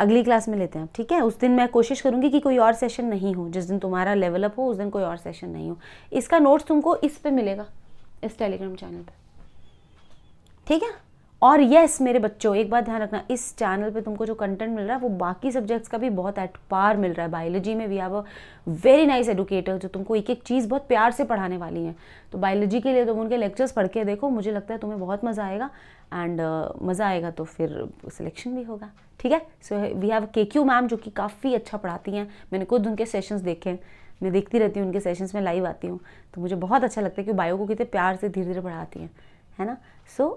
अगली क्लास में लेते हैं ठीक है उस दिन मैं कोशिश करूँगी कि कोई और सेशन नहीं हो जिस दिन तुम्हारा लेवल अप हो उस दिन कोई और सेशन नहीं हो इसका नोट्स तुमको इस पर मिलेगा इस टेलीग्राम चैनल पर ठीक है और यस मेरे बच्चों एक बात ध्यान रखना इस चैनल पे तुमको जो कंटेंट मिल रहा है वो बाकी सब्जेक्ट्स का भी बहुत एट पार मिल रहा है बायोलॉजी में we have a very nice educator जो तुमको एक एक चीज़ बहुत प्यार से पढ़ाने वाली है तो बायोलॉजी के लिए तुम उनके लेक्चर्स पढ़ के देखो मुझे लगता है तुम्हें बहुत मज़ा आएगा एंड uh, मज़ा आएगा तो फिर सिलेक्शन भी होगा ठीक है so we have K Q ma'am जो कि काफ़ी अच्छा पढ़ाती हैं मैंने खुद उनके सेशंस देखे हैं मैं देखती रहती हूँ उनके सेशंस में लाइव आती हूँ तो मुझे बहुत अच्छा लगता है कि बायो को कितने प्यार से धीरे धीरे पढ़ाती हैं है ना सो so,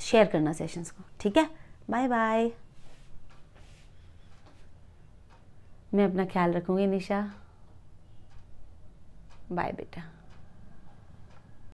शेयर करना सेशंस को ठीक है बाय बाय मैं अपना ख्याल रखूँगी निशा बाय बेटा